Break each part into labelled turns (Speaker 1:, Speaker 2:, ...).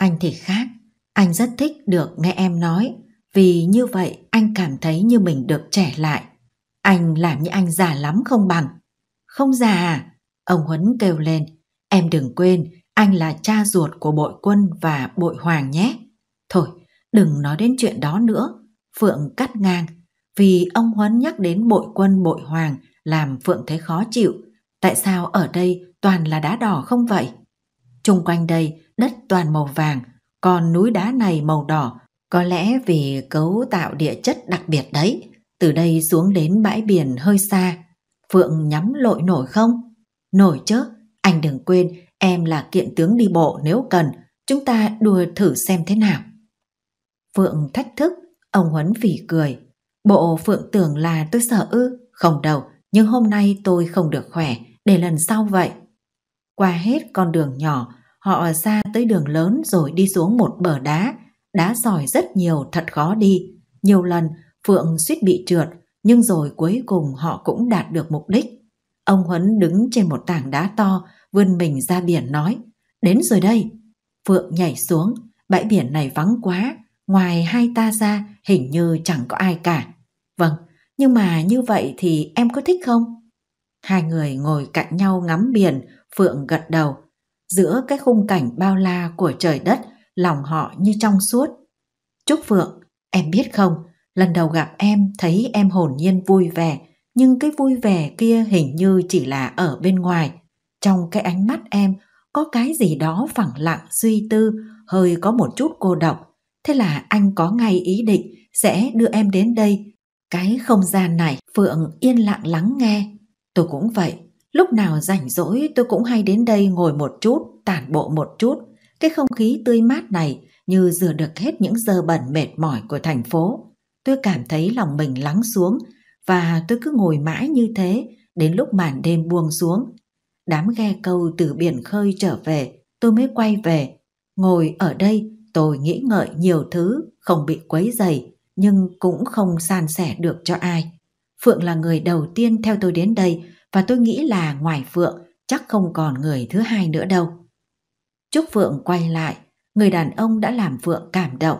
Speaker 1: Anh thì khác, anh rất thích được nghe em nói, vì như vậy anh cảm thấy như mình được trẻ lại. Anh làm như anh già lắm không bằng. Không già à? Ông Huấn kêu lên, em đừng quên anh là cha ruột của bội quân và bội hoàng nhé. Thôi, đừng nói đến chuyện đó nữa. Phượng cắt ngang, vì ông Huấn nhắc đến bội quân bội hoàng làm Phượng thấy khó chịu. Tại sao ở đây toàn là đá đỏ không vậy? chung quanh đây đất toàn màu vàng, còn núi đá này màu đỏ, có lẽ vì cấu tạo địa chất đặc biệt đấy. Từ đây xuống đến bãi biển hơi xa, Phượng nhắm lội nổi không? Nổi chứ, anh đừng quên em là kiện tướng đi bộ nếu cần, chúng ta đùa thử xem thế nào. Phượng thách thức, ông Huấn phỉ cười. Bộ Phượng tưởng là tôi sợ ư, không đâu, nhưng hôm nay tôi không được khỏe, để lần sau vậy. Qua hết con đường nhỏ, Họ ra tới đường lớn rồi đi xuống một bờ đá. Đá sỏi rất nhiều, thật khó đi. Nhiều lần, Phượng suýt bị trượt, nhưng rồi cuối cùng họ cũng đạt được mục đích. Ông Huấn đứng trên một tảng đá to, vươn mình ra biển nói, đến rồi đây. Phượng nhảy xuống, bãi biển này vắng quá, ngoài hai ta ra hình như chẳng có ai cả. Vâng, nhưng mà như vậy thì em có thích không? Hai người ngồi cạnh nhau ngắm biển, Phượng gật đầu, giữa cái khung cảnh bao la của trời đất lòng họ như trong suốt trúc phượng em biết không lần đầu gặp em thấy em hồn nhiên vui vẻ nhưng cái vui vẻ kia hình như chỉ là ở bên ngoài trong cái ánh mắt em có cái gì đó phẳng lặng suy tư hơi có một chút cô độc thế là anh có ngay ý định sẽ đưa em đến đây cái không gian này phượng yên lặng lắng nghe tôi cũng vậy Lúc nào rảnh rỗi tôi cũng hay đến đây ngồi một chút, tản bộ một chút. Cái không khí tươi mát này như rửa được hết những giờ bẩn mệt mỏi của thành phố. Tôi cảm thấy lòng mình lắng xuống và tôi cứ ngồi mãi như thế đến lúc màn đêm buông xuống. Đám ghe câu từ biển khơi trở về, tôi mới quay về. Ngồi ở đây, tôi nghĩ ngợi nhiều thứ, không bị quấy dày, nhưng cũng không san sẻ được cho ai. Phượng là người đầu tiên theo tôi đến đây và tôi nghĩ là ngoài Phượng chắc không còn người thứ hai nữa đâu. Trúc Phượng quay lại, người đàn ông đã làm Phượng cảm động.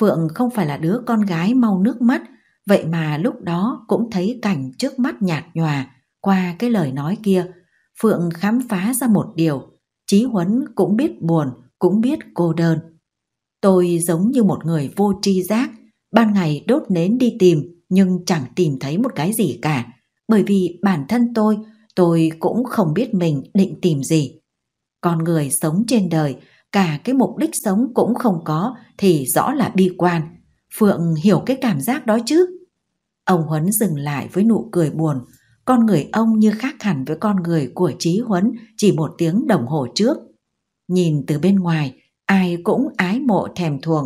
Speaker 1: Phượng không phải là đứa con gái mau nước mắt, vậy mà lúc đó cũng thấy cảnh trước mắt nhạt nhòa qua cái lời nói kia. Phượng khám phá ra một điều, Chí Huấn cũng biết buồn, cũng biết cô đơn. Tôi giống như một người vô tri giác, ban ngày đốt nến đi tìm nhưng chẳng tìm thấy một cái gì cả bởi vì bản thân tôi tôi cũng không biết mình định tìm gì con người sống trên đời cả cái mục đích sống cũng không có thì rõ là bi quan phượng hiểu cái cảm giác đó chứ ông huấn dừng lại với nụ cười buồn con người ông như khác hẳn với con người của trí huấn chỉ một tiếng đồng hồ trước nhìn từ bên ngoài ai cũng ái mộ thèm thuồng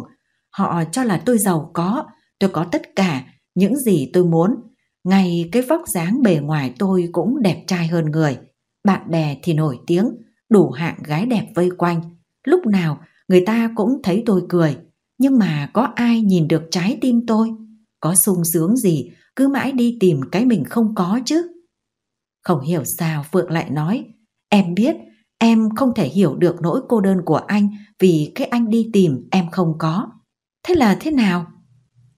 Speaker 1: họ cho là tôi giàu có tôi có tất cả những gì tôi muốn ngay cái vóc dáng bề ngoài tôi cũng đẹp trai hơn người bạn bè thì nổi tiếng đủ hạng gái đẹp vây quanh lúc nào người ta cũng thấy tôi cười nhưng mà có ai nhìn được trái tim tôi có sung sướng gì cứ mãi đi tìm cái mình không có chứ không hiểu sao phượng lại nói em biết em không thể hiểu được nỗi cô đơn của anh vì cái anh đi tìm em không có thế là thế nào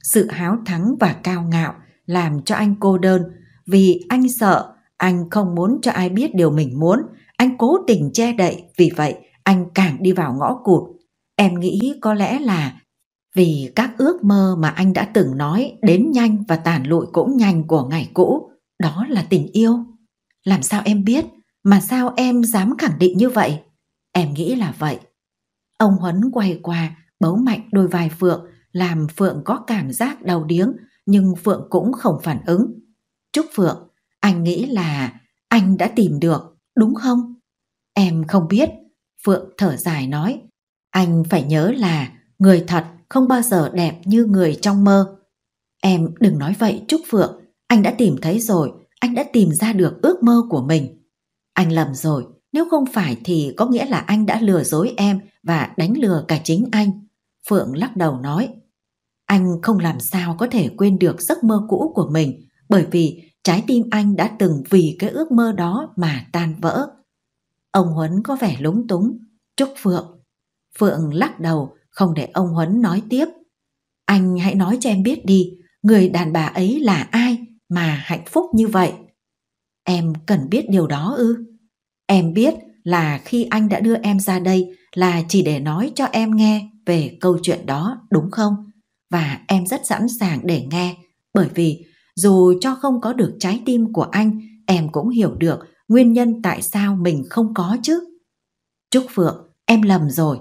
Speaker 1: sự háo thắng và cao ngạo làm cho anh cô đơn vì anh sợ anh không muốn cho ai biết điều mình muốn anh cố tình che đậy vì vậy anh càng đi vào ngõ cụt em nghĩ có lẽ là vì các ước mơ mà anh đã từng nói đến nhanh và tàn lụi cũng nhanh của ngày cũ đó là tình yêu làm sao em biết mà sao em dám khẳng định như vậy em nghĩ là vậy ông huấn quay qua bấu mạnh đôi vai phượng làm phượng có cảm giác đau điếng nhưng Phượng cũng không phản ứng. Trúc Phượng, anh nghĩ là anh đã tìm được, đúng không? Em không biết, Phượng thở dài nói. Anh phải nhớ là người thật không bao giờ đẹp như người trong mơ. Em đừng nói vậy Trúc Phượng, anh đã tìm thấy rồi, anh đã tìm ra được ước mơ của mình. Anh lầm rồi, nếu không phải thì có nghĩa là anh đã lừa dối em và đánh lừa cả chính anh. Phượng lắc đầu nói, anh không làm sao có thể quên được giấc mơ cũ của mình bởi vì trái tim anh đã từng vì cái ước mơ đó mà tan vỡ. Ông Huấn có vẻ lúng túng, chúc Phượng. Phượng lắc đầu không để ông Huấn nói tiếp. Anh hãy nói cho em biết đi, người đàn bà ấy là ai mà hạnh phúc như vậy? Em cần biết điều đó ư? Em biết là khi anh đã đưa em ra đây là chỉ để nói cho em nghe về câu chuyện đó đúng không? và em rất sẵn sàng để nghe bởi vì dù cho không có được trái tim của anh em cũng hiểu được nguyên nhân tại sao mình không có chứ trúc phượng em lầm rồi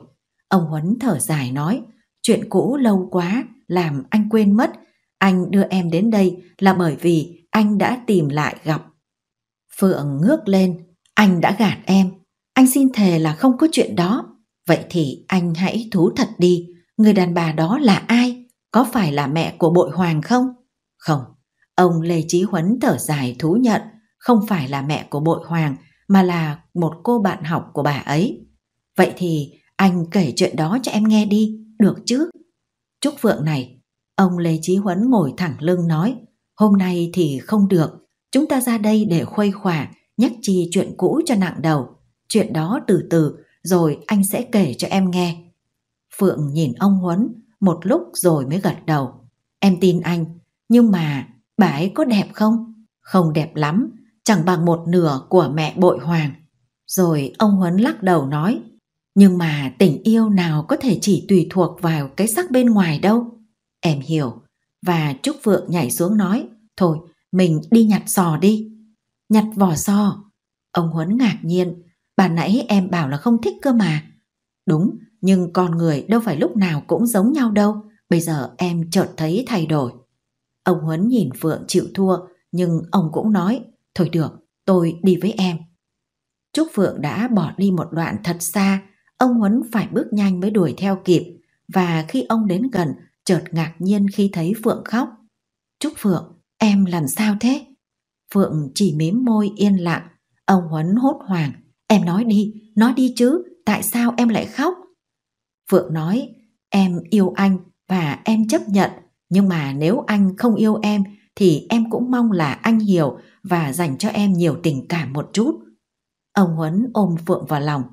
Speaker 1: ông huấn thở dài nói chuyện cũ lâu quá làm anh quên mất anh đưa em đến đây là bởi vì anh đã tìm lại gặp phượng ngước lên anh đã gạt em anh xin thề là không có chuyện đó vậy thì anh hãy thú thật đi người đàn bà đó là ai có phải là mẹ của bội hoàng không? Không, ông Lê Chí Huấn thở dài thú nhận không phải là mẹ của bội hoàng mà là một cô bạn học của bà ấy. Vậy thì anh kể chuyện đó cho em nghe đi, được chứ? Chúc Phượng này, ông Lê Chí Huấn ngồi thẳng lưng nói, hôm nay thì không được, chúng ta ra đây để khuây khỏa, nhắc chi chuyện cũ cho nặng đầu. Chuyện đó từ từ, rồi anh sẽ kể cho em nghe. Phượng nhìn ông Huấn, một lúc rồi mới gật đầu. Em tin anh, nhưng mà bà ấy có đẹp không? Không đẹp lắm, chẳng bằng một nửa của mẹ bội hoàng. Rồi ông Huấn lắc đầu nói, nhưng mà tình yêu nào có thể chỉ tùy thuộc vào cái sắc bên ngoài đâu. Em hiểu. Và Trúc phượng nhảy xuống nói, thôi, mình đi nhặt sò đi. Nhặt vỏ sò. Ông Huấn ngạc nhiên, bà nãy em bảo là không thích cơ mà. Đúng, nhưng con người đâu phải lúc nào cũng giống nhau đâu, bây giờ em chợt thấy thay đổi. Ông Huấn nhìn Phượng chịu thua, nhưng ông cũng nói, thôi được, tôi đi với em. Trúc Phượng đã bỏ đi một đoạn thật xa, ông Huấn phải bước nhanh mới đuổi theo kịp, và khi ông đến gần, chợt ngạc nhiên khi thấy Phượng khóc. Trúc Phượng, em làm sao thế? Phượng chỉ mím môi yên lặng, ông Huấn hốt hoảng, em nói đi, nói đi chứ, tại sao em lại khóc? Phượng nói, em yêu anh và em chấp nhận, nhưng mà nếu anh không yêu em thì em cũng mong là anh hiểu và dành cho em nhiều tình cảm một chút. Ông Huấn ôm Phượng vào lòng.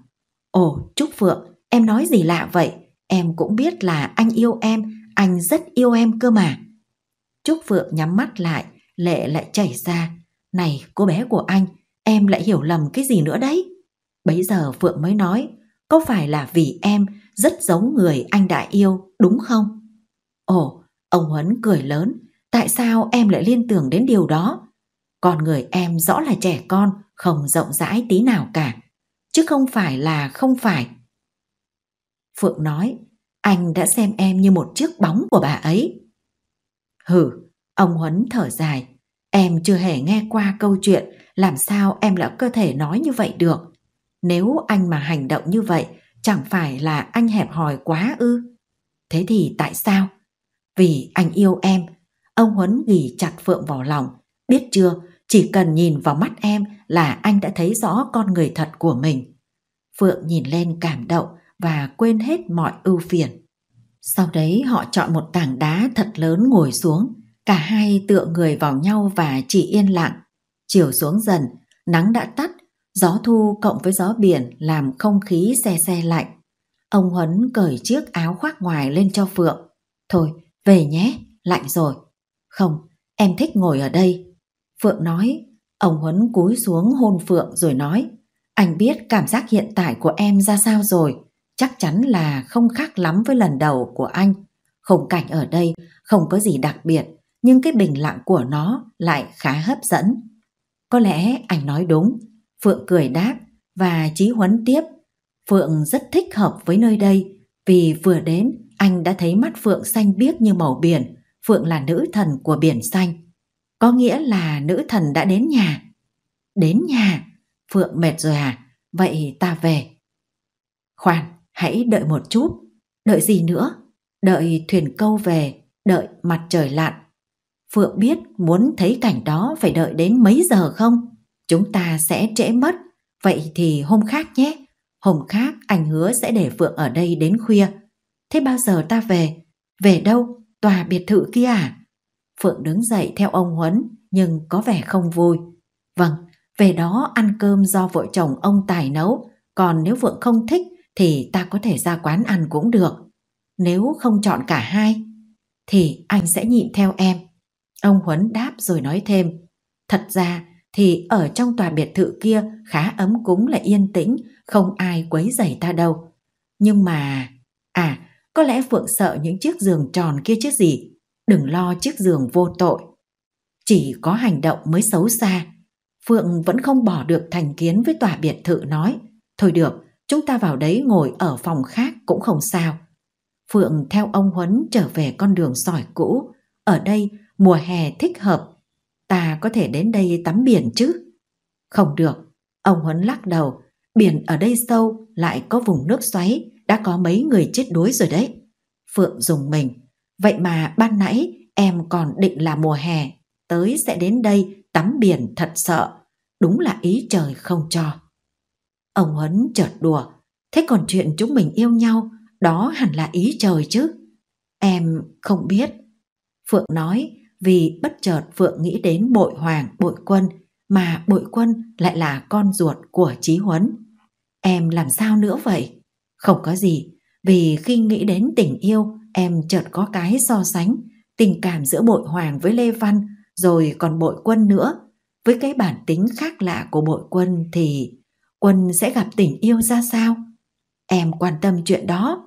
Speaker 1: Ồ, Trúc Phượng, em nói gì lạ vậy? Em cũng biết là anh yêu em, anh rất yêu em cơ mà. Trúc Phượng nhắm mắt lại, lệ lại chảy ra. Này, cô bé của anh, em lại hiểu lầm cái gì nữa đấy? Bấy giờ Phượng mới nói, có phải là vì em rất giống người anh đã yêu, đúng không? Ồ, ông Huấn cười lớn, tại sao em lại liên tưởng đến điều đó? Còn người em rõ là trẻ con, không rộng rãi tí nào cả. Chứ không phải là không phải. Phượng nói, anh đã xem em như một chiếc bóng của bà ấy. Hừ, ông Huấn thở dài, em chưa hề nghe qua câu chuyện làm sao em lại có thể nói như vậy được. Nếu anh mà hành động như vậy chẳng phải là anh hẹp hòi quá ư thế thì tại sao vì anh yêu em ông huấn ghì chặt phượng vào lòng biết chưa chỉ cần nhìn vào mắt em là anh đã thấy rõ con người thật của mình phượng nhìn lên cảm động và quên hết mọi ưu phiền sau đấy họ chọn một tảng đá thật lớn ngồi xuống cả hai tựa người vào nhau và chỉ yên lặng chiều xuống dần nắng đã tắt Gió thu cộng với gió biển làm không khí xe xe lạnh. Ông Huấn cởi chiếc áo khoác ngoài lên cho Phượng. Thôi, về nhé, lạnh rồi. Không, em thích ngồi ở đây. Phượng nói, ông Huấn cúi xuống hôn Phượng rồi nói. Anh biết cảm giác hiện tại của em ra sao rồi. Chắc chắn là không khác lắm với lần đầu của anh. Khung cảnh ở đây không có gì đặc biệt, nhưng cái bình lặng của nó lại khá hấp dẫn. Có lẽ anh nói đúng, Phượng cười đáp và Chí Huấn tiếp. Phượng rất thích hợp với nơi đây vì vừa đến anh đã thấy mắt Phượng xanh biếc như màu biển. Phượng là nữ thần của biển xanh. Có nghĩa là nữ thần đã đến nhà. Đến nhà? Phượng mệt rồi à? Vậy ta về. Khoan, hãy đợi một chút. Đợi gì nữa? Đợi thuyền câu về, đợi mặt trời lặn. Phượng biết muốn thấy cảnh đó phải đợi đến mấy giờ không? Chúng ta sẽ trễ mất, vậy thì hôm khác nhé. Hôm khác anh hứa sẽ để Phượng ở đây đến khuya. Thế bao giờ ta về? Về đâu? Tòa biệt thự kia à? Phượng đứng dậy theo ông Huấn nhưng có vẻ không vui. Vâng, về đó ăn cơm do vợ chồng ông Tài nấu, còn nếu Phượng không thích thì ta có thể ra quán ăn cũng được. Nếu không chọn cả hai thì anh sẽ nhịn theo em. Ông Huấn đáp rồi nói thêm, thật ra thì ở trong tòa biệt thự kia khá ấm cúng lại yên tĩnh, không ai quấy rầy ta đâu. Nhưng mà... À, có lẽ Phượng sợ những chiếc giường tròn kia chứ gì. Đừng lo chiếc giường vô tội. Chỉ có hành động mới xấu xa. Phượng vẫn không bỏ được thành kiến với tòa biệt thự nói. Thôi được, chúng ta vào đấy ngồi ở phòng khác cũng không sao. Phượng theo ông Huấn trở về con đường sỏi cũ. Ở đây, mùa hè thích hợp ta có thể đến đây tắm biển chứ? Không được, ông Huấn lắc đầu, biển ở đây sâu lại có vùng nước xoáy, đã có mấy người chết đuối rồi đấy. Phượng dùng mình, vậy mà ban nãy em còn định là mùa hè, tới sẽ đến đây tắm biển thật sợ, đúng là ý trời không cho. Ông Huấn chợt đùa, thế còn chuyện chúng mình yêu nhau, đó hẳn là ý trời chứ. Em không biết. Phượng nói, vì bất chợt Phượng nghĩ đến bội hoàng bội quân mà bội quân lại là con ruột của trí Huấn. Em làm sao nữa vậy? Không có gì, vì khi nghĩ đến tình yêu em chợt có cái so sánh tình cảm giữa bội hoàng với Lê Văn rồi còn bội quân nữa. Với cái bản tính khác lạ của bội quân thì quân sẽ gặp tình yêu ra sao? Em quan tâm chuyện đó.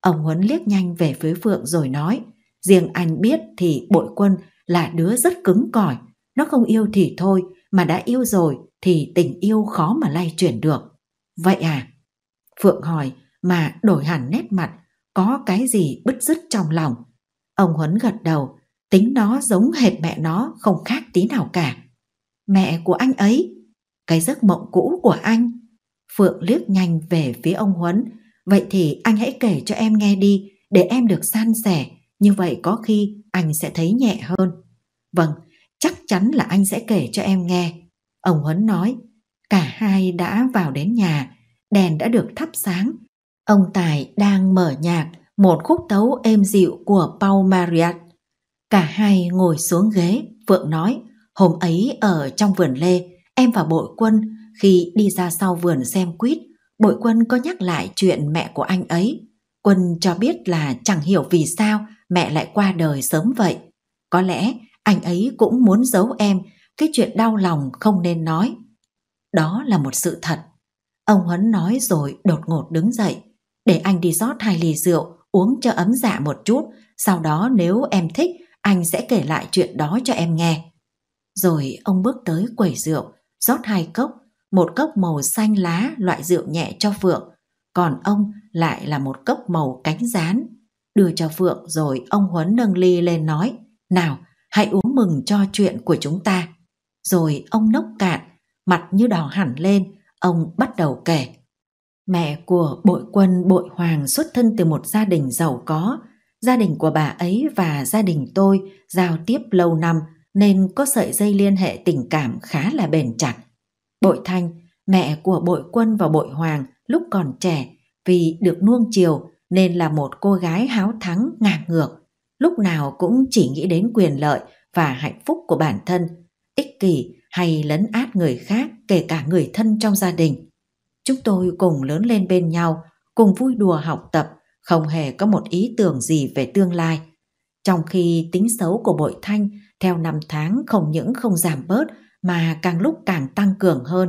Speaker 1: Ông Huấn liếc nhanh về phía Phượng rồi nói, riêng anh biết thì bội quân là đứa rất cứng cỏi, nó không yêu thì thôi, mà đã yêu rồi thì tình yêu khó mà lay chuyển được. Vậy à? Phượng hỏi mà đổi hẳn nét mặt, có cái gì bứt rứt trong lòng. Ông Huấn gật đầu, tính nó giống hệt mẹ nó không khác tí nào cả. Mẹ của anh ấy, cái giấc mộng cũ của anh. Phượng liếc nhanh về phía ông Huấn, vậy thì anh hãy kể cho em nghe đi để em được san sẻ, như vậy có khi anh sẽ thấy nhẹ hơn. Vâng, chắc chắn là anh sẽ kể cho em nghe. Ông Huấn nói, cả hai đã vào đến nhà, đèn đã được thắp sáng. Ông Tài đang mở nhạc, một khúc tấu êm dịu của Paul Mariat. Cả hai ngồi xuống ghế, Phượng nói, hôm ấy ở trong vườn lê, em và bội quân khi đi ra sau vườn xem quýt, bội quân có nhắc lại chuyện mẹ của anh ấy. Quân cho biết là chẳng hiểu vì sao mẹ lại qua đời sớm vậy. Có lẽ anh ấy cũng muốn giấu em cái chuyện đau lòng không nên nói. Đó là một sự thật. Ông Huấn nói rồi đột ngột đứng dậy. Để anh đi rót hai ly rượu, uống cho ấm dạ một chút. Sau đó nếu em thích, anh sẽ kể lại chuyện đó cho em nghe. Rồi ông bước tới quầy rượu, rót hai cốc. Một cốc màu xanh lá loại rượu nhẹ cho Phượng. Còn ông lại là một cốc màu cánh rán. Đưa cho Phượng rồi ông Huấn nâng ly lên nói. Nào, hãy uống mừng cho chuyện của chúng ta. Rồi ông nốc cạn, mặt như đỏ hẳn lên, ông bắt đầu kể. Mẹ của bội quân bội hoàng xuất thân từ một gia đình giàu có. Gia đình của bà ấy và gia đình tôi giao tiếp lâu năm nên có sợi dây liên hệ tình cảm khá là bền chặt. Bội Thanh, mẹ của bội quân và bội hoàng lúc còn trẻ vì được nuông chiều nên là một cô gái háo thắng ngang ngược lúc nào cũng chỉ nghĩ đến quyền lợi và hạnh phúc của bản thân, ích kỷ hay lấn át người khác kể cả người thân trong gia đình. Chúng tôi cùng lớn lên bên nhau, cùng vui đùa học tập, không hề có một ý tưởng gì về tương lai. Trong khi tính xấu của bội thanh theo năm tháng không những không giảm bớt mà càng lúc càng tăng cường hơn.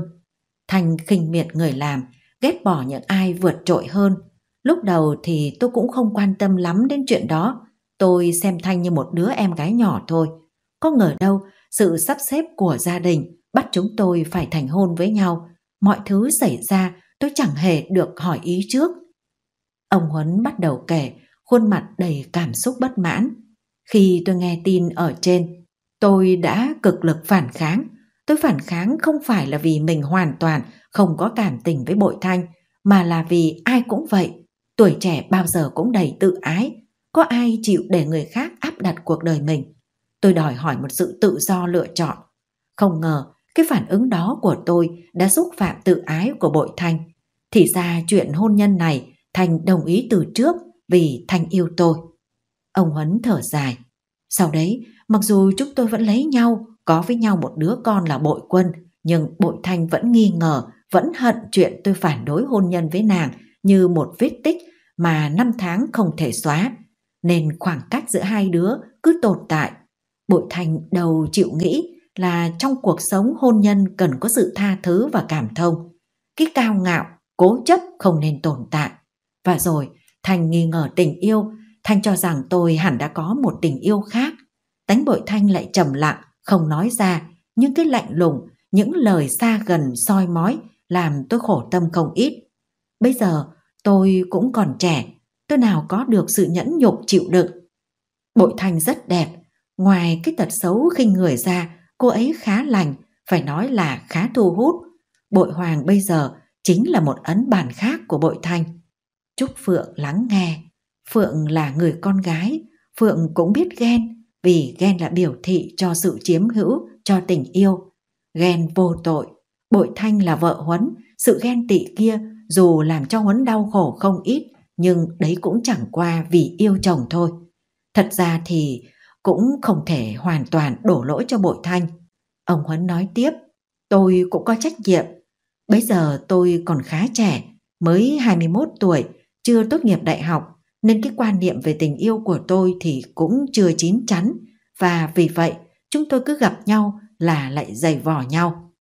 Speaker 1: Thanh khinh miệt người làm, ghét bỏ những ai vượt trội hơn. Lúc đầu thì tôi cũng không quan tâm lắm đến chuyện đó, Tôi xem Thanh như một đứa em gái nhỏ thôi. Có ngờ đâu, sự sắp xếp của gia đình bắt chúng tôi phải thành hôn với nhau. Mọi thứ xảy ra tôi chẳng hề được hỏi ý trước. Ông Huấn bắt đầu kể, khuôn mặt đầy cảm xúc bất mãn. Khi tôi nghe tin ở trên, tôi đã cực lực phản kháng. Tôi phản kháng không phải là vì mình hoàn toàn không có cảm tình với bội thanh, mà là vì ai cũng vậy. Tuổi trẻ bao giờ cũng đầy tự ái, có ai chịu để người khác áp đặt cuộc đời mình tôi đòi hỏi một sự tự do lựa chọn không ngờ cái phản ứng đó của tôi đã xúc phạm tự ái của bội thanh thì ra chuyện hôn nhân này thành đồng ý từ trước vì thanh yêu tôi ông huấn thở dài sau đấy mặc dù chúng tôi vẫn lấy nhau có với nhau một đứa con là bội quân nhưng bội thanh vẫn nghi ngờ vẫn hận chuyện tôi phản đối hôn nhân với nàng như một vết tích mà năm tháng không thể xóa nên khoảng cách giữa hai đứa cứ tồn tại. Bội Thành đầu chịu nghĩ là trong cuộc sống hôn nhân cần có sự tha thứ và cảm thông. Cái cao ngạo, cố chấp không nên tồn tại. Và rồi, Thành nghi ngờ tình yêu, Thanh cho rằng tôi hẳn đã có một tình yêu khác. Tánh bội Thanh lại trầm lặng, không nói ra, những cái lạnh lùng, những lời xa gần soi mói làm tôi khổ tâm không ít. Bây giờ tôi cũng còn trẻ, tôi nào có được sự nhẫn nhục chịu đựng. Bội Thanh rất đẹp, ngoài cái tật xấu khinh người ra, cô ấy khá lành, phải nói là khá thu hút. Bội Hoàng bây giờ chính là một ấn bản khác của Bội Thanh. Trúc Phượng lắng nghe, Phượng là người con gái, Phượng cũng biết ghen, vì ghen là biểu thị cho sự chiếm hữu, cho tình yêu. Ghen vô tội, Bội Thanh là vợ Huấn, sự ghen tị kia dù làm cho Huấn đau khổ không ít, nhưng đấy cũng chẳng qua vì yêu chồng thôi. Thật ra thì cũng không thể hoàn toàn đổ lỗi cho bội thanh. Ông Huấn nói tiếp, tôi cũng có trách nhiệm. Bây giờ tôi còn khá trẻ, mới 21 tuổi, chưa tốt nghiệp đại học, nên cái quan niệm về tình yêu của tôi thì cũng chưa chín chắn và vì vậy chúng tôi cứ gặp nhau là lại giày vò nhau.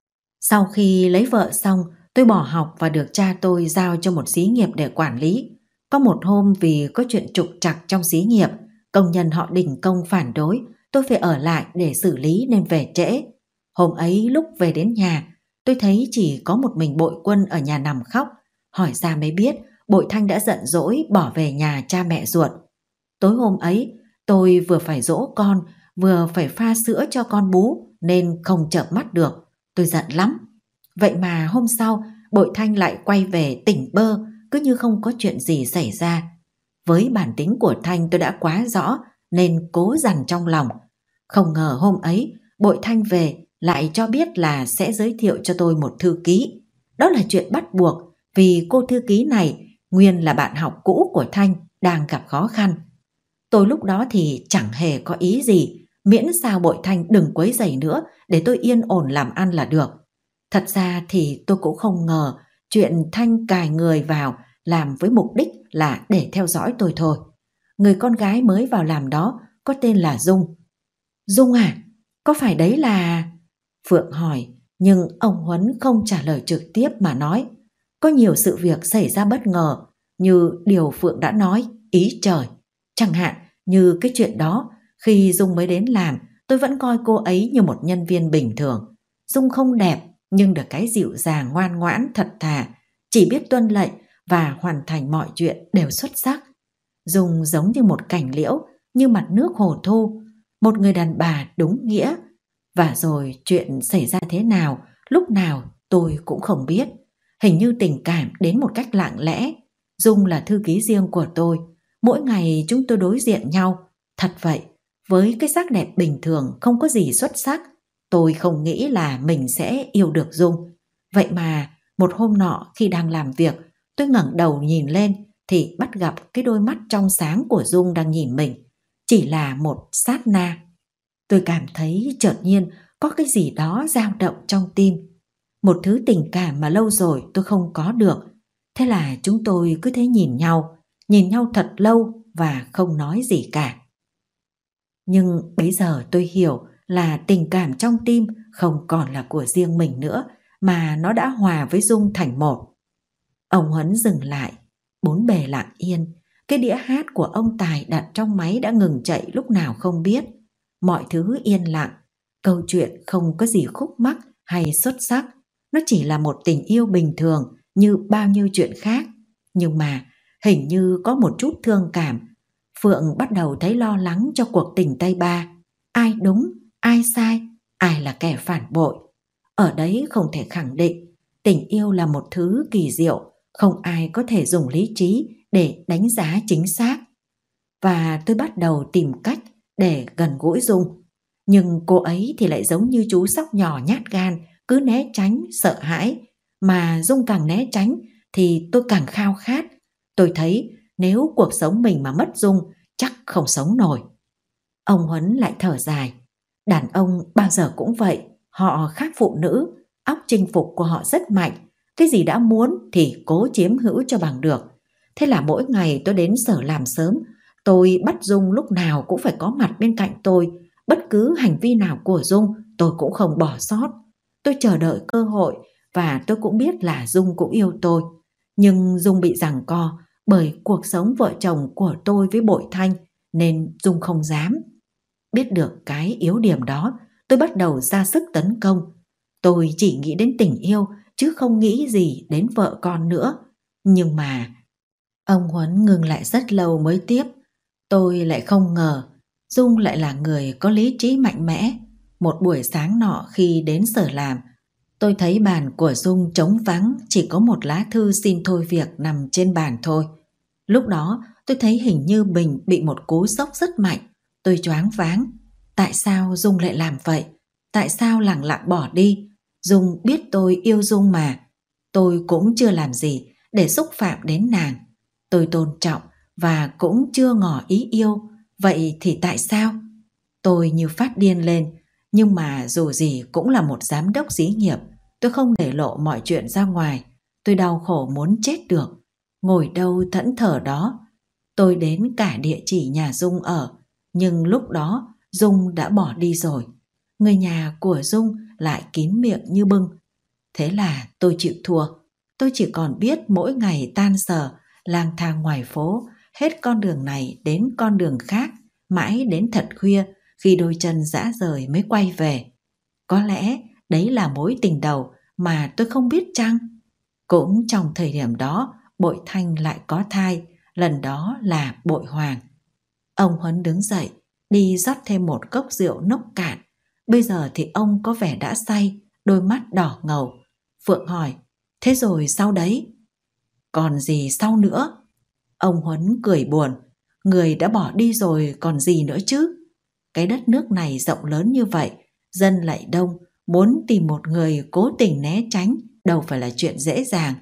Speaker 1: Sau khi lấy vợ xong, tôi bỏ học và được cha tôi giao cho một xí nghiệp để quản lý. Có một hôm vì có chuyện trục trặc trong xí nghiệp, công nhân họ đình công phản đối, tôi phải ở lại để xử lý nên về trễ. Hôm ấy lúc về đến nhà, tôi thấy chỉ có một mình bội quân ở nhà nằm khóc. Hỏi ra mới biết, bội thanh đã giận dỗi bỏ về nhà cha mẹ ruột. Tối hôm ấy, tôi vừa phải dỗ con, vừa phải pha sữa cho con bú nên không chợp mắt được. Tôi giận lắm. Vậy mà hôm sau, bội thanh lại quay về tỉnh bơ, cứ như không có chuyện gì xảy ra. Với bản tính của Thanh tôi đã quá rõ nên cố dằn trong lòng. Không ngờ hôm ấy, bội Thanh về lại cho biết là sẽ giới thiệu cho tôi một thư ký. Đó là chuyện bắt buộc vì cô thư ký này nguyên là bạn học cũ của Thanh đang gặp khó khăn. Tôi lúc đó thì chẳng hề có ý gì, miễn sao bội Thanh đừng quấy rầy nữa để tôi yên ổn làm ăn là được. Thật ra thì tôi cũng không ngờ chuyện Thanh cài người vào làm với mục đích là để theo dõi tôi thôi. Người con gái mới vào làm đó có tên là Dung. Dung à, có phải đấy là... Phượng hỏi, nhưng ông Huấn không trả lời trực tiếp mà nói. Có nhiều sự việc xảy ra bất ngờ, như điều Phượng đã nói, ý trời. Chẳng hạn như cái chuyện đó, khi Dung mới đến làm, tôi vẫn coi cô ấy như một nhân viên bình thường. Dung không đẹp, nhưng được cái dịu dàng ngoan ngoãn thật thà, chỉ biết tuân lệnh và hoàn thành mọi chuyện đều xuất sắc. Dung giống như một cảnh liễu, như mặt nước hồ thu, một người đàn bà đúng nghĩa. Và rồi chuyện xảy ra thế nào, lúc nào tôi cũng không biết. Hình như tình cảm đến một cách lặng lẽ. Dung là thư ký riêng của tôi. Mỗi ngày chúng tôi đối diện nhau. Thật vậy, với cái sắc đẹp bình thường không có gì xuất sắc, Tôi không nghĩ là mình sẽ yêu được Dung. Vậy mà một hôm nọ khi đang làm việc, tôi ngẩng đầu nhìn lên thì bắt gặp cái đôi mắt trong sáng của Dung đang nhìn mình. Chỉ là một sát na. Tôi cảm thấy chợt nhiên có cái gì đó dao động trong tim. Một thứ tình cảm mà lâu rồi tôi không có được. Thế là chúng tôi cứ thế nhìn nhau, nhìn nhau thật lâu và không nói gì cả. Nhưng bây giờ tôi hiểu là tình cảm trong tim không còn là của riêng mình nữa mà nó đã hòa với Dung thành một. Ông Huấn dừng lại, bốn bề lặng yên, cái đĩa hát của ông Tài đặt trong máy đã ngừng chạy lúc nào không biết. Mọi thứ yên lặng, câu chuyện không có gì khúc mắc hay xuất sắc, nó chỉ là một tình yêu bình thường như bao nhiêu chuyện khác. Nhưng mà hình như có một chút thương cảm, Phượng bắt đầu thấy lo lắng cho cuộc tình Tây Ba. Ai đúng, ai sai ai là kẻ phản bội ở đấy không thể khẳng định tình yêu là một thứ kỳ diệu không ai có thể dùng lý trí để đánh giá chính xác và tôi bắt đầu tìm cách để gần gũi dung nhưng cô ấy thì lại giống như chú sóc nhỏ nhát gan cứ né tránh sợ hãi mà dung càng né tránh thì tôi càng khao khát tôi thấy nếu cuộc sống mình mà mất dung chắc không sống nổi ông huấn lại thở dài Đàn ông bao giờ cũng vậy, họ khác phụ nữ, óc chinh phục của họ rất mạnh, cái gì đã muốn thì cố chiếm hữu cho bằng được. Thế là mỗi ngày tôi đến sở làm sớm, tôi bắt Dung lúc nào cũng phải có mặt bên cạnh tôi, bất cứ hành vi nào của Dung tôi cũng không bỏ sót. Tôi chờ đợi cơ hội và tôi cũng biết là Dung cũng yêu tôi. Nhưng Dung bị giằng co bởi cuộc sống vợ chồng của tôi với Bội Thanh nên Dung không dám. Biết được cái yếu điểm đó, tôi bắt đầu ra sức tấn công. Tôi chỉ nghĩ đến tình yêu, chứ không nghĩ gì đến vợ con nữa. Nhưng mà... Ông Huấn ngừng lại rất lâu mới tiếp. Tôi lại không ngờ, Dung lại là người có lý trí mạnh mẽ. Một buổi sáng nọ khi đến sở làm, tôi thấy bàn của Dung trống vắng, chỉ có một lá thư xin thôi việc nằm trên bàn thôi. Lúc đó, tôi thấy hình như Bình bị một cú sốc rất mạnh. Tôi choáng váng. Tại sao Dung lại làm vậy? Tại sao lẳng lặng bỏ đi? Dung biết tôi yêu Dung mà. Tôi cũng chưa làm gì để xúc phạm đến nàng. Tôi tôn trọng và cũng chưa ngỏ ý yêu. Vậy thì tại sao? Tôi như phát điên lên, nhưng mà dù gì cũng là một giám đốc xí nghiệp. Tôi không để lộ mọi chuyện ra ngoài. Tôi đau khổ muốn chết được. Ngồi đâu thẫn thờ đó. Tôi đến cả địa chỉ nhà Dung ở, nhưng lúc đó Dung đã bỏ đi rồi. Người nhà của Dung lại kín miệng như bưng. Thế là tôi chịu thua. Tôi chỉ còn biết mỗi ngày tan sở, lang thang ngoài phố, hết con đường này đến con đường khác, mãi đến thật khuya khi đôi chân dã rời mới quay về. Có lẽ đấy là mối tình đầu mà tôi không biết chăng? Cũng trong thời điểm đó, Bội Thanh lại có thai, lần đó là Bội Hoàng. Ông Huấn đứng dậy, đi rót thêm một cốc rượu nốc cạn. Bây giờ thì ông có vẻ đã say, đôi mắt đỏ ngầu. Phượng hỏi, thế rồi sau đấy? Còn gì sau nữa? Ông Huấn cười buồn, người đã bỏ đi rồi còn gì nữa chứ? Cái đất nước này rộng lớn như vậy, dân lại đông, muốn tìm một người cố tình né tránh đâu phải là chuyện dễ dàng.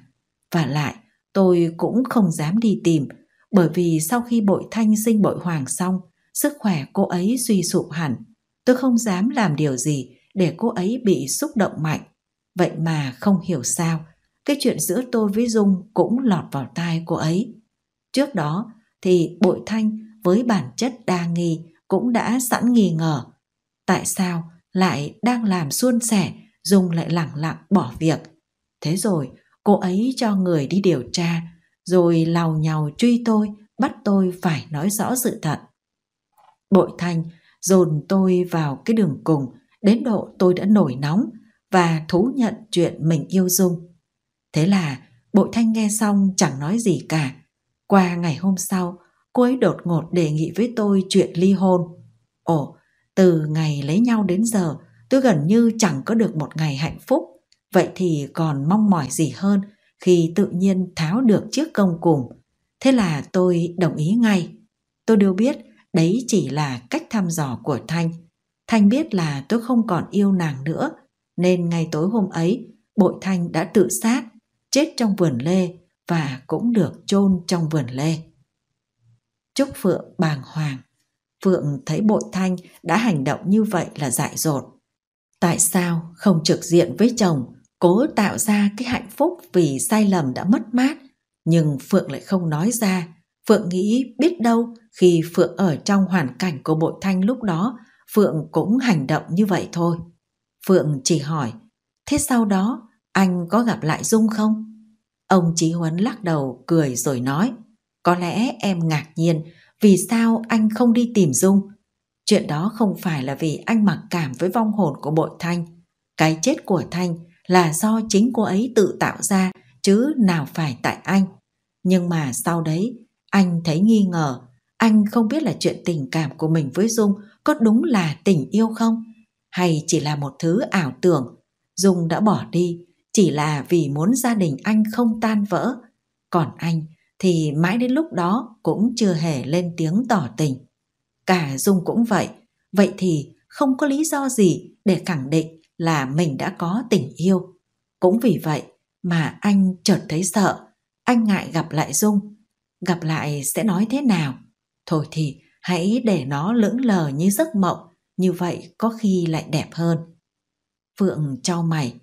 Speaker 1: Và lại, tôi cũng không dám đi tìm, bởi vì sau khi bội thanh sinh bội hoàng xong, sức khỏe cô ấy suy sụp hẳn. Tôi không dám làm điều gì để cô ấy bị xúc động mạnh. Vậy mà không hiểu sao, cái chuyện giữa tôi với Dung cũng lọt vào tai cô ấy. Trước đó thì bội thanh với bản chất đa nghi cũng đã sẵn nghi ngờ. Tại sao lại đang làm suôn sẻ, Dung lại lẳng lặng bỏ việc. Thế rồi, cô ấy cho người đi điều tra rồi lào nhào truy tôi, bắt tôi phải nói rõ sự thật. Bội Thanh dồn tôi vào cái đường cùng, đến độ tôi đã nổi nóng và thú nhận chuyện mình yêu Dung. Thế là Bội Thanh nghe xong chẳng nói gì cả. Qua ngày hôm sau, cô ấy đột ngột đề nghị với tôi chuyện ly hôn. Ồ, từ ngày lấy nhau đến giờ, tôi gần như chẳng có được một ngày hạnh phúc. Vậy thì còn mong mỏi gì hơn khi tự nhiên tháo được chiếc công cụm, Thế là tôi đồng ý ngay. Tôi đều biết đấy chỉ là cách thăm dò của Thanh. Thanh biết là tôi không còn yêu nàng nữa, nên ngày tối hôm ấy, bội Thanh đã tự sát, chết trong vườn lê và cũng được chôn trong vườn lê. Trúc Phượng bàng hoàng. Phượng thấy bội Thanh đã hành động như vậy là dại dột. Tại sao không trực diện với chồng cố tạo ra cái hạnh phúc vì sai lầm đã mất mát nhưng phượng lại không nói ra phượng nghĩ biết đâu khi phượng ở trong hoàn cảnh của bội thanh lúc đó phượng cũng hành động như vậy thôi phượng chỉ hỏi thế sau đó anh có gặp lại dung không ông chí huấn lắc đầu cười rồi nói có lẽ em ngạc nhiên vì sao anh không đi tìm dung chuyện đó không phải là vì anh mặc cảm với vong hồn của bội thanh cái chết của thanh là do chính cô ấy tự tạo ra chứ nào phải tại anh. Nhưng mà sau đấy, anh thấy nghi ngờ, anh không biết là chuyện tình cảm của mình với Dung có đúng là tình yêu không? Hay chỉ là một thứ ảo tưởng, Dung đã bỏ đi chỉ là vì muốn gia đình anh không tan vỡ. Còn anh thì mãi đến lúc đó cũng chưa hề lên tiếng tỏ tình. Cả Dung cũng vậy, vậy thì không có lý do gì để khẳng định là mình đã có tình yêu. Cũng vì vậy mà anh chợt thấy sợ, anh ngại gặp lại Dung. Gặp lại sẽ nói thế nào? Thôi thì hãy để nó lững lờ như giấc mộng, như vậy có khi lại đẹp hơn. Phượng cho mày.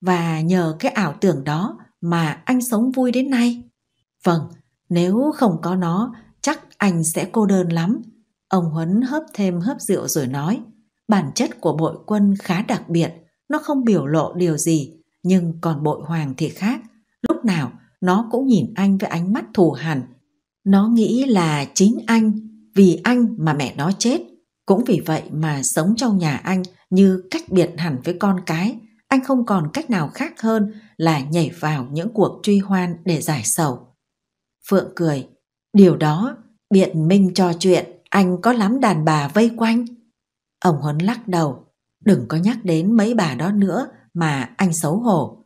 Speaker 1: Và nhờ cái ảo tưởng đó mà anh sống vui đến nay. Vâng, nếu không có nó, chắc anh sẽ cô đơn lắm. Ông Huấn hớp thêm hớp rượu rồi nói – Bản chất của bội quân khá đặc biệt, nó không biểu lộ điều gì, nhưng còn bội hoàng thì khác, lúc nào nó cũng nhìn anh với ánh mắt thù hằn. Nó nghĩ là chính anh, vì anh mà mẹ nó chết, cũng vì vậy mà sống trong nhà anh như cách biệt hẳn với con cái, anh không còn cách nào khác hơn là nhảy vào những cuộc truy hoan để giải sầu. Phượng cười, điều đó biện minh cho chuyện anh có lắm đàn bà vây quanh Ông Huấn lắc đầu, đừng có nhắc đến mấy bà đó nữa mà anh xấu hổ.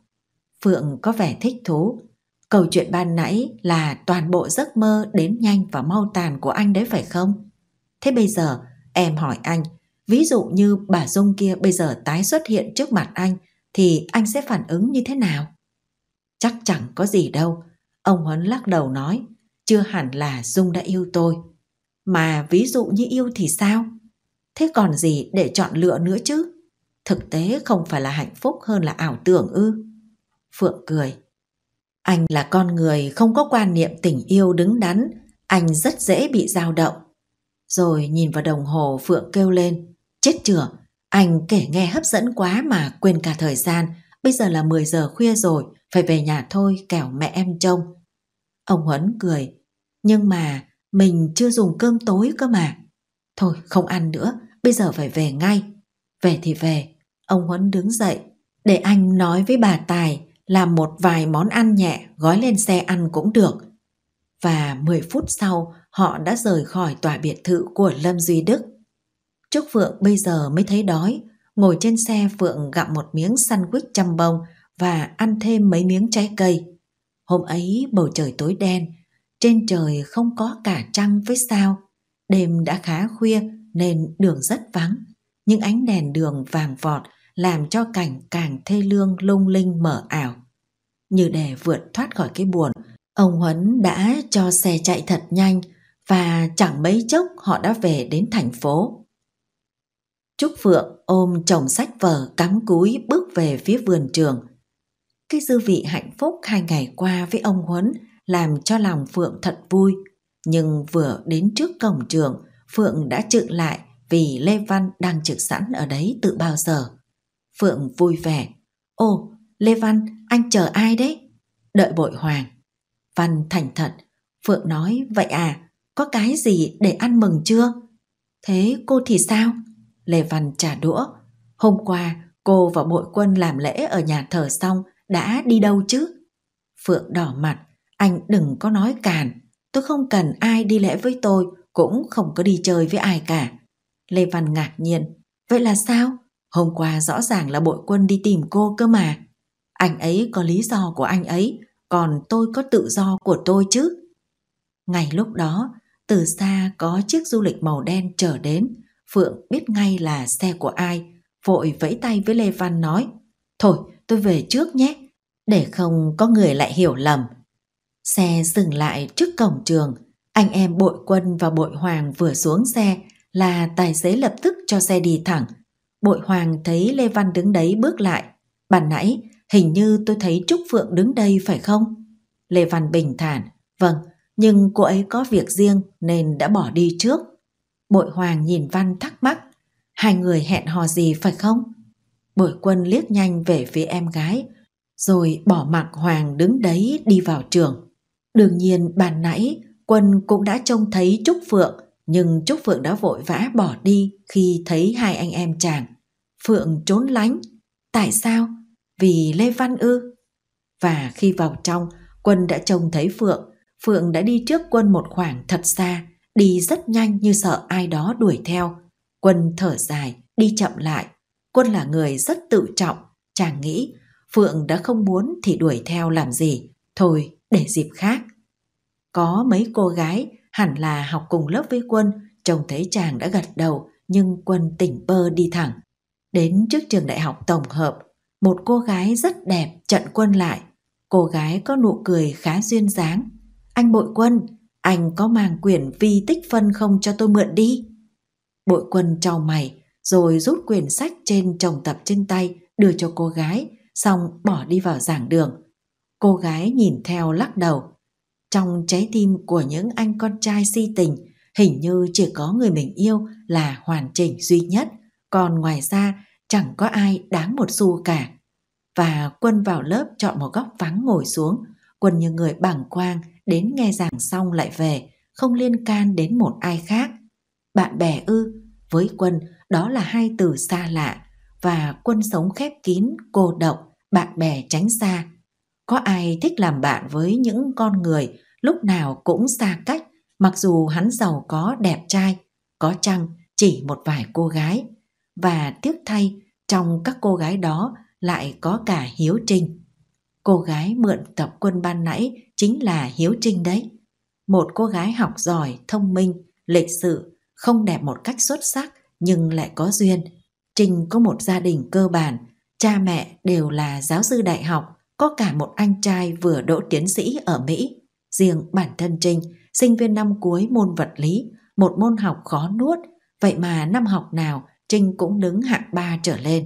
Speaker 1: Phượng có vẻ thích thú. Câu chuyện ban nãy là toàn bộ giấc mơ đến nhanh và mau tàn của anh đấy phải không? Thế bây giờ em hỏi anh, ví dụ như bà Dung kia bây giờ tái xuất hiện trước mặt anh thì anh sẽ phản ứng như thế nào? Chắc chẳng có gì đâu. Ông Huấn lắc đầu nói, chưa hẳn là Dung đã yêu tôi. Mà ví dụ như yêu thì sao? thế còn gì để chọn lựa nữa chứ? Thực tế không phải là hạnh phúc hơn là ảo tưởng ư? Phượng cười. Anh là con người không có quan niệm tình yêu đứng đắn, anh rất dễ bị dao động. Rồi nhìn vào đồng hồ Phượng kêu lên, chết chửa, anh kể nghe hấp dẫn quá mà quên cả thời gian, bây giờ là 10 giờ khuya rồi, phải về nhà thôi kẻo mẹ em trông. Ông Huấn cười, nhưng mà mình chưa dùng cơm tối cơ mà. Thôi không ăn nữa, bây giờ phải về ngay. Về thì về, ông Huấn đứng dậy, để anh nói với bà Tài làm một vài món ăn nhẹ gói lên xe ăn cũng được. Và 10 phút sau, họ đã rời khỏi tòa biệt thự của Lâm Duy Đức. Trúc Phượng bây giờ mới thấy đói, ngồi trên xe Phượng gặm một miếng sandwich chăm bông và ăn thêm mấy miếng trái cây. Hôm ấy bầu trời tối đen, trên trời không có cả trăng với sao. Đêm đã khá khuya nên đường rất vắng. Những ánh đèn đường vàng vọt làm cho cảnh càng thê lương lung linh mở ảo. Như để vượt thoát khỏi cái buồn, ông Huấn đã cho xe chạy thật nhanh và chẳng mấy chốc họ đã về đến thành phố. Trúc Phượng ôm chồng sách vở cắm cúi bước về phía vườn trường. Cái dư vị hạnh phúc hai ngày qua với ông Huấn làm cho lòng Phượng thật vui. Nhưng vừa đến trước cổng trường, Phượng đã trực lại vì Lê Văn đang trực sẵn ở đấy từ bao giờ. Phượng vui vẻ. Ô, Lê Văn, anh chờ ai đấy? Đợi bội hoàng. Văn thành thật. Phượng nói, vậy à, có cái gì để ăn mừng chưa? Thế cô thì sao? Lê Văn trả đũa. Hôm qua, cô và bội quân làm lễ ở nhà thờ xong đã đi đâu chứ? Phượng đỏ mặt. Anh đừng có nói càn. Tôi không cần ai đi lễ với tôi cũng không có đi chơi với ai cả. Lê Văn ngạc nhiên, vậy là sao? Hôm qua rõ ràng là bội quân đi tìm cô cơ mà. Anh ấy có lý do của anh ấy, còn tôi có tự do của tôi chứ. Ngày lúc đó, từ xa có chiếc du lịch màu đen trở đến, Phượng biết ngay là xe của ai, vội vẫy tay với Lê Văn nói, Thôi, tôi về trước nhé, để không có người lại hiểu lầm. Xe dừng lại trước cổng trường, anh em bội quân và bội hoàng vừa xuống xe là tài xế lập tức cho xe đi thẳng. Bội hoàng thấy Lê Văn đứng đấy bước lại. Bạn nãy hình như tôi thấy Trúc Phượng đứng đây phải không? Lê Văn bình thản. Vâng, nhưng cô ấy có việc riêng nên đã bỏ đi trước. Bội hoàng nhìn Văn thắc mắc. Hai người hẹn hò gì phải không? Bội quân liếc nhanh về phía em gái, rồi bỏ mặc Hoàng đứng đấy đi vào trường. Đương nhiên bàn nãy Quân cũng đã trông thấy Trúc Phượng, nhưng Trúc Phượng đã vội vã bỏ đi khi thấy hai anh em chàng. Phượng trốn lánh. Tại sao? Vì Lê Văn ư? Và khi vào trong, Quân đã trông thấy Phượng. Phượng đã đi trước Quân một khoảng thật xa, đi rất nhanh như sợ ai đó đuổi theo. Quân thở dài, đi chậm lại. Quân là người rất tự trọng, chàng nghĩ Phượng đã không muốn thì đuổi theo làm gì. Thôi, để dịp khác. Có mấy cô gái hẳn là học cùng lớp với Quân, trông thấy chàng đã gật đầu nhưng Quân tỉnh bơ đi thẳng. Đến trước trường đại học tổng hợp, một cô gái rất đẹp chặn Quân lại. Cô gái có nụ cười khá duyên dáng. Anh bội quân, anh có mang quyển vi tích phân không cho tôi mượn đi? Bội quân trao mày, rồi rút quyển sách trên chồng tập trên tay đưa cho cô gái, xong bỏ đi vào giảng đường. Cô gái nhìn theo lắc đầu, trong trái tim của những anh con trai si tình, hình như chỉ có người mình yêu là hoàn chỉnh duy nhất, còn ngoài ra chẳng có ai đáng một xu cả. Và Quân vào lớp chọn một góc vắng ngồi xuống, Quân như người bảng quang đến nghe giảng xong lại về, không liên can đến một ai khác. Bạn bè ư, với Quân đó là hai từ xa lạ, và Quân sống khép kín, cô độc, bạn bè tránh xa. Có ai thích làm bạn với những con người lúc nào cũng xa cách, mặc dù hắn giàu có đẹp trai, có chăng chỉ một vài cô gái. Và tiếc thay, trong các cô gái đó lại có cả Hiếu Trinh. Cô gái mượn tập quân ban nãy chính là Hiếu Trinh đấy. Một cô gái học giỏi, thông minh, lịch sự, không đẹp một cách xuất sắc nhưng lại có duyên. Trinh có một gia đình cơ bản, cha mẹ đều là giáo sư đại học, có cả một anh trai vừa đỗ tiến sĩ ở Mỹ riêng bản thân Trinh, sinh viên năm cuối môn vật lý, một môn học khó nuốt, vậy mà năm học nào Trinh cũng đứng hạng 3 trở lên.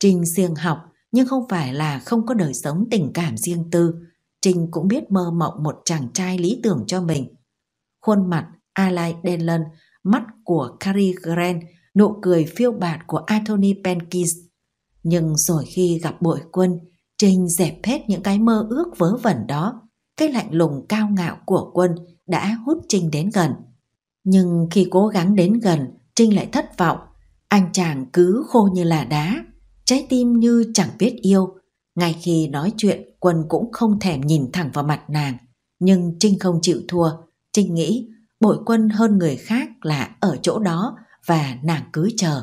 Speaker 1: Trinh siêng học nhưng không phải là không có đời sống tình cảm riêng tư, Trinh cũng biết mơ mộng một chàng trai lý tưởng cho mình. Khuôn mặt Alai Denlon, mắt của Cary Grant, nụ cười phiêu bạt của Anthony Penkins. Nhưng rồi khi gặp bội quân, Trinh dẹp hết những cái mơ ước vớ vẩn đó, cái lạnh lùng cao ngạo của quân đã hút Trinh đến gần. Nhưng khi cố gắng đến gần, Trinh lại thất vọng. Anh chàng cứ khô như là đá, trái tim như chẳng biết yêu. Ngay khi nói chuyện, Quân cũng không thèm nhìn thẳng vào mặt nàng. Nhưng Trinh không chịu thua. Trinh nghĩ bội quân hơn người khác là ở chỗ đó và nàng cứ chờ.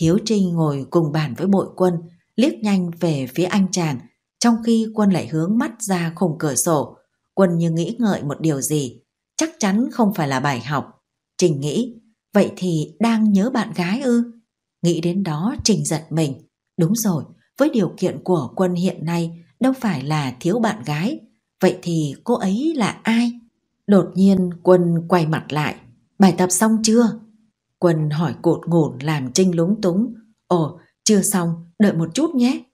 Speaker 1: Hiếu Trinh ngồi cùng bàn với bội quân, liếc nhanh về phía anh chàng trong khi quân lại hướng mắt ra khung cửa sổ, quân như nghĩ ngợi một điều gì, chắc chắn không phải là bài học. Trình nghĩ, vậy thì đang nhớ bạn gái ư? Nghĩ đến đó Trình giật mình. Đúng rồi, với điều kiện của quân hiện nay đâu phải là thiếu bạn gái. Vậy thì cô ấy là ai? Đột nhiên quân quay mặt lại. Bài tập xong chưa? Quân hỏi cột ngổn làm Trinh lúng túng. Ồ, chưa xong, đợi một chút nhé.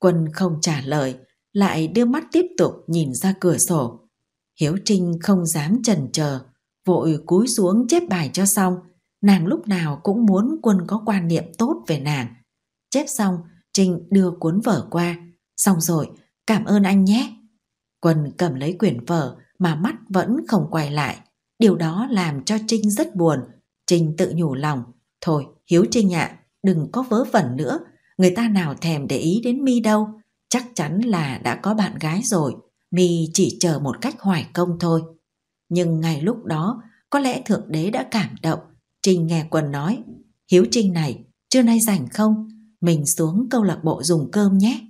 Speaker 1: Quân không trả lời, lại đưa mắt tiếp tục nhìn ra cửa sổ. Hiếu Trinh không dám chần chờ, vội cúi xuống chép bài cho xong. Nàng lúc nào cũng muốn quân có quan niệm tốt về nàng. Chép xong, Trinh đưa cuốn vở qua. Xong rồi, cảm ơn anh nhé. Quân cầm lấy quyển vở mà mắt vẫn không quay lại. Điều đó làm cho Trinh rất buồn. Trinh tự nhủ lòng. Thôi, Hiếu Trinh ạ, à, đừng có vớ vẩn nữa, người ta nào thèm để ý đến mi đâu chắc chắn là đã có bạn gái rồi mi chỉ chờ một cách hoài công thôi nhưng ngay lúc đó có lẽ thượng đế đã cảm động trinh nghe quần nói hiếu trinh này trưa nay rảnh không mình xuống câu lạc bộ dùng cơm nhé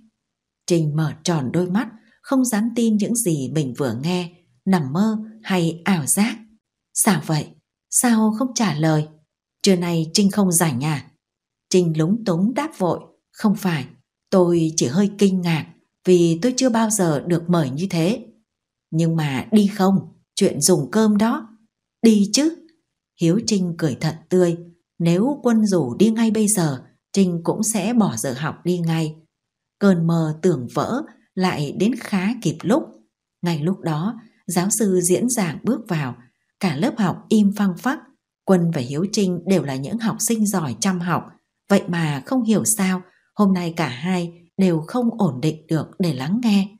Speaker 1: trinh mở tròn đôi mắt không dám tin những gì mình vừa nghe nằm mơ hay ảo giác sao vậy sao không trả lời trưa nay trinh không rảnh à trinh lúng túng đáp vội không phải, tôi chỉ hơi kinh ngạc vì tôi chưa bao giờ được mời như thế. Nhưng mà đi không, chuyện dùng cơm đó. Đi chứ. Hiếu Trinh cười thật tươi. Nếu quân rủ đi ngay bây giờ, Trinh cũng sẽ bỏ giờ học đi ngay. Cơn mơ tưởng vỡ lại đến khá kịp lúc. Ngay lúc đó, giáo sư diễn giảng bước vào, cả lớp học im phăng phắc. Quân và Hiếu Trinh đều là những học sinh giỏi chăm học, vậy mà không hiểu sao Hôm nay cả hai đều không ổn định được để lắng nghe.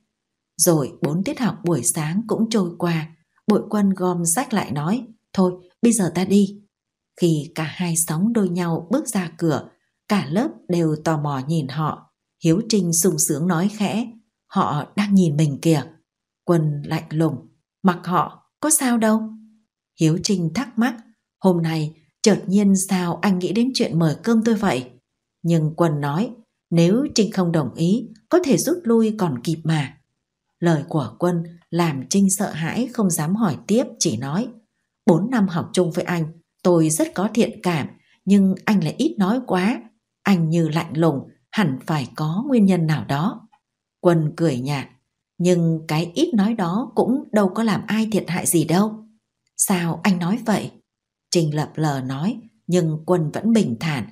Speaker 1: Rồi bốn tiết học buổi sáng cũng trôi qua, bội quân gom sách lại nói, thôi bây giờ ta đi. Khi cả hai sóng đôi nhau bước ra cửa, cả lớp đều tò mò nhìn họ. Hiếu Trinh sung sướng nói khẽ, họ đang nhìn mình kìa. Quân lạnh lùng, mặc họ, có sao đâu. Hiếu Trinh thắc mắc, hôm nay chợt nhiên sao anh nghĩ đến chuyện mời cơm tôi vậy? Nhưng Quân nói, nếu Trinh không đồng ý, có thể rút lui còn kịp mà. Lời của quân làm Trinh sợ hãi không dám hỏi tiếp chỉ nói. Bốn năm học chung với anh, tôi rất có thiện cảm, nhưng anh lại ít nói quá. Anh như lạnh lùng, hẳn phải có nguyên nhân nào đó. Quân cười nhạt, nhưng cái ít nói đó cũng đâu có làm ai thiệt hại gì đâu. Sao anh nói vậy? Trình lập lờ nói, nhưng Quân vẫn bình thản,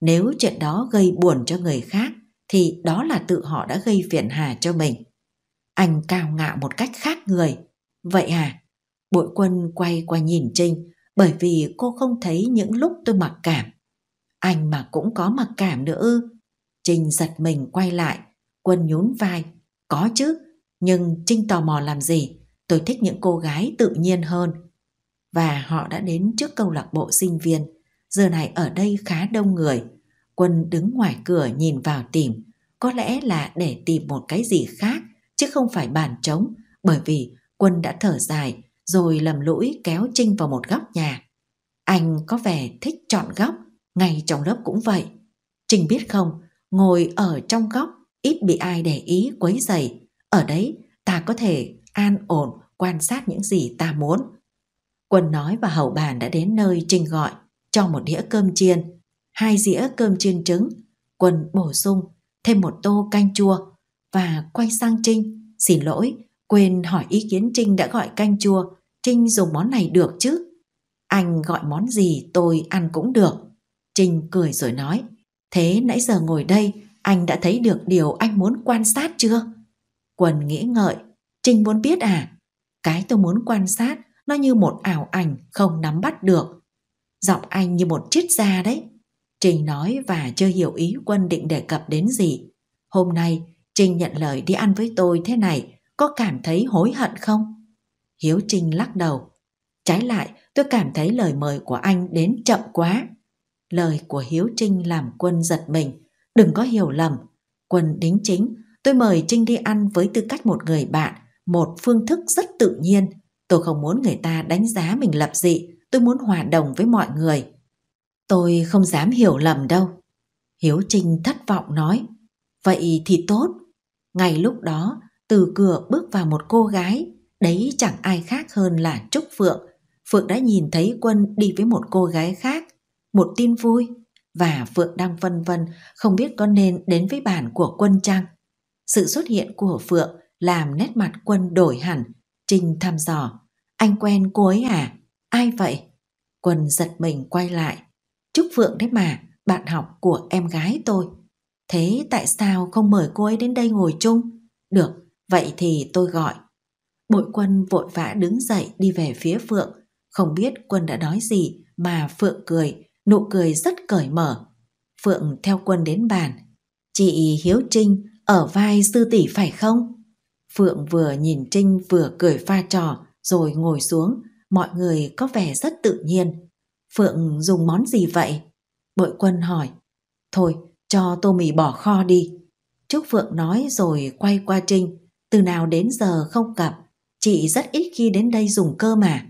Speaker 1: nếu chuyện đó gây buồn cho người khác thì đó là tự họ đã gây phiền hà cho mình anh cao ngạo một cách khác người vậy à bội quân quay qua nhìn trinh bởi vì cô không thấy những lúc tôi mặc cảm anh mà cũng có mặc cảm nữa ư trinh giật mình quay lại quân nhún vai có chứ nhưng trinh tò mò làm gì tôi thích những cô gái tự nhiên hơn và họ đã đến trước câu lạc bộ sinh viên giờ này ở đây khá đông người. Quân đứng ngoài cửa nhìn vào tìm, có lẽ là để tìm một cái gì khác, chứ không phải bàn trống, bởi vì quân đã thở dài, rồi lầm lũi kéo Trinh vào một góc nhà. Anh có vẻ thích chọn góc, ngay trong lớp cũng vậy. Trinh biết không, ngồi ở trong góc, ít bị ai để ý quấy dày. Ở đấy, ta có thể an ổn quan sát những gì ta muốn. Quân nói và hậu bàn đã đến nơi Trinh gọi cho một đĩa cơm chiên, hai dĩa cơm chiên trứng, quần bổ sung, thêm một tô canh chua và quay sang Trinh, xin lỗi, quên hỏi ý kiến Trinh đã gọi canh chua, Trinh dùng món này được chứ? Anh gọi món gì tôi ăn cũng được. Trinh cười rồi nói, thế nãy giờ ngồi đây anh đã thấy được điều anh muốn quan sát chưa? Quần nghĩ ngợi, Trinh muốn biết à? Cái tôi muốn quan sát nó như một ảo ảnh không nắm bắt được. Giọng anh như một chiếc da đấy. Trình nói và chưa hiểu ý Quân định đề cập đến gì. Hôm nay, Trình nhận lời đi ăn với tôi thế này, có cảm thấy hối hận không? Hiếu Trình lắc đầu. Trái lại, tôi cảm thấy lời mời của anh đến chậm quá. Lời của Hiếu Trinh làm Quân giật mình. Đừng có hiểu lầm. Quân đính chính, tôi mời Trinh đi ăn với tư cách một người bạn, một phương thức rất tự nhiên. Tôi không muốn người ta đánh giá mình lập dị, tôi muốn hòa đồng với mọi người. Tôi không dám hiểu lầm đâu. Hiếu Trinh thất vọng nói. Vậy thì tốt. Ngay lúc đó, từ cửa bước vào một cô gái, đấy chẳng ai khác hơn là Trúc Phượng. Phượng đã nhìn thấy Quân đi với một cô gái khác, một tin vui, và Phượng đang phân vân không biết có nên đến với bản của Quân chăng. Sự xuất hiện của Phượng làm nét mặt Quân đổi hẳn, Trinh thăm dò. Anh quen cô ấy à? Ai vậy? Quần giật mình quay lại. Trúc Phượng đấy mà, bạn học của em gái tôi. Thế tại sao không mời cô ấy đến đây ngồi chung? Được, vậy thì tôi gọi. Bội quân vội vã đứng dậy đi về phía Phượng. Không biết quân đã nói gì mà Phượng cười, nụ cười rất cởi mở. Phượng theo quân đến bàn. Chị Hiếu Trinh ở vai sư tỷ phải không? Phượng vừa nhìn Trinh vừa cười pha trò rồi ngồi xuống mọi người có vẻ rất tự nhiên. Phượng dùng món gì vậy? Bội quân hỏi. Thôi, cho tô mì bỏ kho đi. Trúc Phượng nói rồi quay qua Trinh. Từ nào đến giờ không gặp, chị rất ít khi đến đây dùng cơ mà.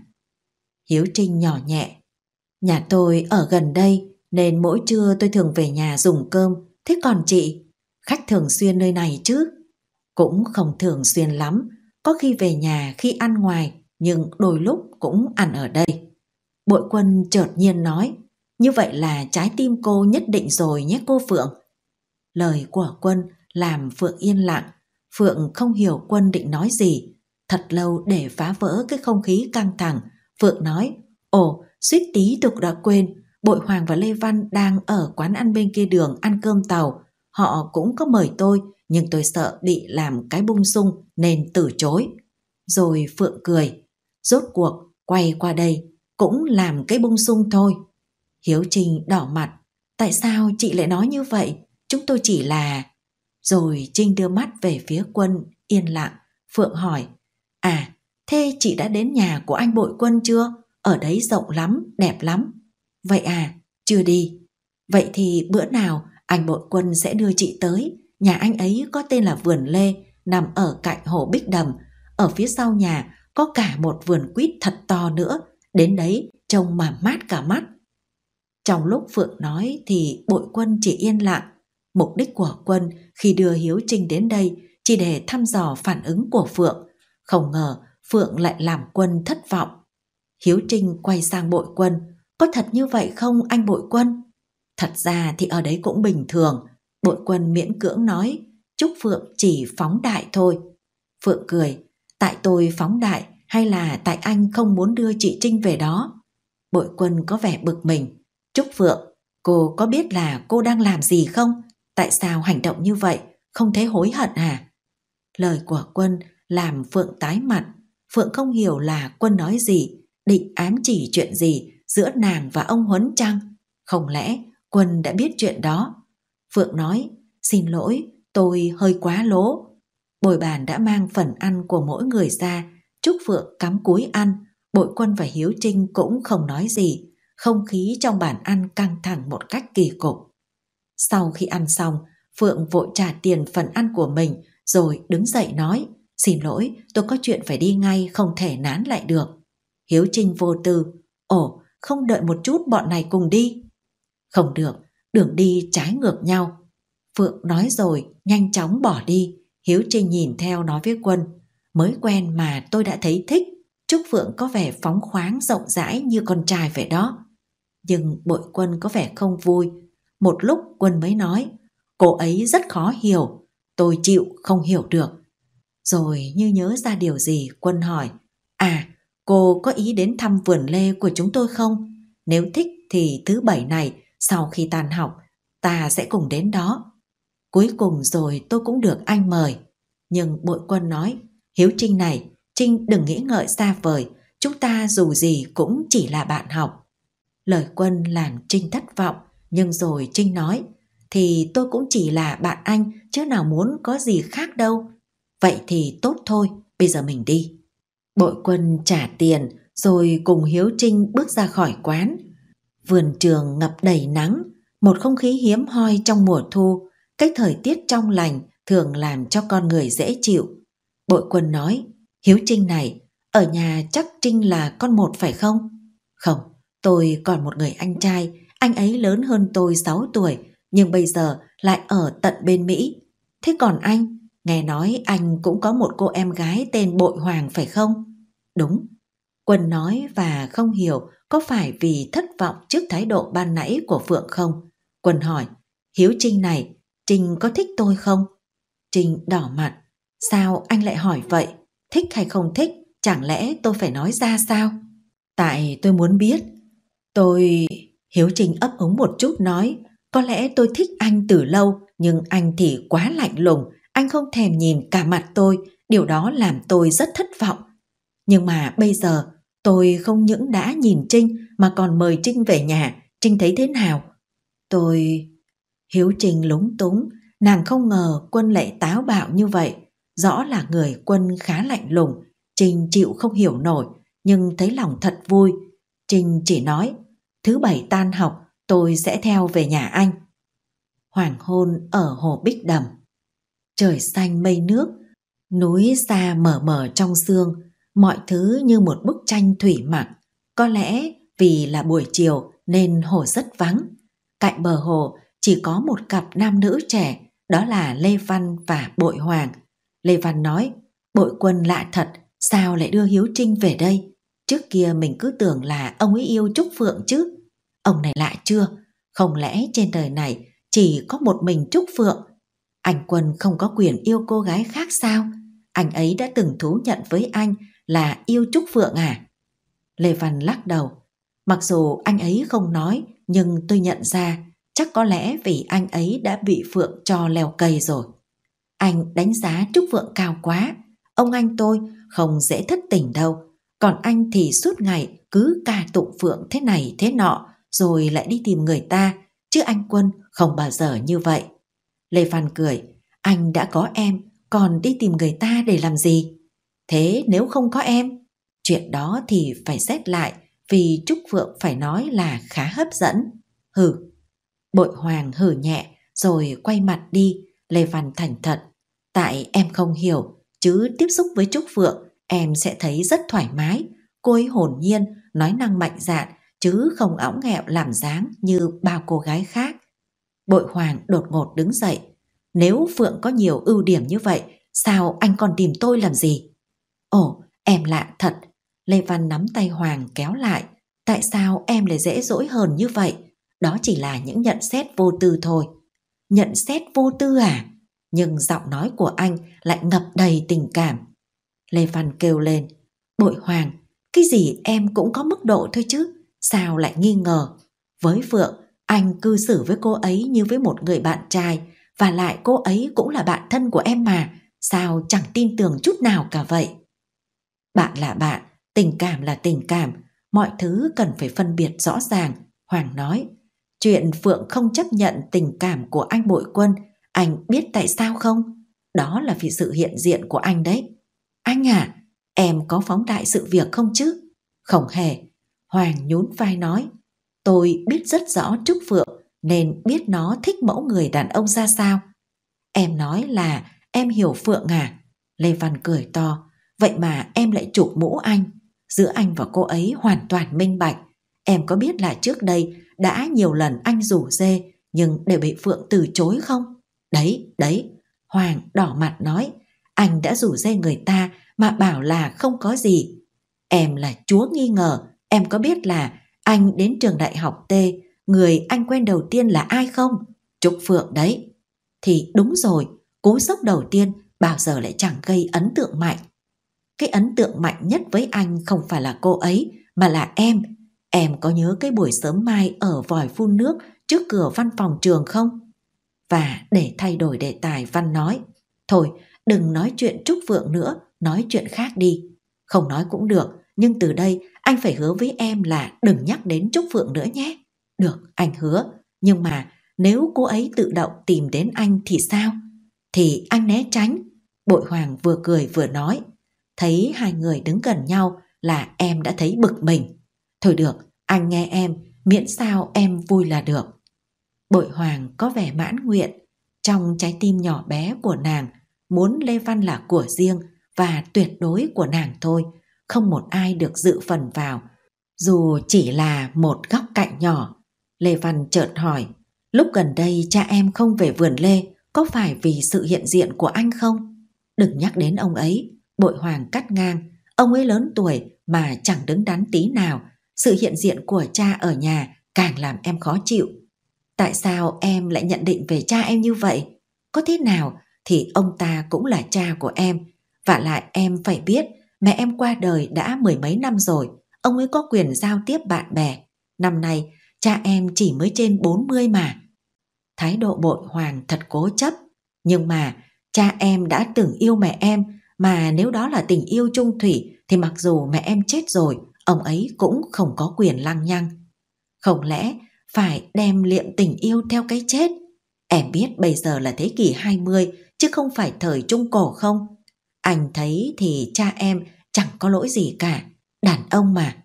Speaker 1: Hiếu Trinh nhỏ nhẹ. Nhà tôi ở gần đây nên mỗi trưa tôi thường về nhà dùng cơm. Thế còn chị? Khách thường xuyên nơi này chứ? Cũng không thường xuyên lắm, có khi về nhà khi ăn ngoài nhưng đôi lúc cũng ăn ở đây. Bội quân chợt nhiên nói, như vậy là trái tim cô nhất định rồi nhé cô Phượng. Lời của quân làm Phượng yên lặng, Phượng không hiểu quân định nói gì. Thật lâu để phá vỡ cái không khí căng thẳng, Phượng nói, ồ, suýt tí tục đã quên, Bội Hoàng và Lê Văn đang ở quán ăn bên kia đường ăn cơm tàu. Họ cũng có mời tôi, nhưng tôi sợ bị làm cái bung sung nên từ chối. Rồi Phượng cười, rốt cuộc quay qua đây cũng làm cái bung sung thôi. Hiếu Trinh đỏ mặt, tại sao chị lại nói như vậy? Chúng tôi chỉ là... Rồi Trinh đưa mắt về phía quân, yên lặng, Phượng hỏi, à, thế chị đã đến nhà của anh bội quân chưa? Ở đấy rộng lắm, đẹp lắm. Vậy à, chưa đi. Vậy thì bữa nào anh bội quân sẽ đưa chị tới. Nhà anh ấy có tên là Vườn Lê, nằm ở cạnh hồ Bích Đầm. Ở phía sau nhà có cả một vườn quýt thật to nữa, đến đấy trông mà mát cả mắt. Trong lúc Phượng nói thì bội quân chỉ yên lặng. Mục đích của quân khi đưa Hiếu Trinh đến đây chỉ để thăm dò phản ứng của Phượng. Không ngờ Phượng lại làm quân thất vọng. Hiếu Trinh quay sang bội quân. Có thật như vậy không anh bội quân? Thật ra thì ở đấy cũng bình thường. Bội quân miễn cưỡng nói. Chúc Phượng chỉ phóng đại thôi. Phượng cười tại tôi phóng đại hay là tại anh không muốn đưa chị Trinh về đó. Bội quân có vẻ bực mình. Trúc phượng cô có biết là cô đang làm gì không? Tại sao hành động như vậy? Không thấy hối hận à? Lời của quân làm Phượng tái mặt. Phượng không hiểu là quân nói gì, định ám chỉ chuyện gì giữa nàng và ông Huấn chăng? Không lẽ quân đã biết chuyện đó? Phượng nói, xin lỗi, tôi hơi quá lố, Bồi bàn đã mang phần ăn của mỗi người ra, Trúc Phượng cắm cúi ăn, Bội Quân và Hiếu Trinh cũng không nói gì, không khí trong bàn ăn căng thẳng một cách kỳ cục. Sau khi ăn xong, Phượng vội trả tiền phần ăn của mình rồi đứng dậy nói, xin lỗi, tôi có chuyện phải đi ngay, không thể nán lại được. Hiếu Trinh vô tư, ồ, không đợi một chút bọn này cùng đi. Không được, đường đi trái ngược nhau. Phượng nói rồi, nhanh chóng bỏ đi. Hiếu Trinh nhìn theo nói với Quân, mới quen mà tôi đã thấy thích, Trúc Phượng có vẻ phóng khoáng rộng rãi như con trai vậy đó. Nhưng bội quân có vẻ không vui, một lúc quân mới nói, cô ấy rất khó hiểu, tôi chịu không hiểu được. Rồi như nhớ ra điều gì quân hỏi, à cô có ý đến thăm vườn lê của chúng tôi không? Nếu thích thì thứ bảy này sau khi tan học ta sẽ cùng đến đó. Cuối cùng rồi tôi cũng được anh mời. Nhưng bội quân nói, Hiếu Trinh này, Trinh đừng nghĩ ngợi xa vời, chúng ta dù gì cũng chỉ là bạn học. Lời quân làm Trinh thất vọng, nhưng rồi Trinh nói, thì tôi cũng chỉ là bạn anh chứ nào muốn có gì khác đâu. Vậy thì tốt thôi, bây giờ mình đi. Bội quân trả tiền rồi cùng Hiếu Trinh bước ra khỏi quán. Vườn trường ngập đầy nắng, một không khí hiếm hoi trong mùa thu cái thời tiết trong lành thường làm cho con người dễ chịu. Bội quân nói, Hiếu Trinh này, ở nhà chắc Trinh là con một phải không? Không, tôi còn một người anh trai, anh ấy lớn hơn tôi 6 tuổi, nhưng bây giờ lại ở tận bên Mỹ. Thế còn anh, nghe nói anh cũng có một cô em gái tên Bội Hoàng phải không? Đúng. Quân nói và không hiểu có phải vì thất vọng trước thái độ ban nãy của Phượng không? Quân hỏi, Hiếu Trinh này, Trình có thích tôi không? Trình đỏ mặt. Sao anh lại hỏi vậy? Thích hay không thích? Chẳng lẽ tôi phải nói ra sao? Tại tôi muốn biết. Tôi... Hiếu Trình ấp ống một chút nói. Có lẽ tôi thích anh từ lâu, nhưng anh thì quá lạnh lùng. Anh không thèm nhìn cả mặt tôi. Điều đó làm tôi rất thất vọng. Nhưng mà bây giờ, tôi không những đã nhìn Trinh mà còn mời Trinh về nhà. Trinh thấy thế nào? Tôi... Hiếu Trình lúng túng, nàng không ngờ quân lại táo bạo như vậy. Rõ là người quân khá lạnh lùng, Trình chịu không hiểu nổi, nhưng thấy lòng thật vui. Trình chỉ nói, thứ bảy tan học, tôi sẽ theo về nhà anh. Hoàng hôn ở hồ Bích Đầm. Trời xanh mây nước, núi xa mờ mờ trong sương, mọi thứ như một bức tranh thủy mặc. Có lẽ vì là buổi chiều nên hồ rất vắng. Cạnh bờ hồ chỉ có một cặp nam nữ trẻ, đó là Lê Văn và Bội Hoàng. Lê Văn nói, bội quân lạ thật, sao lại đưa Hiếu Trinh về đây? Trước kia mình cứ tưởng là ông ấy yêu Trúc Phượng chứ. Ông này lạ chưa? Không lẽ trên đời này chỉ có một mình Trúc Phượng? Anh Quân không có quyền yêu cô gái khác sao? Anh ấy đã từng thú nhận với anh là yêu Trúc Phượng à? Lê Văn lắc đầu. Mặc dù anh ấy không nói, nhưng tôi nhận ra Chắc có lẽ vì anh ấy đã bị Phượng cho leo cây rồi. Anh đánh giá Trúc Phượng cao quá. Ông anh tôi không dễ thất tình đâu. Còn anh thì suốt ngày cứ ca tụng Phượng thế này thế nọ rồi lại đi tìm người ta. Chứ anh Quân không bao giờ như vậy. Lê Phan cười. Anh đã có em còn đi tìm người ta để làm gì? Thế nếu không có em? Chuyện đó thì phải xét lại vì Trúc Phượng phải nói là khá hấp dẫn. Hừ, Bội Hoàng hử nhẹ rồi quay mặt đi, Lê Văn thành thật. Tại em không hiểu, chứ tiếp xúc với Trúc Phượng em sẽ thấy rất thoải mái. Cô ấy hồn nhiên, nói năng mạnh dạn, chứ không õng nghẹo làm dáng như bao cô gái khác. Bội Hoàng đột ngột đứng dậy. Nếu Phượng có nhiều ưu điểm như vậy, sao anh còn tìm tôi làm gì? Ồ, em lạ thật. Lê Văn nắm tay Hoàng kéo lại. Tại sao em lại dễ dỗi hơn như vậy? đó chỉ là những nhận xét vô tư thôi nhận xét vô tư à nhưng giọng nói của anh lại ngập đầy tình cảm lê văn kêu lên bội hoàng cái gì em cũng có mức độ thôi chứ sao lại nghi ngờ với phượng anh cư xử với cô ấy như với một người bạn trai và lại cô ấy cũng là bạn thân của em mà sao chẳng tin tưởng chút nào cả vậy bạn là bạn tình cảm là tình cảm mọi thứ cần phải phân biệt rõ ràng hoàng nói Chuyện Phượng không chấp nhận tình cảm của anh bội quân, anh biết tại sao không? Đó là vì sự hiện diện của anh đấy. Anh à, em có phóng đại sự việc không chứ? Không hề. Hoàng nhún vai nói, tôi biết rất rõ Trúc Phượng nên biết nó thích mẫu người đàn ông ra sao. Em nói là em hiểu Phượng à? Lê Văn cười to, vậy mà em lại chụp mũ anh. Giữa anh và cô ấy hoàn toàn minh bạch Em có biết là trước đây đã nhiều lần anh rủ dê nhưng đều bị Phượng từ chối không? Đấy, đấy, Hoàng đỏ mặt nói, anh đã rủ dê người ta mà bảo là không có gì. Em là chúa nghi ngờ, em có biết là anh đến trường đại học T, người anh quen đầu tiên là ai không? Trúc Phượng đấy. Thì đúng rồi, cú sốc đầu tiên bao giờ lại chẳng gây ấn tượng mạnh. Cái ấn tượng mạnh nhất với anh không phải là cô ấy, mà là em, Em có nhớ cái buổi sớm mai ở vòi phun nước trước cửa văn phòng trường không? Và để thay đổi đề tài Văn nói, thôi đừng nói chuyện Trúc Vượng nữa, nói chuyện khác đi. Không nói cũng được, nhưng từ đây anh phải hứa với em là đừng nhắc đến Trúc Vượng nữa nhé. Được, anh hứa, nhưng mà nếu cô ấy tự động tìm đến anh thì sao? Thì anh né tránh. Bội Hoàng vừa cười vừa nói, thấy hai người đứng gần nhau là em đã thấy bực mình. Thôi được, anh nghe em, miễn sao em vui là được. Bội Hoàng có vẻ mãn nguyện, trong trái tim nhỏ bé của nàng muốn Lê Văn là của riêng và tuyệt đối của nàng thôi, không một ai được dự phần vào, dù chỉ là một góc cạnh nhỏ. Lê Văn chợt hỏi, lúc gần đây cha em không về vườn Lê, có phải vì sự hiện diện của anh không? Đừng nhắc đến ông ấy, bội hoàng cắt ngang, ông ấy lớn tuổi mà chẳng đứng đắn tí nào, sự hiện diện của cha ở nhà càng làm em khó chịu. Tại sao em lại nhận định về cha em như vậy? Có thế nào thì ông ta cũng là cha của em. Và lại em phải biết mẹ em qua đời đã mười mấy năm rồi. Ông ấy có quyền giao tiếp bạn bè. Năm nay cha em chỉ mới trên 40 mà. Thái độ bội hoàng thật cố chấp. Nhưng mà cha em đã từng yêu mẹ em mà nếu đó là tình yêu chung thủy thì mặc dù mẹ em chết rồi ông ấy cũng không có quyền lăng nhăng. Không lẽ phải đem liệm tình yêu theo cái chết? Em biết bây giờ là thế kỷ 20 chứ không phải thời trung cổ không? Anh thấy thì cha em chẳng có lỗi gì cả, đàn ông mà.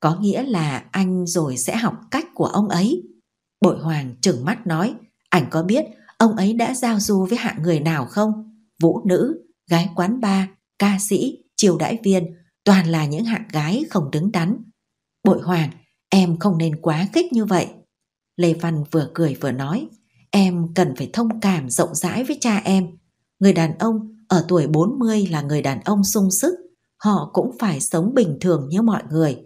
Speaker 1: Có nghĩa là anh rồi sẽ học cách của ông ấy. Bội Hoàng trừng mắt nói, anh có biết ông ấy đã giao du với hạng người nào không? Vũ nữ, gái quán bar, ca sĩ, triều đại viên, toàn là những hạng gái không đứng đắn. Bội hoàng, em không nên quá khích như vậy. Lê Văn vừa cười vừa nói, em cần phải thông cảm rộng rãi với cha em. Người đàn ông ở tuổi 40 là người đàn ông sung sức, họ cũng phải sống bình thường như mọi người.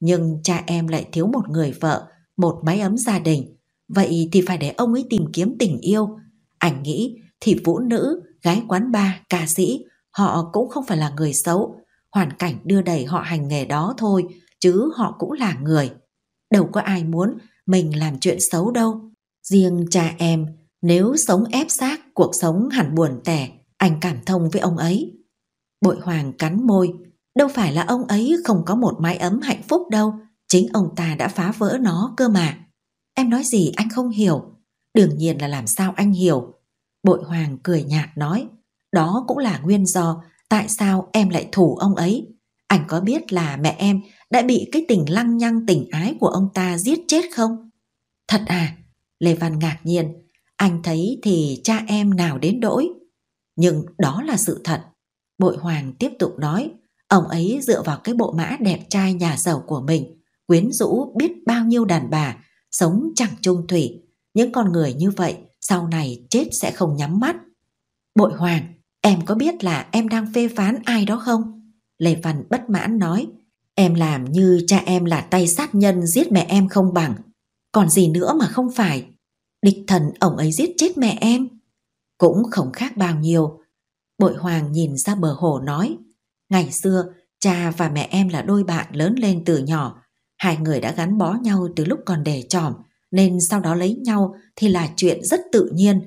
Speaker 1: Nhưng cha em lại thiếu một người vợ, một mái ấm gia đình. Vậy thì phải để ông ấy tìm kiếm tình yêu. Ảnh nghĩ thì vũ nữ, gái quán bar, ca sĩ, họ cũng không phải là người xấu hoàn cảnh đưa đẩy họ hành nghề đó thôi chứ họ cũng là người đâu có ai muốn mình làm chuyện xấu đâu riêng cha em nếu sống ép xác cuộc sống hẳn buồn tẻ anh cảm thông với ông ấy bội hoàng cắn môi đâu phải là ông ấy không có một mái ấm hạnh phúc đâu chính ông ta đã phá vỡ nó cơ mà em nói gì anh không hiểu đương nhiên là làm sao anh hiểu bội hoàng cười nhạt nói đó cũng là nguyên do tại sao em lại thủ ông ấy? Anh có biết là mẹ em đã bị cái tình lăng nhăng tình ái của ông ta giết chết không? Thật à? Lê Văn ngạc nhiên. Anh thấy thì cha em nào đến đỗi. Nhưng đó là sự thật. Bội Hoàng tiếp tục nói, ông ấy dựa vào cái bộ mã đẹp trai nhà giàu của mình, quyến rũ biết bao nhiêu đàn bà, sống chẳng chung thủy. Những con người như vậy sau này chết sẽ không nhắm mắt. Bội Hoàng, Em có biết là em đang phê phán ai đó không? Lê Văn bất mãn nói. Em làm như cha em là tay sát nhân giết mẹ em không bằng. Còn gì nữa mà không phải. Địch thần ổng ấy giết chết mẹ em. Cũng không khác bao nhiêu. Bội Hoàng nhìn ra bờ hồ nói. Ngày xưa, cha và mẹ em là đôi bạn lớn lên từ nhỏ. Hai người đã gắn bó nhau từ lúc còn đẻ tròm, nên sau đó lấy nhau thì là chuyện rất tự nhiên.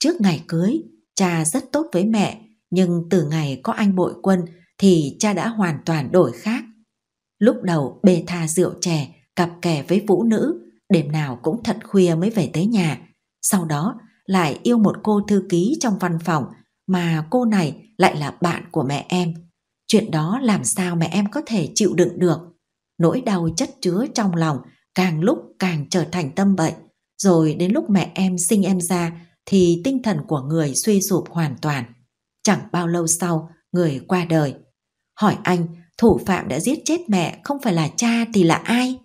Speaker 1: Trước ngày cưới, Cha rất tốt với mẹ, nhưng từ ngày có anh bội quân thì cha đã hoàn toàn đổi khác. Lúc đầu bê tha rượu chè, cặp kè với vũ nữ, đêm nào cũng thật khuya mới về tới nhà. Sau đó lại yêu một cô thư ký trong văn phòng mà cô này lại là bạn của mẹ em. Chuyện đó làm sao mẹ em có thể chịu đựng được. Nỗi đau chất chứa trong lòng càng lúc càng trở thành tâm bệnh. Rồi đến lúc mẹ em sinh em ra thì tinh thần của người suy sụp hoàn toàn. Chẳng bao lâu sau, người qua đời. Hỏi anh, thủ phạm đã giết chết mẹ không phải là cha thì là ai?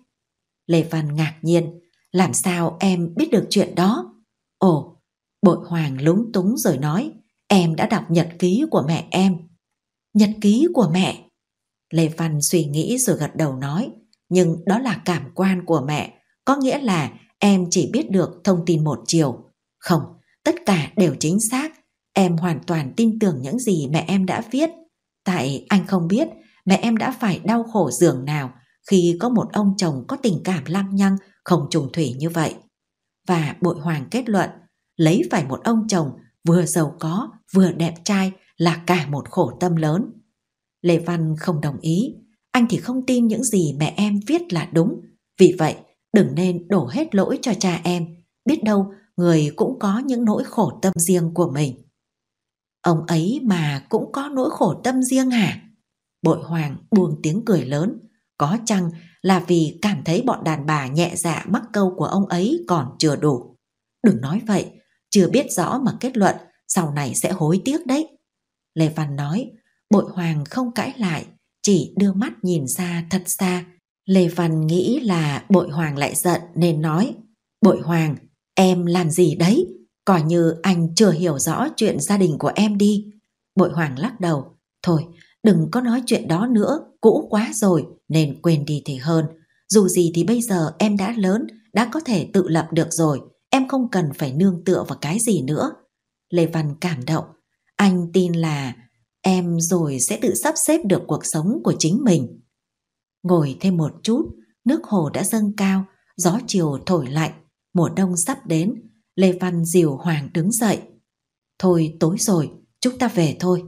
Speaker 1: Lê Văn ngạc nhiên, làm sao em biết được chuyện đó? Ồ, bội hoàng lúng túng rồi nói, em đã đọc nhật ký của mẹ em. Nhật ký của mẹ? Lê Văn suy nghĩ rồi gật đầu nói, nhưng đó là cảm quan của mẹ, có nghĩa là em chỉ biết được thông tin một chiều. Không, tất cả đều chính xác. Em hoàn toàn tin tưởng những gì mẹ em đã viết. Tại anh không biết mẹ em đã phải đau khổ giường nào khi có một ông chồng có tình cảm lăng nhăng, không trùng thủy như vậy. Và bội hoàng kết luận, lấy phải một ông chồng vừa giàu có, vừa đẹp trai là cả một khổ tâm lớn. Lê Văn không đồng ý, anh thì không tin những gì mẹ em viết là đúng. Vì vậy, đừng nên đổ hết lỗi cho cha em, biết đâu người cũng có những nỗi khổ tâm riêng của mình ông ấy mà cũng có nỗi khổ tâm riêng hả bội hoàng buông tiếng cười lớn có chăng là vì cảm thấy bọn đàn bà nhẹ dạ mắc câu của ông ấy còn chưa đủ đừng nói vậy chưa biết rõ mà kết luận sau này sẽ hối tiếc đấy lê văn nói bội hoàng không cãi lại chỉ đưa mắt nhìn ra thật xa lê văn nghĩ là bội hoàng lại giận nên nói bội hoàng Em làm gì đấy? Coi như anh chưa hiểu rõ chuyện gia đình của em đi. Bội Hoàng lắc đầu. Thôi, đừng có nói chuyện đó nữa, cũ quá rồi, nên quên đi thì hơn. Dù gì thì bây giờ em đã lớn, đã có thể tự lập được rồi, em không cần phải nương tựa vào cái gì nữa. Lê Văn cảm động. Anh tin là em rồi sẽ tự sắp xếp được cuộc sống của chính mình. Ngồi thêm một chút, nước hồ đã dâng cao, gió chiều thổi lạnh, mùa đông sắp đến, Lê Văn dìu Hoàng đứng dậy. Thôi tối rồi, chúng ta về thôi.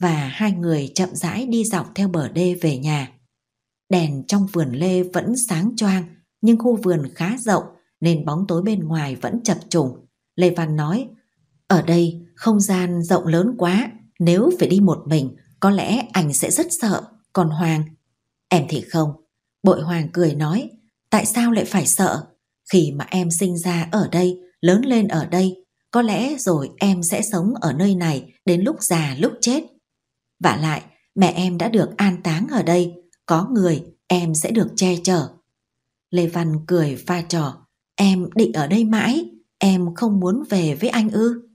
Speaker 1: Và hai người chậm rãi đi dọc theo bờ đê về nhà. Đèn trong vườn lê vẫn sáng choang, nhưng khu vườn khá rộng nên bóng tối bên ngoài vẫn chập trùng. Lê Văn nói, ở đây không gian rộng lớn quá, nếu phải đi một mình có lẽ anh sẽ rất sợ, còn Hoàng. Em thì không. Bội Hoàng cười nói, tại sao lại phải sợ? Khi mà em sinh ra ở đây, lớn lên ở đây, có lẽ rồi em sẽ sống ở nơi này đến lúc già lúc chết. Vả lại, mẹ em đã được an táng ở đây, có người em sẽ được che chở. Lê Văn cười pha trò, em định ở đây mãi, em không muốn về với anh ư.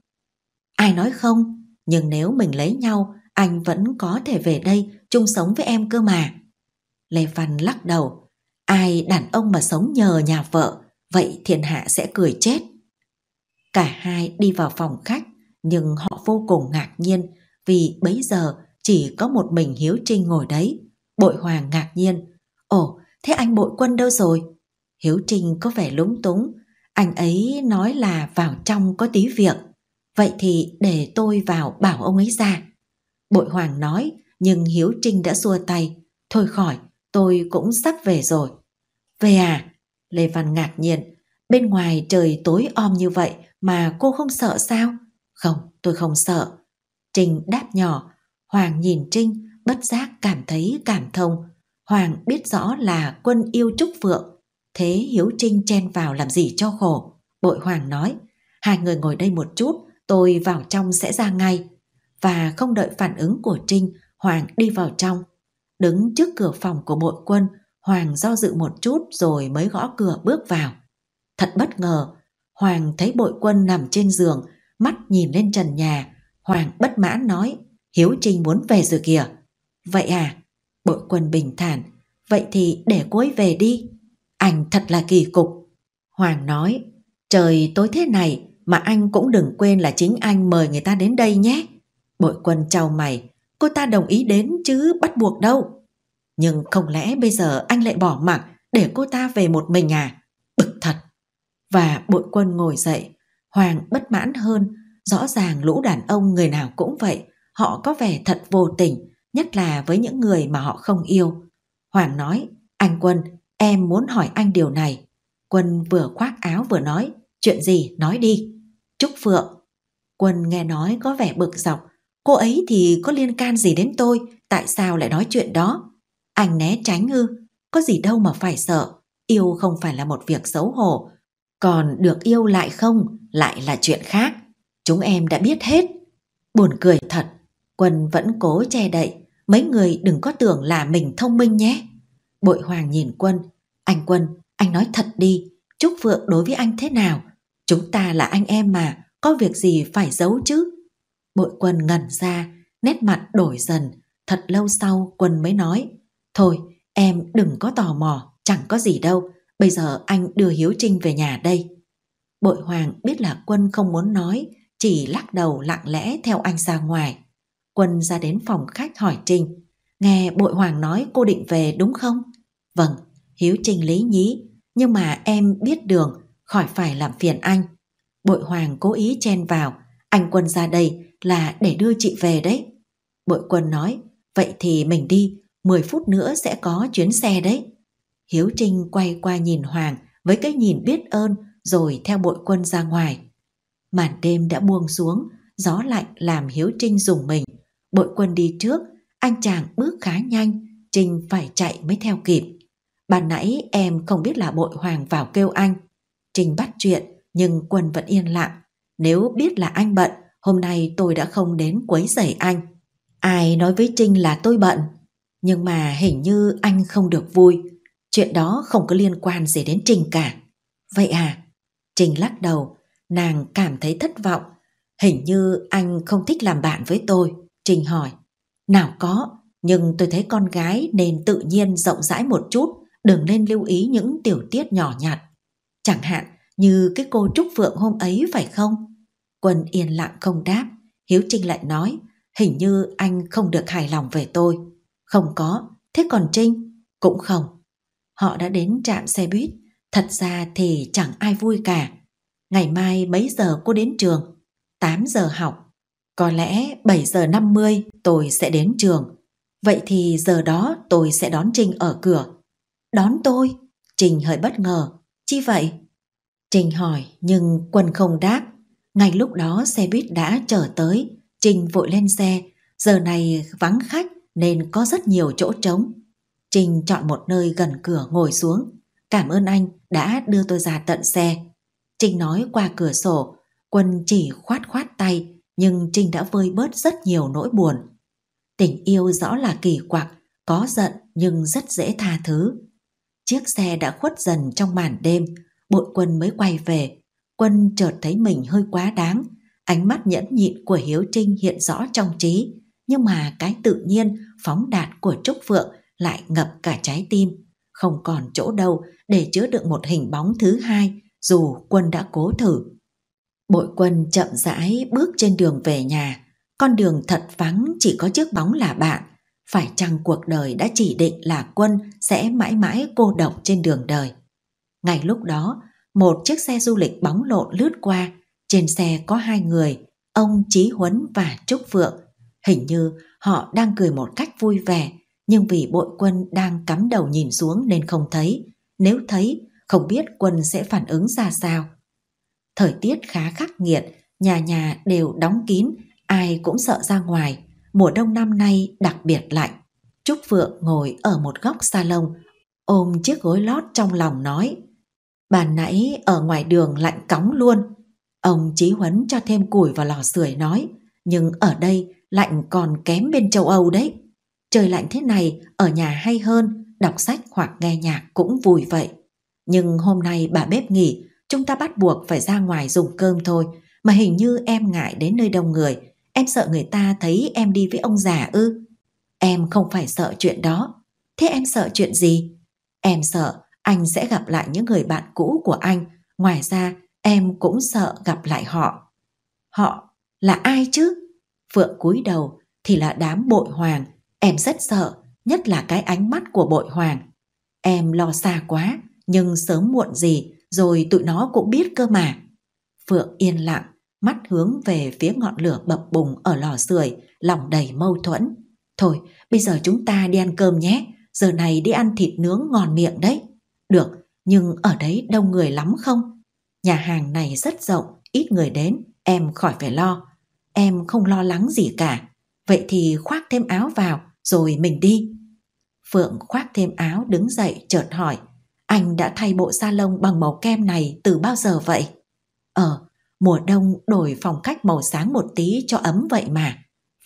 Speaker 1: Ai nói không, nhưng nếu mình lấy nhau, anh vẫn có thể về đây chung sống với em cơ mà. Lê Văn lắc đầu, ai đàn ông mà sống nhờ nhà vợ, vậy thiên hạ sẽ cười chết. Cả hai đi vào phòng khách, nhưng họ vô cùng ngạc nhiên vì bấy giờ chỉ có một mình Hiếu Trinh ngồi đấy. Bội Hoàng ngạc nhiên, ồ, thế anh bội quân đâu rồi? Hiếu Trinh có vẻ lúng túng, anh ấy nói là vào trong có tí việc, vậy thì để tôi vào bảo ông ấy ra. Bội Hoàng nói, nhưng Hiếu Trinh đã xua tay, thôi khỏi, tôi cũng sắp về rồi. Về à? Lê Văn ngạc nhiên, bên ngoài trời tối om như vậy mà cô không sợ sao? Không, tôi không sợ. Trinh đáp nhỏ, Hoàng nhìn Trinh, bất giác cảm thấy cảm thông. Hoàng biết rõ là quân yêu Trúc Phượng. Thế Hiếu Trinh chen vào làm gì cho khổ? Bội Hoàng nói, hai người ngồi đây một chút, tôi vào trong sẽ ra ngay. Và không đợi phản ứng của Trinh, Hoàng đi vào trong. Đứng trước cửa phòng của bội quân, Hoàng do dự một chút rồi mới gõ cửa bước vào. Thật bất ngờ, Hoàng thấy bội quân nằm trên giường, mắt nhìn lên trần nhà. Hoàng bất mãn nói, Hiếu Trinh muốn về rồi kìa. Vậy à? Bội quân bình thản, vậy thì để cô ấy về đi. Anh thật là kỳ cục. Hoàng nói, trời tối thế này mà anh cũng đừng quên là chính anh mời người ta đến đây nhé. Bội quân trao mày, cô ta đồng ý đến chứ bắt buộc đâu. Nhưng không lẽ bây giờ anh lại bỏ mặc để cô ta về một mình à? Bực thật. Và bội quân ngồi dậy, Hoàng bất mãn hơn, rõ ràng lũ đàn ông người nào cũng vậy, họ có vẻ thật vô tình, nhất là với những người mà họ không yêu. Hoàng nói, anh Quân, em muốn hỏi anh điều này. Quân vừa khoác áo vừa nói, chuyện gì nói đi. Chúc Phượng. Quân nghe nói có vẻ bực dọc, cô ấy thì có liên can gì đến tôi, tại sao lại nói chuyện đó? Anh né tránh ư, có gì đâu mà phải sợ, yêu không phải là một việc xấu hổ. Còn được yêu lại không, lại là chuyện khác. Chúng em đã biết hết. Buồn cười thật, Quân vẫn cố che đậy, mấy người đừng có tưởng là mình thông minh nhé. Bội Hoàng nhìn Quân, anh Quân, anh nói thật đi, Trúc Phượng đối với anh thế nào? Chúng ta là anh em mà, có việc gì phải giấu chứ? Bội Quân ngẩn ra, nét mặt đổi dần, thật lâu sau Quân mới nói. Thôi, em đừng có tò mò, chẳng có gì đâu. Bây giờ anh đưa Hiếu Trinh về nhà đây. Bội Hoàng biết là Quân không muốn nói, chỉ lắc đầu lặng lẽ theo anh ra ngoài. Quân ra đến phòng khách hỏi Trinh, nghe Bội Hoàng nói cô định về đúng không? Vâng, Hiếu Trinh lý nhí, nhưng mà em biết đường, khỏi phải làm phiền anh. Bội Hoàng cố ý chen vào, anh Quân ra đây là để đưa chị về đấy. Bội Quân nói, vậy thì mình đi, 10 phút nữa sẽ có chuyến xe đấy. Hiếu Trinh quay qua nhìn Hoàng với cái nhìn biết ơn rồi theo bội quân ra ngoài. Màn đêm đã buông xuống, gió lạnh làm Hiếu Trinh dùng mình. Bội quân đi trước, anh chàng bước khá nhanh, Trinh phải chạy mới theo kịp. Ban nãy em không biết là bội hoàng vào kêu anh. Trinh bắt chuyện, nhưng quân vẫn yên lặng. Nếu biết là anh bận, hôm nay tôi đã không đến quấy rầy anh. Ai nói với Trinh là tôi bận? Nhưng mà hình như anh không được vui, chuyện đó không có liên quan gì đến Trình cả. Vậy à? Trình lắc đầu, nàng cảm thấy thất vọng. Hình như anh không thích làm bạn với tôi. Trình hỏi, nào có, nhưng tôi thấy con gái nên tự nhiên rộng rãi một chút, đừng nên lưu ý những tiểu tiết nhỏ nhặt. Chẳng hạn như cái cô Trúc Phượng hôm ấy phải không? Quân yên lặng không đáp, Hiếu Trinh lại nói, hình như anh không được hài lòng về tôi. Không có, thế còn Trinh? Cũng không. Họ đã đến trạm xe buýt, thật ra thì chẳng ai vui cả. Ngày mai mấy giờ cô đến trường? 8 giờ học. Có lẽ 7 giờ 50 tôi sẽ đến trường. Vậy thì giờ đó tôi sẽ đón Trinh ở cửa. Đón tôi? Trình hơi bất ngờ. Chi vậy? Trình hỏi nhưng Quân không đáp. Ngay lúc đó xe buýt đã chở tới. Trình vội lên xe. Giờ này vắng khách nên có rất nhiều chỗ trống. Trình chọn một nơi gần cửa ngồi xuống. Cảm ơn anh đã đưa tôi ra tận xe. Trình nói qua cửa sổ, Quân chỉ khoát khoát tay, nhưng Trình đã vơi bớt rất nhiều nỗi buồn. Tình yêu rõ là kỳ quặc, có giận nhưng rất dễ tha thứ. Chiếc xe đã khuất dần trong màn đêm, bội quân mới quay về. Quân chợt thấy mình hơi quá đáng, ánh mắt nhẫn nhịn của Hiếu Trinh hiện rõ trong trí nhưng mà cái tự nhiên phóng đạt của Trúc Phượng lại ngập cả trái tim, không còn chỗ đâu để chứa được một hình bóng thứ hai dù quân đã cố thử. Bội quân chậm rãi bước trên đường về nhà, con đường thật vắng chỉ có chiếc bóng là bạn, phải chăng cuộc đời đã chỉ định là quân sẽ mãi mãi cô độc trên đường đời. Ngay lúc đó, một chiếc xe du lịch bóng lộn lướt qua, trên xe có hai người, ông Chí Huấn và Trúc Phượng Hình như họ đang cười một cách vui vẻ, nhưng vì bội quân đang cắm đầu nhìn xuống nên không thấy. Nếu thấy, không biết quân sẽ phản ứng ra sao. Thời tiết khá khắc nghiệt, nhà nhà đều đóng kín, ai cũng sợ ra ngoài. Mùa đông năm nay đặc biệt lạnh. Trúc Vượng ngồi ở một góc salon, ôm chiếc gối lót trong lòng nói. Bàn nãy ở ngoài đường lạnh cóng luôn. Ông Chí Huấn cho thêm củi vào lò sưởi nói, nhưng ở đây lạnh còn kém bên châu Âu đấy. Trời lạnh thế này, ở nhà hay hơn, đọc sách hoặc nghe nhạc cũng vui vậy. Nhưng hôm nay bà bếp nghỉ, chúng ta bắt buộc phải ra ngoài dùng cơm thôi, mà hình như em ngại đến nơi đông người, em sợ người ta thấy em đi với ông già ư. Em không phải sợ chuyện đó. Thế em sợ chuyện gì? Em sợ anh sẽ gặp lại những người bạn cũ của anh, ngoài ra em cũng sợ gặp lại họ. Họ là ai chứ? Phượng cúi đầu thì là đám bội hoàng. Em rất sợ, nhất là cái ánh mắt của bội hoàng. Em lo xa quá, nhưng sớm muộn gì rồi tụi nó cũng biết cơ mà. Phượng yên lặng, mắt hướng về phía ngọn lửa bập bùng ở lò sưởi, lòng đầy mâu thuẫn. Thôi, bây giờ chúng ta đi ăn cơm nhé, giờ này đi ăn thịt nướng ngon miệng đấy. Được, nhưng ở đấy đông người lắm không? Nhà hàng này rất rộng, ít người đến, em khỏi phải lo. Em không lo lắng gì cả. Vậy thì khoác thêm áo vào rồi mình đi. Phượng khoác thêm áo đứng dậy chợt hỏi. Anh đã thay bộ sa lông bằng màu kem này từ bao giờ vậy? Ờ, mùa đông đổi phong cách màu sáng một tí cho ấm vậy mà.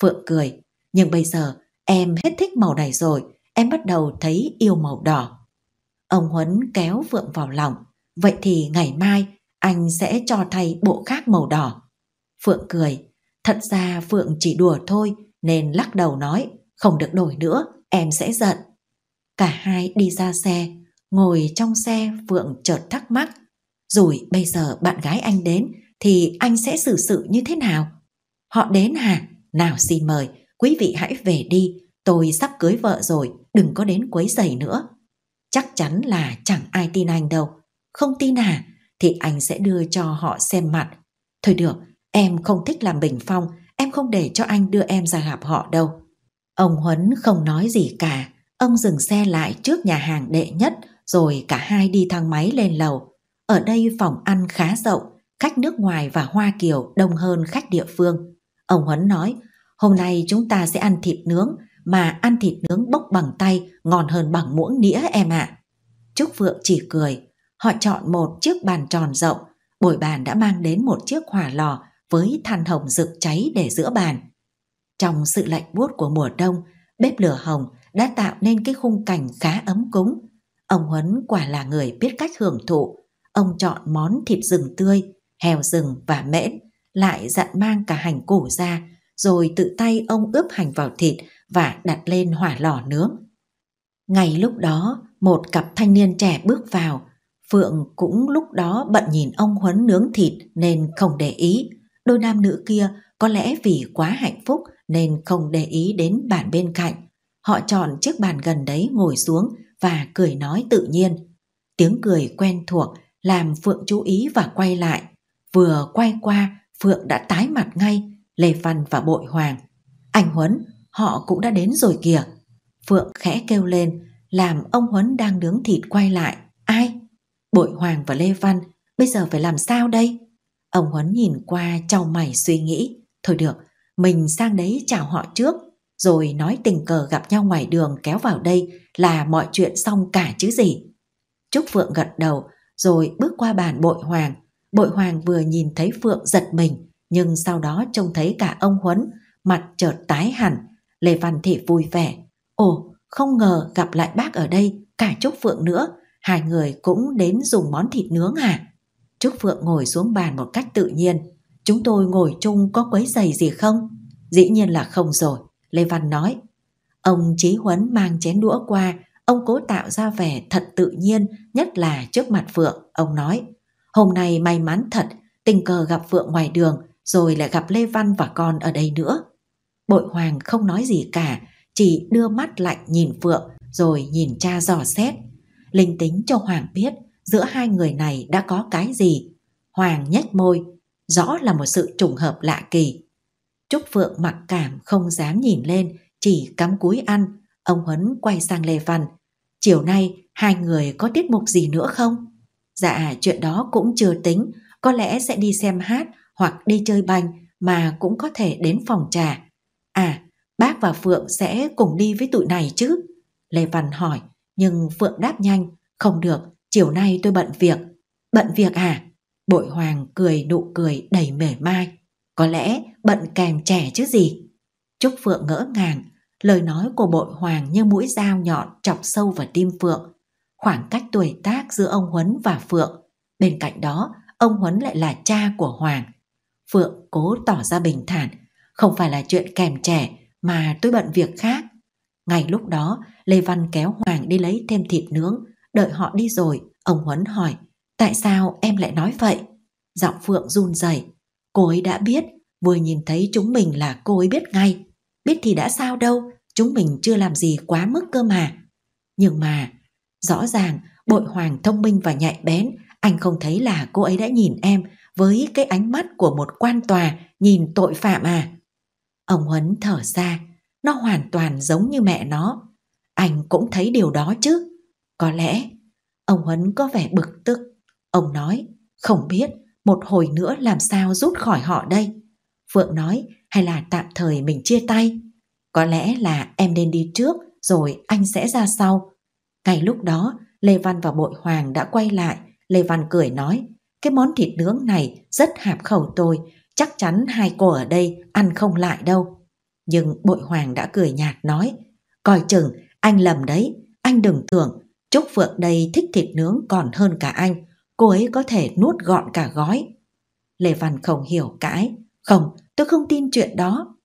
Speaker 1: Phượng cười. Nhưng bây giờ em hết thích màu này rồi. Em bắt đầu thấy yêu màu đỏ. Ông Huấn kéo Phượng vào lòng. Vậy thì ngày mai anh sẽ cho thay bộ khác màu đỏ. Phượng cười, Thật ra Phượng chỉ đùa thôi nên lắc đầu nói, không được đổi nữa, em sẽ giận. Cả hai đi ra xe, ngồi trong xe Phượng chợt thắc mắc. Rồi bây giờ bạn gái anh đến thì anh sẽ xử sự như thế nào? Họ đến hả? Nào xin mời, quý vị hãy về đi, tôi sắp cưới vợ rồi, đừng có đến quấy rầy nữa. Chắc chắn là chẳng ai tin anh đâu. Không tin à, thì anh sẽ đưa cho họ xem mặt. Thôi được, Em không thích làm bình phong, em không để cho anh đưa em ra gặp họ đâu. Ông Huấn không nói gì cả, ông dừng xe lại trước nhà hàng đệ nhất rồi cả hai đi thang máy lên lầu. Ở đây phòng ăn khá rộng, khách nước ngoài và Hoa Kiều đông hơn khách địa phương. Ông Huấn nói, hôm nay chúng ta sẽ ăn thịt nướng, mà ăn thịt nướng bốc bằng tay ngon hơn bằng muỗng đĩa em ạ. À. Trúc phượng chỉ cười, họ chọn một chiếc bàn tròn rộng, bồi bàn đã mang đến một chiếc hỏa lò với than hồng dựng cháy để giữa bàn. Trong sự lạnh buốt của mùa đông, bếp lửa hồng đã tạo nên cái khung cảnh khá ấm cúng. Ông Huấn quả là người biết cách hưởng thụ. Ông chọn món thịt rừng tươi, heo rừng và mễ lại dặn mang cả hành củ ra, rồi tự tay ông ướp hành vào thịt và đặt lên hỏa lò nướng. Ngay lúc đó, một cặp thanh niên trẻ bước vào. Phượng cũng lúc đó bận nhìn ông Huấn nướng thịt nên không để ý. Đôi nam nữ kia có lẽ vì quá hạnh phúc nên không để ý đến bàn bên cạnh. Họ chọn chiếc bàn gần đấy ngồi xuống và cười nói tự nhiên. Tiếng cười quen thuộc làm Phượng chú ý và quay lại. Vừa quay qua, Phượng đã tái mặt ngay, Lê Văn và Bội Hoàng. Anh Huấn, họ cũng đã đến rồi kìa. Phượng khẽ kêu lên, làm ông Huấn đang nướng thịt quay lại. Ai? Bội Hoàng và Lê Văn, bây giờ phải làm sao đây? Ông Huấn nhìn qua trao mày suy nghĩ. Thôi được, mình sang đấy chào họ trước, rồi nói tình cờ gặp nhau ngoài đường kéo vào đây là mọi chuyện xong cả chứ gì. Trúc Phượng gật đầu, rồi bước qua bàn bội hoàng. Bội hoàng vừa nhìn thấy Phượng giật mình, nhưng sau đó trông thấy cả ông Huấn, mặt chợt tái hẳn. Lê Văn Thị vui vẻ. Ồ, không ngờ gặp lại bác ở đây, cả Trúc Phượng nữa. Hai người cũng đến dùng món thịt nướng à? Trúc Phượng ngồi xuống bàn một cách tự nhiên. Chúng tôi ngồi chung có quấy giày gì không? Dĩ nhiên là không rồi, Lê Văn nói. Ông Chí Huấn mang chén đũa qua, ông cố tạo ra vẻ thật tự nhiên, nhất là trước mặt Phượng, ông nói. Hôm nay may mắn thật, tình cờ gặp Phượng ngoài đường, rồi lại gặp Lê Văn và con ở đây nữa. Bội Hoàng không nói gì cả, chỉ đưa mắt lạnh nhìn Phượng, rồi nhìn cha dò xét. Linh tính cho Hoàng biết giữa hai người này đã có cái gì. Hoàng nhếch môi, rõ là một sự trùng hợp lạ kỳ. Trúc Phượng mặc cảm không dám nhìn lên, chỉ cắm cúi ăn. Ông Huấn quay sang Lê Văn. Chiều nay hai người có tiết mục gì nữa không? Dạ chuyện đó cũng chưa tính, có lẽ sẽ đi xem hát hoặc đi chơi banh mà cũng có thể đến phòng trà. À, bác và Phượng sẽ cùng đi với tụi này chứ? Lê Văn hỏi, nhưng Phượng đáp nhanh, không được, Chiều nay tôi bận việc. Bận việc à? Bội Hoàng cười nụ cười đầy mể mai. Có lẽ bận kèm trẻ chứ gì. Trúc Phượng ngỡ ngàng, lời nói của bội Hoàng như mũi dao nhọn chọc sâu vào tim Phượng. Khoảng cách tuổi tác giữa ông Huấn và Phượng. Bên cạnh đó, ông Huấn lại là cha của Hoàng. Phượng cố tỏ ra bình thản, không phải là chuyện kèm trẻ mà tôi bận việc khác. Ngay lúc đó, Lê Văn kéo Hoàng đi lấy thêm thịt nướng, Đợi họ đi rồi, ông Huấn hỏi, tại sao em lại nói vậy? Giọng Phượng run rẩy. cô ấy đã biết, vừa nhìn thấy chúng mình là cô ấy biết ngay. Biết thì đã sao đâu, chúng mình chưa làm gì quá mức cơ mà. Nhưng mà, rõ ràng bội hoàng thông minh và nhạy bén, anh không thấy là cô ấy đã nhìn em với cái ánh mắt của một quan tòa nhìn tội phạm à. Ông Huấn thở ra, nó hoàn toàn giống như mẹ nó. Anh cũng thấy điều đó chứ. Có lẽ, ông Huấn có vẻ bực tức. Ông nói, không biết, một hồi nữa làm sao rút khỏi họ đây. Phượng nói, hay là tạm thời mình chia tay. Có lẽ là em nên đi trước, rồi anh sẽ ra sau. Ngay lúc đó, Lê Văn và Bội Hoàng đã quay lại. Lê Văn cười nói, cái món thịt nướng này rất hạp khẩu tôi, chắc chắn hai cô ở đây ăn không lại đâu. Nhưng Bội Hoàng đã cười nhạt nói, coi chừng, anh lầm đấy, anh đừng tưởng Trúc Phượng đây thích thịt nướng còn hơn cả anh, cô ấy có thể nuốt gọn cả gói. Lê Văn không hiểu cãi, không, tôi không tin chuyện đó.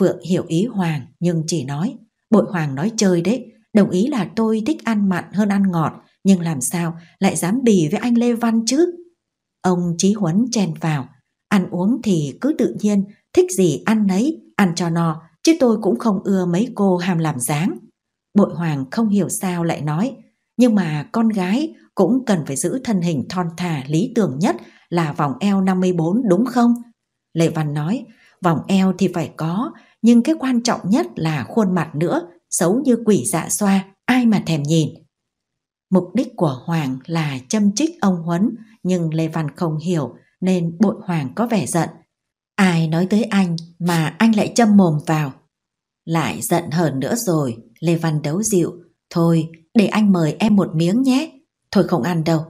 Speaker 1: Phượng hiểu ý Hoàng nhưng chỉ nói, bội Hoàng nói chơi đấy, đồng ý là tôi thích ăn mặn hơn ăn ngọt, nhưng làm sao lại dám bì với anh Lê Văn chứ? Ông Chí Huấn chen vào, ăn uống thì cứ tự nhiên, thích gì ăn nấy, ăn cho no, chứ tôi cũng không ưa mấy cô ham làm dáng. Bội Hoàng không hiểu sao lại nói, nhưng mà con gái cũng cần phải giữ thân hình thon thả lý tưởng nhất là vòng eo 54 đúng không? Lệ Văn nói, vòng eo thì phải có, nhưng cái quan trọng nhất là khuôn mặt nữa, xấu như quỷ dạ xoa, ai mà thèm nhìn. Mục đích của Hoàng là châm trích ông Huấn, nhưng Lê Văn không hiểu nên bội Hoàng có vẻ giận. Ai nói tới anh mà anh lại châm mồm vào. Lại giận hờn nữa rồi, Lê Văn đấu dịu. Thôi, để anh mời em một miếng nhé. Thôi không ăn đâu.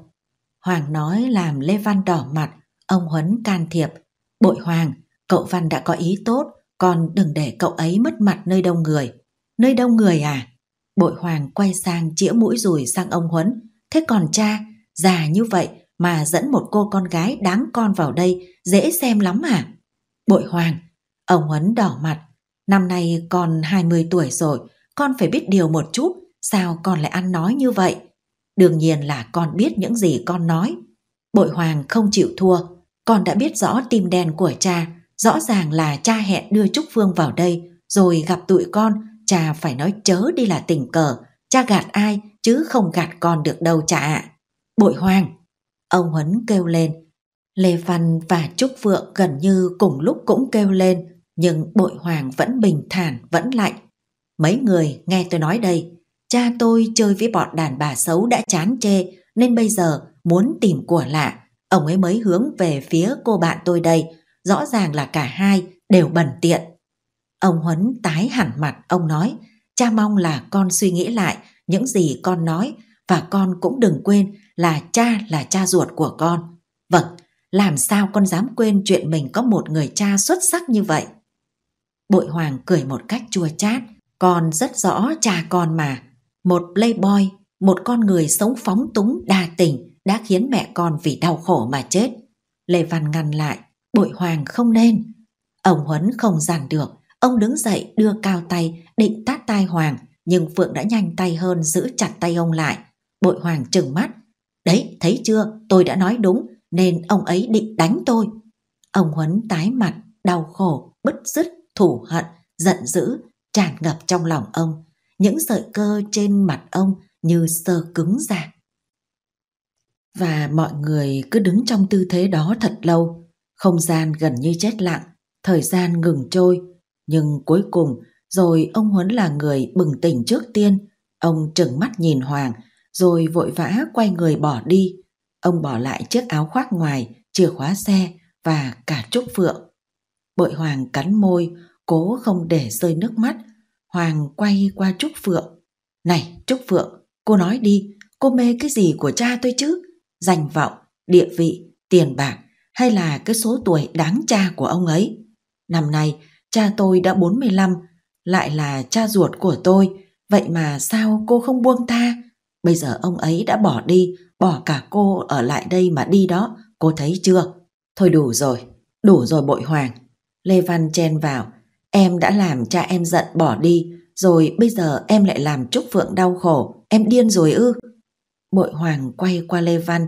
Speaker 1: Hoàng nói làm Lê Văn đỏ mặt, ông Huấn can thiệp. Bội Hoàng, cậu Văn đã có ý tốt, còn đừng để cậu ấy mất mặt nơi đông người. Nơi đông người à? Bội Hoàng quay sang chĩa mũi rùi sang ông Huấn. Thế còn cha, già như vậy mà dẫn một cô con gái đáng con vào đây dễ xem lắm à? Bội Hoàng, ông Huấn đỏ mặt. Năm nay con 20 tuổi rồi, con phải biết điều một chút Sao con lại ăn nói như vậy? Đương nhiên là con biết những gì con nói. Bội hoàng không chịu thua, con đã biết rõ tim đen của cha, rõ ràng là cha hẹn đưa Trúc Phương vào đây, rồi gặp tụi con, cha phải nói chớ đi là tình cờ, cha gạt ai chứ không gạt con được đâu cha ạ. Bội hoàng, ông Huấn kêu lên. Lê Văn và Trúc Phượng gần như cùng lúc cũng kêu lên, nhưng bội hoàng vẫn bình thản, vẫn lạnh. Mấy người nghe tôi nói đây, cha tôi chơi với bọn đàn bà xấu đã chán chê nên bây giờ muốn tìm của lạ. Ông ấy mới hướng về phía cô bạn tôi đây, rõ ràng là cả hai đều bẩn tiện. Ông Huấn tái hẳn mặt, ông nói, cha mong là con suy nghĩ lại những gì con nói và con cũng đừng quên là cha là cha ruột của con. Vâng, làm sao con dám quên chuyện mình có một người cha xuất sắc như vậy? Bội Hoàng cười một cách chua chát, con rất rõ cha con mà. Một playboy, một con người sống phóng túng đa tình đã khiến mẹ con vì đau khổ mà chết. Lê Văn ngăn lại, bội hoàng không nên. Ông Huấn không giản được, ông đứng dậy đưa cao tay định tát tai Hoàng, nhưng Phượng đã nhanh tay hơn giữ chặt tay ông lại. Bội Hoàng trừng mắt, đấy thấy chưa, tôi đã nói đúng, nên ông ấy định đánh tôi. Ông Huấn tái mặt, đau khổ, bứt rứt, thủ hận, giận dữ, tràn ngập trong lòng ông những sợi cơ trên mặt ông như sờ cứng ra. Và mọi người cứ đứng trong tư thế đó thật lâu, không gian gần như chết lặng, thời gian ngừng trôi, nhưng cuối cùng rồi ông Huấn là người bừng tỉnh trước tiên, ông trừng mắt nhìn Hoàng rồi vội vã quay người bỏ đi. Ông bỏ lại chiếc áo khoác ngoài, chìa khóa xe và cả trúc phượng. Bội Hoàng cắn môi, cố không để rơi nước mắt Hoàng quay qua Trúc Phượng. Này, Trúc Phượng, cô nói đi, cô mê cái gì của cha tôi chứ? Danh vọng, địa vị, tiền bạc hay là cái số tuổi đáng cha của ông ấy? Năm nay, cha tôi đã 45, lại là cha ruột của tôi, vậy mà sao cô không buông tha? Bây giờ ông ấy đã bỏ đi, bỏ cả cô ở lại đây mà đi đó, cô thấy chưa? Thôi đủ rồi, đủ rồi bội hoàng. Lê Văn chen vào, Em đã làm cha em giận bỏ đi, rồi bây giờ em lại làm Trúc Phượng đau khổ, em điên rồi ư? Bội Hoàng quay qua Lê Văn,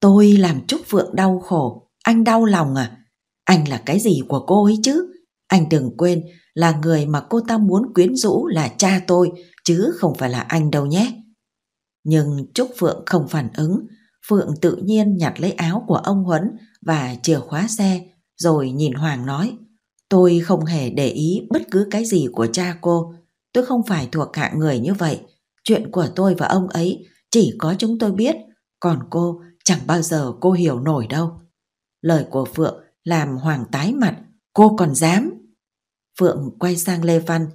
Speaker 1: tôi làm Trúc Phượng đau khổ, anh đau lòng à? Anh là cái gì của cô ấy chứ? Anh đừng quên là người mà cô ta muốn quyến rũ là cha tôi, chứ không phải là anh đâu nhé. Nhưng Trúc Phượng không phản ứng, Phượng tự nhiên nhặt lấy áo của ông Huấn và chìa khóa xe, rồi nhìn Hoàng nói – Tôi không hề để ý bất cứ cái gì của cha cô. Tôi không phải thuộc hạ người như vậy. Chuyện của tôi và ông ấy chỉ có chúng tôi biết, còn cô chẳng bao giờ cô hiểu nổi đâu. Lời của Phượng làm Hoàng tái mặt, cô còn dám. Phượng quay sang Lê Văn.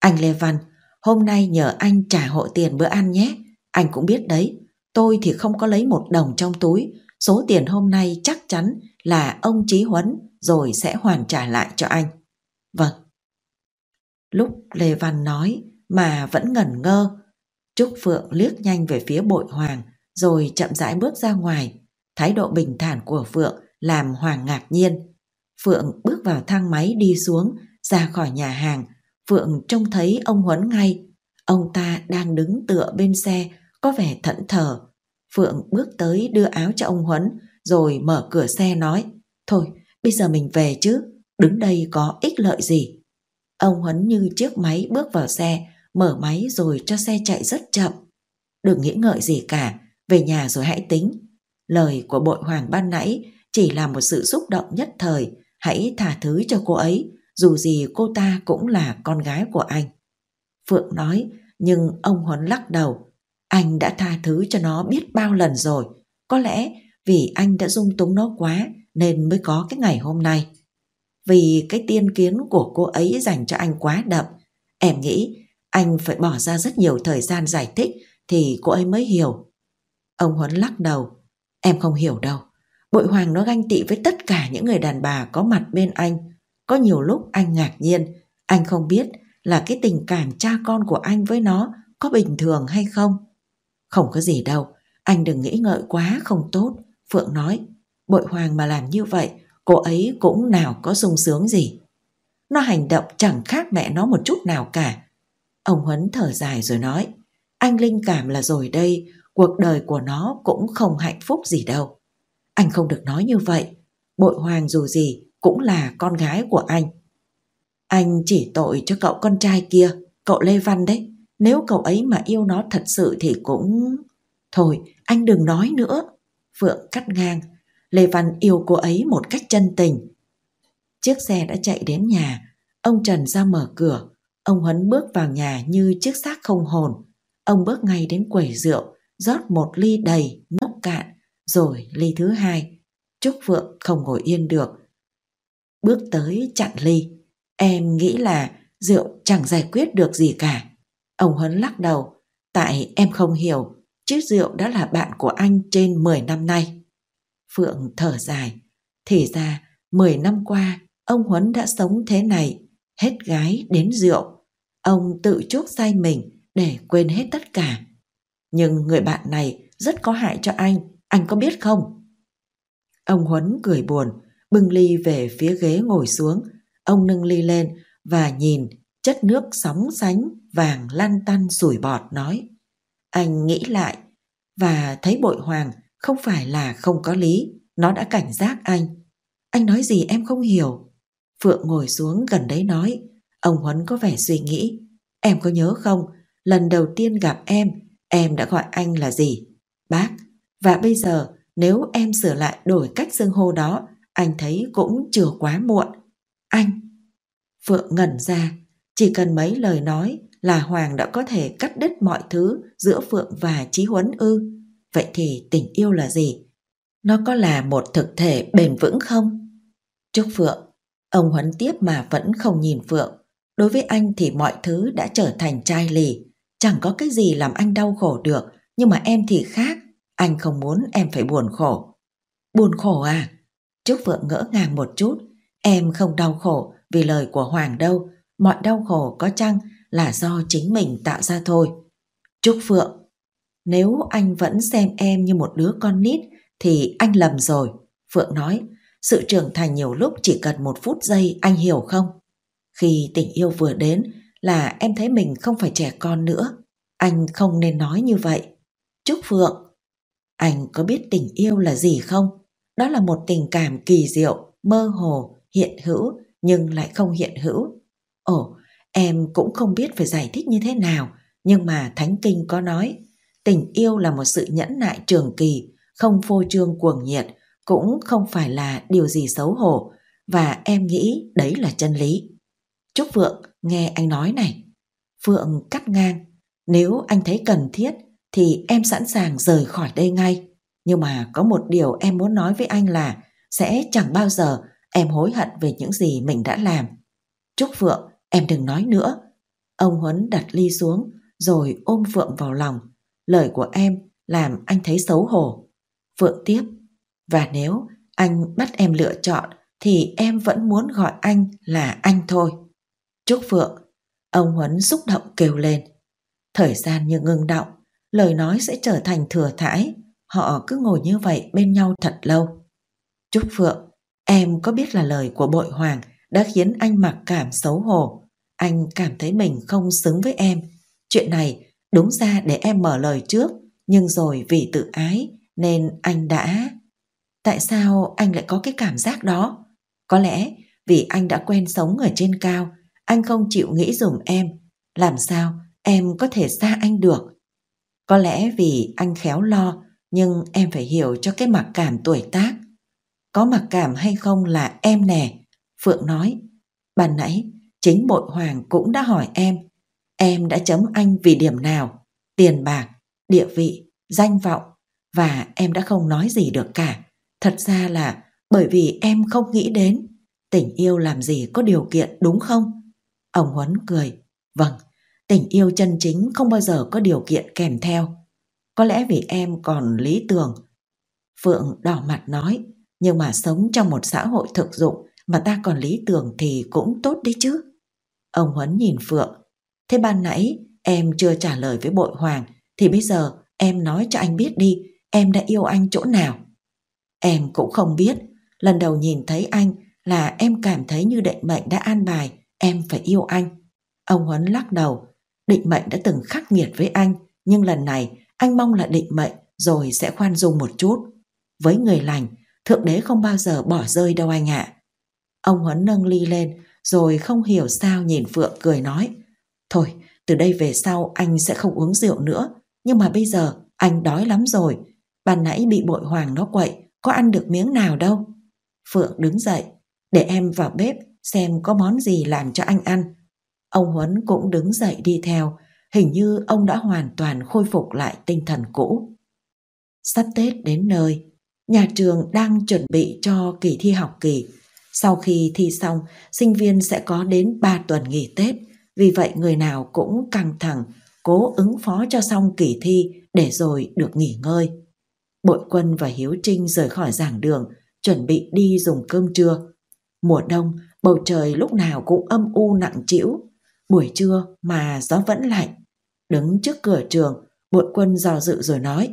Speaker 1: Anh Lê Văn, hôm nay nhờ anh trả hộ tiền bữa ăn nhé. Anh cũng biết đấy, tôi thì không có lấy một đồng trong túi, số tiền hôm nay chắc chắn là ông Chí Huấn rồi sẽ hoàn trả lại cho anh. Vâng. Lúc Lê Văn nói mà vẫn ngẩn ngơ, Trúc Phượng liếc nhanh về phía bội hoàng rồi chậm rãi bước ra ngoài. Thái độ bình thản của Phượng làm Hoàng ngạc nhiên. Phượng bước vào thang máy đi xuống, ra khỏi nhà hàng. Phượng trông thấy ông Huấn ngay. Ông ta đang đứng tựa bên xe, có vẻ thẫn thờ. Phượng bước tới đưa áo cho ông Huấn, rồi mở cửa xe nói, thôi bây giờ mình về chứ, đứng đây có ích lợi gì. Ông Huấn như chiếc máy bước vào xe, mở máy rồi cho xe chạy rất chậm. Đừng nghĩ ngợi gì cả, về nhà rồi hãy tính. Lời của bội hoàng ban nãy chỉ là một sự xúc động nhất thời, hãy tha thứ cho cô ấy, dù gì cô ta cũng là con gái của anh. Phượng nói, nhưng ông Huấn lắc đầu. Anh đã tha thứ cho nó biết bao lần rồi, có lẽ vì anh đã dung túng nó quá nên mới có cái ngày hôm nay. Vì cái tiên kiến của cô ấy dành cho anh quá đậm, em nghĩ anh phải bỏ ra rất nhiều thời gian giải thích thì cô ấy mới hiểu. Ông Huấn lắc đầu, em không hiểu đâu. Bội Hoàng nó ganh tị với tất cả những người đàn bà có mặt bên anh. Có nhiều lúc anh ngạc nhiên, anh không biết là cái tình cảm cha con của anh với nó có bình thường hay không. Không có gì đâu, anh đừng nghĩ ngợi quá không tốt. Phượng nói, bội hoàng mà làm như vậy, cô ấy cũng nào có sung sướng gì. Nó hành động chẳng khác mẹ nó một chút nào cả. Ông Huấn thở dài rồi nói, anh linh cảm là rồi đây, cuộc đời của nó cũng không hạnh phúc gì đâu. Anh không được nói như vậy, bội hoàng dù gì cũng là con gái của anh. Anh chỉ tội cho cậu con trai kia, cậu Lê Văn đấy. Nếu cậu ấy mà yêu nó thật sự thì cũng... Thôi, anh đừng nói nữa. Phượng cắt ngang. Lê Văn yêu cô ấy một cách chân tình. Chiếc xe đã chạy đến nhà. Ông Trần ra mở cửa. Ông Huấn bước vào nhà như chiếc xác không hồn. Ông bước ngay đến quầy rượu, rót một ly đầy, nốc cạn, rồi ly thứ hai. Trúc Phượng không ngồi yên được. Bước tới chặn ly. Em nghĩ là rượu chẳng giải quyết được gì cả. Ông Huấn lắc đầu. Tại em không hiểu Chứ rượu đã là bạn của anh trên 10 năm nay. Phượng thở dài. Thì ra 10 năm qua ông Huấn đã sống thế này. Hết gái đến rượu. Ông tự chuốc say mình để quên hết tất cả. Nhưng người bạn này rất có hại cho anh. Anh có biết không? Ông Huấn cười buồn, bưng ly về phía ghế ngồi xuống. Ông nâng ly lên và nhìn chất nước sóng sánh vàng lan tăn sủi bọt nói anh nghĩ lại và thấy bội hoàng không phải là không có lý, nó đã cảnh giác anh. Anh nói gì em không hiểu. Phượng ngồi xuống gần đấy nói, ông Huấn có vẻ suy nghĩ. Em có nhớ không, lần đầu tiên gặp em, em đã gọi anh là gì? Bác. Và bây giờ, nếu em sửa lại đổi cách xưng hô đó, anh thấy cũng chưa quá muộn. Anh. Phượng ngẩn ra, chỉ cần mấy lời nói là Hoàng đã có thể cắt đứt mọi thứ giữa Phượng và trí Huấn ư? Vậy thì tình yêu là gì? Nó có là một thực thể bền vững không? Trước Phượng, ông Huấn tiếp mà vẫn không nhìn Phượng. Đối với anh thì mọi thứ đã trở thành chai lì. Chẳng có cái gì làm anh đau khổ được, nhưng mà em thì khác. Anh không muốn em phải buồn khổ. Buồn khổ à? Trúc Phượng ngỡ ngàng một chút. Em không đau khổ vì lời của Hoàng đâu. Mọi đau khổ có chăng là do chính mình tạo ra thôi. Trúc Phượng, nếu anh vẫn xem em như một đứa con nít thì anh lầm rồi. Phượng nói, sự trưởng thành nhiều lúc chỉ cần một phút giây anh hiểu không? Khi tình yêu vừa đến là em thấy mình không phải trẻ con nữa. Anh không nên nói như vậy. Trúc Phượng, anh có biết tình yêu là gì không? Đó là một tình cảm kỳ diệu, mơ hồ, hiện hữu nhưng lại không hiện hữu. Ồ, Em cũng không biết phải giải thích như thế nào, nhưng mà Thánh Kinh có nói, tình yêu là một sự nhẫn nại trường kỳ, không phô trương cuồng nhiệt, cũng không phải là điều gì xấu hổ, và em nghĩ đấy là chân lý. Trúc Phượng nghe anh nói này. Phượng cắt ngang, nếu anh thấy cần thiết thì em sẵn sàng rời khỏi đây ngay. Nhưng mà có một điều em muốn nói với anh là sẽ chẳng bao giờ em hối hận về những gì mình đã làm. Trúc Phượng Em đừng nói nữa. Ông Huấn đặt ly xuống rồi ôm Phượng vào lòng. Lời của em làm anh thấy xấu hổ. Phượng tiếp. Và nếu anh bắt em lựa chọn thì em vẫn muốn gọi anh là anh thôi. Chúc Phượng. Ông Huấn xúc động kêu lên. Thời gian như ngưng động, lời nói sẽ trở thành thừa thãi. Họ cứ ngồi như vậy bên nhau thật lâu. Trúc Phượng, em có biết là lời của bội hoàng đã khiến anh mặc cảm xấu hổ. Anh cảm thấy mình không xứng với em. Chuyện này đúng ra để em mở lời trước, nhưng rồi vì tự ái nên anh đã... Tại sao anh lại có cái cảm giác đó? Có lẽ vì anh đã quen sống ở trên cao, anh không chịu nghĩ dùm em. Làm sao em có thể xa anh được? Có lẽ vì anh khéo lo, nhưng em phải hiểu cho cái mặc cảm tuổi tác. Có mặc cảm hay không là em nè, Phượng nói, ban nãy chính bội hoàng cũng đã hỏi em, em đã chấm anh vì điểm nào, tiền bạc, địa vị, danh vọng và em đã không nói gì được cả. Thật ra là bởi vì em không nghĩ đến tình yêu làm gì có điều kiện đúng không? Ông Huấn cười, vâng, tình yêu chân chính không bao giờ có điều kiện kèm theo. Có lẽ vì em còn lý tưởng. Phượng đỏ mặt nói, nhưng mà sống trong một xã hội thực dụng mà ta còn lý tưởng thì cũng tốt đấy chứ. Ông Huấn nhìn Phượng, thế ban nãy em chưa trả lời với bội hoàng, thì bây giờ em nói cho anh biết đi, em đã yêu anh chỗ nào. Em cũng không biết, lần đầu nhìn thấy anh là em cảm thấy như định mệnh đã an bài, em phải yêu anh. Ông Huấn lắc đầu, định mệnh đã từng khắc nghiệt với anh, nhưng lần này anh mong là định mệnh rồi sẽ khoan dung một chút. Với người lành, Thượng Đế không bao giờ bỏ rơi đâu anh ạ. À. Ông Huấn nâng ly lên, rồi không hiểu sao nhìn Phượng cười nói. Thôi, từ đây về sau anh sẽ không uống rượu nữa, nhưng mà bây giờ anh đói lắm rồi. Ban nãy bị bội hoàng nó quậy, có ăn được miếng nào đâu. Phượng đứng dậy, để em vào bếp xem có món gì làm cho anh ăn. Ông Huấn cũng đứng dậy đi theo, hình như ông đã hoàn toàn khôi phục lại tinh thần cũ. Sắp Tết đến nơi, nhà trường đang chuẩn bị cho kỳ thi học kỳ sau khi thi xong, sinh viên sẽ có đến 3 tuần nghỉ Tết, vì vậy người nào cũng căng thẳng, cố ứng phó cho xong kỳ thi để rồi được nghỉ ngơi. Bội quân và Hiếu Trinh rời khỏi giảng đường, chuẩn bị đi dùng cơm trưa. Mùa đông, bầu trời lúc nào cũng âm u nặng trĩu. Buổi trưa mà gió vẫn lạnh. Đứng trước cửa trường, bội quân dò dự rồi nói,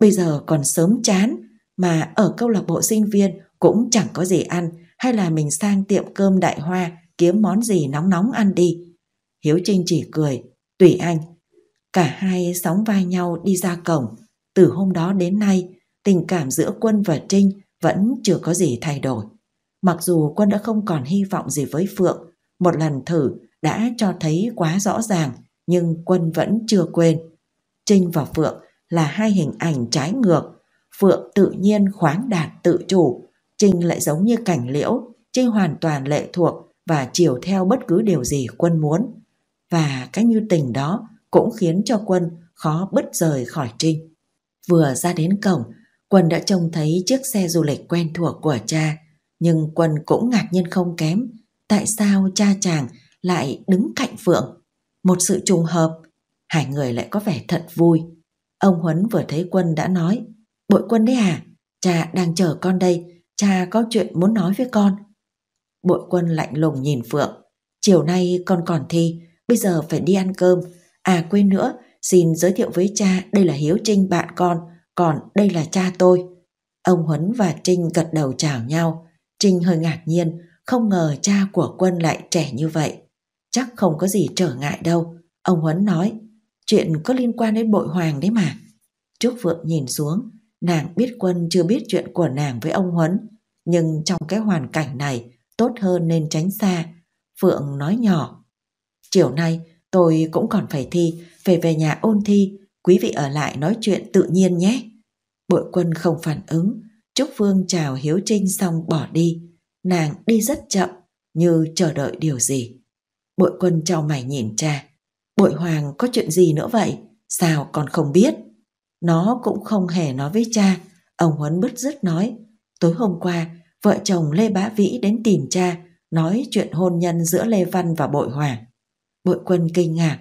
Speaker 1: bây giờ còn sớm chán, mà ở câu lạc bộ sinh viên cũng chẳng có gì ăn, hay là mình sang tiệm cơm đại hoa kiếm món gì nóng nóng ăn đi. Hiếu Trinh chỉ cười, tùy anh. Cả hai sóng vai nhau đi ra cổng. Từ hôm đó đến nay, tình cảm giữa Quân và Trinh vẫn chưa có gì thay đổi. Mặc dù Quân đã không còn hy vọng gì với Phượng, một lần thử đã cho thấy quá rõ ràng, nhưng Quân vẫn chưa quên. Trinh và Phượng là hai hình ảnh trái ngược. Phượng tự nhiên khoáng đạt tự chủ, Trinh lại giống như cảnh liễu, Trinh hoàn toàn lệ thuộc và chiều theo bất cứ điều gì quân muốn. Và cái như tình đó cũng khiến cho quân khó bứt rời khỏi Trinh. Vừa ra đến cổng, Quân đã trông thấy chiếc xe du lịch quen thuộc của cha, nhưng Quân cũng ngạc nhiên không kém. Tại sao cha chàng lại đứng cạnh Phượng? Một sự trùng hợp, hai người lại có vẻ thật vui. Ông Huấn vừa thấy Quân đã nói, bội Quân đấy à, cha đang chờ con đây, cha có chuyện muốn nói với con. Bội quân lạnh lùng nhìn Phượng, chiều nay con còn thi, bây giờ phải đi ăn cơm. À quên nữa, xin giới thiệu với cha đây là Hiếu Trinh bạn con, còn đây là cha tôi. Ông Huấn và Trinh gật đầu chào nhau. Trinh hơi ngạc nhiên, không ngờ cha của quân lại trẻ như vậy. Chắc không có gì trở ngại đâu. Ông Huấn nói, chuyện có liên quan đến bội hoàng đấy mà. Trúc Phượng nhìn xuống, Nàng biết quân chưa biết chuyện của nàng với ông Huấn, nhưng trong cái hoàn cảnh này tốt hơn nên tránh xa. Phượng nói nhỏ, chiều nay tôi cũng còn phải thi, phải về nhà ôn thi, quý vị ở lại nói chuyện tự nhiên nhé. Bội quân không phản ứng, Trúc Phương chào Hiếu Trinh xong bỏ đi. Nàng đi rất chậm, như chờ đợi điều gì. Bội quân chào mày nhìn cha. Bội hoàng có chuyện gì nữa vậy? Sao còn không biết? Nó cũng không hề nói với cha. Ông Huấn bứt rứt nói. Tối hôm qua, vợ chồng Lê Bá Vĩ đến tìm cha, nói chuyện hôn nhân giữa Lê Văn và Bội Hoàng. Bội quân kinh ngạc.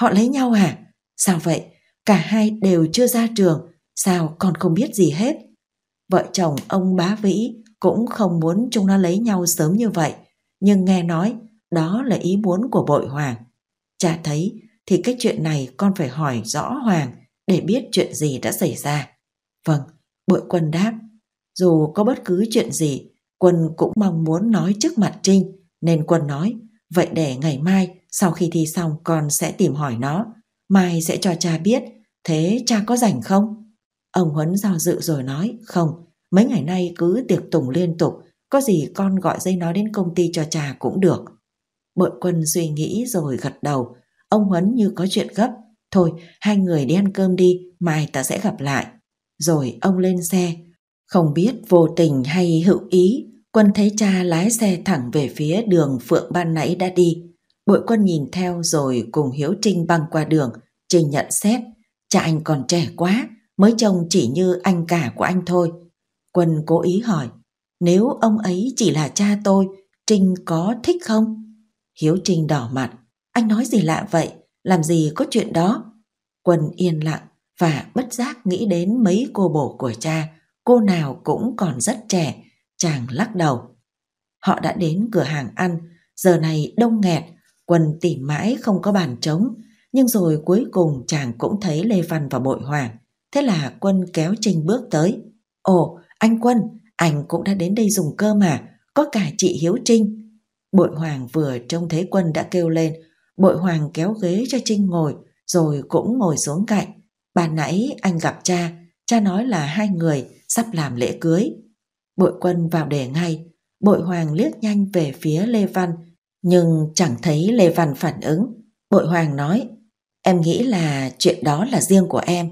Speaker 1: Họ lấy nhau hả? Sao vậy? Cả hai đều chưa ra trường, sao còn không biết gì hết? Vợ chồng ông Bá Vĩ cũng không muốn chúng nó lấy nhau sớm như vậy, nhưng nghe nói đó là ý muốn của bội Hoàng. Cha thấy thì cái chuyện này con phải hỏi rõ Hoàng để biết chuyện gì đã xảy ra. Vâng, bội quân đáp, dù có bất cứ chuyện gì, quân cũng mong muốn nói trước mặt Trinh, nên quân nói, vậy để ngày mai sau khi thi xong con sẽ tìm hỏi nó, mai sẽ cho cha biết, thế cha có rảnh không? Ông Huấn do dự rồi nói, không, mấy ngày nay cứ tiệc tùng liên tục, có gì con gọi dây nó đến công ty cho cha cũng được. Bội quân suy nghĩ rồi gật đầu, ông Huấn như có chuyện gấp, Thôi, hai người đi ăn cơm đi, mai ta sẽ gặp lại. Rồi ông lên xe. Không biết vô tình hay hữu ý, quân thấy cha lái xe thẳng về phía đường Phượng ban nãy đã đi. Bội quân nhìn theo rồi cùng Hiếu Trinh băng qua đường. Trinh nhận xét, cha anh còn trẻ quá, mới trông chỉ như anh cả của anh thôi. Quân cố ý hỏi, nếu ông ấy chỉ là cha tôi, Trinh có thích không? Hiếu Trinh đỏ mặt, anh nói gì lạ vậy? làm gì có chuyện đó. Quân yên lặng và bất giác nghĩ đến mấy cô bổ của cha, cô nào cũng còn rất trẻ, chàng lắc đầu. Họ đã đến cửa hàng ăn, giờ này đông nghẹt, Quân tìm mãi không có bàn trống, nhưng rồi cuối cùng chàng cũng thấy Lê Văn và Bội Hoàng. Thế là Quân kéo Trinh bước tới. Ồ, anh Quân, anh cũng đã đến đây dùng cơm mà, có cả chị Hiếu Trinh. Bội Hoàng vừa trông thấy Quân đã kêu lên, Bội hoàng kéo ghế cho Trinh ngồi, rồi cũng ngồi xuống cạnh. Bà nãy anh gặp cha, cha nói là hai người sắp làm lễ cưới. Bội quân vào để ngay, bội hoàng liếc nhanh về phía Lê Văn, nhưng chẳng thấy Lê Văn phản ứng. Bội hoàng nói, em nghĩ là chuyện đó là riêng của em.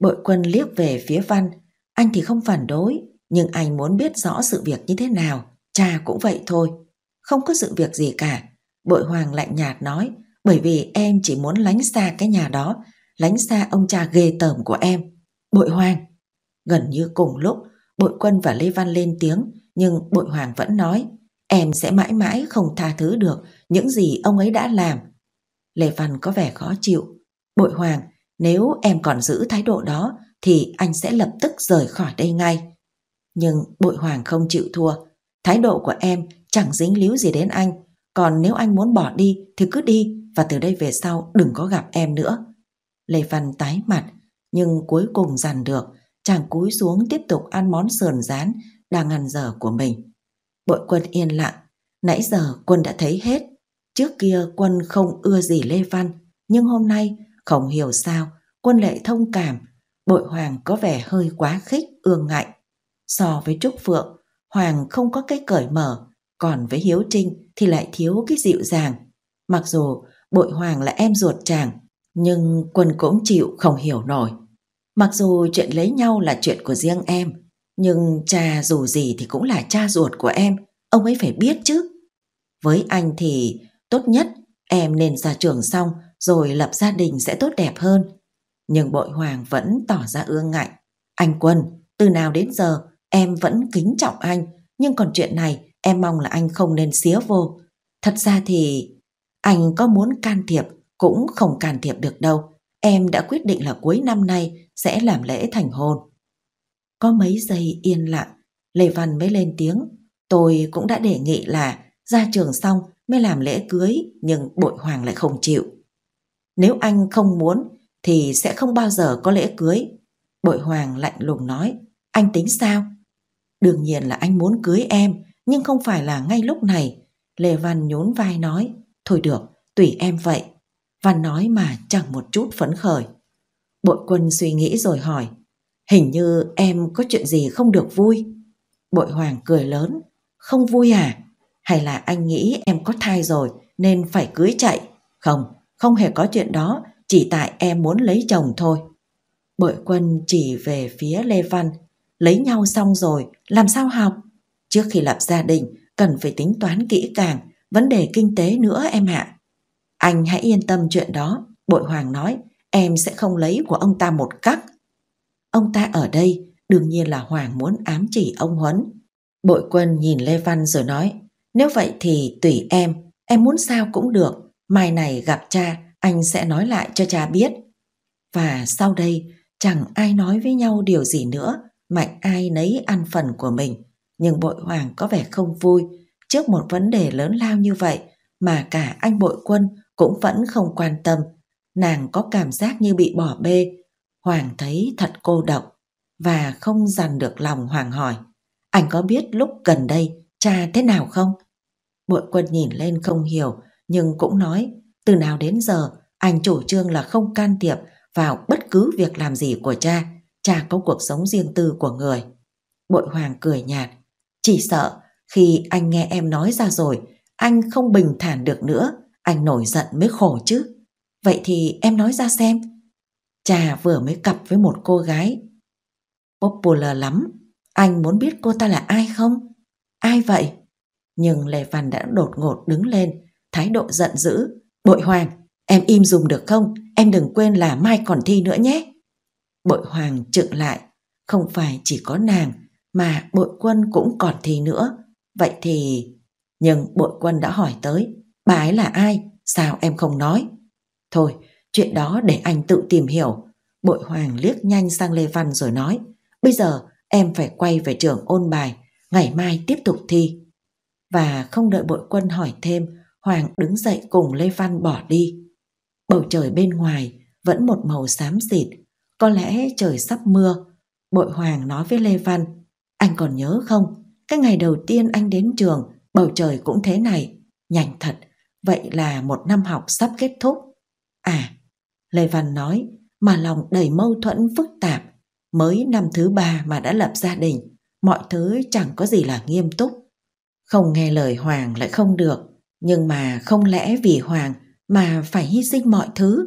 Speaker 1: Bội quân liếc về phía Văn, anh thì không phản đối, nhưng anh muốn biết rõ sự việc như thế nào, cha cũng vậy thôi. Không có sự việc gì cả, Bội hoàng lạnh nhạt nói, bởi vì em chỉ muốn lánh xa cái nhà đó, lánh xa ông cha ghê tởm của em. Bội hoàng! Gần như cùng lúc, bội quân và Lê Văn lên tiếng, nhưng bội hoàng vẫn nói, em sẽ mãi mãi không tha thứ được những gì ông ấy đã làm. Lê Văn có vẻ khó chịu. Bội hoàng, nếu em còn giữ thái độ đó, thì anh sẽ lập tức rời khỏi đây ngay. Nhưng bội hoàng không chịu thua. Thái độ của em chẳng dính líu gì đến anh, còn nếu anh muốn bỏ đi thì cứ đi và từ đây về sau đừng có gặp em nữa. Lê Văn tái mặt, nhưng cuối cùng dằn được, chàng cúi xuống tiếp tục ăn món sườn rán đang ăn giờ của mình. Bội quân yên lặng, nãy giờ quân đã thấy hết. Trước kia quân không ưa gì Lê Văn, nhưng hôm nay không hiểu sao quân lại thông cảm. Bội Hoàng có vẻ hơi quá khích, ương ngạnh. So với Trúc Phượng, Hoàng không có cái cởi mở, còn với Hiếu Trinh thì lại thiếu cái dịu dàng. Mặc dù Bội Hoàng là em ruột chàng, nhưng Quân cũng chịu không hiểu nổi. Mặc dù chuyện lấy nhau là chuyện của riêng em, nhưng cha dù gì thì cũng là cha ruột của em, ông ấy phải biết chứ. Với anh thì tốt nhất em nên ra trường xong rồi lập gia đình sẽ tốt đẹp hơn. Nhưng bội hoàng vẫn tỏ ra ương ngạnh Anh Quân, từ nào đến giờ em vẫn kính trọng anh, nhưng còn chuyện này Em mong là anh không nên xía vô. Thật ra thì anh có muốn can thiệp cũng không can thiệp được đâu. Em đã quyết định là cuối năm nay sẽ làm lễ thành hôn. Có mấy giây yên lặng, Lê Văn mới lên tiếng. Tôi cũng đã đề nghị là ra trường xong mới làm lễ cưới nhưng bội hoàng lại không chịu. Nếu anh không muốn thì sẽ không bao giờ có lễ cưới. Bội hoàng lạnh lùng nói, anh tính sao? Đương nhiên là anh muốn cưới em, nhưng không phải là ngay lúc này. Lê Văn nhún vai nói, thôi được, tùy em vậy. Văn nói mà chẳng một chút phấn khởi. Bội quân suy nghĩ rồi hỏi, hình như em có chuyện gì không được vui. Bội hoàng cười lớn, không vui à? Hay là anh nghĩ em có thai rồi nên phải cưới chạy? Không, không hề có chuyện đó, chỉ tại em muốn lấy chồng thôi. Bội quân chỉ về phía Lê Văn, lấy nhau xong rồi, làm sao học? Trước khi lập gia đình, cần phải tính toán kỹ càng vấn đề kinh tế nữa em ạ. Anh hãy yên tâm chuyện đó, Bội Hoàng nói, em sẽ không lấy của ông ta một cắc. Ông ta ở đây, đương nhiên là Hoàng muốn ám chỉ ông Huấn. Bội quân nhìn Lê Văn rồi nói, nếu vậy thì tùy em, em muốn sao cũng được, mai này gặp cha, anh sẽ nói lại cho cha biết. Và sau đây, chẳng ai nói với nhau điều gì nữa, mạnh ai nấy ăn phần của mình nhưng bội hoàng có vẻ không vui trước một vấn đề lớn lao như vậy mà cả anh bội quân cũng vẫn không quan tâm. Nàng có cảm giác như bị bỏ bê. Hoàng thấy thật cô độc và không dằn được lòng Hoàng hỏi. Anh có biết lúc gần đây cha thế nào không? Bội quân nhìn lên không hiểu nhưng cũng nói từ nào đến giờ anh chủ trương là không can thiệp vào bất cứ việc làm gì của cha. Cha có cuộc sống riêng tư của người. Bội Hoàng cười nhạt chỉ sợ khi anh nghe em nói ra rồi, anh không bình thản được nữa, anh nổi giận mới khổ chứ. Vậy thì em nói ra xem. Trà vừa mới cặp với một cô gái. Popular lắm, anh muốn biết cô ta là ai không? Ai vậy? Nhưng Lê Văn đã đột ngột đứng lên, thái độ giận dữ. Bội Hoàng, em im dùng được không? Em đừng quên là mai còn thi nữa nhé. Bội Hoàng trựng lại, không phải chỉ có nàng mà bội quân cũng còn thi nữa. Vậy thì... Nhưng bội quân đã hỏi tới, bà ấy là ai, sao em không nói? Thôi, chuyện đó để anh tự tìm hiểu. Bội Hoàng liếc nhanh sang Lê Văn rồi nói, bây giờ em phải quay về trường ôn bài, ngày mai tiếp tục thi. Và không đợi bội quân hỏi thêm, Hoàng đứng dậy cùng Lê Văn bỏ đi. Bầu trời bên ngoài vẫn một màu xám xịt, có lẽ trời sắp mưa. Bội Hoàng nói với Lê Văn, anh còn nhớ không, cái ngày đầu tiên anh đến trường, bầu trời cũng thế này, nhanh thật, vậy là một năm học sắp kết thúc. À, Lê Văn nói, mà lòng đầy mâu thuẫn phức tạp, mới năm thứ ba mà đã lập gia đình, mọi thứ chẳng có gì là nghiêm túc. Không nghe lời Hoàng lại không được, nhưng mà không lẽ vì Hoàng mà phải hy sinh mọi thứ.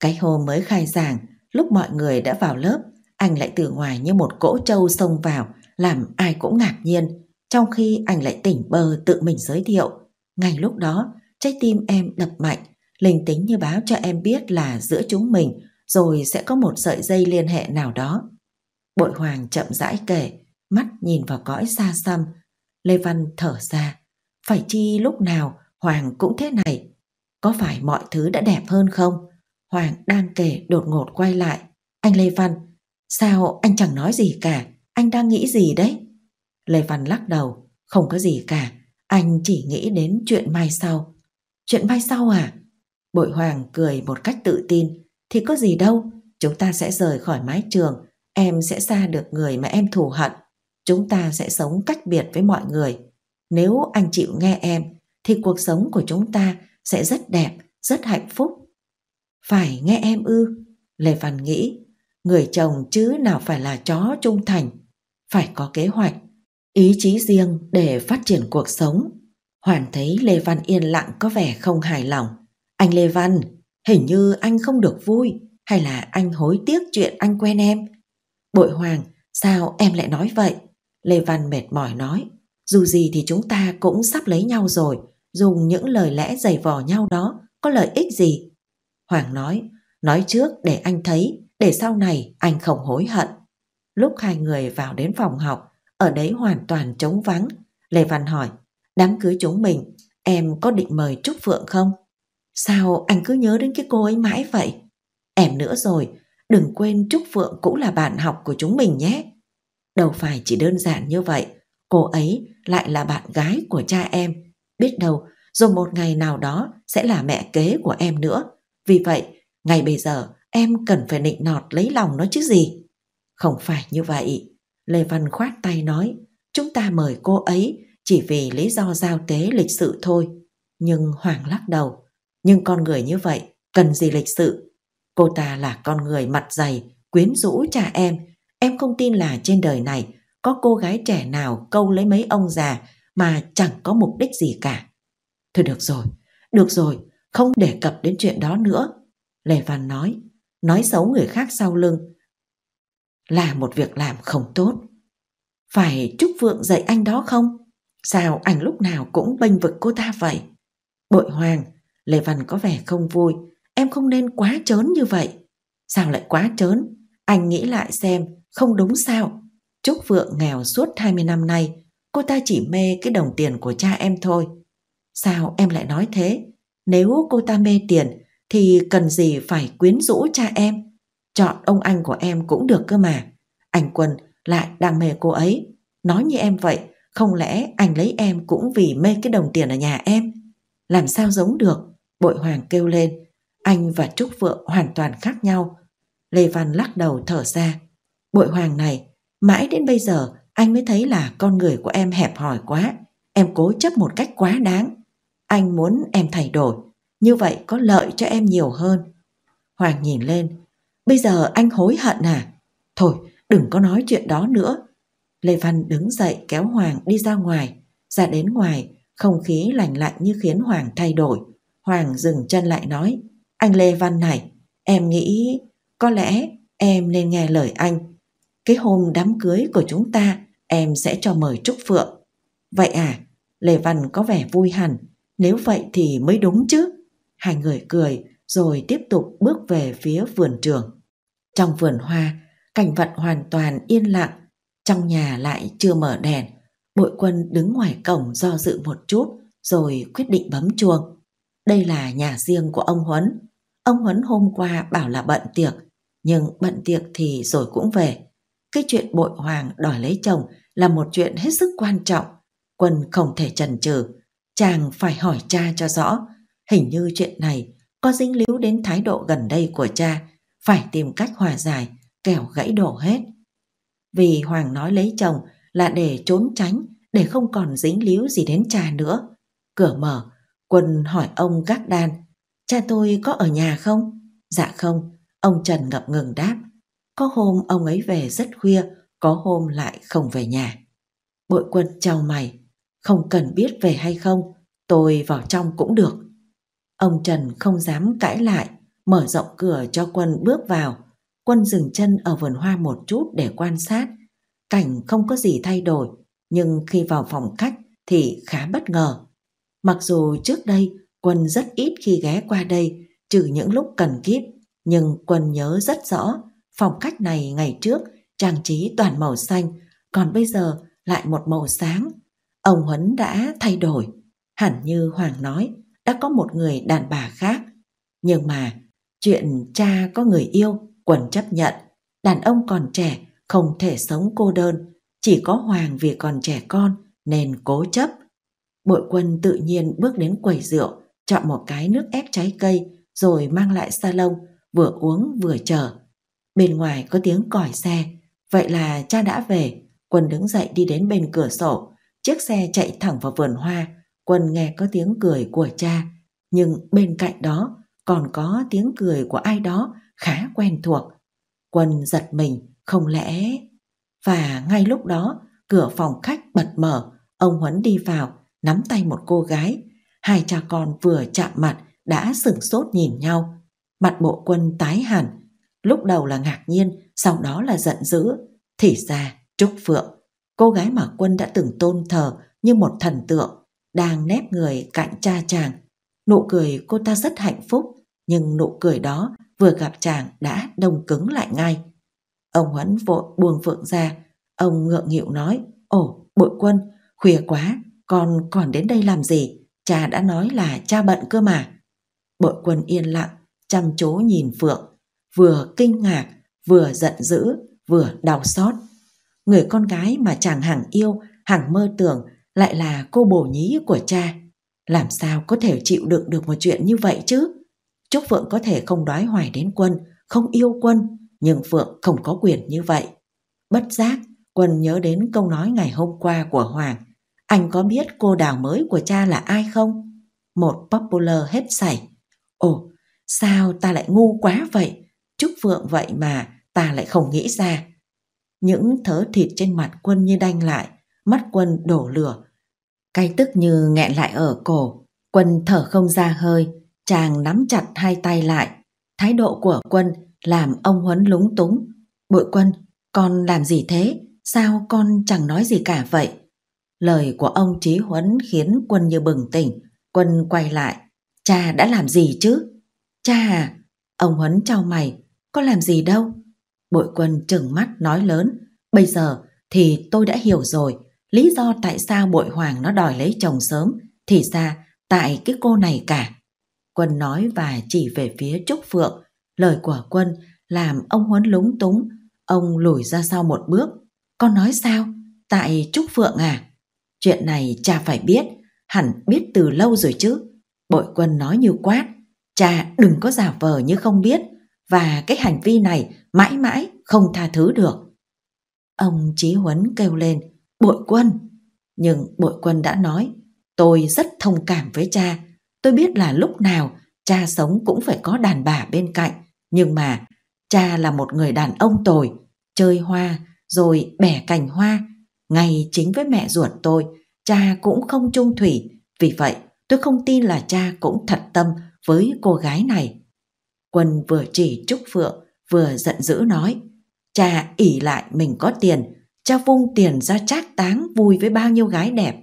Speaker 1: Cái hôm mới khai giảng, lúc mọi người đã vào lớp, anh lại từ ngoài như một cỗ trâu xông vào, làm ai cũng ngạc nhiên, trong khi anh lại tỉnh bơ tự mình giới thiệu. Ngay lúc đó, trái tim em đập mạnh, linh tính như báo cho em biết là giữa chúng mình rồi sẽ có một sợi dây liên hệ nào đó. Bội Hoàng chậm rãi kể, mắt nhìn vào cõi xa xăm. Lê Văn thở ra, phải chi lúc nào Hoàng cũng thế này. Có phải mọi thứ đã đẹp hơn không? Hoàng đang kể đột ngột quay lại. Anh Lê Văn, Sao anh chẳng nói gì cả, anh đang nghĩ gì đấy? Lê Văn lắc đầu, không có gì cả, anh chỉ nghĩ đến chuyện mai sau. Chuyện mai sau à? Bội Hoàng cười một cách tự tin, thì có gì đâu, chúng ta sẽ rời khỏi mái trường, em sẽ xa được người mà em thù hận, chúng ta sẽ sống cách biệt với mọi người. Nếu anh chịu nghe em, thì cuộc sống của chúng ta sẽ rất đẹp, rất hạnh phúc. Phải nghe em ư? Lê Văn nghĩ, người chồng chứ nào phải là chó trung thành phải có kế hoạch ý chí riêng để phát triển cuộc sống hoàn thấy lê văn yên lặng có vẻ không hài lòng anh lê văn hình như anh không được vui hay là anh hối tiếc chuyện anh quen em bội hoàng sao em lại nói vậy lê văn mệt mỏi nói dù gì thì chúng ta cũng sắp lấy nhau rồi dùng những lời lẽ giày vò nhau đó có lợi ích gì hoàng nói nói trước để anh thấy để sau này anh không hối hận. Lúc hai người vào đến phòng học, ở đấy hoàn toàn trống vắng. Lê Văn hỏi, đám cưới chúng mình, em có định mời Trúc Phượng không? Sao anh cứ nhớ đến cái cô ấy mãi vậy? Em nữa rồi, đừng quên Trúc Phượng cũng là bạn học của chúng mình nhé. Đâu phải chỉ đơn giản như vậy, cô ấy lại là bạn gái của cha em. Biết đâu, rồi một ngày nào đó sẽ là mẹ kế của em nữa. Vì vậy, ngay bây giờ em cần phải nịnh nọt lấy lòng nó chứ gì. Không phải như vậy, Lê Văn khoát tay nói, chúng ta mời cô ấy chỉ vì lý do giao tế lịch sự thôi. Nhưng Hoàng lắc đầu, nhưng con người như vậy cần gì lịch sự. Cô ta là con người mặt dày, quyến rũ cha em. Em không tin là trên đời này có cô gái trẻ nào câu lấy mấy ông già mà chẳng có mục đích gì cả. Thôi được rồi, được rồi, không đề cập đến chuyện đó nữa. Lê Văn nói, nói xấu người khác sau lưng là một việc làm không tốt. Phải chúc phượng dạy anh đó không? Sao anh lúc nào cũng bênh vực cô ta vậy? Bội hoàng, Lê Văn có vẻ không vui, em không nên quá trớn như vậy. Sao lại quá trớn? Anh nghĩ lại xem, không đúng sao? Trúc phượng nghèo suốt 20 năm nay, cô ta chỉ mê cái đồng tiền của cha em thôi. Sao em lại nói thế? Nếu cô ta mê tiền thì cần gì phải quyến rũ cha em. Chọn ông anh của em cũng được cơ mà. Anh Quân lại đang mê cô ấy. Nói như em vậy, không lẽ anh lấy em cũng vì mê cái đồng tiền ở nhà em? Làm sao giống được? Bội Hoàng kêu lên. Anh và Trúc Vượng hoàn toàn khác nhau. Lê Văn lắc đầu thở ra. Bội Hoàng này, mãi đến bây giờ anh mới thấy là con người của em hẹp hòi quá. Em cố chấp một cách quá đáng. Anh muốn em thay đổi như vậy có lợi cho em nhiều hơn. Hoàng nhìn lên. Bây giờ anh hối hận à? Thôi, đừng có nói chuyện đó nữa. Lê Văn đứng dậy kéo Hoàng đi ra ngoài. Ra đến ngoài, không khí lành lạnh như khiến Hoàng thay đổi. Hoàng dừng chân lại nói. Anh Lê Văn này, em nghĩ có lẽ em nên nghe lời anh. Cái hôm đám cưới của chúng ta, em sẽ cho mời Trúc Phượng. Vậy à, Lê Văn có vẻ vui hẳn, nếu vậy thì mới đúng chứ hai người cười rồi tiếp tục bước về phía vườn trường. Trong vườn hoa, cảnh vật hoàn toàn yên lặng, trong nhà lại chưa mở đèn. Bội quân đứng ngoài cổng do dự một chút rồi quyết định bấm chuông. Đây là nhà riêng của ông Huấn. Ông Huấn hôm qua bảo là bận tiệc, nhưng bận tiệc thì rồi cũng về. Cái chuyện bội hoàng đòi lấy chồng là một chuyện hết sức quan trọng. Quân không thể chần chừ, chàng phải hỏi cha cho rõ Hình như chuyện này có dính líu đến thái độ gần đây của cha, phải tìm cách hòa giải, kẻo gãy đổ hết. Vì Hoàng nói lấy chồng là để trốn tránh, để không còn dính líu gì đến cha nữa. Cửa mở, Quân hỏi ông Gác Đan, cha tôi có ở nhà không? Dạ không, ông Trần ngập ngừng đáp. Có hôm ông ấy về rất khuya, có hôm lại không về nhà. Bội quân chào mày, không cần biết về hay không, tôi vào trong cũng được. Ông Trần không dám cãi lại, mở rộng cửa cho quân bước vào. Quân dừng chân ở vườn hoa một chút để quan sát. Cảnh không có gì thay đổi, nhưng khi vào phòng khách thì khá bất ngờ. Mặc dù trước đây quân rất ít khi ghé qua đây, trừ những lúc cần kíp, nhưng quân nhớ rất rõ phòng khách này ngày trước trang trí toàn màu xanh, còn bây giờ lại một màu sáng. Ông Huấn đã thay đổi. Hẳn như Hoàng nói, đã có một người đàn bà khác. Nhưng mà chuyện cha có người yêu quần chấp nhận, đàn ông còn trẻ không thể sống cô đơn, chỉ có Hoàng vì còn trẻ con nên cố chấp. Bội quân tự nhiên bước đến quầy rượu, chọn một cái nước ép trái cây rồi mang lại salon, vừa uống vừa chờ. Bên ngoài có tiếng còi xe, vậy là cha đã về. Quân đứng dậy đi đến bên cửa sổ, chiếc xe chạy thẳng vào vườn hoa Quân nghe có tiếng cười của cha, nhưng bên cạnh đó còn có tiếng cười của ai đó khá quen thuộc. Quân giật mình, không lẽ... Và ngay lúc đó, cửa phòng khách bật mở, ông Huấn đi vào, nắm tay một cô gái. Hai cha con vừa chạm mặt đã sửng sốt nhìn nhau. Mặt bộ quân tái hẳn, lúc đầu là ngạc nhiên, sau đó là giận dữ. Thì ra, Trúc Phượng, cô gái mà quân đã từng tôn thờ như một thần tượng, đang nép người cạnh cha chàng. Nụ cười cô ta rất hạnh phúc, nhưng nụ cười đó vừa gặp chàng đã đông cứng lại ngay. Ông Huấn vội buông Phượng ra, ông ngượng nghịu nói, Ồ, bội quân, khuya quá, con còn đến đây làm gì? Cha đã nói là cha bận cơ mà. Bội quân yên lặng, chăm chú nhìn Phượng, vừa kinh ngạc, vừa giận dữ, vừa đau xót. Người con gái mà chàng hằng yêu, hằng mơ tưởng lại là cô bổ nhí của cha. Làm sao có thể chịu đựng được một chuyện như vậy chứ? Trúc Phượng có thể không đói hoài đến quân, không yêu quân, nhưng Phượng không có quyền như vậy. Bất giác, quân nhớ đến câu nói ngày hôm qua của Hoàng. Anh có biết cô đào mới của cha là ai không? Một popular hết sảy. Ồ, sao ta lại ngu quá vậy? Trúc Phượng vậy mà ta lại không nghĩ ra. Những thớ thịt trên mặt quân như đanh lại, mắt quân đổ lửa. Cái tức như nghẹn lại ở cổ, quân thở không ra hơi, chàng nắm chặt hai tay lại. Thái độ của quân làm ông Huấn lúng túng. Bội quân, con làm gì thế? Sao con chẳng nói gì cả vậy? Lời của ông Chí Huấn khiến quân như bừng tỉnh. Quân quay lại. Cha đã làm gì chứ? Cha à? Ông Huấn trao mày. Có làm gì đâu? Bội quân trừng mắt nói lớn. Bây giờ thì tôi đã hiểu rồi lý do tại sao bội hoàng nó đòi lấy chồng sớm thì ra tại cái cô này cả. Quân nói và chỉ về phía Trúc Phượng, lời của Quân làm ông Huấn lúng túng, ông lùi ra sau một bước. Con nói sao? Tại Trúc Phượng à? Chuyện này cha phải biết, hẳn biết từ lâu rồi chứ. Bội quân nói như quát, cha đừng có giả vờ như không biết, và cái hành vi này mãi mãi không tha thứ được. Ông Chí Huấn kêu lên, Bội quân. Nhưng bội quân đã nói, tôi rất thông cảm với cha. Tôi biết là lúc nào cha sống cũng phải có đàn bà bên cạnh. Nhưng mà cha là một người đàn ông tồi, chơi hoa, rồi bẻ cành hoa. Ngày chính với mẹ ruột tôi, cha cũng không trung thủy. Vì vậy, tôi không tin là cha cũng thật tâm với cô gái này. Quân vừa chỉ Trúc Phượng, vừa giận dữ nói, cha ỉ lại mình có tiền, Cha vung tiền ra trác táng vui với bao nhiêu gái đẹp.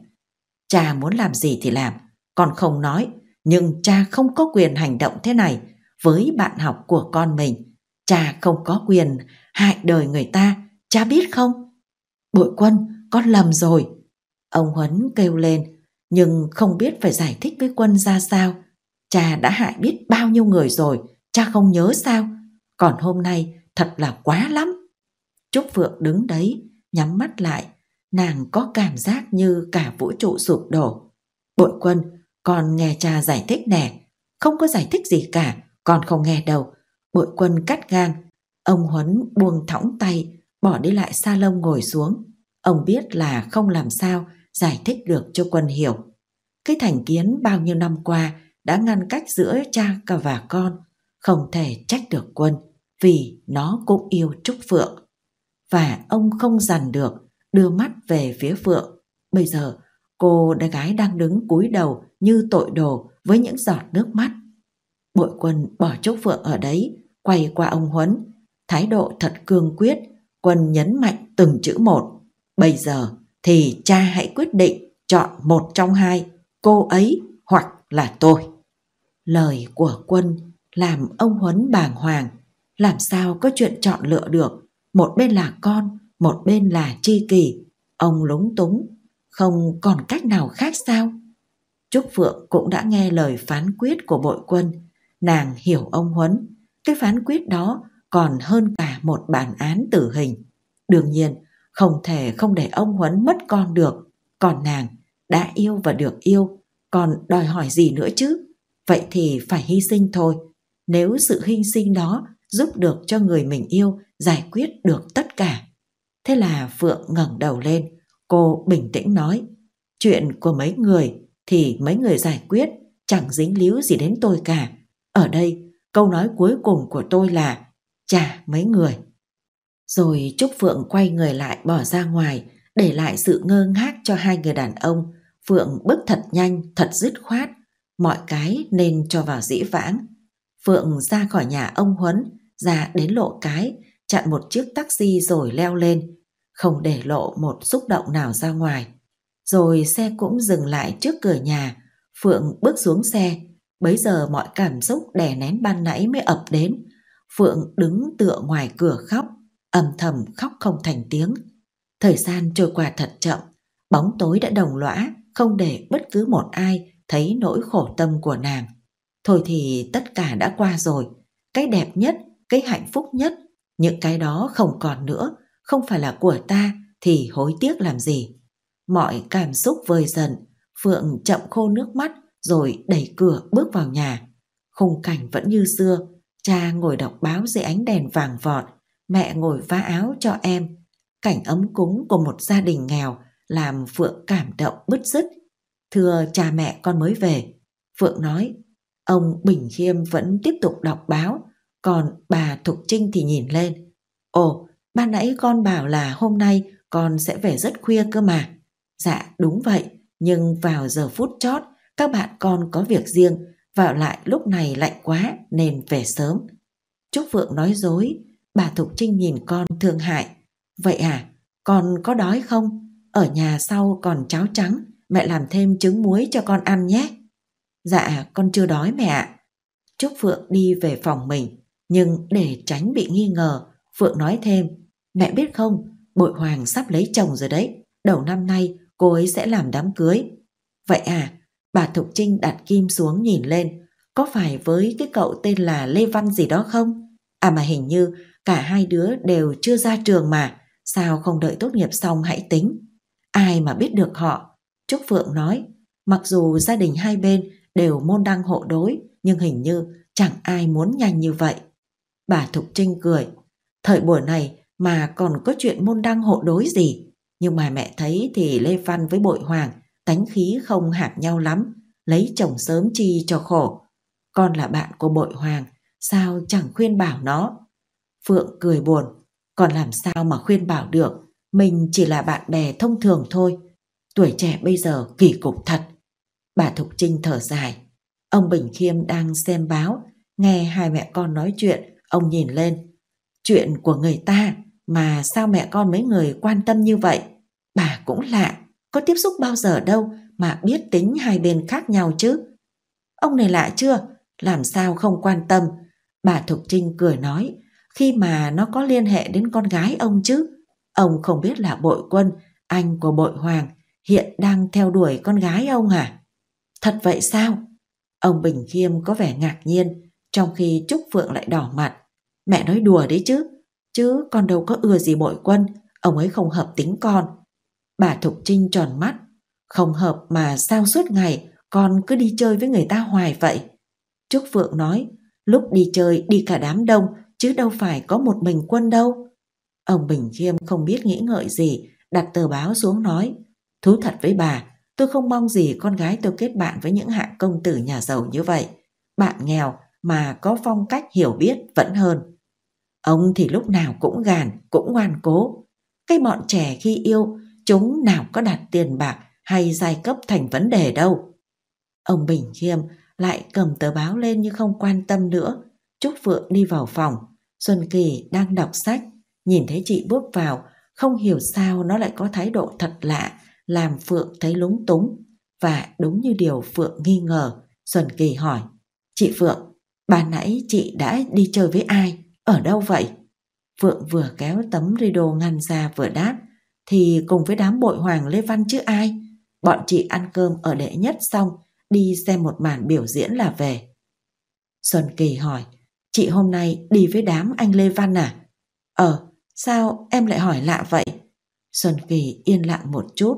Speaker 1: Cha muốn làm gì thì làm, còn không nói. Nhưng cha không có quyền hành động thế này với bạn học của con mình. Cha không có quyền hại đời người ta, cha biết không? Bội quân, con lầm rồi. Ông Huấn kêu lên, nhưng không biết phải giải thích với quân ra sao. Cha đã hại biết bao nhiêu người rồi, cha không nhớ sao. Còn hôm nay thật là quá lắm. Trúc Phượng đứng đấy, nhắm mắt lại, nàng có cảm giác như cả vũ trụ sụp đổ. Bội quân, con nghe cha giải thích nè, không có giải thích gì cả, con không nghe đâu. Bội quân cắt ngang, ông Huấn buông thõng tay, bỏ đi lại sa lông ngồi xuống. Ông biết là không làm sao giải thích được cho quân hiểu. Cái thành kiến bao nhiêu năm qua đã ngăn cách giữa cha cả và con, không thể trách được quân vì nó cũng yêu Trúc Phượng và ông không dằn được, đưa mắt về phía Phượng. Bây giờ, cô đứa gái đang đứng cúi đầu như tội đồ với những giọt nước mắt. Bội quân bỏ chốc Phượng ở đấy, quay qua ông Huấn. Thái độ thật cương quyết, quân nhấn mạnh từng chữ một. Bây giờ thì cha hãy quyết định chọn một trong hai, cô ấy hoặc là tôi. Lời của quân làm ông Huấn bàng hoàng, làm sao có chuyện chọn lựa được một bên là con một bên là tri kỷ ông lúng túng không còn cách nào khác sao trúc phượng cũng đã nghe lời phán quyết của bội quân nàng hiểu ông huấn cái phán quyết đó còn hơn cả một bản án tử hình đương nhiên không thể không để ông huấn mất con được còn nàng đã yêu và được yêu còn đòi hỏi gì nữa chứ vậy thì phải hy sinh thôi nếu sự hy sinh đó giúp được cho người mình yêu giải quyết được tất cả. Thế là Phượng ngẩng đầu lên, cô bình tĩnh nói, chuyện của mấy người thì mấy người giải quyết, chẳng dính líu gì đến tôi cả. Ở đây, câu nói cuối cùng của tôi là trả mấy người. Rồi Trúc Phượng quay người lại bỏ ra ngoài, để lại sự ngơ ngác cho hai người đàn ông. Phượng bước thật nhanh, thật dứt khoát, mọi cái nên cho vào dĩ vãng. Phượng ra khỏi nhà ông Huấn, ra đến lộ cái, chặn một chiếc taxi rồi leo lên, không để lộ một xúc động nào ra ngoài. Rồi xe cũng dừng lại trước cửa nhà, Phượng bước xuống xe, bấy giờ mọi cảm xúc đè nén ban nãy mới ập đến. Phượng đứng tựa ngoài cửa khóc, âm thầm khóc không thành tiếng. Thời gian trôi qua thật chậm, bóng tối đã đồng lõa, không để bất cứ một ai thấy nỗi khổ tâm của nàng. Thôi thì tất cả đã qua rồi, cái đẹp nhất, cái hạnh phúc nhất những cái đó không còn nữa, không phải là của ta thì hối tiếc làm gì. Mọi cảm xúc vơi dần, Phượng chậm khô nước mắt rồi đẩy cửa bước vào nhà. Khung cảnh vẫn như xưa, cha ngồi đọc báo dưới ánh đèn vàng vọt, mẹ ngồi vá áo cho em. Cảnh ấm cúng của một gia đình nghèo làm Phượng cảm động bứt rứt. Thưa cha mẹ con mới về, Phượng nói, ông Bình Khiêm vẫn tiếp tục đọc báo, còn bà Thục Trinh thì nhìn lên. Ồ, ban nãy con bảo là hôm nay con sẽ về rất khuya cơ mà. Dạ đúng vậy, nhưng vào giờ phút chót các bạn con có việc riêng, vào lại lúc này lạnh quá nên về sớm. Trúc Phượng nói dối, bà Thục Trinh nhìn con thương hại. Vậy à, con có đói không? Ở nhà sau còn cháo trắng, mẹ làm thêm trứng muối cho con ăn nhé. Dạ, con chưa đói mẹ ạ. Trúc Phượng đi về phòng mình. Nhưng để tránh bị nghi ngờ, Phượng nói thêm, mẹ biết không, bội hoàng sắp lấy chồng rồi đấy, đầu năm nay cô ấy sẽ làm đám cưới. Vậy à, bà Thục Trinh đặt kim xuống nhìn lên, có phải với cái cậu tên là Lê Văn gì đó không? À mà hình như cả hai đứa đều chưa ra trường mà, sao không đợi tốt nghiệp xong hãy tính. Ai mà biết được họ? Trúc Phượng nói, mặc dù gia đình hai bên đều môn đăng hộ đối, nhưng hình như chẳng ai muốn nhanh như vậy. Bà Thục Trinh cười. Thời buổi này mà còn có chuyện môn đăng hộ đối gì. Nhưng mà mẹ thấy thì Lê Văn với Bội Hoàng tánh khí không hạt nhau lắm. Lấy chồng sớm chi cho khổ. Con là bạn của Bội Hoàng. Sao chẳng khuyên bảo nó? Phượng cười buồn. Còn làm sao mà khuyên bảo được. Mình chỉ là bạn bè thông thường thôi. Tuổi trẻ bây giờ kỳ cục thật. Bà Thục Trinh thở dài. Ông Bình Khiêm đang xem báo, nghe hai mẹ con nói chuyện Ông nhìn lên, chuyện của người ta mà sao mẹ con mấy người quan tâm như vậy? Bà cũng lạ, có tiếp xúc bao giờ đâu mà biết tính hai bên khác nhau chứ. Ông này lạ chưa? Làm sao không quan tâm? Bà Thục Trinh cười nói, khi mà nó có liên hệ đến con gái ông chứ. Ông không biết là bội quân, anh của bội hoàng, hiện đang theo đuổi con gái ông à? Thật vậy sao? Ông Bình Khiêm có vẻ ngạc nhiên, trong khi Trúc Phượng lại đỏ mặt. Mẹ nói đùa đấy chứ, chứ con đâu có ưa gì bội quân, ông ấy không hợp tính con. Bà Thục Trinh tròn mắt, không hợp mà sao suốt ngày con cứ đi chơi với người ta hoài vậy. Trúc Phượng nói, lúc đi chơi đi cả đám đông chứ đâu phải có một mình quân đâu. Ông Bình Khiêm không biết nghĩ ngợi gì, đặt tờ báo xuống nói, thú thật với bà, tôi không mong gì con gái tôi kết bạn với những hạ công tử nhà giàu như vậy. Bạn nghèo, mà có phong cách hiểu biết vẫn hơn. Ông thì lúc nào cũng gàn, cũng ngoan cố. Cái bọn trẻ khi yêu, chúng nào có đặt tiền bạc hay giai cấp thành vấn đề đâu. Ông Bình Khiêm lại cầm tờ báo lên như không quan tâm nữa. Trúc Phượng đi vào phòng. Xuân Kỳ đang đọc sách, nhìn thấy chị bước vào, không hiểu sao nó lại có thái độ thật lạ, làm Phượng thấy lúng túng. Và đúng như điều Phượng nghi ngờ, Xuân Kỳ hỏi, Chị Phượng, Bà nãy chị đã đi chơi với ai? Ở đâu vậy? Phượng vừa kéo tấm ri đồ ngăn ra vừa đáp. Thì cùng với đám bội hoàng Lê Văn chứ ai? Bọn chị ăn cơm ở đệ nhất xong, đi xem một màn biểu diễn là về. Xuân Kỳ hỏi, chị hôm nay đi với đám anh Lê Văn à? Ờ, sao em lại hỏi lạ vậy? Xuân Kỳ yên lặng một chút,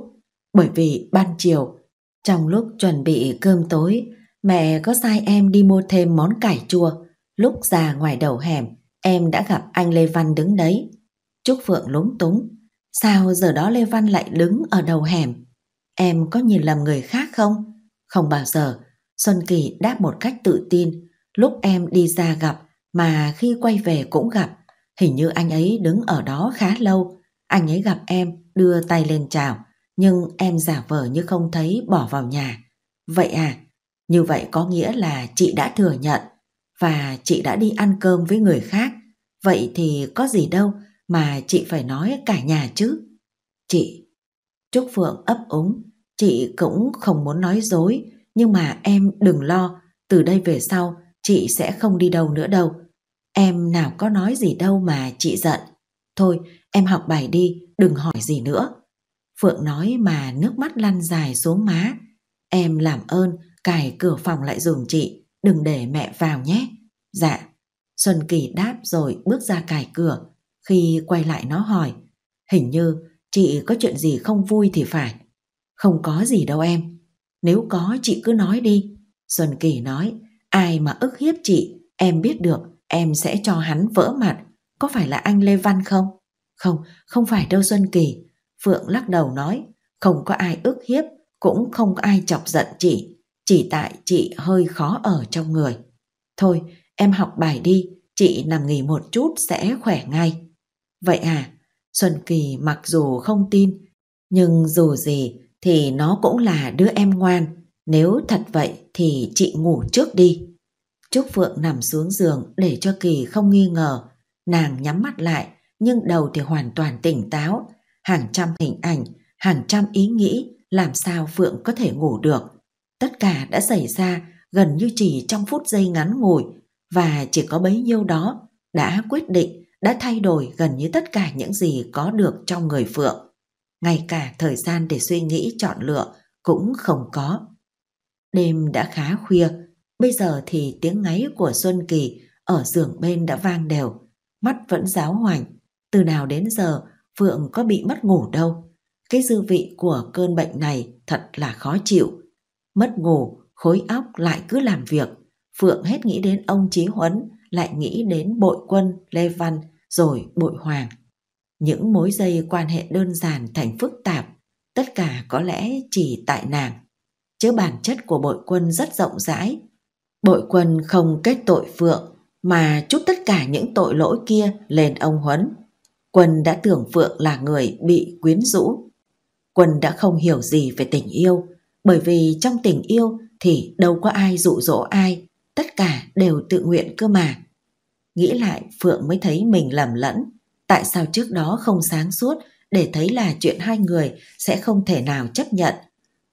Speaker 1: bởi vì ban chiều, trong lúc chuẩn bị cơm tối, Mẹ có sai em đi mua thêm món cải chua. Lúc ra ngoài đầu hẻm, em đã gặp anh Lê Văn đứng đấy. Trúc Phượng lúng túng. Sao giờ đó Lê Văn lại đứng ở đầu hẻm? Em có nhìn lầm người khác không? Không bao giờ. Xuân Kỳ đáp một cách tự tin. Lúc em đi ra gặp, mà khi quay về cũng gặp. Hình như anh ấy đứng ở đó khá lâu. Anh ấy gặp em, đưa tay lên chào. Nhưng em giả vờ như không thấy bỏ vào nhà. Vậy à? Như vậy có nghĩa là chị đã thừa nhận và chị đã đi ăn cơm với người khác. Vậy thì có gì đâu mà chị phải nói cả nhà chứ. Chị, Trúc Phượng ấp úng, chị cũng không muốn nói dối, nhưng mà em đừng lo, từ đây về sau chị sẽ không đi đâu nữa đâu. Em nào có nói gì đâu mà chị giận. Thôi, em học bài đi, đừng hỏi gì nữa. Phượng nói mà nước mắt lăn dài xuống má. Em làm ơn, cài cửa phòng lại dùm chị, đừng để mẹ vào nhé. Dạ. Xuân Kỳ đáp rồi bước ra cài cửa. Khi quay lại nó hỏi, hình như chị có chuyện gì không vui thì phải. Không có gì đâu em. Nếu có chị cứ nói đi. Xuân Kỳ nói, ai mà ức hiếp chị, em biết được, em sẽ cho hắn vỡ mặt. Có phải là anh Lê Văn không? Không, không phải đâu Xuân Kỳ. Phượng lắc đầu nói, không có ai ức hiếp, cũng không có ai chọc giận chị chỉ tại chị hơi khó ở trong người. Thôi, em học bài đi, chị nằm nghỉ một chút sẽ khỏe ngay. Vậy à, Xuân Kỳ mặc dù không tin, nhưng dù gì thì nó cũng là đứa em ngoan. Nếu thật vậy thì chị ngủ trước đi. Trúc Phượng nằm xuống giường để cho Kỳ không nghi ngờ. Nàng nhắm mắt lại, nhưng đầu thì hoàn toàn tỉnh táo. Hàng trăm hình ảnh, hàng trăm ý nghĩ, làm sao Phượng có thể ngủ được. Tất cả đã xảy ra gần như chỉ trong phút giây ngắn ngủi và chỉ có bấy nhiêu đó đã quyết định, đã thay đổi gần như tất cả những gì có được trong người Phượng. Ngay cả thời gian để suy nghĩ chọn lựa cũng không có. Đêm đã khá khuya, bây giờ thì tiếng ngáy của Xuân Kỳ ở giường bên đã vang đều, mắt vẫn giáo hoành. Từ nào đến giờ Phượng có bị mất ngủ đâu. Cái dư vị của cơn bệnh này thật là khó chịu. Mất ngủ, khối óc lại cứ làm việc. Phượng hết nghĩ đến ông Chí Huấn, lại nghĩ đến bội quân, Lê Văn, rồi bội hoàng. Những mối dây quan hệ đơn giản thành phức tạp, tất cả có lẽ chỉ tại nàng. Chứ bản chất của bội quân rất rộng rãi. Bội quân không kết tội Phượng, mà chút tất cả những tội lỗi kia lên ông Huấn. Quân đã tưởng Phượng là người bị quyến rũ. Quân đã không hiểu gì về tình yêu, bởi vì trong tình yêu thì đâu có ai dụ dỗ ai, tất cả đều tự nguyện cơ mà. Nghĩ lại Phượng mới thấy mình lầm lẫn, tại sao trước đó không sáng suốt để thấy là chuyện hai người sẽ không thể nào chấp nhận.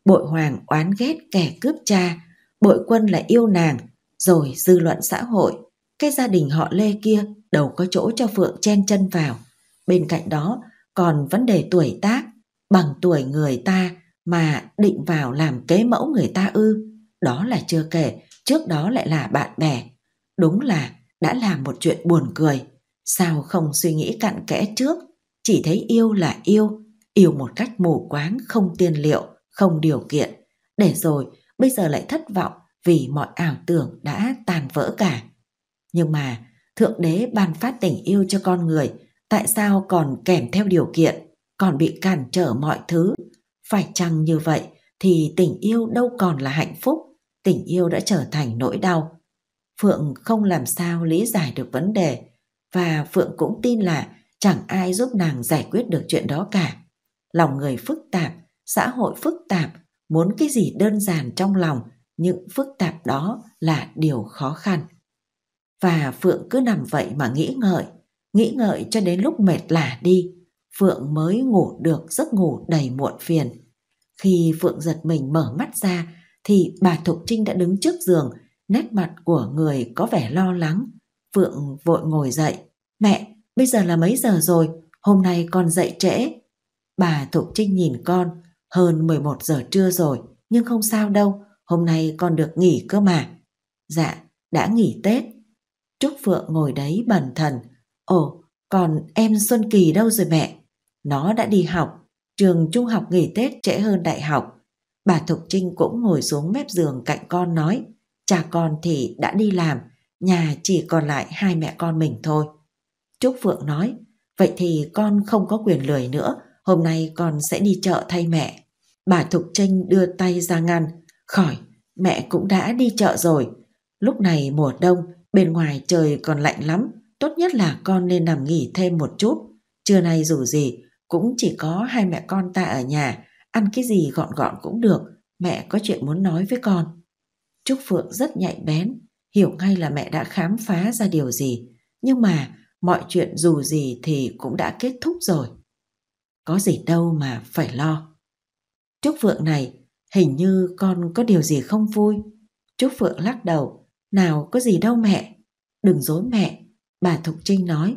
Speaker 1: Bội hoàng oán ghét kẻ cướp cha, bội quân lại yêu nàng, rồi dư luận xã hội. Cái gia đình họ Lê kia đâu có chỗ cho Phượng chen chân vào. Bên cạnh đó còn vấn đề tuổi tác, bằng tuổi người ta mà định vào làm kế mẫu người ta ư đó là chưa kể trước đó lại là bạn bè đúng là đã làm một chuyện buồn cười sao không suy nghĩ cặn kẽ trước chỉ thấy yêu là yêu yêu một cách mù quáng không tiên liệu không điều kiện để rồi bây giờ lại thất vọng vì mọi ảo tưởng đã tàn vỡ cả nhưng mà thượng đế ban phát tình yêu cho con người tại sao còn kèm theo điều kiện còn bị cản trở mọi thứ phải chăng như vậy thì tình yêu đâu còn là hạnh phúc tình yêu đã trở thành nỗi đau phượng không làm sao lý giải được vấn đề và phượng cũng tin là chẳng ai giúp nàng giải quyết được chuyện đó cả lòng người phức tạp xã hội phức tạp muốn cái gì đơn giản trong lòng những phức tạp đó là điều khó khăn và phượng cứ nằm vậy mà nghĩ ngợi nghĩ ngợi cho đến lúc mệt lả đi Phượng mới ngủ được giấc ngủ đầy muộn phiền. Khi Phượng giật mình mở mắt ra thì bà Thục Trinh đã đứng trước giường, nét mặt của người có vẻ lo lắng. Phượng vội ngồi dậy. Mẹ, bây giờ là mấy giờ rồi? Hôm nay con dậy trễ. Bà Thục Trinh nhìn con, hơn 11 giờ trưa rồi, nhưng không sao đâu, hôm nay con được nghỉ cơ mà. Dạ, đã nghỉ Tết. Trúc Phượng ngồi đấy bần thần. Ồ, còn em Xuân Kỳ đâu rồi mẹ? Nó đã đi học, trường trung học nghỉ Tết trễ hơn đại học. Bà Thục Trinh cũng ngồi xuống mép giường cạnh con nói, cha con thì đã đi làm, nhà chỉ còn lại hai mẹ con mình thôi. Trúc Phượng nói, vậy thì con không có quyền lười nữa, hôm nay con sẽ đi chợ thay mẹ. Bà Thục Trinh đưa tay ra ngăn, khỏi, mẹ cũng đã đi chợ rồi. Lúc này mùa đông, bên ngoài trời còn lạnh lắm, tốt nhất là con nên nằm nghỉ thêm một chút. Trưa nay dù gì, cũng chỉ có hai mẹ con ta ở nhà, ăn cái gì gọn gọn cũng được, mẹ có chuyện muốn nói với con. Trúc Phượng rất nhạy bén, hiểu ngay là mẹ đã khám phá ra điều gì, nhưng mà mọi chuyện dù gì thì cũng đã kết thúc rồi. Có gì đâu mà phải lo. Trúc Phượng này, hình như con có điều gì không vui. Trúc Phượng lắc đầu, nào có gì đâu mẹ. Đừng dối mẹ, bà Thục Trinh nói.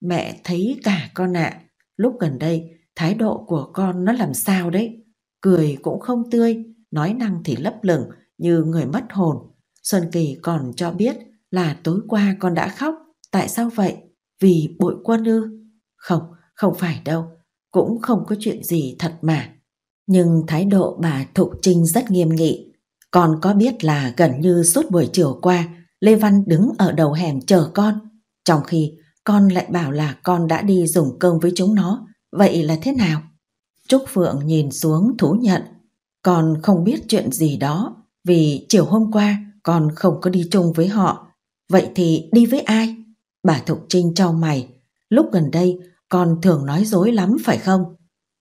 Speaker 1: Mẹ thấy cả con ạ. À. Lúc gần đây, thái độ của con nó làm sao đấy? Cười cũng không tươi, nói năng thì lấp lửng như người mất hồn. Xuân Kỳ còn cho biết là tối qua con đã khóc. Tại sao vậy? Vì bội quân ư? Không, không phải đâu. Cũng không có chuyện gì thật mà. Nhưng thái độ bà Thục Trinh rất nghiêm nghị. Con có biết là gần như suốt buổi chiều qua, Lê Văn đứng ở đầu hẻm chờ con. Trong khi con lại bảo là con đã đi dùng cơm với chúng nó, vậy là thế nào? Trúc Phượng nhìn xuống thú nhận, con không biết chuyện gì đó, vì chiều hôm qua con không có đi chung với họ. Vậy thì đi với ai? Bà Thục Trinh trao mày, lúc gần đây con thường nói dối lắm phải không?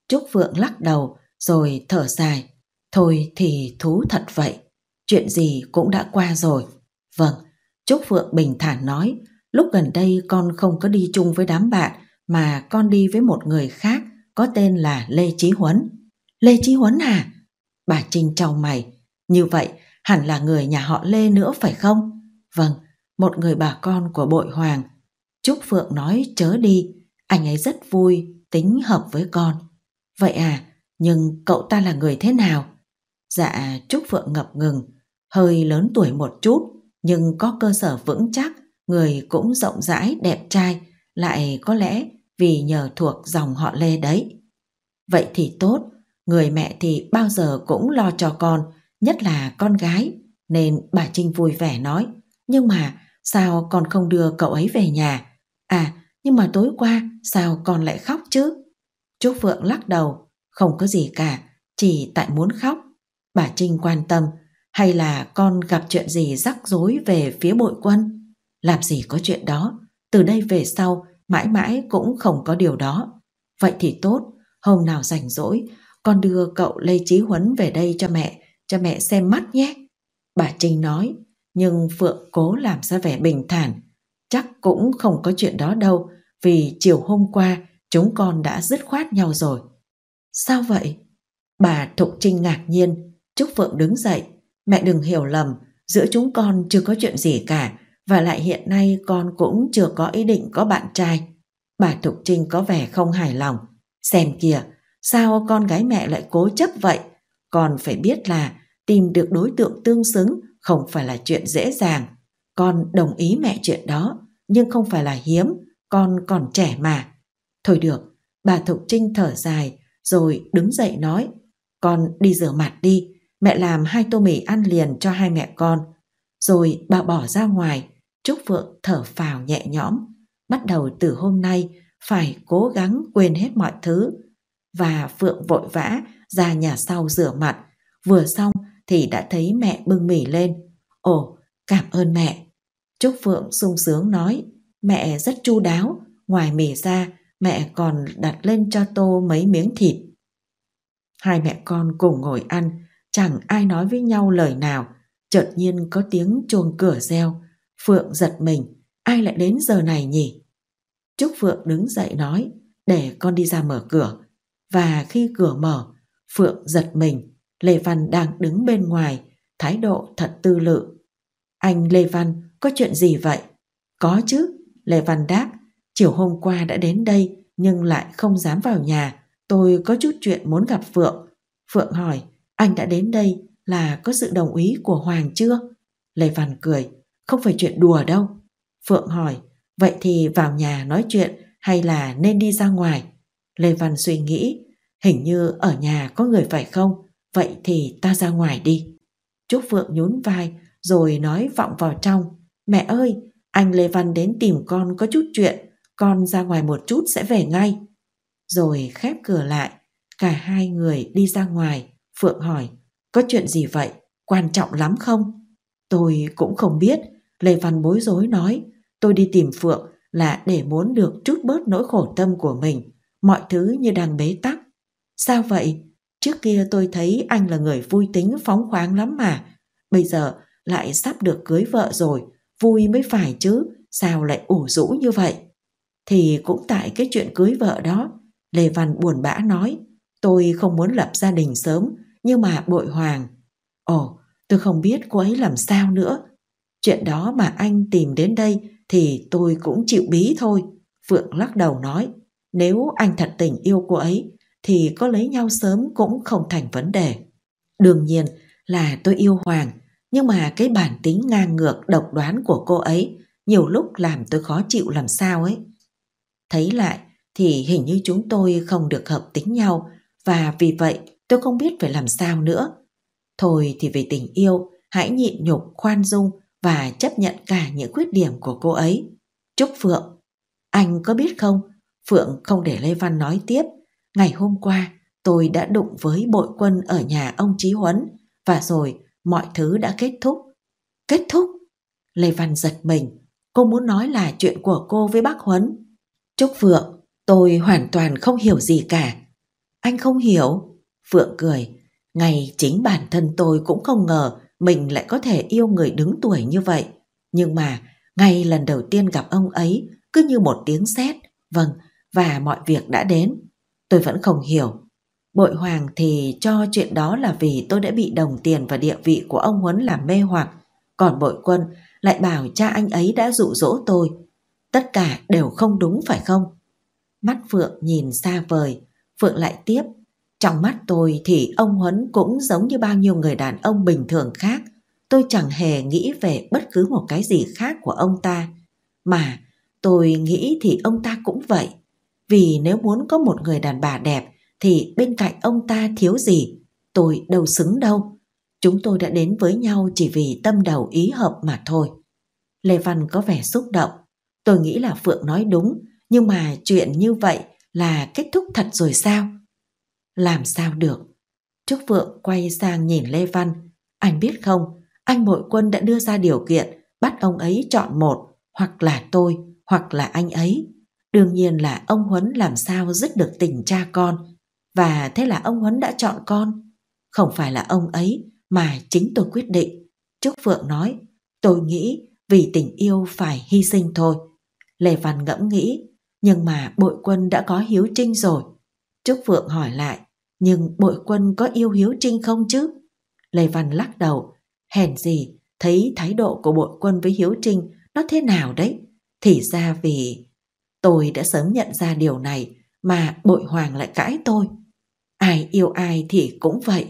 Speaker 1: Trúc Phượng lắc đầu rồi thở dài. Thôi thì thú thật vậy, chuyện gì cũng đã qua rồi. Vâng, Trúc Phượng bình thản nói, Lúc gần đây con không có đi chung với đám bạn mà con đi với một người khác có tên là Lê Chí Huấn. Lê Chí Huấn à? Bà Trinh trao mày. Như vậy hẳn là người nhà họ Lê nữa phải không? Vâng, một người bà con của bội hoàng. Trúc Phượng nói chớ đi, anh ấy rất vui, tính hợp với con. Vậy à, nhưng cậu ta là người thế nào? Dạ, Trúc Phượng ngập ngừng, hơi lớn tuổi một chút, nhưng có cơ sở vững chắc người cũng rộng rãi đẹp trai, lại có lẽ vì nhờ thuộc dòng họ Lê đấy. Vậy thì tốt, người mẹ thì bao giờ cũng lo cho con, nhất là con gái, nên bà Trinh vui vẻ nói, nhưng mà sao con không đưa cậu ấy về nhà? À, nhưng mà tối qua sao con lại khóc chứ? Trúc Phượng lắc đầu, không có gì cả, chỉ tại muốn khóc. Bà Trinh quan tâm, hay là con gặp chuyện gì rắc rối về phía bội quân? làm gì có chuyện đó, từ đây về sau mãi mãi cũng không có điều đó. Vậy thì tốt, hôm nào rảnh rỗi, con đưa cậu Lê trí Huấn về đây cho mẹ, cho mẹ xem mắt nhé. Bà Trinh nói, nhưng Phượng cố làm ra vẻ bình thản. Chắc cũng không có chuyện đó đâu, vì chiều hôm qua chúng con đã dứt khoát nhau rồi. Sao vậy? Bà Thục Trinh ngạc nhiên, Chúc Phượng đứng dậy. Mẹ đừng hiểu lầm, giữa chúng con chưa có chuyện gì cả, và lại hiện nay con cũng chưa có ý định có bạn trai. Bà Thục Trinh có vẻ không hài lòng. Xem kìa, sao con gái mẹ lại cố chấp vậy? Con phải biết là tìm được đối tượng tương xứng không phải là chuyện dễ dàng. Con đồng ý mẹ chuyện đó, nhưng không phải là hiếm, con còn trẻ mà. Thôi được, bà Thục Trinh thở dài, rồi đứng dậy nói, con đi rửa mặt đi, mẹ làm hai tô mì ăn liền cho hai mẹ con. Rồi bà bỏ ra ngoài, Trúc Phượng thở phào nhẹ nhõm, bắt đầu từ hôm nay phải cố gắng quên hết mọi thứ. Và Phượng vội vã ra nhà sau rửa mặt, vừa xong thì đã thấy mẹ bưng mì lên. Ồ, cảm ơn mẹ. Trúc Phượng sung sướng nói, mẹ rất chu đáo, ngoài mì ra mẹ còn đặt lên cho tô mấy miếng thịt. Hai mẹ con cùng ngồi ăn, chẳng ai nói với nhau lời nào, chợt nhiên có tiếng chuông cửa reo Phượng giật mình, ai lại đến giờ này nhỉ? Trúc Phượng đứng dậy nói, để con đi ra mở cửa. Và khi cửa mở, Phượng giật mình, Lê Văn đang đứng bên ngoài, thái độ thật tư lự. Anh Lê Văn, có chuyện gì vậy? Có chứ, Lê Văn đáp, chiều hôm qua đã đến đây nhưng lại không dám vào nhà, tôi có chút chuyện muốn gặp Phượng. Phượng hỏi, anh đã đến đây là có sự đồng ý của Hoàng chưa? Lê Văn cười, không phải chuyện đùa đâu. Phượng hỏi, vậy thì vào nhà nói chuyện hay là nên đi ra ngoài? Lê Văn suy nghĩ, hình như ở nhà có người phải không? Vậy thì ta ra ngoài đi. Trúc Phượng nhún vai rồi nói vọng vào trong. Mẹ ơi, anh Lê Văn đến tìm con có chút chuyện, con ra ngoài một chút sẽ về ngay. Rồi khép cửa lại, cả hai người đi ra ngoài. Phượng hỏi, có chuyện gì vậy? Quan trọng lắm không? Tôi cũng không biết, Lê Văn bối rối nói, tôi đi tìm Phượng là để muốn được trút bớt nỗi khổ tâm của mình, mọi thứ như đang bế tắc. Sao vậy? Trước kia tôi thấy anh là người vui tính phóng khoáng lắm mà, bây giờ lại sắp được cưới vợ rồi, vui mới phải chứ, sao lại ủ rũ như vậy? Thì cũng tại cái chuyện cưới vợ đó, Lê Văn buồn bã nói, tôi không muốn lập gia đình sớm, nhưng mà bội hoàng. Ồ, tôi không biết cô ấy làm sao nữa, chuyện đó mà anh tìm đến đây thì tôi cũng chịu bí thôi. Phượng lắc đầu nói, nếu anh thật tình yêu cô ấy thì có lấy nhau sớm cũng không thành vấn đề. Đương nhiên là tôi yêu Hoàng, nhưng mà cái bản tính ngang ngược độc đoán của cô ấy nhiều lúc làm tôi khó chịu làm sao ấy. Thấy lại thì hình như chúng tôi không được hợp tính nhau và vì vậy tôi không biết phải làm sao nữa. Thôi thì về tình yêu, hãy nhịn nhục khoan dung và chấp nhận cả những khuyết điểm của cô ấy. Chúc Phượng, anh có biết không, Phượng không để Lê Văn nói tiếp. Ngày hôm qua, tôi đã đụng với bội quân ở nhà ông Chí Huấn và rồi mọi thứ đã kết thúc. Kết thúc? Lê Văn giật mình, cô muốn nói là chuyện của cô với bác Huấn. Chúc Phượng, tôi hoàn toàn không hiểu gì cả. Anh không hiểu? Phượng cười, ngày chính bản thân tôi cũng không ngờ mình lại có thể yêu người đứng tuổi như vậy. Nhưng mà, ngay lần đầu tiên gặp ông ấy, cứ như một tiếng sét, vâng, và mọi việc đã đến. Tôi vẫn không hiểu. Bội hoàng thì cho chuyện đó là vì tôi đã bị đồng tiền và địa vị của ông Huấn làm mê hoặc, còn bội quân lại bảo cha anh ấy đã dụ dỗ tôi. Tất cả đều không đúng phải không? Mắt Phượng nhìn xa vời, Phượng lại tiếp trong mắt tôi thì ông Huấn cũng giống như bao nhiêu người đàn ông bình thường khác. Tôi chẳng hề nghĩ về bất cứ một cái gì khác của ông ta. Mà tôi nghĩ thì ông ta cũng vậy. Vì nếu muốn có một người đàn bà đẹp thì bên cạnh ông ta thiếu gì, tôi đâu xứng đâu. Chúng tôi đã đến với nhau chỉ vì tâm đầu ý hợp mà thôi. Lê Văn có vẻ xúc động. Tôi nghĩ là Phượng nói đúng, nhưng mà chuyện như vậy là kết thúc thật rồi sao? Làm sao được? Trúc Vượng quay sang nhìn Lê Văn. Anh biết không, anh bội quân đã đưa ra điều kiện bắt ông ấy chọn một, hoặc là tôi, hoặc là anh ấy. Đương nhiên là ông Huấn làm sao dứt được tình cha con. Và thế là ông Huấn đã chọn con. Không phải là ông ấy mà chính tôi quyết định. Trúc Vượng nói, tôi nghĩ vì tình yêu phải hy sinh thôi. Lê Văn ngẫm nghĩ, nhưng mà bội quân đã có hiếu trinh rồi. Trúc Vượng hỏi lại, nhưng bội quân có yêu hiếu trinh không chứ? Lê Văn lắc đầu, hèn gì, thấy thái độ của bội quân với hiếu trinh nó thế nào đấy? Thì ra vì tôi đã sớm nhận ra điều này mà bội hoàng lại cãi tôi. Ai yêu ai thì cũng vậy.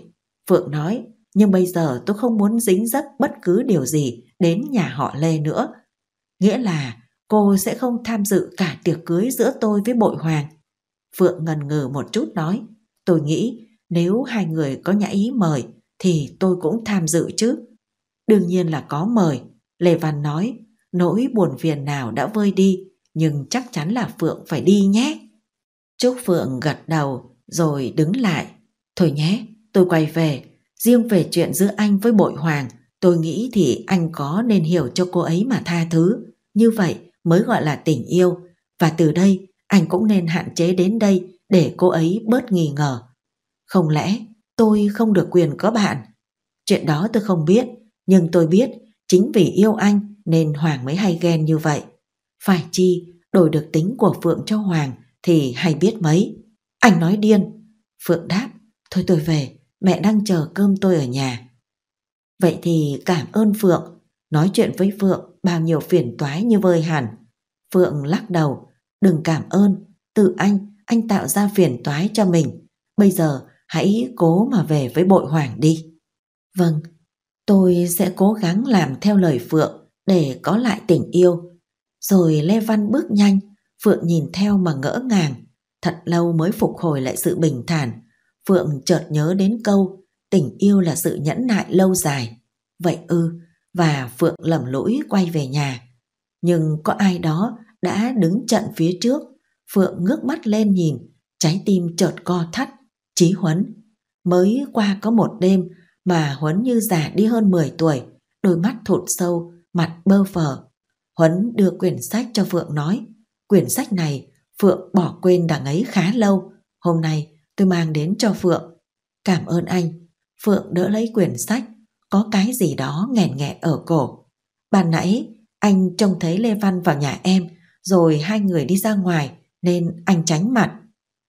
Speaker 1: Phượng nói, nhưng bây giờ tôi không muốn dính dấp bất cứ điều gì đến nhà họ Lê nữa. Nghĩa là cô sẽ không tham dự cả tiệc cưới giữa tôi với bội hoàng. Phượng ngần ngừ một chút nói, Tôi nghĩ nếu hai người có nhã ý mời thì tôi cũng tham dự chứ. Đương nhiên là có mời. Lê Văn nói, nỗi buồn phiền nào đã vơi đi, nhưng chắc chắn là Phượng phải đi nhé. Trúc Phượng gật đầu rồi đứng lại. Thôi nhé, tôi quay về. Riêng về chuyện giữa anh với bội hoàng, tôi nghĩ thì anh có nên hiểu cho cô ấy mà tha thứ. Như vậy mới gọi là tình yêu. Và từ đây, anh cũng nên hạn chế đến đây để cô ấy bớt nghi ngờ. Không lẽ tôi không được quyền có bạn? Chuyện đó tôi không biết, nhưng tôi biết chính vì yêu anh nên Hoàng mới hay ghen như vậy. Phải chi, đổi được tính của Phượng cho Hoàng thì hay biết mấy. Anh nói điên. Phượng đáp, thôi tôi về, mẹ đang chờ cơm tôi ở nhà. Vậy thì cảm ơn Phượng, nói chuyện với Phượng bao nhiêu phiền toái như vơi hẳn. Phượng lắc đầu, đừng cảm ơn, tự anh anh tạo ra phiền toái cho mình. Bây giờ hãy cố mà về với bội hoàng đi. Vâng, tôi sẽ cố gắng làm theo lời Phượng để có lại tình yêu. Rồi Lê Văn bước nhanh, Phượng nhìn theo mà ngỡ ngàng. Thật lâu mới phục hồi lại sự bình thản. Phượng chợt nhớ đến câu, tình yêu là sự nhẫn nại lâu dài. Vậy ư, và Phượng lầm lũi quay về nhà. Nhưng có ai đó đã đứng trận phía trước Phượng ngước mắt lên nhìn, trái tim chợt co thắt, Chí Huấn. Mới qua có một đêm mà Huấn như già đi hơn 10 tuổi, đôi mắt thụt sâu, mặt bơ phờ. Huấn đưa quyển sách cho Phượng nói, quyển sách này Phượng bỏ quên đằng ấy khá lâu, hôm nay tôi mang đến cho Phượng. Cảm ơn anh. Phượng đỡ lấy quyển sách, có cái gì đó nghẹn nghẹn ở cổ. Bàn nãy, anh trông thấy Lê Văn vào nhà em, rồi hai người đi ra ngoài nên anh tránh mặt.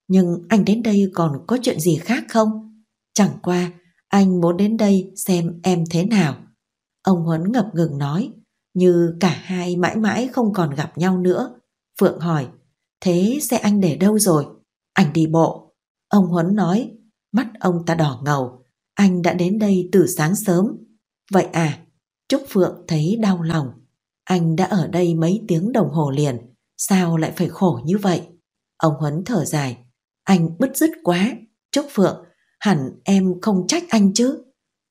Speaker 1: Nhưng anh đến đây còn có chuyện gì khác không? Chẳng qua, anh muốn đến đây xem em thế nào. Ông Huấn ngập ngừng nói, như cả hai mãi mãi không còn gặp nhau nữa. Phượng hỏi, thế xe anh để đâu rồi? Anh đi bộ. Ông Huấn nói, mắt ông ta đỏ ngầu, anh đã đến đây từ sáng sớm. Vậy à, Trúc Phượng thấy đau lòng. Anh đã ở đây mấy tiếng đồng hồ liền Sao lại phải khổ như vậy? Ông Huấn thở dài. Anh bứt rứt quá. trúc Phượng, hẳn em không trách anh chứ.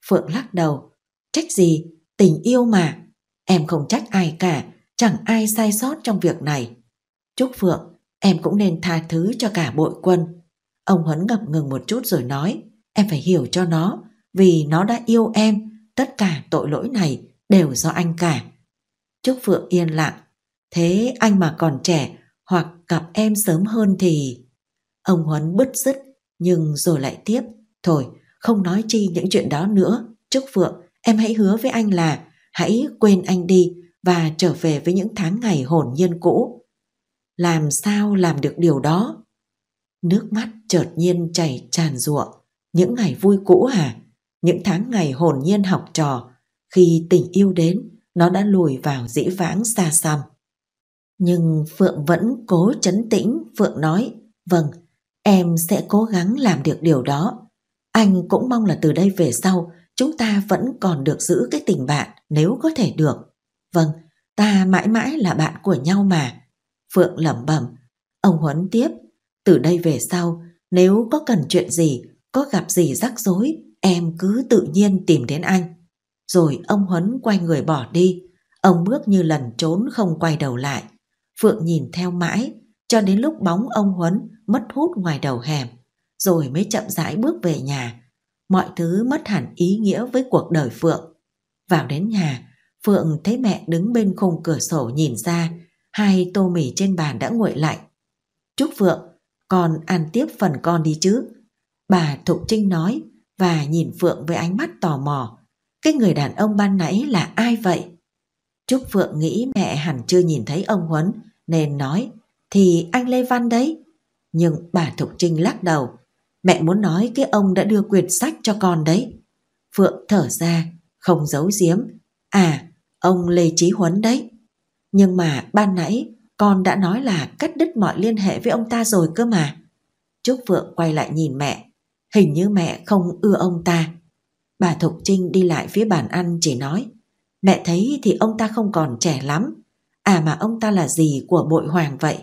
Speaker 1: Phượng lắc đầu. Trách gì? Tình yêu mà. Em không trách ai cả. Chẳng ai sai sót trong việc này. trúc Phượng, em cũng nên tha thứ cho cả bội quân. Ông Huấn ngập ngừng một chút rồi nói. Em phải hiểu cho nó. Vì nó đã yêu em. Tất cả tội lỗi này đều do anh cả. Trúc Phượng yên lặng Thế anh mà còn trẻ hoặc gặp em sớm hơn thì... Ông Huấn bứt rứt nhưng rồi lại tiếp. Thôi, không nói chi những chuyện đó nữa. Trúc Phượng, em hãy hứa với anh là hãy quên anh đi và trở về với những tháng ngày hồn nhiên cũ. Làm sao làm được điều đó? Nước mắt chợt nhiên chảy tràn ruộng. Những ngày vui cũ à? Những tháng ngày hồn nhiên học trò. Khi tình yêu đến, nó đã lùi vào dĩ vãng xa xăm. Nhưng Phượng vẫn cố chấn tĩnh, Phượng nói, vâng, em sẽ cố gắng làm được điều đó. Anh cũng mong là từ đây về sau, chúng ta vẫn còn được giữ cái tình bạn nếu có thể được. Vâng, ta mãi mãi là bạn của nhau mà. Phượng lẩm bẩm, ông Huấn tiếp, từ đây về sau, nếu có cần chuyện gì, có gặp gì rắc rối, em cứ tự nhiên tìm đến anh. Rồi ông Huấn quay người bỏ đi, ông bước như lần trốn không quay đầu lại. Phượng nhìn theo mãi, cho đến lúc bóng ông Huấn mất hút ngoài đầu hẻm, rồi mới chậm rãi bước về nhà. Mọi thứ mất hẳn ý nghĩa với cuộc đời Phượng. Vào đến nhà, Phượng thấy mẹ đứng bên khung cửa sổ nhìn ra, hai tô mì trên bàn đã nguội lạnh. Chúc Phượng, con ăn tiếp phần con đi chứ. Bà Thục Trinh nói và nhìn Phượng với ánh mắt tò mò. Cái người đàn ông ban nãy là ai vậy? Trúc Phượng nghĩ mẹ hẳn chưa nhìn thấy ông Huấn nên nói thì anh Lê Văn đấy. Nhưng bà Thục Trinh lắc đầu. Mẹ muốn nói cái ông đã đưa quyển sách cho con đấy. Phượng thở ra, không giấu giếm. À, ông Lê chí Huấn đấy. Nhưng mà ban nãy con đã nói là cắt đứt mọi liên hệ với ông ta rồi cơ mà. Trúc Phượng quay lại nhìn mẹ. Hình như mẹ không ưa ông ta. Bà Thục Trinh đi lại phía bàn ăn chỉ nói Mẹ thấy thì ông ta không còn trẻ lắm. À mà ông ta là gì của bội hoàng vậy?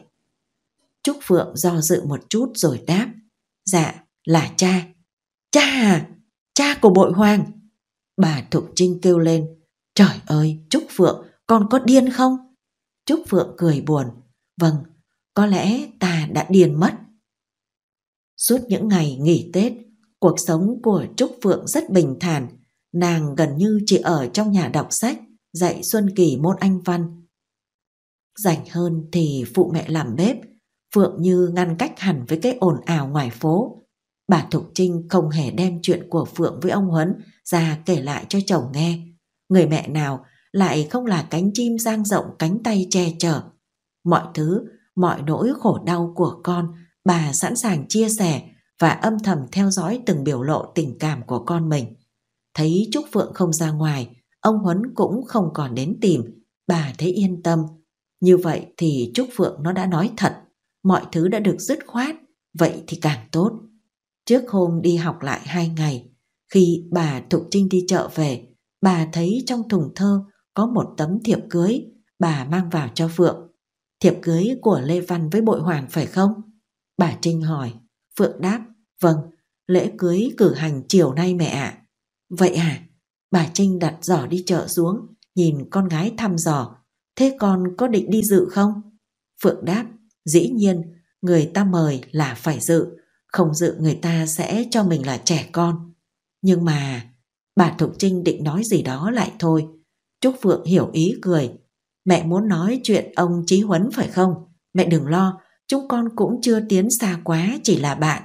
Speaker 1: Trúc Phượng do dự một chút rồi đáp. Dạ, là cha. Cha à? Cha của bội hoàng? Bà Thục Trinh kêu lên. Trời ơi, Trúc Phượng, con có điên không? Trúc Phượng cười buồn. Vâng, có lẽ ta đã điên mất. Suốt những ngày nghỉ Tết, cuộc sống của Trúc Phượng rất bình thản, Nàng gần như chỉ ở trong nhà đọc sách, dạy Xuân Kỳ môn anh văn. Rảnh hơn thì phụ mẹ làm bếp, Phượng Như ngăn cách hẳn với cái ồn ào ngoài phố. Bà Thục Trinh không hề đem chuyện của Phượng với ông Huấn ra kể lại cho chồng nghe. Người mẹ nào lại không là cánh chim giang rộng cánh tay che chở. Mọi thứ, mọi nỗi khổ đau của con, bà sẵn sàng chia sẻ và âm thầm theo dõi từng biểu lộ tình cảm của con mình thấy Trúc Phượng không ra ngoài, ông Huấn cũng không còn đến tìm, bà thấy yên tâm. Như vậy thì Trúc Phượng nó đã nói thật, mọi thứ đã được dứt khoát, vậy thì càng tốt. Trước hôm đi học lại hai ngày, khi bà Thục Trinh đi chợ về, bà thấy trong thùng thơ có một tấm thiệp cưới bà mang vào cho Phượng. Thiệp cưới của Lê Văn với Bội Hoàng phải không? Bà Trinh hỏi. Phượng đáp, vâng, lễ cưới cử hành chiều nay mẹ ạ. Vậy à? Bà Trinh đặt giỏ đi chợ xuống, nhìn con gái thăm dò. Thế con có định đi dự không? Phượng đáp, dĩ nhiên, người ta mời là phải dự. Không dự người ta sẽ cho mình là trẻ con. Nhưng mà... Bà Thục Trinh định nói gì đó lại thôi. Trúc Phượng hiểu ý cười. Mẹ muốn nói chuyện ông Chí Huấn phải không? Mẹ đừng lo, chúng con cũng chưa tiến xa quá, chỉ là bạn.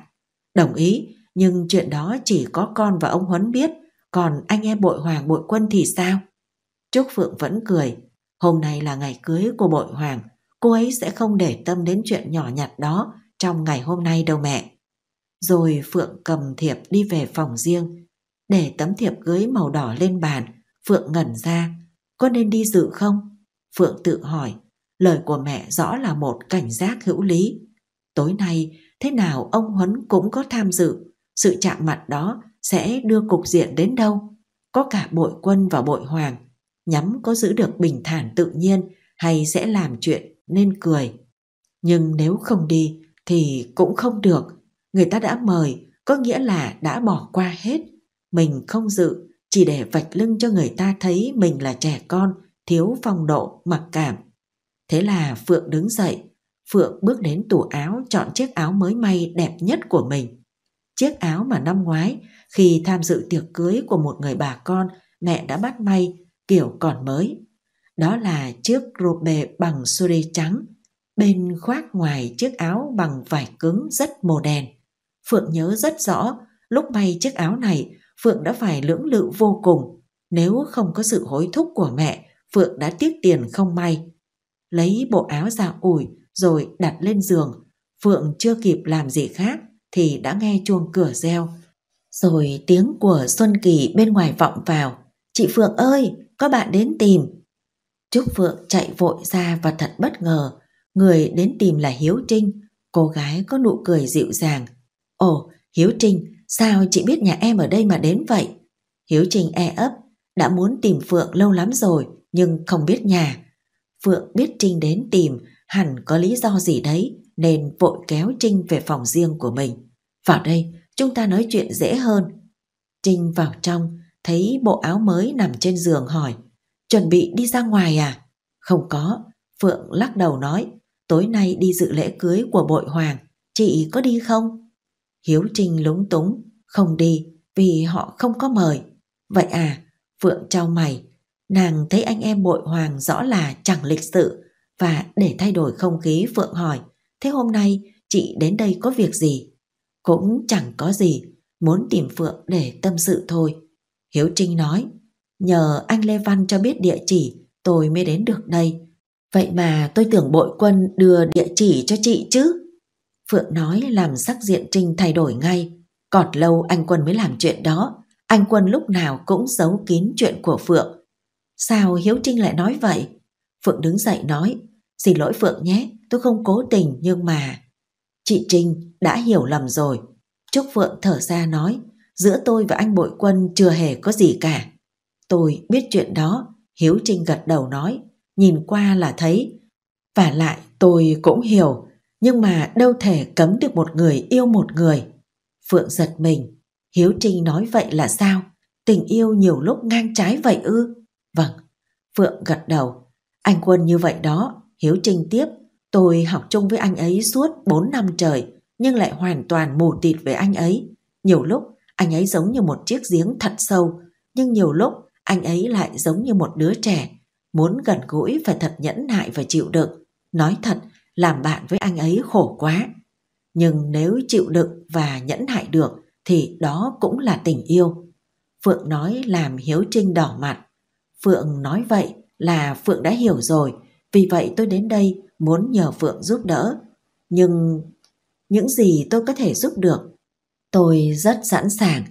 Speaker 1: Đồng ý, nhưng chuyện đó chỉ có con và ông Huấn biết – còn anh em bội hoàng bội quân thì sao? Trúc Phượng vẫn cười. Hôm nay là ngày cưới của bội hoàng. Cô ấy sẽ không để tâm đến chuyện nhỏ nhặt đó trong ngày hôm nay đâu mẹ. Rồi Phượng cầm thiệp đi về phòng riêng. Để tấm thiệp cưới màu đỏ lên bàn, Phượng ngẩn ra. Có nên đi dự không? Phượng tự hỏi. Lời của mẹ rõ là một cảnh giác hữu lý. Tối nay, thế nào ông Huấn cũng có tham dự. Sự chạm mặt đó sẽ đưa cục diện đến đâu có cả bội quân và bội hoàng nhắm có giữ được bình thản tự nhiên hay sẽ làm chuyện nên cười nhưng nếu không đi thì cũng không được người ta đã mời có nghĩa là đã bỏ qua hết mình không dự chỉ để vạch lưng cho người ta thấy mình là trẻ con thiếu phong độ mặc cảm thế là phượng đứng dậy phượng bước đến tủ áo chọn chiếc áo mới may đẹp nhất của mình chiếc áo mà năm ngoái khi tham dự tiệc cưới của một người bà con, mẹ đã bắt may kiểu còn mới. Đó là chiếc rô bề bằng xô đê trắng, bên khoác ngoài chiếc áo bằng vải cứng rất màu đèn. Phượng nhớ rất rõ, lúc may chiếc áo này, Phượng đã phải lưỡng lự vô cùng. Nếu không có sự hối thúc của mẹ, Phượng đã tiếc tiền không may. Lấy bộ áo ra ủi rồi đặt lên giường, Phượng chưa kịp làm gì khác thì đã nghe chuông cửa reo, rồi tiếng của Xuân Kỳ bên ngoài vọng vào. Chị Phượng ơi, có bạn đến tìm. Trúc Phượng chạy vội ra và thật bất ngờ. Người đến tìm là Hiếu Trinh, cô gái có nụ cười dịu dàng. Ồ, Hiếu Trinh, sao chị biết nhà em ở đây mà đến vậy? Hiếu Trinh e ấp, đã muốn tìm Phượng lâu lắm rồi nhưng không biết nhà. Phượng biết Trinh đến tìm, hẳn có lý do gì đấy nên vội kéo Trinh về phòng riêng của mình. Vào đây, chúng ta nói chuyện dễ hơn. Trinh vào trong, thấy bộ áo mới nằm trên giường hỏi, chuẩn bị đi ra ngoài à? Không có, Phượng lắc đầu nói, tối nay đi dự lễ cưới của bội hoàng, chị có đi không? Hiếu Trinh lúng túng, không đi vì họ không có mời. Vậy à, Phượng trao mày, nàng thấy anh em bội hoàng rõ là chẳng lịch sự và để thay đổi không khí Phượng hỏi, thế hôm nay chị đến đây có việc gì? Cũng chẳng có gì, muốn tìm Phượng để tâm sự thôi. Hiếu Trinh nói, nhờ anh Lê Văn cho biết địa chỉ, tôi mới đến được đây. Vậy mà tôi tưởng bội quân đưa địa chỉ cho chị chứ. Phượng nói làm sắc diện Trinh thay đổi ngay. cọt lâu anh Quân mới làm chuyện đó. Anh Quân lúc nào cũng giấu kín chuyện của Phượng. Sao Hiếu Trinh lại nói vậy? Phượng đứng dậy nói, xin lỗi Phượng nhé, tôi không cố tình nhưng mà Chị Trinh đã hiểu lầm rồi. Trúc Phượng thở ra nói, giữa tôi và anh bội quân chưa hề có gì cả. Tôi biết chuyện đó, Hiếu Trinh gật đầu nói, nhìn qua là thấy. Và lại tôi cũng hiểu, nhưng mà đâu thể cấm được một người yêu một người. Phượng giật mình, Hiếu Trinh nói vậy là sao? Tình yêu nhiều lúc ngang trái vậy ư? Vâng, Phượng gật đầu. Anh Quân như vậy đó, Hiếu Trinh tiếp, Tôi học chung với anh ấy suốt 4 năm trời nhưng lại hoàn toàn mù tịt về anh ấy. Nhiều lúc anh ấy giống như một chiếc giếng thật sâu nhưng nhiều lúc anh ấy lại giống như một đứa trẻ. Muốn gần gũi phải thật nhẫn nại và chịu đựng. Nói thật, làm bạn với anh ấy khổ quá. Nhưng nếu chịu đựng và nhẫn nại được thì đó cũng là tình yêu. Phượng nói làm Hiếu Trinh đỏ mặt. Phượng nói vậy là Phượng đã hiểu rồi, vì vậy tôi đến đây muốn nhờ Phượng giúp đỡ, nhưng những gì tôi có thể giúp được, tôi rất sẵn sàng.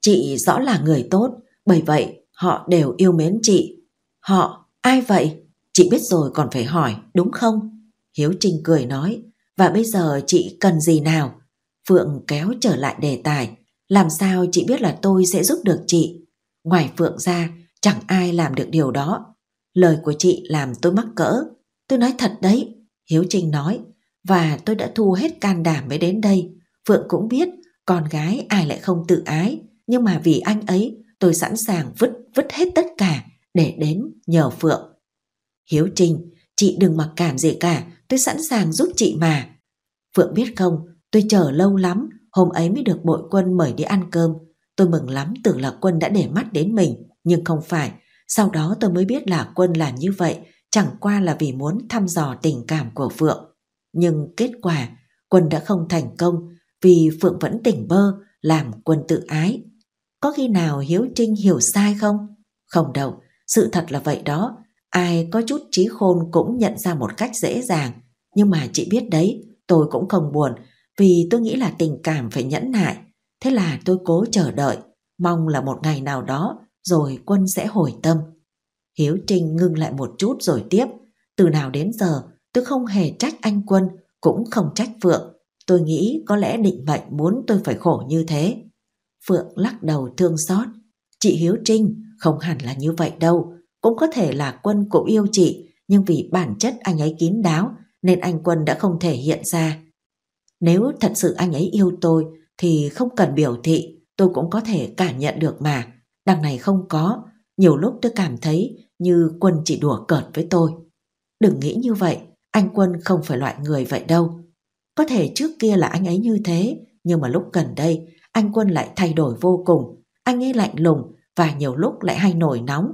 Speaker 1: Chị rõ là người tốt, bởi vậy họ đều yêu mến chị. Họ, ai vậy? Chị biết rồi còn phải hỏi, đúng không? Hiếu Trinh cười nói, và bây giờ chị cần gì nào? Phượng kéo trở lại đề tài, làm sao chị biết là tôi sẽ giúp được chị? Ngoài Phượng ra, chẳng ai làm được điều đó. Lời của chị làm tôi mắc cỡ, Tôi nói thật đấy, Hiếu Trinh nói, và tôi đã thu hết can đảm mới đến đây. Phượng cũng biết, con gái ai lại không tự ái, nhưng mà vì anh ấy, tôi sẵn sàng vứt vứt hết tất cả để đến nhờ Phượng. Hiếu Trinh, chị đừng mặc cảm gì cả, tôi sẵn sàng giúp chị mà. Phượng biết không, tôi chờ lâu lắm, hôm ấy mới được bội quân mời đi ăn cơm. Tôi mừng lắm tưởng là quân đã để mắt đến mình, nhưng không phải. Sau đó tôi mới biết là quân làm như vậy chẳng qua là vì muốn thăm dò tình cảm của Phượng. Nhưng kết quả, Quân đã không thành công vì Phượng vẫn tỉnh bơ, làm Quân tự ái. Có khi nào Hiếu Trinh hiểu sai không? Không đâu, sự thật là vậy đó. Ai có chút trí khôn cũng nhận ra một cách dễ dàng. Nhưng mà chị biết đấy, tôi cũng không buồn vì tôi nghĩ là tình cảm phải nhẫn nại. Thế là tôi cố chờ đợi, mong là một ngày nào đó rồi Quân sẽ hồi tâm. Hiếu Trinh ngưng lại một chút rồi tiếp. Từ nào đến giờ, tôi không hề trách anh Quân, cũng không trách Phượng. Tôi nghĩ có lẽ định mệnh muốn tôi phải khổ như thế. Phượng lắc đầu thương xót. Chị Hiếu Trinh không hẳn là như vậy đâu. Cũng có thể là Quân cũng yêu chị, nhưng vì bản chất anh ấy kín đáo nên anh Quân đã không thể hiện ra. Nếu thật sự anh ấy yêu tôi thì không cần biểu thị, tôi cũng có thể cảm nhận được mà. Đằng này không có, nhiều lúc tôi cảm thấy như Quân chỉ đùa cợt với tôi. Đừng nghĩ như vậy, anh Quân không phải loại người vậy đâu. Có thể trước kia là anh ấy như thế, nhưng mà lúc gần đây, anh Quân lại thay đổi vô cùng. Anh ấy lạnh lùng và nhiều lúc lại hay nổi nóng.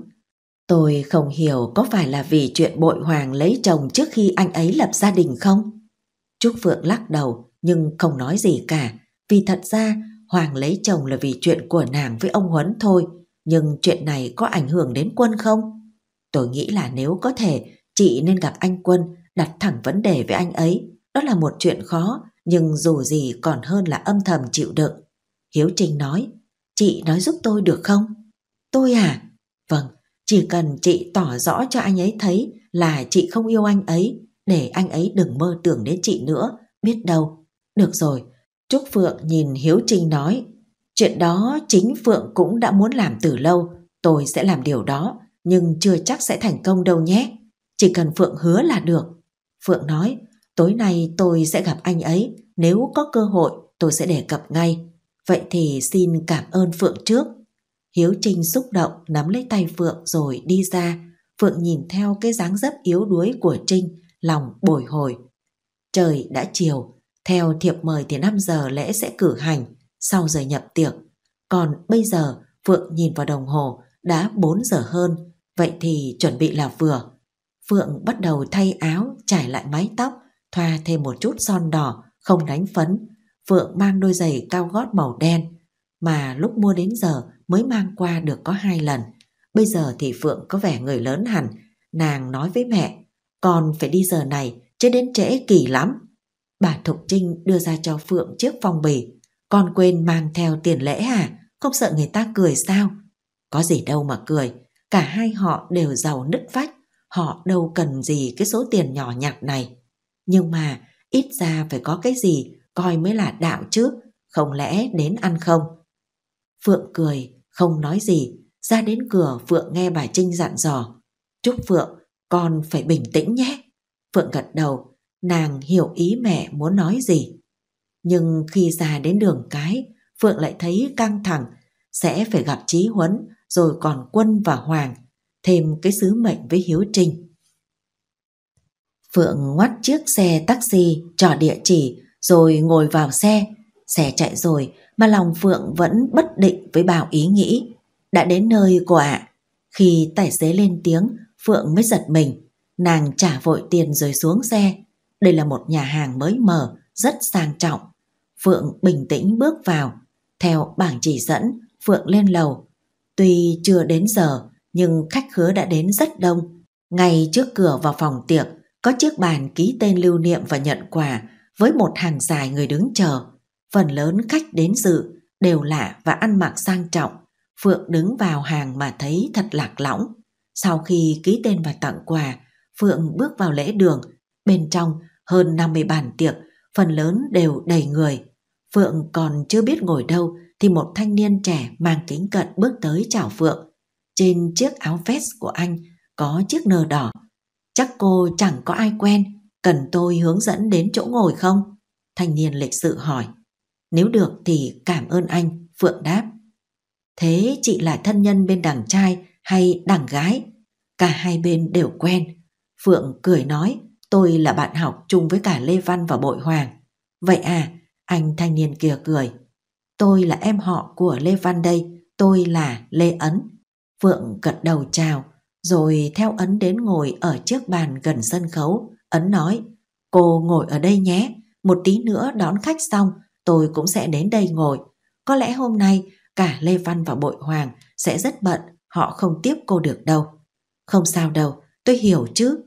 Speaker 1: Tôi không hiểu có phải là vì chuyện bội hoàng lấy chồng trước khi anh ấy lập gia đình không? Trúc Phượng lắc đầu nhưng không nói gì cả, vì thật ra Hoàng lấy chồng là vì chuyện của nàng với ông Huấn thôi, nhưng chuyện này có ảnh hưởng đến quân không? Tôi nghĩ là nếu có thể, chị nên gặp anh Quân, đặt thẳng vấn đề với anh ấy. Đó là một chuyện khó, nhưng dù gì còn hơn là âm thầm chịu đựng. Hiếu Trinh nói, chị nói giúp tôi được không? Tôi à? Vâng, chỉ cần chị tỏ rõ cho anh ấy thấy là chị không yêu anh ấy, để anh ấy đừng mơ tưởng đến chị nữa, biết đâu. Được rồi, Trúc Phượng nhìn Hiếu Trinh nói, chuyện đó chính Phượng cũng đã muốn làm từ lâu, tôi sẽ làm điều đó, nhưng chưa chắc sẽ thành công đâu nhé. Chỉ cần Phượng hứa là được. Phượng nói, tối nay tôi sẽ gặp anh ấy, nếu có cơ hội tôi sẽ đề cập ngay. Vậy thì xin cảm ơn Phượng trước. Hiếu Trinh xúc động nắm lấy tay Phượng rồi đi ra. Phượng nhìn theo cái dáng dấp yếu đuối của Trinh, lòng bồi hồi. Trời đã chiều, theo thiệp mời thì 5 giờ lễ sẽ cử hành, sau giờ nhập tiệc. Còn bây giờ Phượng nhìn vào đồng hồ, đã 4 giờ hơn, Vậy thì chuẩn bị là vừa. Phượng bắt đầu thay áo, trải lại mái tóc, thoa thêm một chút son đỏ, không đánh phấn. Phượng mang đôi giày cao gót màu đen, mà lúc mua đến giờ mới mang qua được có hai lần. Bây giờ thì Phượng có vẻ người lớn hẳn, nàng nói với mẹ, con phải đi giờ này, chứ đến trễ kỳ lắm. Bà Thục Trinh đưa ra cho Phượng chiếc phong bì, con quên mang theo tiền lễ à, không sợ người ta cười sao? Có gì đâu mà cười, Cả hai họ đều giàu nứt vách, họ đâu cần gì cái số tiền nhỏ nhặt này. Nhưng mà ít ra phải có cái gì coi mới là đạo chứ, không lẽ đến ăn không? Phượng cười, không nói gì, ra đến cửa Phượng nghe bà Trinh dặn dò. Chúc Phượng, con phải bình tĩnh nhé. Phượng gật đầu, nàng hiểu ý mẹ muốn nói gì. Nhưng khi ra đến đường cái, Phượng lại thấy căng thẳng, sẽ phải gặp Chí Huấn rồi còn quân và hoàng, thêm cái sứ mệnh với Hiếu Trinh. Phượng ngoắt chiếc xe taxi trỏ địa chỉ rồi ngồi vào xe. Xe chạy rồi mà lòng Phượng vẫn bất định với bào ý nghĩ. Đã đến nơi của ạ. À. Khi tài xế lên tiếng, Phượng mới giật mình. Nàng trả vội tiền rồi xuống xe. Đây là một nhà hàng mới mở, rất sang trọng. Phượng bình tĩnh bước vào. Theo bảng chỉ dẫn, Phượng lên lầu, Tuy chưa đến giờ, nhưng khách khứa đã đến rất đông. Ngay trước cửa vào phòng tiệc, có chiếc bàn ký tên lưu niệm và nhận quà với một hàng dài người đứng chờ. Phần lớn khách đến dự đều lạ và ăn mặc sang trọng. Phượng đứng vào hàng mà thấy thật lạc lõng. Sau khi ký tên và tặng quà, Phượng bước vào lễ đường. Bên trong hơn 50 bàn tiệc, phần lớn đều đầy người. Phượng còn chưa biết ngồi đâu thì một thanh niên trẻ mang kính cận bước tới chào Phượng. Trên chiếc áo vest của anh có chiếc nờ đỏ. Chắc cô chẳng có ai quen, cần tôi hướng dẫn đến chỗ ngồi không? Thanh niên lịch sự hỏi. Nếu được thì cảm ơn anh, Phượng đáp. Thế chị là thân nhân bên đằng trai hay đằng gái? Cả hai bên đều quen. Phượng cười nói, tôi là bạn học chung với cả Lê Văn và Bội Hoàng. Vậy à, anh thanh niên kia cười. Tôi là em họ của Lê Văn đây, tôi là Lê Ấn. Phượng gật đầu chào, rồi theo Ấn đến ngồi ở chiếc bàn gần sân khấu. Ấn nói, cô ngồi ở đây nhé, một tí nữa đón khách xong, tôi cũng sẽ đến đây ngồi. Có lẽ hôm nay cả Lê Văn và Bội Hoàng sẽ rất bận, họ không tiếp cô được đâu. Không sao đâu, tôi hiểu chứ.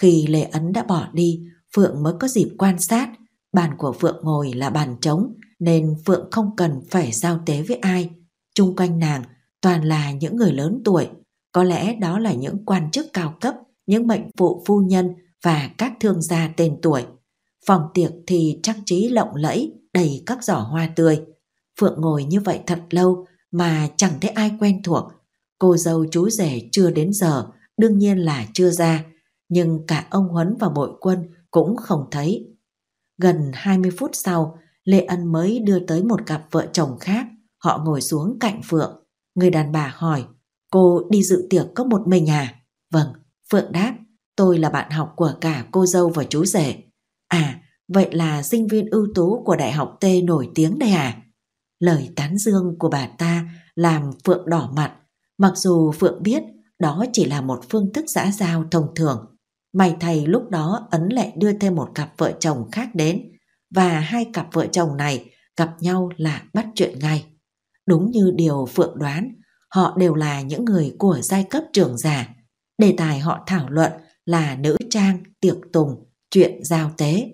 Speaker 1: Khi Lê Ấn đã bỏ đi, Phượng mới có dịp quan sát. Bàn của Phượng ngồi là bàn trống, nên Phượng không cần phải giao tế với ai. Trung quanh nàng toàn là những người lớn tuổi, có lẽ đó là những quan chức cao cấp, những mệnh phụ phu nhân và các thương gia tên tuổi. Phòng tiệc thì trang trí lộng lẫy, đầy các giỏ hoa tươi. Phượng ngồi như vậy thật lâu mà chẳng thấy ai quen thuộc. Cô dâu chú rể chưa đến giờ, đương nhiên là chưa ra, nhưng cả ông Huấn và bội quân cũng không thấy. Gần 20 phút sau, Lê Ân mới đưa tới một cặp vợ chồng khác, họ ngồi xuống cạnh Phượng. Người đàn bà hỏi, cô đi dự tiệc có một mình à? Vâng, Phượng đáp, tôi là bạn học của cả cô dâu và chú rể. À, vậy là sinh viên ưu tú của Đại học T nổi tiếng đây à? Lời tán dương của bà ta làm Phượng đỏ mặt, mặc dù Phượng biết đó chỉ là một phương thức xã giao thông thường. May thầy lúc đó Ấn lại đưa thêm một cặp vợ chồng khác đến, và hai cặp vợ chồng này gặp nhau là bắt chuyện ngay. Đúng như điều Phượng đoán, họ đều là những người của giai cấp trưởng giả. Đề tài họ thảo luận là nữ trang, tiệc tùng, chuyện giao tế.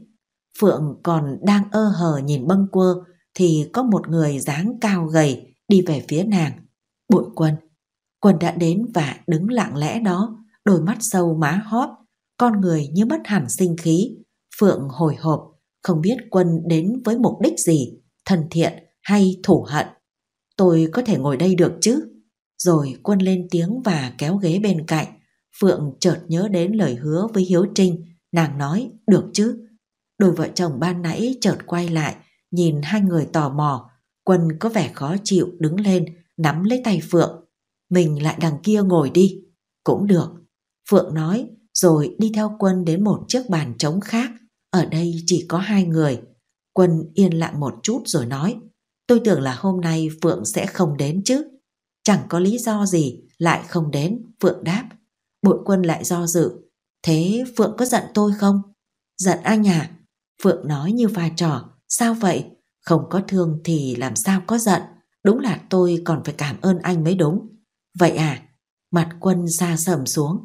Speaker 1: Phượng còn đang ơ hờ nhìn bâng quơ thì có một người dáng cao gầy đi về phía nàng. Bội quân. Quân đã đến và đứng lặng lẽ đó, đôi mắt sâu má hóp, con người như mất hẳn sinh khí. Phượng hồi hộp không biết quân đến với mục đích gì, thân thiện hay thủ hận. Tôi có thể ngồi đây được chứ? Rồi quân lên tiếng và kéo ghế bên cạnh. Phượng chợt nhớ đến lời hứa với Hiếu Trinh, nàng nói được chứ? Đôi vợ chồng ban nãy chợt quay lại, nhìn hai người tò mò. Quân có vẻ khó chịu đứng lên, nắm lấy tay Phượng. Mình lại đằng kia ngồi đi. Cũng được. Phượng nói, rồi đi theo quân đến một chiếc bàn trống khác, ở đây chỉ có hai người. Quân yên lặng một chút rồi nói. Tôi tưởng là hôm nay Phượng sẽ không đến chứ. Chẳng có lý do gì lại không đến, Phượng đáp. Bội quân lại do dự. Thế Phượng có giận tôi không? Giận anh à? Phượng nói như vai trò. Sao vậy? Không có thương thì làm sao có giận? Đúng là tôi còn phải cảm ơn anh mới đúng. Vậy à? Mặt quân xa sầm xuống.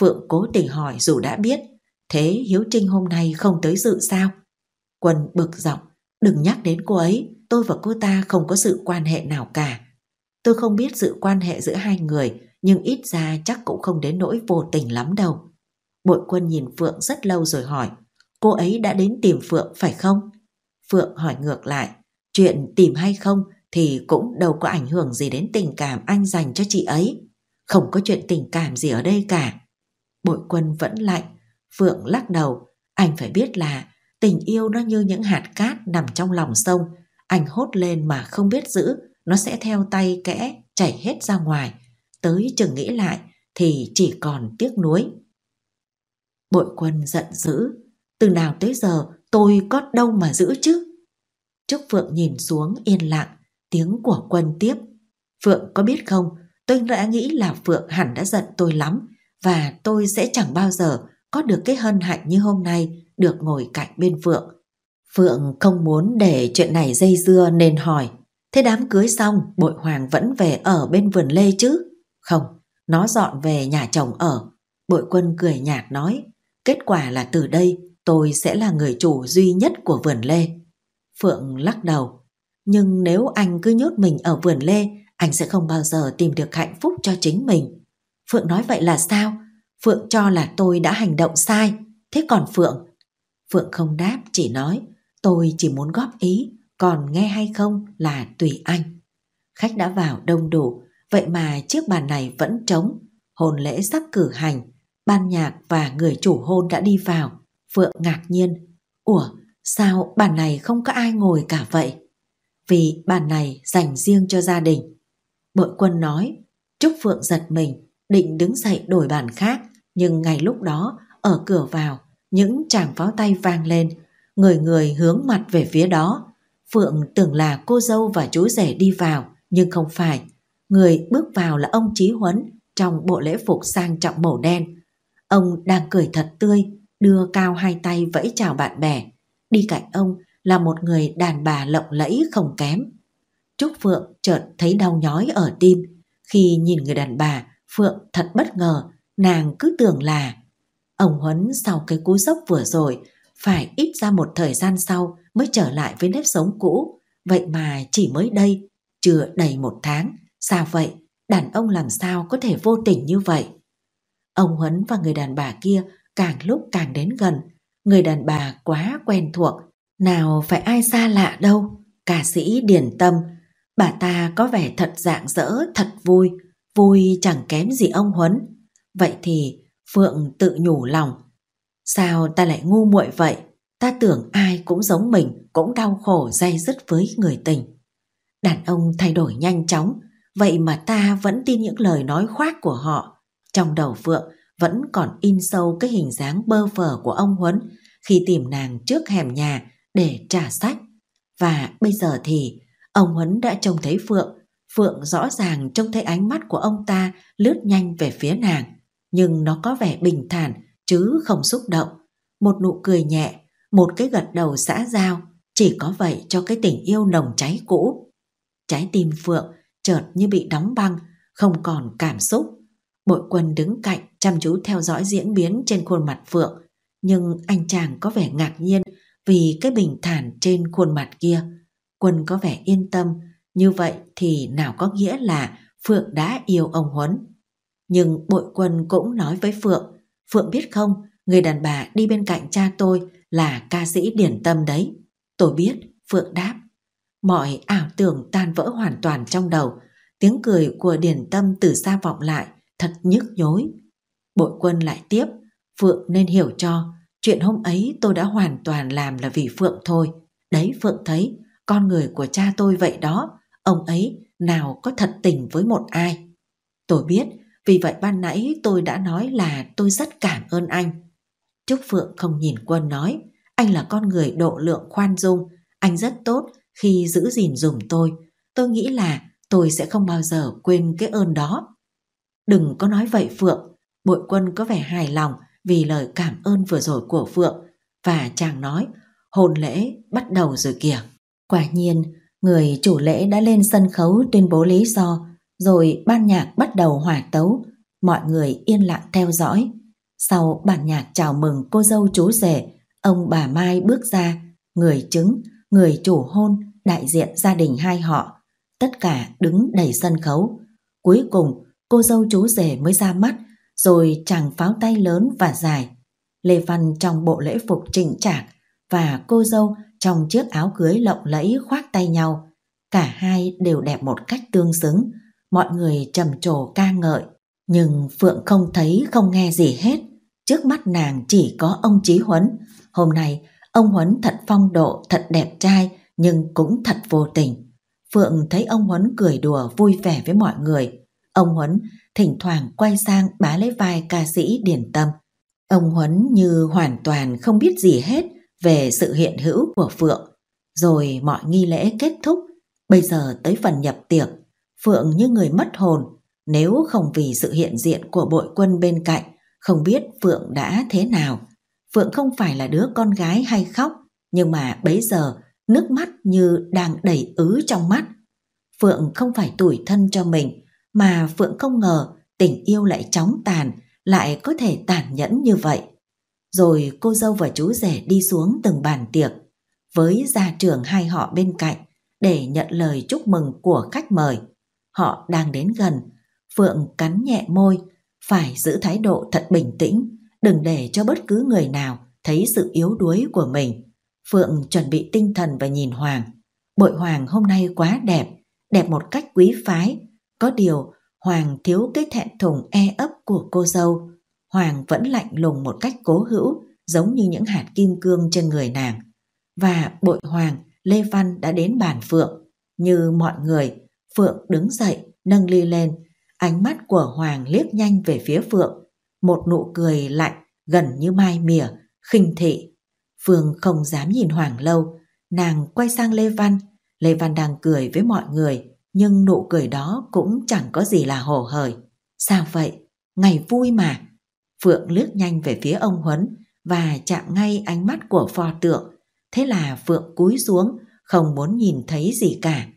Speaker 1: Phượng cố tình hỏi dù đã biết Thế Hiếu Trinh hôm nay không tới dự sao? Quân bực giọng, đừng nhắc đến cô ấy, tôi và cô ta không có sự quan hệ nào cả. Tôi không biết sự quan hệ giữa hai người, nhưng ít ra chắc cũng không đến nỗi vô tình lắm đâu. Bội quân nhìn Phượng rất lâu rồi hỏi, cô ấy đã đến tìm Phượng phải không? Phượng hỏi ngược lại, chuyện tìm hay không thì cũng đâu có ảnh hưởng gì đến tình cảm anh dành cho chị ấy. Không có chuyện tình cảm gì ở đây cả. Bội quân vẫn lạnh, Phượng lắc đầu, anh phải biết là tình yêu nó như những hạt cát nằm trong lòng sông, anh hốt lên mà không biết giữ, nó sẽ theo tay kẽ chảy hết ra ngoài, tới chừng nghĩ lại thì chỉ còn tiếc nuối. Bội quân giận dữ, từ nào tới giờ tôi có đâu mà giữ chứ? Trúc Phượng nhìn xuống yên lặng, tiếng của quân tiếp. Phượng có biết không, tôi đã nghĩ là Phượng hẳn đã giận tôi lắm và tôi sẽ chẳng bao giờ có được cái hân hạnh như hôm nay được ngồi cạnh bên Phượng. Phượng không muốn để chuyện này dây dưa nên hỏi, thế đám cưới xong bội hoàng vẫn về ở bên vườn lê chứ? Không, nó dọn về nhà chồng ở. Bội quân cười nhạt nói, kết quả là từ đây tôi sẽ là người chủ duy nhất của vườn lê. Phượng lắc đầu, nhưng nếu anh cứ nhốt mình ở vườn lê, anh sẽ không bao giờ tìm được hạnh phúc cho chính mình. Phượng nói vậy là sao? Phượng cho là tôi đã hành động sai, thế còn Phượng? Phượng không đáp, chỉ nói, tôi chỉ muốn góp ý, còn nghe hay không là tùy anh. Khách đã vào đông đủ, vậy mà chiếc bàn này vẫn trống. Hồn lễ sắp cử hành, ban nhạc và người chủ hôn đã đi vào. Phượng ngạc nhiên, ủa sao bàn này không có ai ngồi cả vậy? Vì bàn này dành riêng cho gia đình. Bội quân nói, Trúc Phượng giật mình, định đứng dậy đổi bàn khác. Nhưng ngay lúc đó, ở cửa vào, những chàng pháo tay vang lên, người người hướng mặt về phía đó. Phượng tưởng là cô dâu và chú rể đi vào, nhưng không phải. Người bước vào là ông Chí Huấn trong bộ lễ phục sang trọng màu đen. Ông đang cười thật tươi, đưa cao hai tay vẫy chào bạn bè. Đi cạnh ông là một người đàn bà lộng lẫy không kém. Trúc Phượng chợt thấy đau nhói ở tim. Khi nhìn người đàn bà, Phượng thật bất ngờ Nàng cứ tưởng là ông Huấn sau cái cú sốc vừa rồi phải ít ra một thời gian sau mới trở lại với nếp sống cũ. Vậy mà chỉ mới đây, chưa đầy một tháng, sao vậy? Đàn ông làm sao có thể vô tình như vậy? Ông Huấn và người đàn bà kia càng lúc càng đến gần. Người đàn bà quá quen thuộc, nào phải ai xa lạ đâu. Ca sĩ Điển Tâm, bà ta có vẻ thật dạng dỡ, thật vui, vui chẳng kém gì ông Huấn Vậy thì Phượng tự nhủ lòng, sao ta lại ngu muội vậy? Ta tưởng ai cũng giống mình, cũng đau khổ dây dứt với người tình. Đàn ông thay đổi nhanh chóng, vậy mà ta vẫn tin những lời nói khoác của họ. Trong đầu Phượng vẫn còn in sâu cái hình dáng bơ phờ của ông Huấn khi tìm nàng trước hẻm nhà để trả sách. Và bây giờ thì ông Huấn đã trông thấy Phượng, Phượng rõ ràng trông thấy ánh mắt của ông ta lướt nhanh về phía nàng nhưng nó có vẻ bình thản chứ không xúc động. Một nụ cười nhẹ, một cái gật đầu xã giao, chỉ có vậy cho cái tình yêu nồng cháy cũ. Trái tim Phượng chợt như bị đóng băng, không còn cảm xúc. Bội quân đứng cạnh chăm chú theo dõi diễn biến trên khuôn mặt Phượng, nhưng anh chàng có vẻ ngạc nhiên vì cái bình thản trên khuôn mặt kia. Quân có vẻ yên tâm, như vậy thì nào có nghĩa là Phượng đã yêu ông Huấn. Nhưng bội quân cũng nói với Phượng, Phượng biết không, người đàn bà đi bên cạnh cha tôi là ca sĩ điển tâm đấy. Tôi biết, Phượng đáp. Mọi ảo tưởng tan vỡ hoàn toàn trong đầu, tiếng cười của điển tâm từ xa vọng lại, thật nhức nhối. Bội quân lại tiếp, Phượng nên hiểu cho, chuyện hôm ấy tôi đã hoàn toàn làm là vì Phượng thôi. Đấy Phượng thấy, con người của cha tôi vậy đó, ông ấy nào có thật tình với một ai. Tôi biết, vì vậy ban nãy tôi đã nói là tôi rất cảm ơn anh. Trúc Phượng không nhìn Quân nói, anh là con người độ lượng khoan dung, anh rất tốt khi giữ gìn dùm tôi. Tôi nghĩ là tôi sẽ không bao giờ quên cái ơn đó. Đừng có nói vậy Phượng, bội quân có vẻ hài lòng vì lời cảm ơn vừa rồi của Phượng và chàng nói hôn lễ bắt đầu rồi kìa. Quả nhiên, người chủ lễ đã lên sân khấu tuyên bố lý do rồi ban nhạc bắt đầu hòa tấu, mọi người yên lặng theo dõi. Sau bản nhạc chào mừng cô dâu chú rể, ông bà Mai bước ra, người chứng, người chủ hôn, đại diện gia đình hai họ, tất cả đứng đầy sân khấu. Cuối cùng, cô dâu chú rể mới ra mắt, rồi chàng pháo tay lớn và dài. Lê Văn trong bộ lễ phục chỉnh trạc và cô dâu trong chiếc áo cưới lộng lẫy khoác tay nhau. Cả hai đều đẹp một cách tương xứng, mọi người trầm trồ ca ngợi, nhưng Phượng không thấy không nghe gì hết. Trước mắt nàng chỉ có ông Chí Huấn, hôm nay ông Huấn thật phong độ, thật đẹp trai nhưng cũng thật vô tình. Phượng thấy ông Huấn cười đùa vui vẻ với mọi người. Ông Huấn thỉnh thoảng quay sang bá lấy vai ca sĩ Điển Tâm. Ông Huấn như hoàn toàn không biết gì hết về sự hiện hữu của Phượng. Rồi mọi nghi lễ kết thúc, bây giờ tới phần nhập tiệc Phượng như người mất hồn, nếu không vì sự hiện diện của bội quân bên cạnh, không biết Phượng đã thế nào. Phượng không phải là đứa con gái hay khóc, nhưng mà bấy giờ nước mắt như đang đầy ứ trong mắt. Phượng không phải tủi thân cho mình, mà Phượng không ngờ tình yêu lại chóng tàn, lại có thể tàn nhẫn như vậy. Rồi cô dâu và chú rể đi xuống từng bàn tiệc, với gia trưởng hai họ bên cạnh để nhận lời chúc mừng của khách mời họ đang đến gần. Phượng cắn nhẹ môi, phải giữ thái độ thật bình tĩnh, đừng để cho bất cứ người nào thấy sự yếu đuối của mình. Phượng chuẩn bị tinh thần và nhìn Hoàng. Bội Hoàng hôm nay quá đẹp, đẹp một cách quý phái. Có điều, Hoàng thiếu cái thẹn thùng e ấp của cô dâu. Hoàng vẫn lạnh lùng một cách cố hữu, giống như những hạt kim cương trên người nàng. Và bội Hoàng, Lê Văn đã đến bàn Phượng. Như mọi người, Phượng đứng dậy, nâng ly lên, ánh mắt của Hoàng liếc nhanh về phía Phượng, một nụ cười lạnh, gần như mai mỉa, khinh thị. Phương không dám nhìn Hoàng lâu, nàng quay sang Lê Văn, Lê Văn đang cười với mọi người, nhưng nụ cười đó cũng chẳng có gì là hổ hởi. Sao vậy? Ngày vui mà. Phượng liếc nhanh về phía ông Huấn và chạm ngay ánh mắt của pho tượng. Thế là Phượng cúi xuống, không muốn nhìn thấy gì cả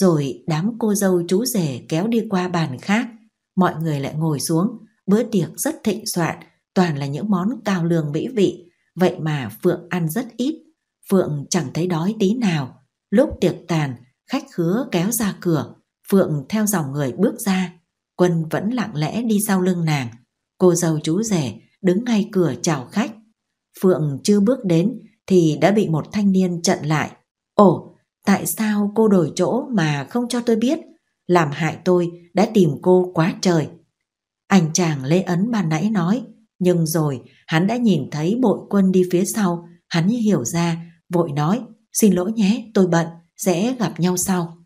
Speaker 1: rồi đám cô dâu chú rể kéo đi qua bàn khác. Mọi người lại ngồi xuống, bữa tiệc rất thịnh soạn, toàn là những món cao lương mỹ vị. Vậy mà Phượng ăn rất ít, Phượng chẳng thấy đói tí nào. Lúc tiệc tàn, khách khứa kéo ra cửa, Phượng theo dòng người bước ra. Quân vẫn lặng lẽ đi sau lưng nàng. Cô dâu chú rể đứng ngay cửa chào khách. Phượng chưa bước đến thì đã bị một thanh niên chặn lại. Ồ, Tại sao cô đổi chỗ mà không cho tôi biết, làm hại tôi đã tìm cô quá trời. Anh chàng Lê Ấn ban nãy nói, nhưng rồi hắn đã nhìn thấy bội quân đi phía sau, hắn như hiểu ra, vội nói, xin lỗi nhé, tôi bận, sẽ gặp nhau sau.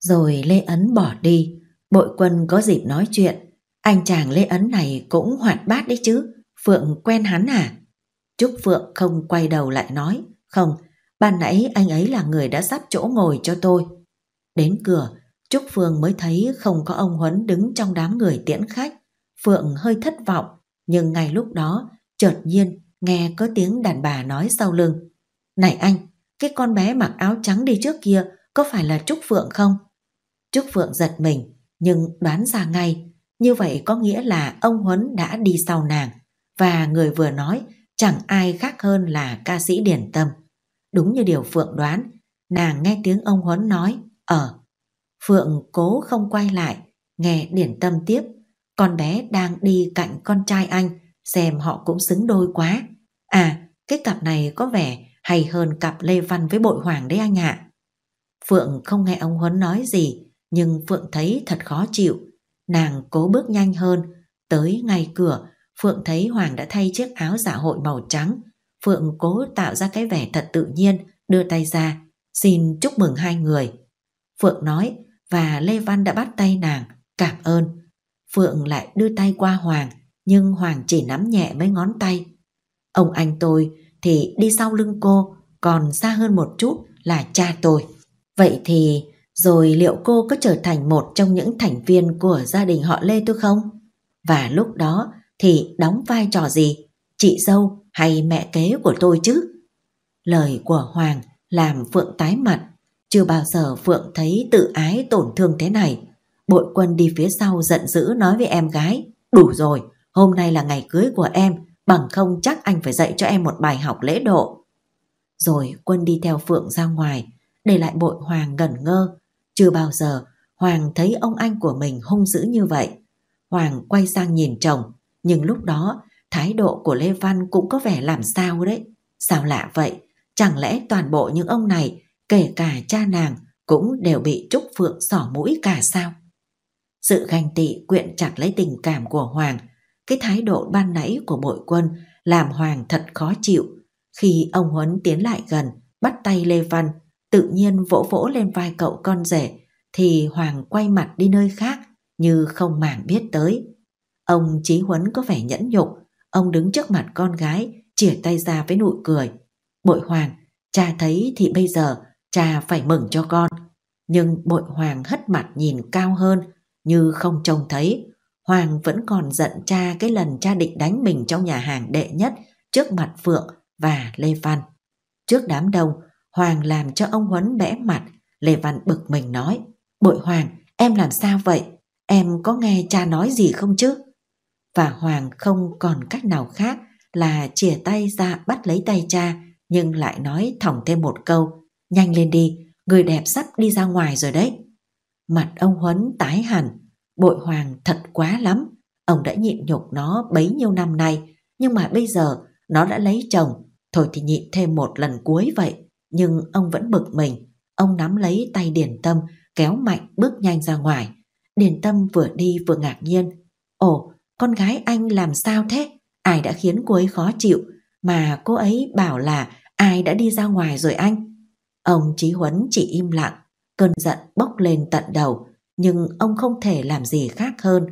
Speaker 1: Rồi Lê Ấn bỏ đi, bội quân có dịp nói chuyện, anh chàng Lê Ấn này cũng hoạt bát đấy chứ, Phượng quen hắn à? Trúc Phượng không quay đầu lại nói, không, Ban nãy anh ấy là người đã sắp chỗ ngồi cho tôi. Đến cửa, Trúc Phương mới thấy không có ông Huấn đứng trong đám người tiễn khách. Phượng hơi thất vọng, nhưng ngay lúc đó, chợt nhiên nghe có tiếng đàn bà nói sau lưng. Này anh, cái con bé mặc áo trắng đi trước kia có phải là Trúc Phượng không? Trúc Phượng giật mình, nhưng đoán ra ngay. Như vậy có nghĩa là ông Huấn đã đi sau nàng, và người vừa nói chẳng ai khác hơn là ca sĩ Điển Tâm. Đúng như điều Phượng đoán, nàng nghe tiếng ông Huấn nói, ở. Ờ. Phượng cố không quay lại, nghe điển tâm tiếp, con bé đang đi cạnh con trai anh, xem họ cũng xứng đôi quá. À, cái cặp này có vẻ hay hơn cặp Lê Văn với Bội Hoàng đấy anh ạ. Phượng không nghe ông Huấn nói gì, nhưng Phượng thấy thật khó chịu. Nàng cố bước nhanh hơn, tới ngay cửa, Phượng thấy Hoàng đã thay chiếc áo dạ hội màu trắng, Phượng cố tạo ra cái vẻ thật tự nhiên, đưa tay ra, xin chúc mừng hai người. Phượng nói và Lê Văn đã bắt tay nàng, cảm ơn. Phượng lại đưa tay qua Hoàng, nhưng Hoàng chỉ nắm nhẹ mấy ngón tay. Ông anh tôi thì đi sau lưng cô, còn xa hơn một chút là cha tôi. Vậy thì rồi liệu cô có trở thành một trong những thành viên của gia đình họ Lê tôi không? Và lúc đó thì đóng vai trò gì? chị dâu hay mẹ kế của tôi chứ. Lời của Hoàng làm Phượng tái mặt. Chưa bao giờ Phượng thấy tự ái tổn thương thế này. Bội quân đi phía sau giận dữ nói với em gái. Đủ rồi, hôm nay là ngày cưới của em, bằng không chắc anh phải dạy cho em một bài học lễ độ. Rồi quân đi theo Phượng ra ngoài, để lại bội Hoàng ngẩn ngơ. Chưa bao giờ Hoàng thấy ông anh của mình hung dữ như vậy. Hoàng quay sang nhìn chồng, nhưng lúc đó Thái độ của Lê Văn cũng có vẻ làm sao đấy. Sao lạ vậy? Chẳng lẽ toàn bộ những ông này, kể cả cha nàng, cũng đều bị Trúc Phượng sỏ mũi cả sao? Sự ganh tị quyện chặt lấy tình cảm của Hoàng, cái thái độ ban nãy của bội quân làm Hoàng thật khó chịu. Khi ông Huấn tiến lại gần, bắt tay Lê Văn, tự nhiên vỗ vỗ lên vai cậu con rể, thì Hoàng quay mặt đi nơi khác như không màng biết tới. Ông Chí Huấn có vẻ nhẫn nhục, Ông đứng trước mặt con gái, chỉa tay ra với nụ cười. Bội hoàng, cha thấy thì bây giờ cha phải mừng cho con. Nhưng bội hoàng hất mặt nhìn cao hơn, như không trông thấy. Hoàng vẫn còn giận cha cái lần cha định đánh mình trong nhà hàng đệ nhất trước mặt Phượng và Lê Văn. Trước đám đông, Hoàng làm cho ông Huấn bẽ mặt. Lê Văn bực mình nói, bội Hoàng, em làm sao vậy? Em có nghe cha nói gì không chứ? và Hoàng không còn cách nào khác là chìa tay ra bắt lấy tay cha nhưng lại nói thỏng thêm một câu nhanh lên đi người đẹp sắp đi ra ngoài rồi đấy mặt ông huấn tái hẳn bội hoàng thật quá lắm ông đã nhịn nhục nó bấy nhiêu năm nay nhưng mà bây giờ nó đã lấy chồng thôi thì nhịn thêm một lần cuối vậy nhưng ông vẫn bực mình ông nắm lấy tay điển tâm kéo mạnh bước nhanh ra ngoài điển tâm vừa đi vừa ngạc nhiên ồ con gái anh làm sao thế? Ai đã khiến cô ấy khó chịu? Mà cô ấy bảo là ai đã đi ra ngoài rồi anh? Ông Chí Huấn chỉ im lặng, cơn giận bốc lên tận đầu, nhưng ông không thể làm gì khác hơn.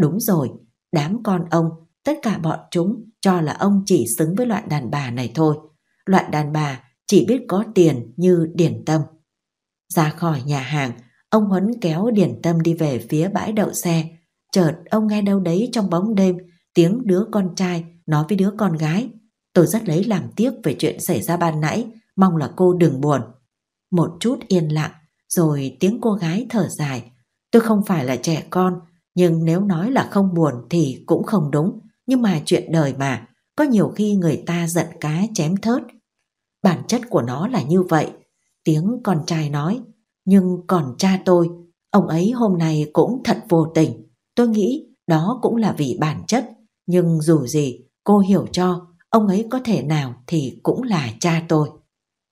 Speaker 1: Đúng rồi, đám con ông, tất cả bọn chúng cho là ông chỉ xứng với loại đàn bà này thôi. Loại đàn bà chỉ biết có tiền như Điển Tâm. Ra khỏi nhà hàng, ông Huấn kéo Điển Tâm đi về phía bãi đậu xe, Chợt ông nghe đâu đấy trong bóng đêm tiếng đứa con trai nói với đứa con gái. Tôi rất lấy làm tiếc về chuyện xảy ra ban nãy, mong là cô đừng buồn. Một chút yên lặng, rồi tiếng cô gái thở dài. Tôi không phải là trẻ con, nhưng nếu nói là không buồn thì cũng không đúng. Nhưng mà chuyện đời mà, có nhiều khi người ta giận cá chém thớt. Bản chất của nó là như vậy. Tiếng con trai nói, nhưng còn cha tôi, ông ấy hôm nay cũng thật vô tình. Tôi nghĩ đó cũng là vì bản chất, nhưng dù gì cô hiểu cho ông ấy có thể nào thì cũng là cha tôi.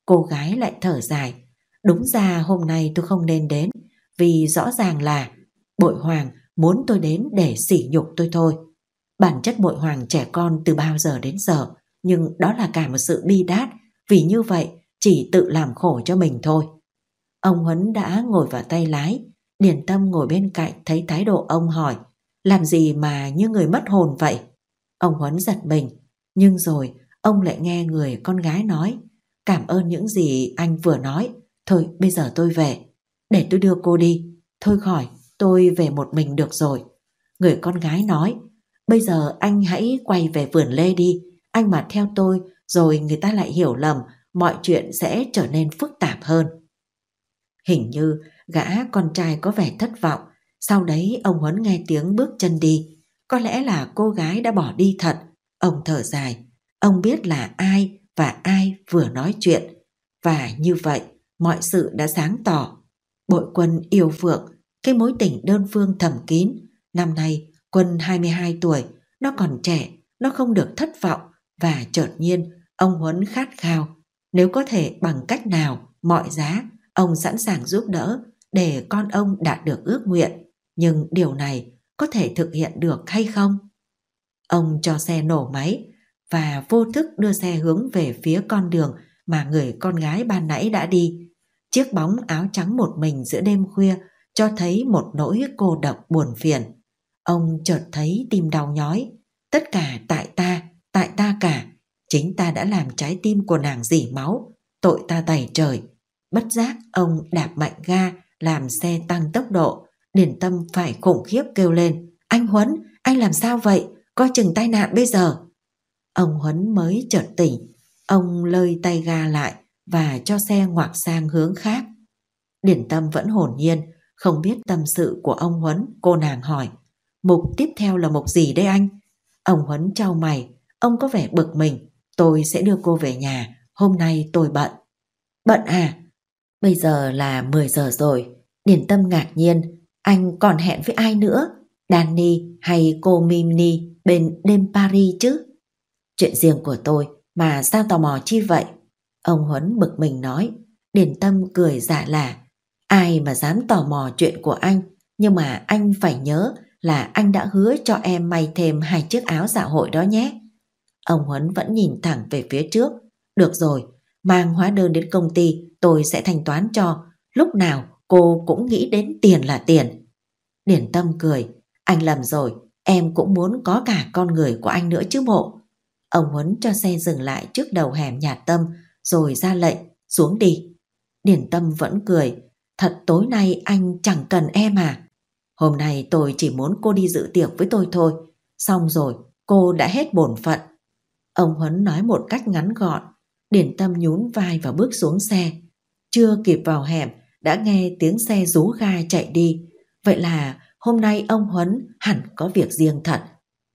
Speaker 1: Cô gái lại thở dài, đúng ra hôm nay tôi không nên đến vì rõ ràng là bội hoàng muốn tôi đến để sỉ nhục tôi thôi. Bản chất bội hoàng trẻ con từ bao giờ đến giờ, nhưng đó là cả một sự bi đát vì như vậy chỉ tự làm khổ cho mình thôi. Ông Huấn đã ngồi vào tay lái, Điển Tâm ngồi bên cạnh thấy thái độ ông hỏi, làm gì mà như người mất hồn vậy? Ông Huấn giật mình, nhưng rồi ông lại nghe người con gái nói, cảm ơn những gì anh vừa nói, thôi bây giờ tôi về, để tôi đưa cô đi, thôi khỏi, tôi về một mình được rồi. Người con gái nói, bây giờ anh hãy quay về vườn lê đi, anh mà theo tôi rồi người ta lại hiểu lầm, mọi chuyện sẽ trở nên phức tạp hơn. Hình như Gã con trai có vẻ thất vọng, sau đấy ông Huấn nghe tiếng bước chân đi. Có lẽ là cô gái đã bỏ đi thật. Ông thở dài, ông biết là ai và ai vừa nói chuyện. Và như vậy, mọi sự đã sáng tỏ. Bội quân yêu phượng, cái mối tình đơn phương thầm kín. Năm nay, quân 22 tuổi, nó còn trẻ, nó không được thất vọng và chợt nhiên ông Huấn khát khao. Nếu có thể bằng cách nào, mọi giá, ông sẵn sàng giúp đỡ để con ông đạt được ước nguyện, nhưng điều này có thể thực hiện được hay không? Ông cho xe nổ máy và vô thức đưa xe hướng về phía con đường mà người con gái ban nãy đã đi. Chiếc bóng áo trắng một mình giữa đêm khuya cho thấy một nỗi cô độc buồn phiền. Ông chợt thấy tim đau nhói. Tất cả tại ta, tại ta cả. Chính ta đã làm trái tim của nàng dỉ máu. Tội ta tẩy trời. Bất giác ông đạp mạnh ga làm xe tăng tốc độ. Điển Tâm phải khủng khiếp kêu lên, anh Huấn, anh làm sao vậy? Coi chừng tai nạn bây giờ. Ông Huấn mới chợt tỉnh, ông lơi tay ga lại và cho xe ngoặt sang hướng khác. Điển Tâm vẫn hồn nhiên, không biết tâm sự của ông Huấn, cô nàng hỏi. Mục tiếp theo là mục gì đây anh? Ông Huấn trao mày, ông có vẻ bực mình. Tôi sẽ đưa cô về nhà, hôm nay tôi bận. Bận à? Bây giờ là 10 giờ rồi. điền Tâm ngạc nhiên, anh còn hẹn với ai nữa? Danny hay cô Mimni bên đêm Paris chứ? Chuyện riêng của tôi mà sao tò mò chi vậy? Ông Huấn bực mình nói, điền Tâm cười giả là Ai mà dám tò mò chuyện của anh, nhưng mà anh phải nhớ là anh đã hứa cho em may thêm hai chiếc áo dạ hội đó nhé. Ông Huấn vẫn nhìn thẳng về phía trước. Được rồi, mang hóa đơn đến công ty, tôi sẽ thanh toán cho, lúc nào cô cũng nghĩ đến tiền là tiền. Điển Tâm cười, anh lầm rồi, em cũng muốn có cả con người của anh nữa chứ bộ. Ông Huấn cho xe dừng lại trước đầu hẻm nhà Tâm, rồi ra lệnh, xuống đi. Điển Tâm vẫn cười, thật tối nay anh chẳng cần em à. Hôm nay tôi chỉ muốn cô đi dự tiệc với tôi thôi, xong rồi cô đã hết bổn phận. Ông Huấn nói một cách ngắn gọn, Điển Tâm nhún vai và bước xuống xe. Chưa kịp vào hẻm, đã nghe tiếng xe rú ga chạy đi. Vậy là hôm nay ông Huấn hẳn có việc riêng thật.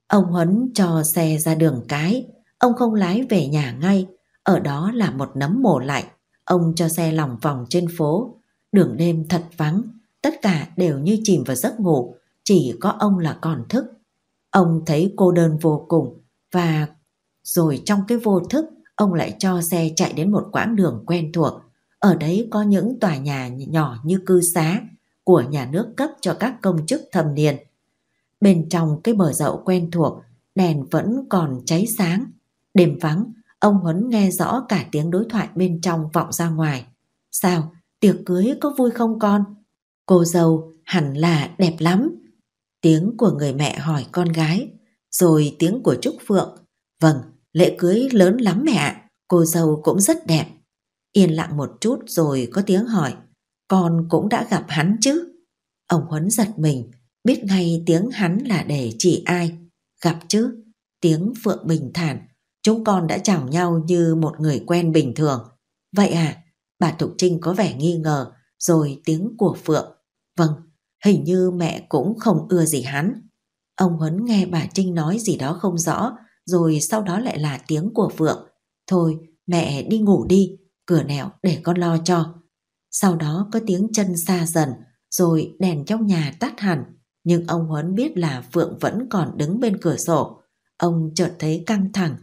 Speaker 1: Ông Huấn cho xe ra đường cái, ông không lái về nhà ngay, ở đó là một nấm mồ lạnh. Ông cho xe lòng vòng trên phố, đường đêm thật vắng, tất cả đều như chìm vào giấc ngủ, chỉ có ông là còn thức. Ông thấy cô đơn vô cùng và rồi trong cái vô thức ông lại cho xe chạy đến một quãng đường quen thuộc. Ở đấy có những tòa nhà nhỏ như cư xá của nhà nước cấp cho các công chức thầm niên. Bên trong cái bờ dậu quen thuộc, đèn vẫn còn cháy sáng. Đêm vắng, ông Huấn nghe rõ cả tiếng đối thoại bên trong vọng ra ngoài. Sao, tiệc cưới có vui không con? Cô dâu hẳn là đẹp lắm. Tiếng của người mẹ hỏi con gái, rồi tiếng của Trúc Phượng. Vâng, Lễ cưới lớn lắm mẹ, cô dâu cũng rất đẹp. Yên lặng một chút rồi có tiếng hỏi, con cũng đã gặp hắn chứ? Ông Huấn giật mình, biết ngay tiếng hắn là để chỉ ai. Gặp chứ? Tiếng Phượng bình thản, chúng con đã chào nhau như một người quen bình thường. Vậy à? Bà Thục Trinh có vẻ nghi ngờ, rồi tiếng của Phượng. Vâng, hình như mẹ cũng không ưa gì hắn. Ông Huấn nghe bà Trinh nói gì đó không rõ, rồi sau đó lại là tiếng của Phượng. Thôi, mẹ đi ngủ đi, cửa nẻo để con lo cho. Sau đó có tiếng chân xa dần, rồi đèn trong nhà tắt hẳn. Nhưng ông Huấn biết là Phượng vẫn còn đứng bên cửa sổ. Ông chợt thấy căng thẳng.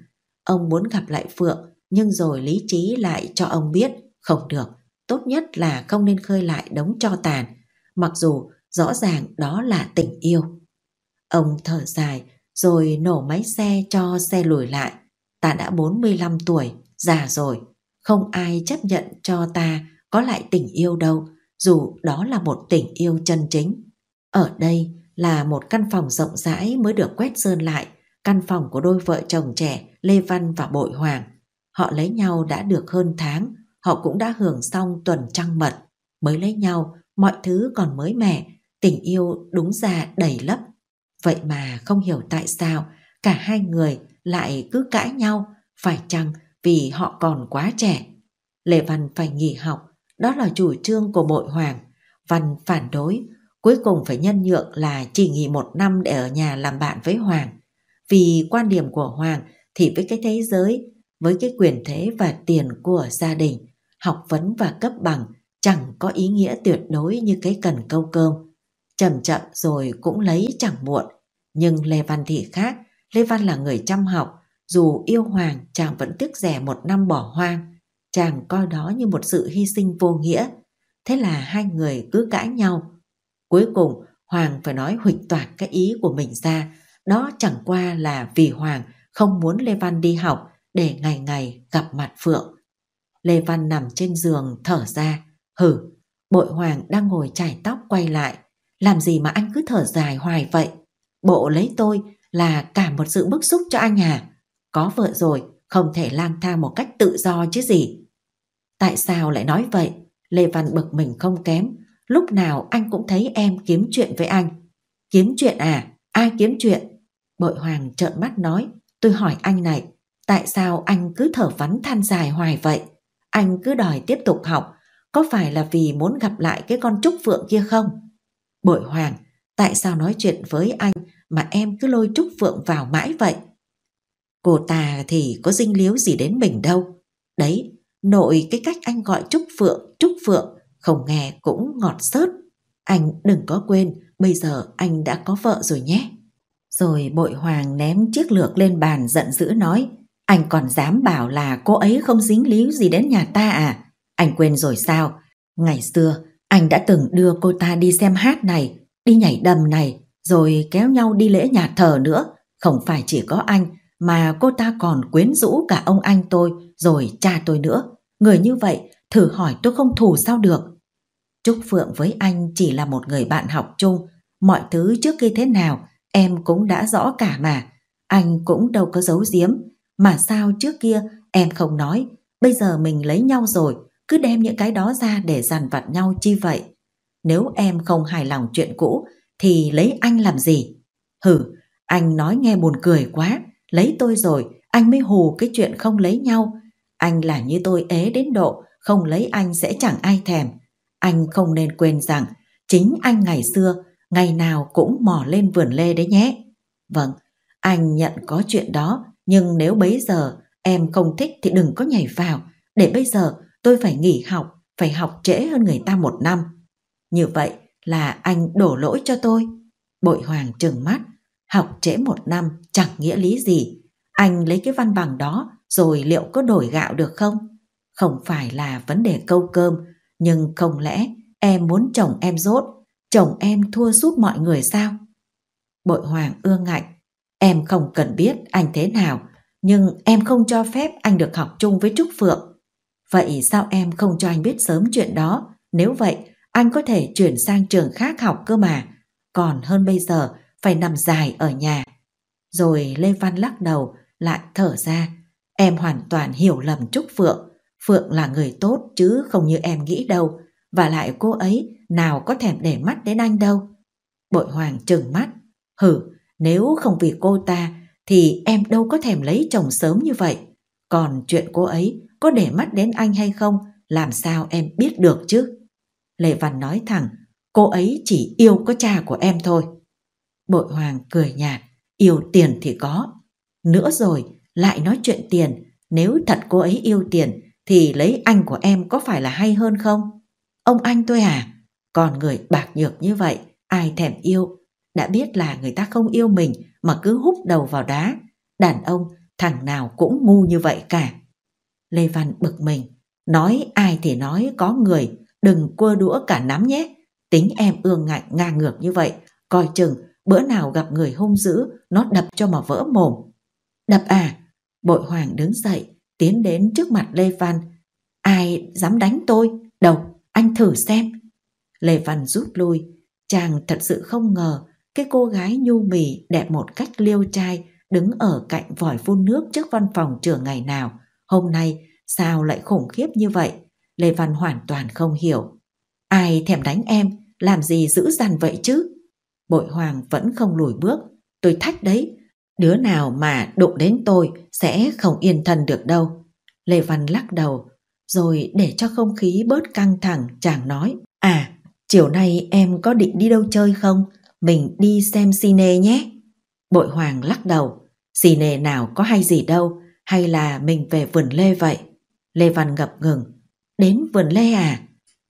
Speaker 1: Ông muốn gặp lại Phượng, nhưng rồi lý trí lại cho ông biết, không được. Tốt nhất là không nên khơi lại đống cho tàn, mặc dù rõ ràng đó là tình yêu. Ông thở dài, rồi nổ máy xe cho xe lùi lại. Ta đã 45 tuổi, già rồi, không ai chấp nhận cho ta có lại tình yêu đâu, dù đó là một tình yêu chân chính. Ở đây là một căn phòng rộng rãi mới được quét sơn lại, căn phòng của đôi vợ chồng trẻ Lê Văn và Bội Hoàng. Họ lấy nhau đã được hơn tháng, họ cũng đã hưởng xong tuần trăng mật. Mới lấy nhau, mọi thứ còn mới mẻ, tình yêu đúng ra đầy lấp Vậy mà không hiểu tại sao cả hai người lại cứ cãi nhau, phải chăng vì họ còn quá trẻ. lệ Văn phải nghỉ học, đó là chủ trương của bội hoàng. Văn phản đối, cuối cùng phải nhân nhượng là chỉ nghỉ một năm để ở nhà làm bạn với Hoàng. Vì quan điểm của Hoàng thì với cái thế giới, với cái quyền thế và tiền của gia đình, học vấn và cấp bằng chẳng có ý nghĩa tuyệt đối như cái cần câu cơm. Chậm chậm rồi cũng lấy chẳng muộn. Nhưng Lê Văn thì khác, Lê Văn là người chăm học, dù yêu hoàng chàng vẫn tiếc rẻ một năm bỏ hoang. Chàng coi đó như một sự hy sinh vô nghĩa. Thế là hai người cứ cãi nhau. Cuối cùng, Hoàng phải nói huỵch toạc cái ý của mình ra. Đó chẳng qua là vì Hoàng không muốn Lê Văn đi học để ngày ngày gặp mặt Phượng. Lê Văn nằm trên giường thở ra, hử, bội Hoàng đang ngồi chải tóc quay lại, làm gì mà anh cứ thở dài hoài vậy? Bộ lấy tôi là cả một sự bức xúc cho anh à? Có vợ rồi, không thể lang thang một cách tự do chứ gì. Tại sao lại nói vậy? Lê Văn bực mình không kém. Lúc nào anh cũng thấy em kiếm chuyện với anh. Kiếm chuyện à? Ai kiếm chuyện? Bội Hoàng trợn mắt nói. Tôi hỏi anh này, tại sao anh cứ thở vắn than dài hoài vậy? Anh cứ đòi tiếp tục học, có phải là vì muốn gặp lại cái con trúc phượng kia không? Bội hoàng, tại sao nói chuyện với anh mà em cứ lôi Trúc Phượng vào mãi vậy? Cô ta thì có dinh líu gì đến mình đâu. Đấy, nội cái cách anh gọi Trúc Phượng, Trúc Phượng, không nghe cũng ngọt sớt. Anh đừng có quên, bây giờ anh đã có vợ rồi nhé. Rồi bội hoàng ném chiếc lược lên bàn giận dữ nói, anh còn dám bảo là cô ấy không dính líu gì đến nhà ta à? Anh quên rồi sao? Ngày xưa, anh đã từng đưa cô ta đi xem hát này, đi nhảy đầm này, rồi kéo nhau đi lễ nhà thờ nữa. Không phải chỉ có anh, mà cô ta còn quyến rũ cả ông anh tôi, rồi cha tôi nữa. Người như vậy, thử hỏi tôi không thù sao được. Trúc Phượng với anh chỉ là một người bạn học chung, mọi thứ trước kia thế nào em cũng đã rõ cả mà. Anh cũng đâu có giấu giếm, mà sao trước kia em không nói, bây giờ mình lấy nhau rồi, cứ đem những cái đó ra để dằn vặt nhau chi vậy. Nếu em không hài lòng chuyện cũ thì lấy anh làm gì? Hử, anh nói nghe buồn cười quá, lấy tôi rồi, anh mới hù cái chuyện không lấy nhau. Anh là như tôi ế đến độ, không lấy anh sẽ chẳng ai thèm. Anh không nên quên rằng, chính anh ngày xưa, ngày nào cũng mò lên vườn lê đấy nhé. Vâng, anh nhận có chuyện đó, nhưng nếu bấy giờ em không thích thì đừng có nhảy vào, để bây giờ tôi phải nghỉ học, phải học trễ hơn người ta một năm. Như vậy là anh đổ lỗi cho tôi. Bội Hoàng trừng mắt, học trễ một năm chẳng nghĩa lý gì. Anh lấy cái văn bằng đó rồi liệu có đổi gạo được không? Không phải là vấn đề câu cơm, nhưng không lẽ em muốn chồng em rốt, chồng em thua giúp mọi người sao? Bội Hoàng ương ngạnh, em không cần biết anh thế nào, nhưng em không cho phép anh được học chung với Trúc Phượng. Vậy sao em không cho anh biết sớm chuyện đó? Nếu vậy, anh có thể chuyển sang trường khác học cơ mà. Còn hơn bây giờ, phải nằm dài ở nhà. Rồi Lê Văn lắc đầu, lại thở ra. Em hoàn toàn hiểu lầm Trúc Phượng. Phượng là người tốt chứ không như em nghĩ đâu. Và lại cô ấy nào có thèm để mắt đến anh đâu. Bội Hoàng trừng mắt. Hử, nếu không vì cô ta thì em đâu có thèm lấy chồng sớm như vậy. Còn chuyện cô ấy có để mắt đến anh hay không, làm sao em biết được chứ? lệ Văn nói thẳng, cô ấy chỉ yêu có cha của em thôi. Bội Hoàng cười nhạt, yêu tiền thì có. Nữa rồi, lại nói chuyện tiền, nếu thật cô ấy yêu tiền thì lấy anh của em có phải là hay hơn không? Ông anh tôi à, còn người bạc nhược như vậy, ai thèm yêu? Đã biết là người ta không yêu mình mà cứ húc đầu vào đá. Đàn ông, thằng nào cũng ngu như vậy cả. Lê Văn bực mình, nói ai thì nói có người, đừng cua đũa cả nắm nhé. Tính em ương ngạnh ngang ngược như vậy, coi chừng bữa nào gặp người hung dữ, nó đập cho mà vỡ mồm. Đập à? Bội hoàng đứng dậy, tiến đến trước mặt Lê Văn. Ai dám đánh tôi? Đâu, anh thử xem. Lê Văn rút lui, chàng thật sự không ngờ cái cô gái nhu mì đẹp một cách liêu trai đứng ở cạnh vòi phun nước trước văn phòng trường ngày nào Hôm nay sao lại khủng khiếp như vậy? Lê Văn hoàn toàn không hiểu. Ai thèm đánh em, làm gì dữ dằn vậy chứ? Bội Hoàng vẫn không lùi bước. Tôi thách đấy, đứa nào mà đụng đến tôi sẽ không yên thân được đâu. Lê Văn lắc đầu, rồi để cho không khí bớt căng thẳng chàng nói. À, chiều nay em có định đi đâu chơi không? Mình đi xem cine nhé. Bội Hoàng lắc đầu, cine nào có hay gì đâu, hay là mình về vườn lê vậy? Lê Văn ngập ngừng. Đến vườn lê à?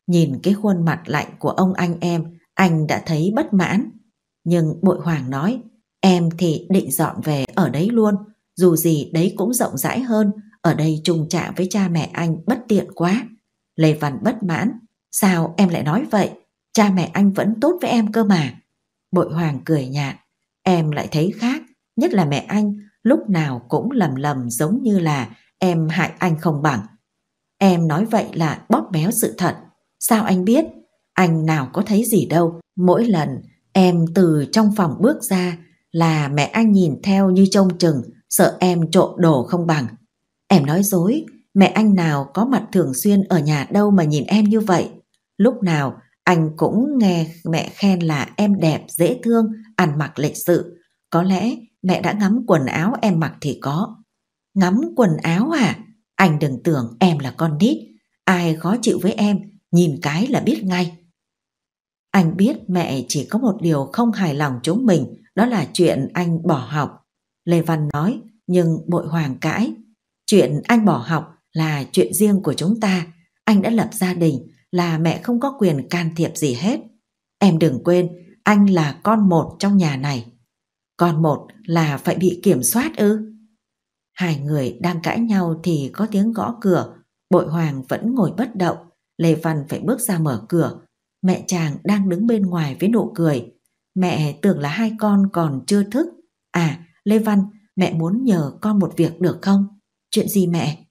Speaker 1: Nhìn cái khuôn mặt lạnh của ông anh em, anh đã thấy bất mãn. Nhưng bội hoàng nói, em thì định dọn về ở đấy luôn. Dù gì đấy cũng rộng rãi hơn, ở đây trùng chạm với cha mẹ anh bất tiện quá. Lê Văn bất mãn, sao em lại nói vậy? Cha mẹ anh vẫn tốt với em cơ mà. Bội hoàng cười nhạt, em lại thấy khác, nhất là mẹ anh lúc nào cũng lầm lầm giống như là em hại anh không bằng. Em nói vậy là bóp méo sự thật. Sao anh biết? Anh nào có thấy gì đâu. Mỗi lần em từ trong phòng bước ra là mẹ anh nhìn theo như trông chừng, sợ em trộm đồ không bằng. Em nói dối, mẹ anh nào có mặt thường xuyên ở nhà đâu mà nhìn em như vậy. Lúc nào anh cũng nghe mẹ khen là em đẹp, dễ thương, ăn mặc lịch sự. Có lẽ mẹ đã ngắm quần áo em mặc thì có. Ngắm quần áo à? Anh đừng tưởng em là con nít, ai khó chịu với em, nhìn cái là biết ngay. Anh biết mẹ chỉ có một điều không hài lòng chúng mình, đó là chuyện anh bỏ học. Lê Văn nói, nhưng bội hoàng cãi. Chuyện anh bỏ học là chuyện riêng của chúng ta. Anh đã lập gia đình là mẹ không có quyền can thiệp gì hết. Em đừng quên, anh là con một trong nhà này. Còn một là phải bị kiểm soát ư? Hai người đang cãi nhau thì có tiếng gõ cửa, bội hoàng vẫn ngồi bất động, Lê Văn phải bước ra mở cửa. Mẹ chàng đang đứng bên ngoài với nụ cười. Mẹ tưởng là hai con còn chưa thức. À, Lê Văn, mẹ muốn nhờ con một việc được không? Chuyện gì mẹ?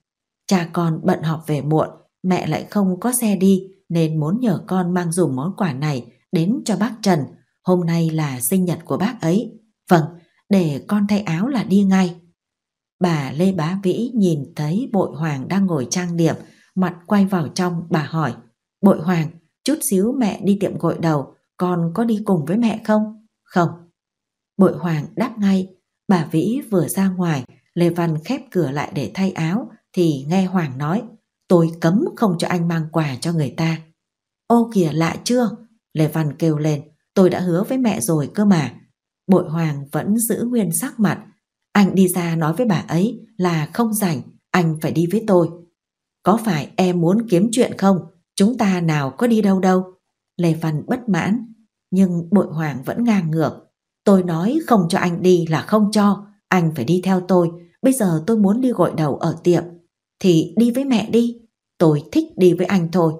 Speaker 1: Cha con bận họp về muộn, mẹ lại không có xe đi nên muốn nhờ con mang dùng món quà này đến cho bác Trần. Hôm nay là sinh nhật của bác ấy. Vâng, để con thay áo là đi ngay. Bà Lê Bá Vĩ nhìn thấy bội hoàng đang ngồi trang điểm, mặt quay vào trong, bà hỏi. Bội hoàng, chút xíu mẹ đi tiệm gội đầu, con có đi cùng với mẹ không? Không. Bội hoàng đáp ngay, bà Vĩ vừa ra ngoài, Lê Văn khép cửa lại để thay áo, thì nghe Hoàng nói, tôi cấm không cho anh mang quà cho người ta. Ô kìa lạ chưa? Lê Văn kêu lên, tôi đã hứa với mẹ rồi cơ mà, bội hoàng vẫn giữ nguyên sắc mặt. Anh đi ra nói với bà ấy là không rảnh, anh phải đi với tôi. Có phải em muốn kiếm chuyện không? Chúng ta nào có đi đâu đâu. Lê Văn bất mãn, nhưng bội hoàng vẫn ngang ngược. Tôi nói không cho anh đi là không cho, anh phải đi theo tôi, bây giờ tôi muốn đi gội đầu ở tiệm. Thì đi với mẹ đi, tôi thích đi với anh thôi.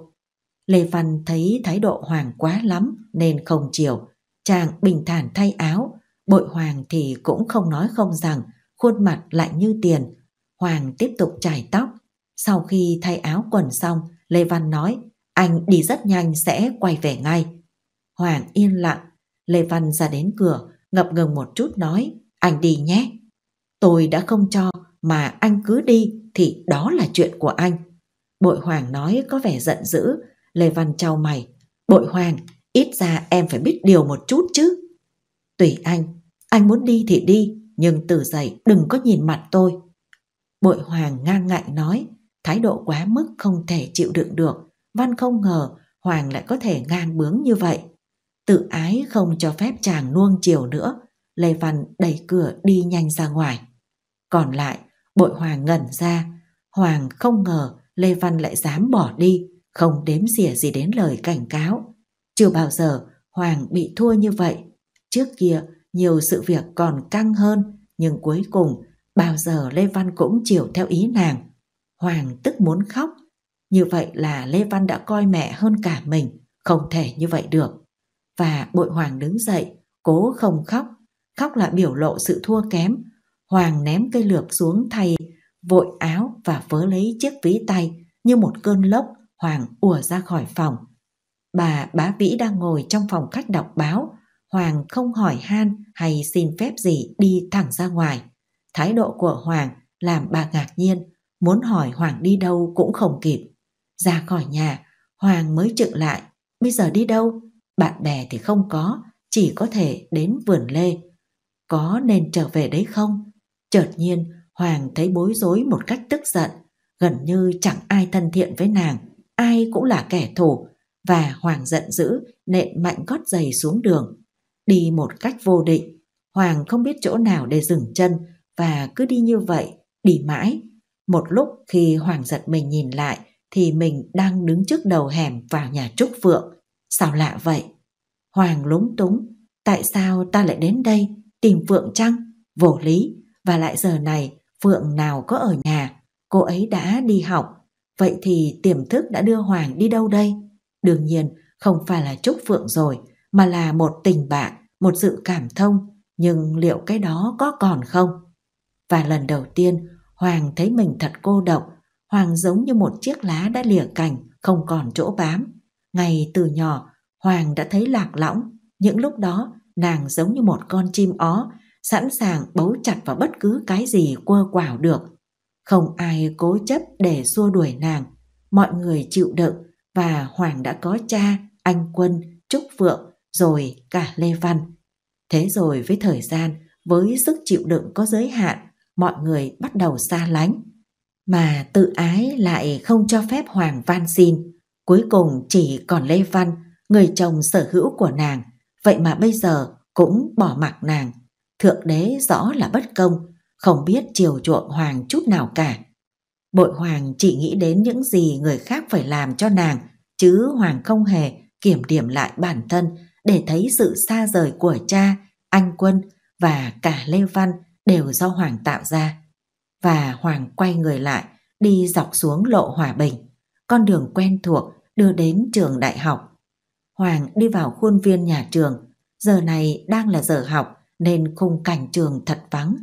Speaker 1: Lê Văn thấy thái độ hoàng quá lắm nên không chiều. Chàng bình thản thay áo, Bội Hoàng thì cũng không nói không rằng, khuôn mặt lại như tiền. Hoàng tiếp tục chải tóc. Sau khi thay áo quần xong, Lê Văn nói, anh đi rất nhanh sẽ quay về ngay. Hoàng yên lặng, Lê Văn ra đến cửa, ngập ngừng một chút nói, anh đi nhé. Tôi đã không cho, mà anh cứ đi thì đó là chuyện của anh. Bội Hoàng nói có vẻ giận dữ, Lê Văn trao mày. Bội Hoàng, ít ra em phải biết điều một chút chứ. Tùy anh, anh muốn đi thì đi, nhưng từ giày đừng có nhìn mặt tôi. Bội Hoàng ngang ngại nói, thái độ quá mức không thể chịu đựng được. Văn không ngờ Hoàng lại có thể ngang bướng như vậy. Tự ái không cho phép chàng nuông chiều nữa. Lê Văn đẩy cửa đi nhanh ra ngoài. Còn lại, bội Hoàng ngẩn ra. Hoàng không ngờ Lê Văn lại dám bỏ đi, không đếm xỉa gì đến lời cảnh cáo. Chưa bao giờ Hoàng bị thua như vậy Trước kia, nhiều sự việc còn căng hơn, nhưng cuối cùng, bao giờ Lê Văn cũng chiều theo ý nàng. Hoàng tức muốn khóc. Như vậy là Lê Văn đã coi mẹ hơn cả mình, không thể như vậy được. Và bội Hoàng đứng dậy, cố không khóc. Khóc là biểu lộ sự thua kém. Hoàng ném cây lược xuống thay, vội áo và vớ lấy chiếc ví tay như một cơn lốc Hoàng ùa ra khỏi phòng. Bà bá vĩ đang ngồi trong phòng khách đọc báo, Hoàng không hỏi han hay xin phép gì đi thẳng ra ngoài. Thái độ của Hoàng làm bà ngạc nhiên, muốn hỏi Hoàng đi đâu cũng không kịp. Ra khỏi nhà, Hoàng mới chựng lại, bây giờ đi đâu? Bạn bè thì không có, chỉ có thể đến vườn lê. Có nên trở về đấy không? Chợt nhiên, Hoàng thấy bối rối một cách tức giận, gần như chẳng ai thân thiện với nàng, ai cũng là kẻ thù, và Hoàng giận dữ nện mạnh gót giày xuống đường đi một cách vô định. Hoàng không biết chỗ nào để dừng chân và cứ đi như vậy, đi mãi. Một lúc khi Hoàng giật mình nhìn lại thì mình đang đứng trước đầu hẻm vào nhà Trúc Phượng. Sao lạ vậy? Hoàng lúng túng, tại sao ta lại đến đây tìm Phượng chăng? Vô lý, và lại giờ này Phượng nào có ở nhà, cô ấy đã đi học. Vậy thì tiềm thức đã đưa Hoàng đi đâu đây? Đương nhiên, không phải là Trúc Phượng rồi, mà là một tình bạn, một sự cảm thông, nhưng liệu cái đó có còn không? Và lần đầu tiên, Hoàng thấy mình thật cô độc, Hoàng giống như một chiếc lá đã lìa cành, không còn chỗ bám. Ngày từ nhỏ, Hoàng đã thấy lạc lõng, những lúc đó nàng giống như một con chim ó, sẵn sàng bấu chặt vào bất cứ cái gì quơ quảo được. Không ai cố chấp để xua đuổi nàng, mọi người chịu đựng và Hoàng đã có cha, anh Quân, Trúc Vượng rồi cả Lê Văn. Thế rồi với thời gian, với sức chịu đựng có giới hạn, mọi người bắt đầu xa lánh. Mà tự ái lại không cho phép Hoàng van xin. Cuối cùng chỉ còn Lê Văn, người chồng sở hữu của nàng. Vậy mà bây giờ cũng bỏ mặc nàng. Thượng đế rõ là bất công, không biết chiều chuộng Hoàng chút nào cả. Bội Hoàng chỉ nghĩ đến những gì người khác phải làm cho nàng, chứ Hoàng không hề kiểm điểm lại bản thân để thấy sự xa rời của cha, anh quân và cả Lê Văn đều do Hoàng tạo ra. Và Hoàng quay người lại, đi dọc xuống lộ Hòa Bình, con đường quen thuộc đưa đến trường đại học. Hoàng đi vào khuôn viên nhà trường, giờ này đang là giờ học nên khung cảnh trường thật vắng.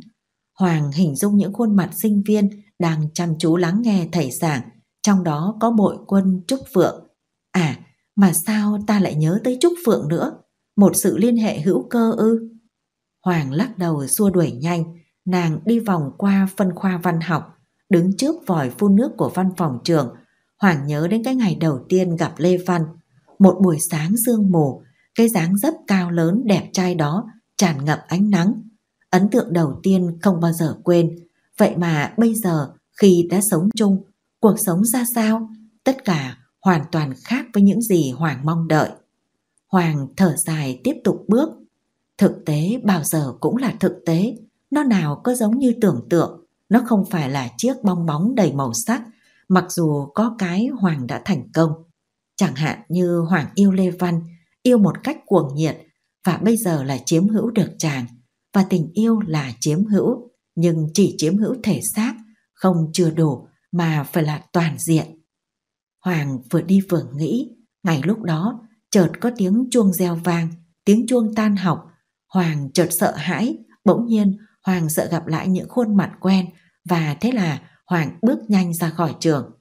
Speaker 1: Hoàng hình dung những khuôn mặt sinh viên đang chăm chú lắng nghe thầy giảng, trong đó có bội quân Trúc Phượng. À, mà sao ta lại nhớ tới Trúc Phượng nữa? Một sự liên hệ hữu cơ ư? Hoàng lắc đầu xua đuổi nhanh, nàng đi vòng qua phân khoa văn học, đứng trước vòi phun nước của văn phòng trường. Hoàng nhớ đến cái ngày đầu tiên gặp Lê Văn. Một buổi sáng sương mù, cái dáng dấp cao lớn đẹp trai đó tràn ngập ánh nắng. Ấn tượng đầu tiên không bao giờ quên. Vậy mà bây giờ khi đã sống chung, cuộc sống ra sao? Tất cả hoàn toàn khác với những gì Hoàng mong đợi. Hoàng thở dài tiếp tục bước. Thực tế bao giờ cũng là thực tế, nó nào có giống như tưởng tượng, nó không phải là chiếc bong bóng đầy màu sắc, mặc dù có cái Hoàng đã thành công. Chẳng hạn như Hoàng yêu Lê Văn, yêu một cách cuồng nhiệt và bây giờ là chiếm hữu được chàng và tình yêu là chiếm hữu nhưng chỉ chiếm hữu thể xác không chưa đủ mà phải là toàn diện Hoàng vừa đi vừa nghĩ, ngày lúc đó chợt có tiếng chuông reo vang, tiếng chuông tan học. Hoàng chợt sợ hãi, bỗng nhiên Hoàng sợ gặp lại những khuôn mặt quen và thế là Hoàng bước nhanh ra khỏi trường.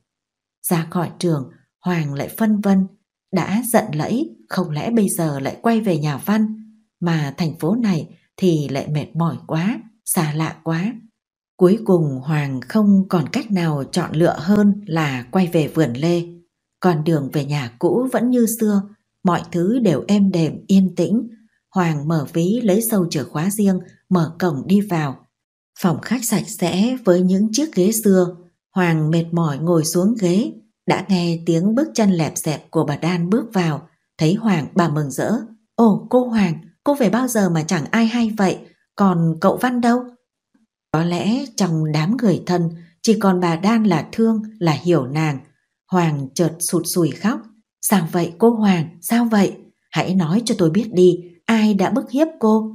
Speaker 1: Ra khỏi trường, Hoàng lại phân vân, đã giận lẫy, không lẽ bây giờ lại quay về nhà văn, mà thành phố này thì lại mệt mỏi quá, xa lạ quá. Cuối cùng Hoàng không còn cách nào chọn lựa hơn là quay về vườn lê. Còn đường về nhà cũ vẫn như xưa, mọi thứ đều êm đềm, yên tĩnh. Hoàng mở ví lấy sâu chìa khóa riêng, mở cổng đi vào. Phòng khách sạch sẽ với những chiếc ghế xưa. Hoàng mệt mỏi ngồi xuống ghế, đã nghe tiếng bước chân lẹp dẹp của bà Đan bước vào. Thấy Hoàng bà mừng rỡ. Ồ cô Hoàng, cô về bao giờ mà chẳng ai hay vậy, còn cậu Văn đâu? Có lẽ trong đám người thân, chỉ còn bà Đan là thương, là hiểu nàng, Hoàng chợt sụt sùi khóc. Sao vậy cô Hoàng, sao vậy? Hãy nói cho tôi biết đi, ai đã bức hiếp cô?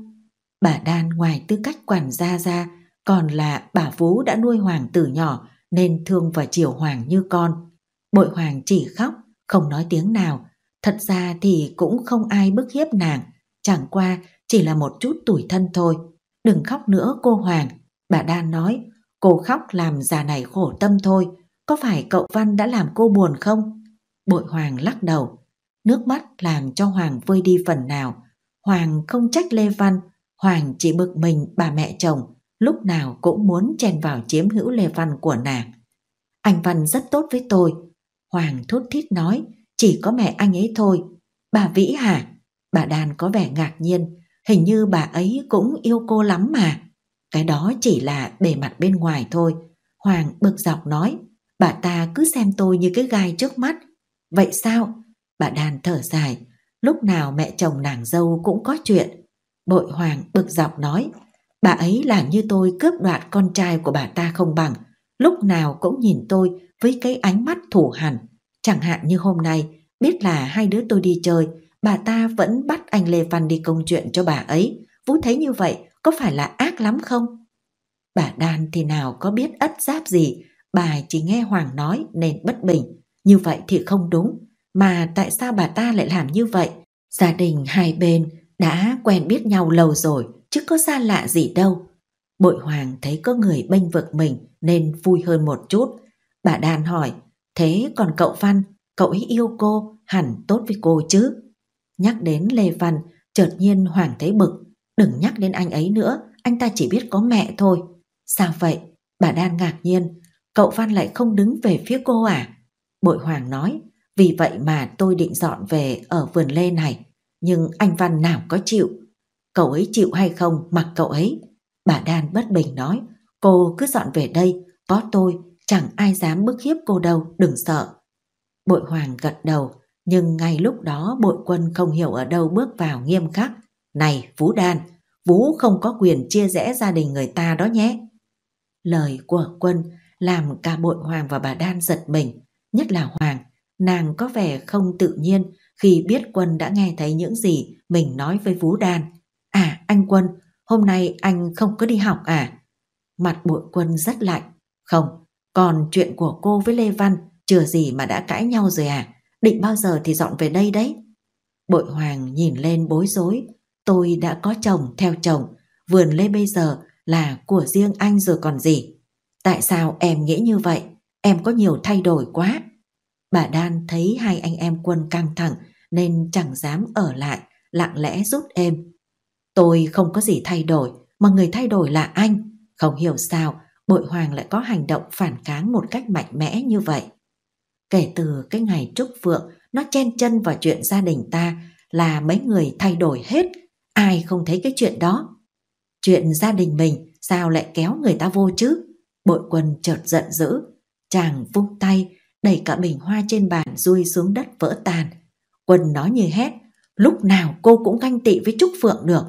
Speaker 1: Bà Đan ngoài tư cách quản gia ra, còn là bà Vú đã nuôi Hoàng từ nhỏ nên thương và chiều Hoàng như con. Bội Hoàng chỉ khóc, không nói tiếng nào. Thật ra thì cũng không ai bức hiếp nàng, chẳng qua chỉ là một chút tủi thân thôi. Đừng khóc nữa cô Hoàng, bà Đan nói, cô khóc làm già này khổ tâm thôi, có phải cậu Văn đã làm cô buồn không? Bội Hoàng lắc đầu. Nước mắt làm cho Hoàng vơi đi phần nào. Hoàng không trách Lê Văn. Hoàng chỉ bực mình bà mẹ chồng. Lúc nào cũng muốn chen vào chiếm hữu Lê Văn của nàng. Anh Văn rất tốt với tôi. Hoàng thút thít nói. Chỉ có mẹ anh ấy thôi. Bà Vĩ hả? Bà Đàn có vẻ ngạc nhiên. Hình như bà ấy cũng yêu cô lắm mà. Cái đó chỉ là bề mặt bên ngoài thôi. Hoàng bực dọc nói, Bà ta cứ xem tôi như cái gai trước mắt. Vậy sao? Bà đàn thở dài. Lúc nào mẹ chồng nàng dâu cũng có chuyện. Bội hoàng bực dọc nói. Bà ấy làm như tôi cướp đoạt con trai của bà ta không bằng. Lúc nào cũng nhìn tôi với cái ánh mắt thủ hẳn. Chẳng hạn như hôm nay, biết là hai đứa tôi đi chơi, bà ta vẫn bắt anh Lê Văn đi công chuyện cho bà ấy. Vũ thấy như vậy có phải là ác lắm không? Bà Đan thì nào có biết ất giáp gì, bà chỉ nghe Hoàng nói nên bất bình. Như vậy thì không đúng, mà tại sao bà ta lại làm như vậy? Gia đình hai bên đã quen biết nhau lâu rồi, chứ có xa lạ gì đâu. Bội Hoàng thấy có người bênh vực mình nên vui hơn một chút. Bà Đan hỏi, thế còn cậu Văn, cậu ấy yêu cô, hẳn tốt với cô chứ? Nhắc đến Lê Văn, chợt nhiên Hoàng thấy bực. Đừng nhắc đến anh ấy nữa, anh ta chỉ biết có mẹ thôi. Sao vậy? Bà Đan ngạc nhiên, Cậu Văn lại không đứng về phía cô à? Bội Hoàng nói, vì vậy mà tôi định dọn về ở vườn lê này, nhưng anh Văn nào có chịu. Cậu ấy chịu hay không mặc cậu ấy. Bà Đan bất bình nói, cô cứ dọn về đây, có tôi, chẳng ai dám bức hiếp cô đâu, đừng sợ. Bội Hoàng gật đầu, nhưng ngay lúc đó bội quân không hiểu ở đâu bước vào nghiêm khắc. Này, Vũ Đan, Vũ không có quyền chia rẽ gia đình người ta đó nhé. Lời của quân làm cả bội Hoàng và bà Đan giật mình, nhất là Hoàng. Nàng có vẻ không tự nhiên khi biết Quân đã nghe thấy những gì mình nói với Vú Đan. À, anh Quân, hôm nay anh không có đi học à? Mặt bội Quân rất lạnh. Không, còn chuyện của cô với Lê Văn chưa gì mà đã cãi nhau rồi à? Định bao giờ thì dọn về đây đấy? Bội Hoàng nhìn lên bối rối. Tôi đã có chồng theo chồng, vườn lê bây giờ là của riêng anh rồi còn gì. Tại sao em nghĩ như vậy? Em có nhiều thay đổi quá. Bà Đan thấy hai anh em quân căng thẳng nên chẳng dám ở lại, lặng lẽ rút em. Tôi không có gì thay đổi, mà người thay đổi là anh. Không hiểu sao Bội Hoàng lại có hành động phản kháng một cách mạnh mẽ như vậy. Kể từ cái ngày Trúc phượng nó chen chân vào chuyện gia đình ta là mấy người thay đổi hết, ai không thấy cái chuyện đó. Chuyện gia đình mình sao lại kéo người ta vô chứ? Bội quân chợt giận dữ, chàng vung tay, đẩy cả bình hoa trên bàn rui xuống đất vỡ tàn. Quân nói như hét, lúc nào cô cũng ganh tị với Trúc Phượng được.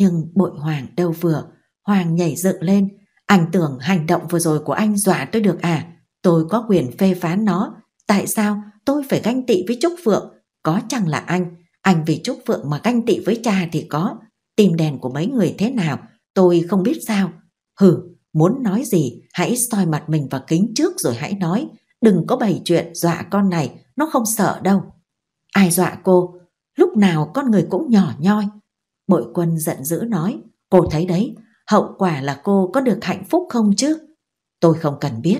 Speaker 1: Nhưng bội hoàng đâu vừa, hoàng nhảy dựng lên, ảnh tưởng hành động vừa rồi của anh dọa tôi được à, tôi có quyền phê phán nó, tại sao tôi phải ganh tị với Trúc Phượng, có chẳng là anh, anh vì Trúc Phượng mà ganh tị với cha thì có, tìm đèn của mấy người thế nào, tôi không biết sao. Hử, Muốn nói gì, hãy soi mặt mình vào kính trước rồi hãy nói. Đừng có bày chuyện dọa con này, nó không sợ đâu. Ai dọa cô? Lúc nào con người cũng nhỏ nhoi. Bội quân giận dữ nói, cô thấy đấy, hậu quả là cô có được hạnh phúc không chứ? Tôi không cần biết.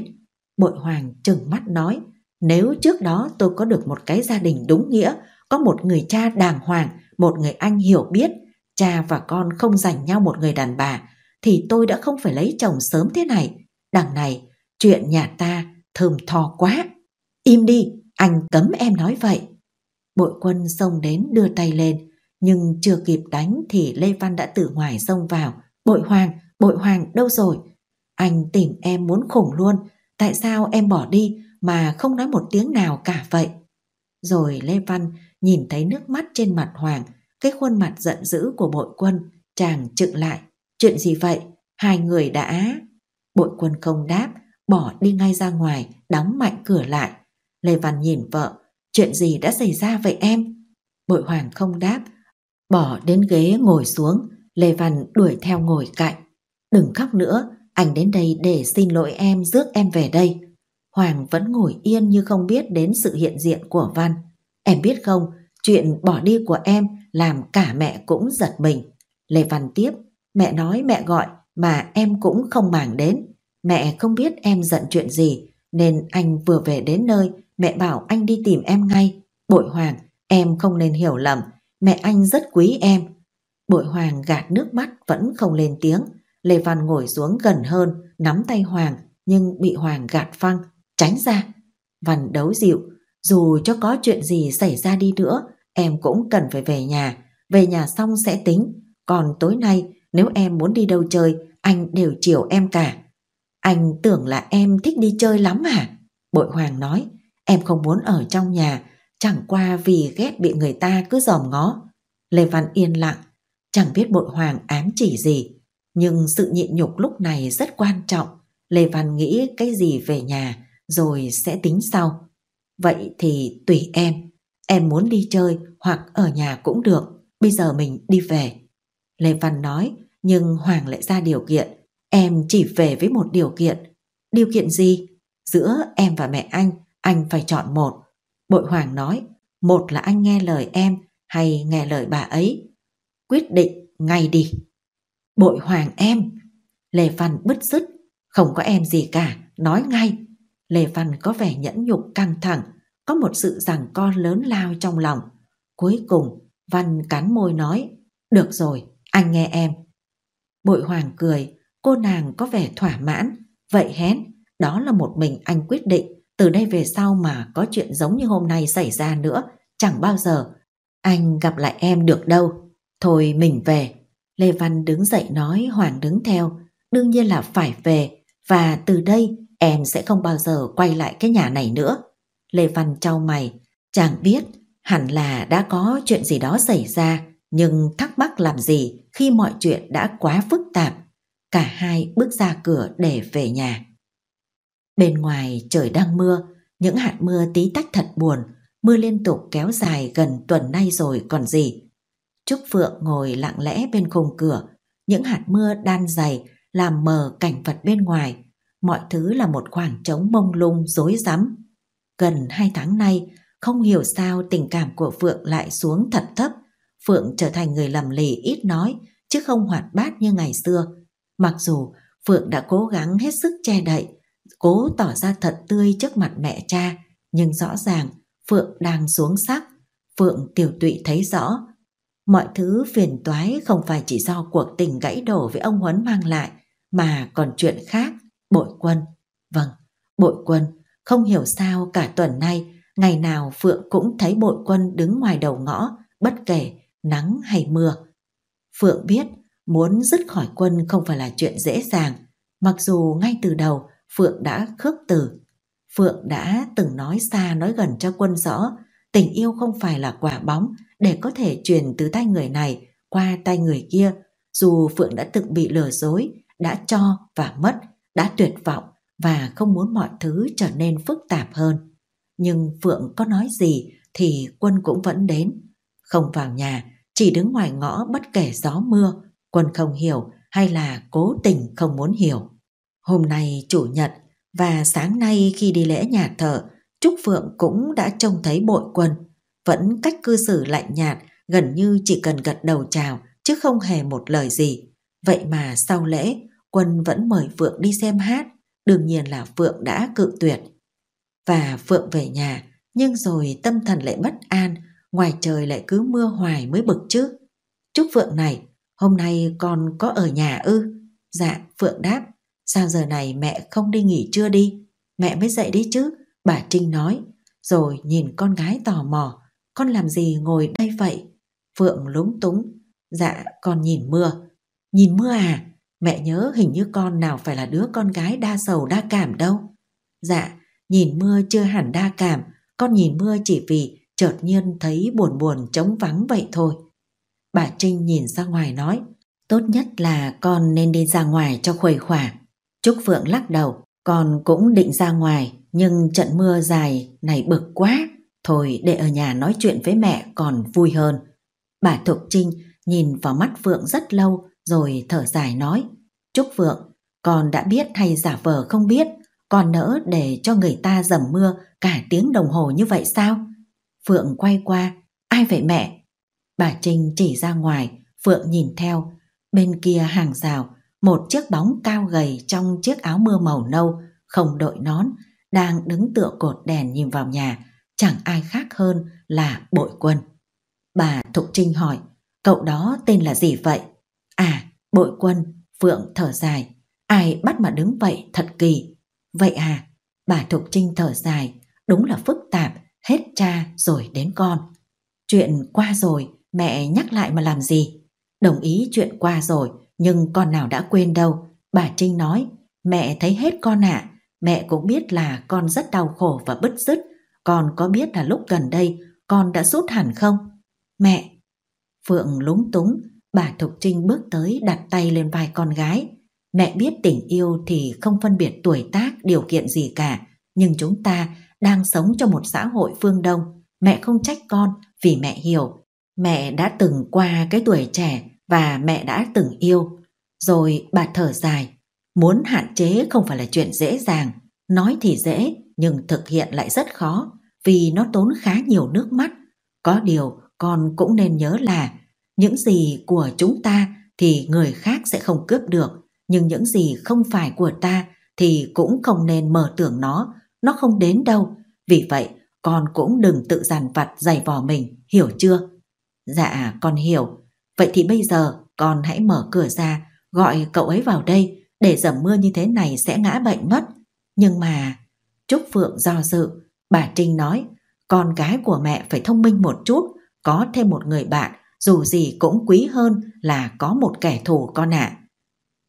Speaker 1: Bội hoàng trừng mắt nói, nếu trước đó tôi có được một cái gia đình đúng nghĩa, có một người cha đàng hoàng, một người anh hiểu biết, cha và con không dành nhau một người đàn bà, thì tôi đã không phải lấy chồng sớm thế này. Đằng này, chuyện nhà ta thơm tho quá. Im đi, anh cấm em nói vậy. Bội quân xông đến đưa tay lên, nhưng chưa kịp đánh thì Lê Văn đã từ ngoài xông vào. Bội hoàng, bội hoàng đâu rồi? Anh tìm em muốn khủng luôn, tại sao em bỏ đi mà không nói một tiếng nào cả vậy? Rồi Lê Văn nhìn thấy nước mắt trên mặt Hoàng, cái khuôn mặt giận dữ của bội quân, chàng trựng lại Chuyện gì vậy? Hai người đã... Bội quân không đáp, bỏ đi ngay ra ngoài, đóng mạnh cửa lại. Lê Văn nhìn vợ, chuyện gì đã xảy ra vậy em? Bội hoàng không đáp, bỏ đến ghế ngồi xuống, Lê Văn đuổi theo ngồi cạnh. Đừng khóc nữa, anh đến đây để xin lỗi em rước em về đây. Hoàng vẫn ngồi yên như không biết đến sự hiện diện của Văn. Em biết không, chuyện bỏ đi của em làm cả mẹ cũng giật mình. Lê Văn tiếp, Mẹ nói mẹ gọi mà em cũng không màng đến. Mẹ không biết em giận chuyện gì nên anh vừa về đến nơi mẹ bảo anh đi tìm em ngay. Bội Hoàng, em không nên hiểu lầm. Mẹ anh rất quý em. Bội Hoàng gạt nước mắt vẫn không lên tiếng. Lê Văn ngồi xuống gần hơn, nắm tay Hoàng nhưng bị Hoàng gạt phăng, tránh ra. Văn đấu dịu, dù cho có chuyện gì xảy ra đi nữa, em cũng cần phải về nhà. Về nhà xong sẽ tính. Còn tối nay nếu em muốn đi đâu chơi, anh đều chiều em cả. Anh tưởng là em thích đi chơi lắm à? Bội Hoàng nói, em không muốn ở trong nhà, chẳng qua vì ghét bị người ta cứ dòm ngó. Lê Văn yên lặng, chẳng biết bội Hoàng ám chỉ gì. Nhưng sự nhịn nhục lúc này rất quan trọng. Lê Văn nghĩ cái gì về nhà rồi sẽ tính sau. Vậy thì tùy em, em muốn đi chơi hoặc ở nhà cũng được, bây giờ mình đi về. Lê Văn nói, nhưng Hoàng lại ra điều kiện. Em chỉ về với một điều kiện. Điều kiện gì? Giữa em và mẹ anh, anh phải chọn một. Bội Hoàng nói, một là anh nghe lời em hay nghe lời bà ấy. Quyết định ngay đi. Bội Hoàng em. Lê Văn bứt rứt, không có em gì cả, nói ngay. Lê Văn có vẻ nhẫn nhục căng thẳng, có một sự rằng con lớn lao trong lòng. Cuối cùng, Văn cắn môi nói, được rồi, anh nghe em. Bội hoàng cười, cô nàng có vẻ thỏa mãn, vậy hén, đó là một mình anh quyết định, từ đây về sau mà có chuyện giống như hôm nay xảy ra nữa, chẳng bao giờ anh gặp lại em được đâu. Thôi mình về. Lê Văn đứng dậy nói Hoàng đứng theo, đương nhiên là phải về và từ đây em sẽ không bao giờ quay lại cái nhà này nữa. Lê Văn trao mày, chàng biết hẳn là đã có chuyện gì đó xảy ra nhưng thắc mắc làm gì khi mọi chuyện đã quá phức tạp. Cả hai bước ra cửa để về nhà. Bên ngoài trời đang mưa, những hạt mưa tí tách thật buồn, mưa liên tục kéo dài gần tuần nay rồi còn gì. Trúc Phượng ngồi lặng lẽ bên khung cửa, những hạt mưa đan dày làm mờ cảnh vật bên ngoài, mọi thứ là một khoảng trống mông lung rối rắm. Gần hai tháng nay, không hiểu sao tình cảm của Phượng lại xuống thật thấp. Phượng trở thành người lầm lì ít nói chứ không hoạt bát như ngày xưa. Mặc dù Phượng đã cố gắng hết sức che đậy, cố tỏ ra thật tươi trước mặt mẹ cha, nhưng rõ ràng Phượng đang xuống sắc. Phượng tiểu tụy thấy rõ, mọi thứ phiền toái không phải chỉ do cuộc tình gãy đổ với ông Huấn mang lại, mà còn chuyện khác, bội quân. Vâng, bội quân, không hiểu sao cả tuần nay, ngày nào Phượng cũng thấy bội quân đứng ngoài đầu ngõ, bất kể nắng hay mưa. Phượng biết muốn dứt khỏi quân không phải là chuyện dễ dàng, mặc dù ngay từ đầu Phượng đã khước từ. Phượng đã từng nói xa nói gần cho quân rõ, tình yêu không phải là quả bóng để có thể truyền từ tay người này qua tay người kia, dù Phượng đã từng bị lừa dối, đã cho và mất, đã tuyệt vọng và không muốn mọi thứ trở nên phức tạp hơn. Nhưng Phượng có nói gì thì quân cũng vẫn đến. Không vào nhà, chỉ đứng ngoài ngõ bất kể gió mưa, quân không hiểu hay là cố tình không muốn hiểu. Hôm nay chủ nhật và sáng nay khi đi lễ nhà thờ, Trúc Phượng cũng đã trông thấy bội quân, vẫn cách cư xử lạnh nhạt, gần như chỉ cần gật đầu chào chứ không hề một lời gì. Vậy mà sau lễ, quân vẫn mời Phượng đi xem hát, đương nhiên là Phượng đã cự tuyệt. Và Phượng về nhà, nhưng rồi tâm thần lại bất an, ngoài trời lại cứ mưa hoài mới bực chứ. chúc Phượng này, hôm nay con có ở nhà ư? Dạ, Phượng đáp, sao giờ này mẹ không đi nghỉ trưa đi? Mẹ mới dậy đi chứ, bà Trinh nói, rồi nhìn con gái tò mò, con làm gì ngồi đây vậy? Phượng lúng túng, dạ con nhìn mưa. Nhìn mưa à? Mẹ nhớ hình như con nào phải là đứa con gái đa sầu đa cảm đâu. Dạ, nhìn mưa chưa hẳn đa cảm, con nhìn mưa chỉ vì chợt nhiên thấy buồn buồn trống vắng vậy thôi. Bà Trinh nhìn ra ngoài nói, tốt nhất là con nên đi ra ngoài cho khuây khỏa. Trúc Phượng lắc đầu, con cũng định ra ngoài, nhưng trận mưa dài này bực quá, thôi để ở nhà nói chuyện với mẹ còn vui hơn. Bà Thục Trinh nhìn vào mắt Phượng rất lâu rồi thở dài nói, Trúc Phượng, con đã biết hay giả vờ không biết, con nỡ để cho người ta dầm mưa cả tiếng đồng hồ như vậy sao? Phượng quay qua, ai vậy mẹ? Bà Trinh chỉ ra ngoài, Phượng nhìn theo. Bên kia hàng rào, một chiếc bóng cao gầy trong chiếc áo mưa màu nâu, không đội nón, đang đứng tựa cột đèn nhìn vào nhà, chẳng ai khác hơn là bội quân. Bà Thục Trinh hỏi, cậu đó tên là gì vậy? À, bội quân, Phượng thở dài, ai bắt mà đứng vậy thật kỳ. Vậy à, bà Thục Trinh thở dài, đúng là phức tạp hết cha rồi đến con. Chuyện qua rồi, mẹ nhắc lại mà làm gì? Đồng ý chuyện qua rồi, nhưng con nào đã quên đâu. Bà Trinh nói, mẹ thấy hết con ạ. À. Mẹ cũng biết là con rất đau khổ và bứt rứt. Con có biết là lúc gần đây con đã rút hẳn không? Mẹ! Phượng lúng túng, bà Thục Trinh bước tới đặt tay lên vai con gái. Mẹ biết tình yêu thì không phân biệt tuổi tác, điều kiện gì cả. Nhưng chúng ta đang sống trong một xã hội phương Đông, mẹ không trách con vì mẹ hiểu. Mẹ đã từng qua cái tuổi trẻ và mẹ đã từng yêu. Rồi bà thở dài, muốn hạn chế không phải là chuyện dễ dàng. Nói thì dễ, nhưng thực hiện lại rất khó vì nó tốn khá nhiều nước mắt. Có điều con cũng nên nhớ là những gì của chúng ta thì người khác sẽ không cướp được, nhưng những gì không phải của ta thì cũng không nên mở tưởng nó nó không đến đâu. Vì vậy, con cũng đừng tự giàn vặt giày vò mình, hiểu chưa? Dạ, con hiểu. Vậy thì bây giờ con hãy mở cửa ra, gọi cậu ấy vào đây, để dầm mưa như thế này sẽ ngã bệnh mất. Nhưng mà... Trúc Phượng do dự, bà Trinh nói, con gái của mẹ phải thông minh một chút, có thêm một người bạn, dù gì cũng quý hơn là có một kẻ thù con ạ. À.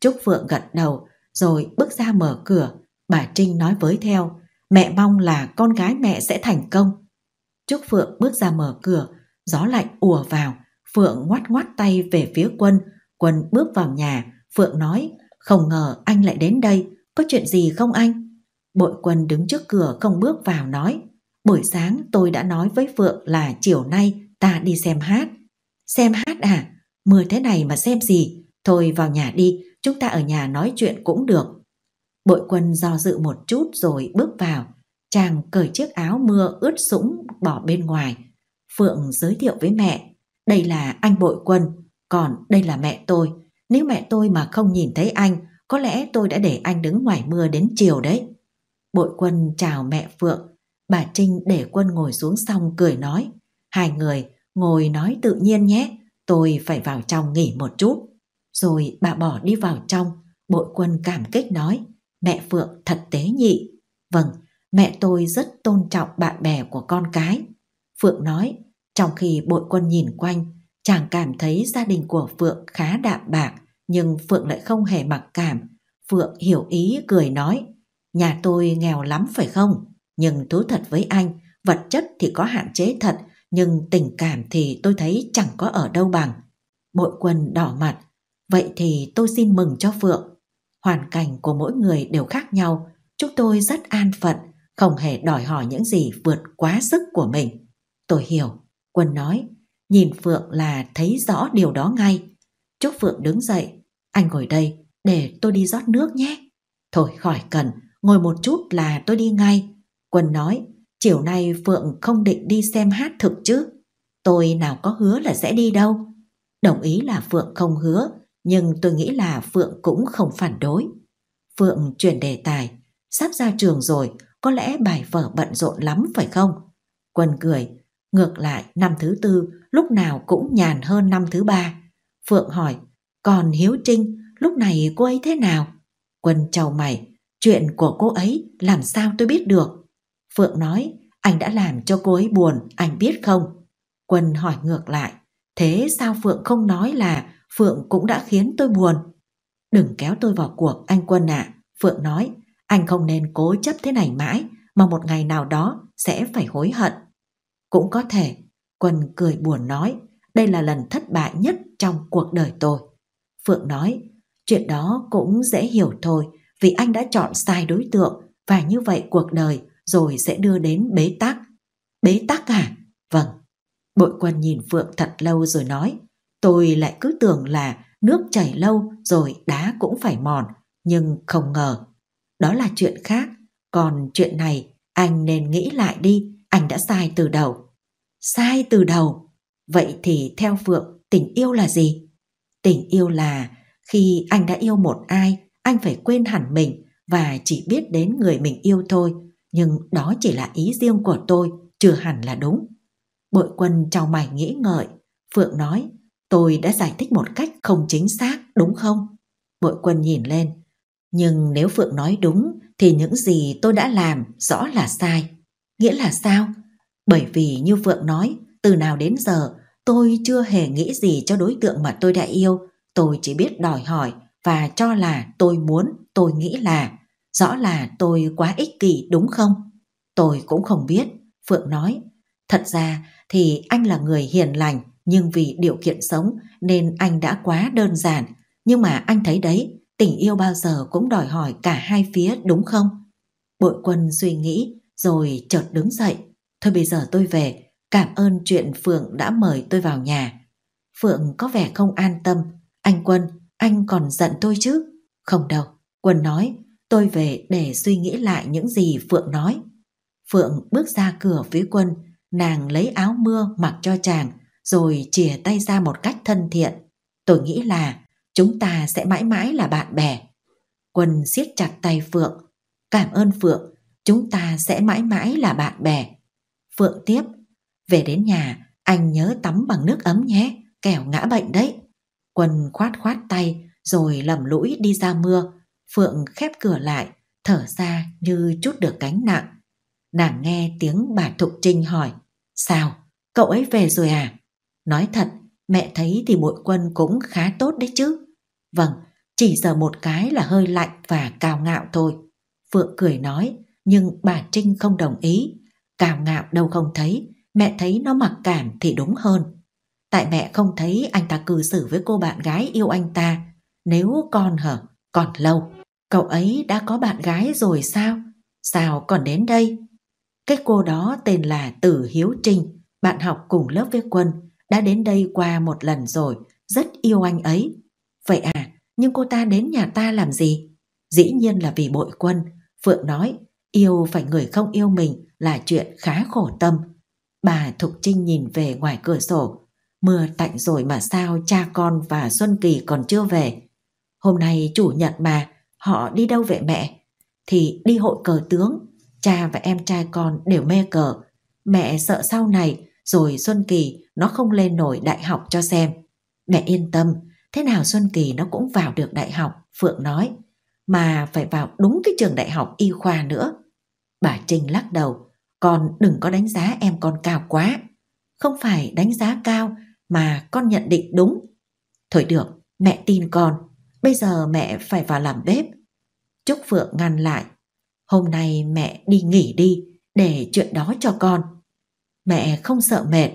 Speaker 1: Trúc Phượng gật đầu, rồi bước ra mở cửa, bà Trinh nói với theo, Mẹ mong là con gái mẹ sẽ thành công. Trúc Phượng bước ra mở cửa, gió lạnh ùa vào, Phượng ngoắt ngoắt tay về phía Quân, Quân bước vào nhà, Phượng nói, không ngờ anh lại đến đây, có chuyện gì không anh? Bội Quân đứng trước cửa không bước vào nói, buổi sáng tôi đã nói với Phượng là chiều nay ta đi xem hát. Xem hát à? Mưa thế này mà xem gì? Thôi vào nhà đi, chúng ta ở nhà nói chuyện cũng được. Bội quân do dự một chút rồi bước vào. Chàng cởi chiếc áo mưa ướt sũng bỏ bên ngoài. Phượng giới thiệu với mẹ. Đây là anh bội quân, còn đây là mẹ tôi. Nếu mẹ tôi mà không nhìn thấy anh, có lẽ tôi đã để anh đứng ngoài mưa đến chiều đấy. Bội quân chào mẹ Phượng. Bà Trinh để quân ngồi xuống xong cười nói. Hai người ngồi nói tự nhiên nhé. Tôi phải vào trong nghỉ một chút. Rồi bà bỏ đi vào trong. Bội quân cảm kích nói mẹ Phượng thật tế nhị. Vâng, mẹ tôi rất tôn trọng bạn bè của con cái. Phượng nói, trong khi bội quân nhìn quanh, chàng cảm thấy gia đình của Phượng khá đạm bạc, nhưng Phượng lại không hề mặc cảm. Phượng hiểu ý cười nói, nhà tôi nghèo lắm phải không? Nhưng thú thật với anh, vật chất thì có hạn chế thật, nhưng tình cảm thì tôi thấy chẳng có ở đâu bằng. Bội quân đỏ mặt, vậy thì tôi xin mừng cho Phượng hoàn cảnh của mỗi người đều khác nhau chúng tôi rất an phận không hề đòi hỏi những gì vượt quá sức của mình tôi hiểu quân nói nhìn phượng là thấy rõ điều đó ngay chúc phượng đứng dậy anh ngồi đây để tôi đi rót nước nhé thôi khỏi cần ngồi một chút là tôi đi ngay quân nói chiều nay phượng không định đi xem hát thực chứ tôi nào có hứa là sẽ đi đâu đồng ý là phượng không hứa nhưng tôi nghĩ là Phượng cũng không phản đối. Phượng chuyển đề tài, sắp ra trường rồi, có lẽ bài vở bận rộn lắm phải không? Quân cười, ngược lại năm thứ tư lúc nào cũng nhàn hơn năm thứ ba. Phượng hỏi, còn Hiếu Trinh, lúc này cô ấy thế nào? Quân chầu mày, chuyện của cô ấy làm sao tôi biết được? Phượng nói, anh đã làm cho cô ấy buồn, anh biết không? Quân hỏi ngược lại, thế sao Phượng không nói là Phượng cũng đã khiến tôi buồn. Đừng kéo tôi vào cuộc anh Quân ạ, à. Phượng nói, anh không nên cố chấp thế này mãi mà một ngày nào đó sẽ phải hối hận. Cũng có thể, Quân cười buồn nói, đây là lần thất bại nhất trong cuộc đời tôi. Phượng nói, chuyện đó cũng dễ hiểu thôi vì anh đã chọn sai đối tượng và như vậy cuộc đời rồi sẽ đưa đến bế tắc. Bế tắc à? Vâng. Bội quân nhìn Phượng thật lâu rồi nói, Tôi lại cứ tưởng là nước chảy lâu rồi đá cũng phải mòn, nhưng không ngờ. Đó là chuyện khác, còn chuyện này anh nên nghĩ lại đi, anh đã sai từ đầu. Sai từ đầu? Vậy thì theo Phượng, tình yêu là gì? Tình yêu là khi anh đã yêu một ai, anh phải quên hẳn mình và chỉ biết đến người mình yêu thôi. Nhưng đó chỉ là ý riêng của tôi, chưa hẳn là đúng. Bội quân trao mày nghĩ ngợi. Phượng nói, Tôi đã giải thích một cách không chính xác, đúng không? Bội quân nhìn lên. Nhưng nếu Phượng nói đúng, thì những gì tôi đã làm rõ là sai. Nghĩa là sao? Bởi vì như Phượng nói, từ nào đến giờ tôi chưa hề nghĩ gì cho đối tượng mà tôi đã yêu. Tôi chỉ biết đòi hỏi và cho là tôi muốn, tôi nghĩ là. Rõ là tôi quá ích kỷ đúng không? Tôi cũng không biết, Phượng nói. Thật ra thì anh là người hiền lành, nhưng vì điều kiện sống nên anh đã quá đơn giản. Nhưng mà anh thấy đấy, tình yêu bao giờ cũng đòi hỏi cả hai phía đúng không? Bội quân suy nghĩ rồi chợt đứng dậy. Thôi bây giờ tôi về, cảm ơn chuyện Phượng đã mời tôi vào nhà. Phượng có vẻ không an tâm. Anh Quân, anh còn giận tôi chứ? Không đâu, Quân nói, tôi về để suy nghĩ lại những gì Phượng nói. Phượng bước ra cửa phía Quân, nàng lấy áo mưa mặc cho chàng, rồi chìa tay ra một cách thân thiện. Tôi nghĩ là chúng ta sẽ mãi mãi là bạn bè. Quân siết chặt tay Phượng. Cảm ơn Phượng, chúng ta sẽ mãi mãi là bạn bè. Phượng tiếp, về đến nhà, anh nhớ tắm bằng nước ấm nhé, kẻo ngã bệnh đấy. Quân khoát khoát tay, rồi lầm lũi đi ra mưa. Phượng khép cửa lại, thở ra như chút được gánh nặng. Nàng nghe tiếng bà Thục Trinh hỏi, sao, cậu ấy về rồi à? Nói thật, mẹ thấy thì bội quân cũng khá tốt đấy chứ. Vâng, chỉ giờ một cái là hơi lạnh và cao ngạo thôi. Phượng cười nói, nhưng bà Trinh không đồng ý. Cao ngạo đâu không thấy, mẹ thấy nó mặc cảm thì đúng hơn. Tại mẹ không thấy anh ta cư xử với cô bạn gái yêu anh ta. Nếu con hở, còn lâu. Cậu ấy đã có bạn gái rồi sao? Sao còn đến đây? Cái cô đó tên là Tử Hiếu Trinh, bạn học cùng lớp với Quân đã đến đây qua một lần rồi, rất yêu anh ấy. Vậy à, nhưng cô ta đến nhà ta làm gì? Dĩ nhiên là vì bội quân, Phượng nói, yêu phải người không yêu mình là chuyện khá khổ tâm. Bà Thục Trinh nhìn về ngoài cửa sổ, mưa tạnh rồi mà sao cha con và Xuân Kỳ còn chưa về. Hôm nay chủ nhật mà, họ đi đâu vậy mẹ? Thì đi hội cờ tướng, cha và em trai con đều mê cờ. Mẹ sợ sau này rồi Xuân Kỳ nó không lên nổi đại học cho xem. Mẹ yên tâm, thế nào Xuân Kỳ nó cũng vào được đại học, Phượng nói, mà phải vào đúng cái trường đại học y khoa nữa. Bà Trinh lắc đầu, con đừng có đánh giá em con cao quá. Không phải đánh giá cao mà con nhận định đúng. Thôi được, mẹ tin con, bây giờ mẹ phải vào làm bếp. Trúc Phượng ngăn lại, hôm nay mẹ đi nghỉ đi, để chuyện đó cho con. Mẹ không sợ mệt,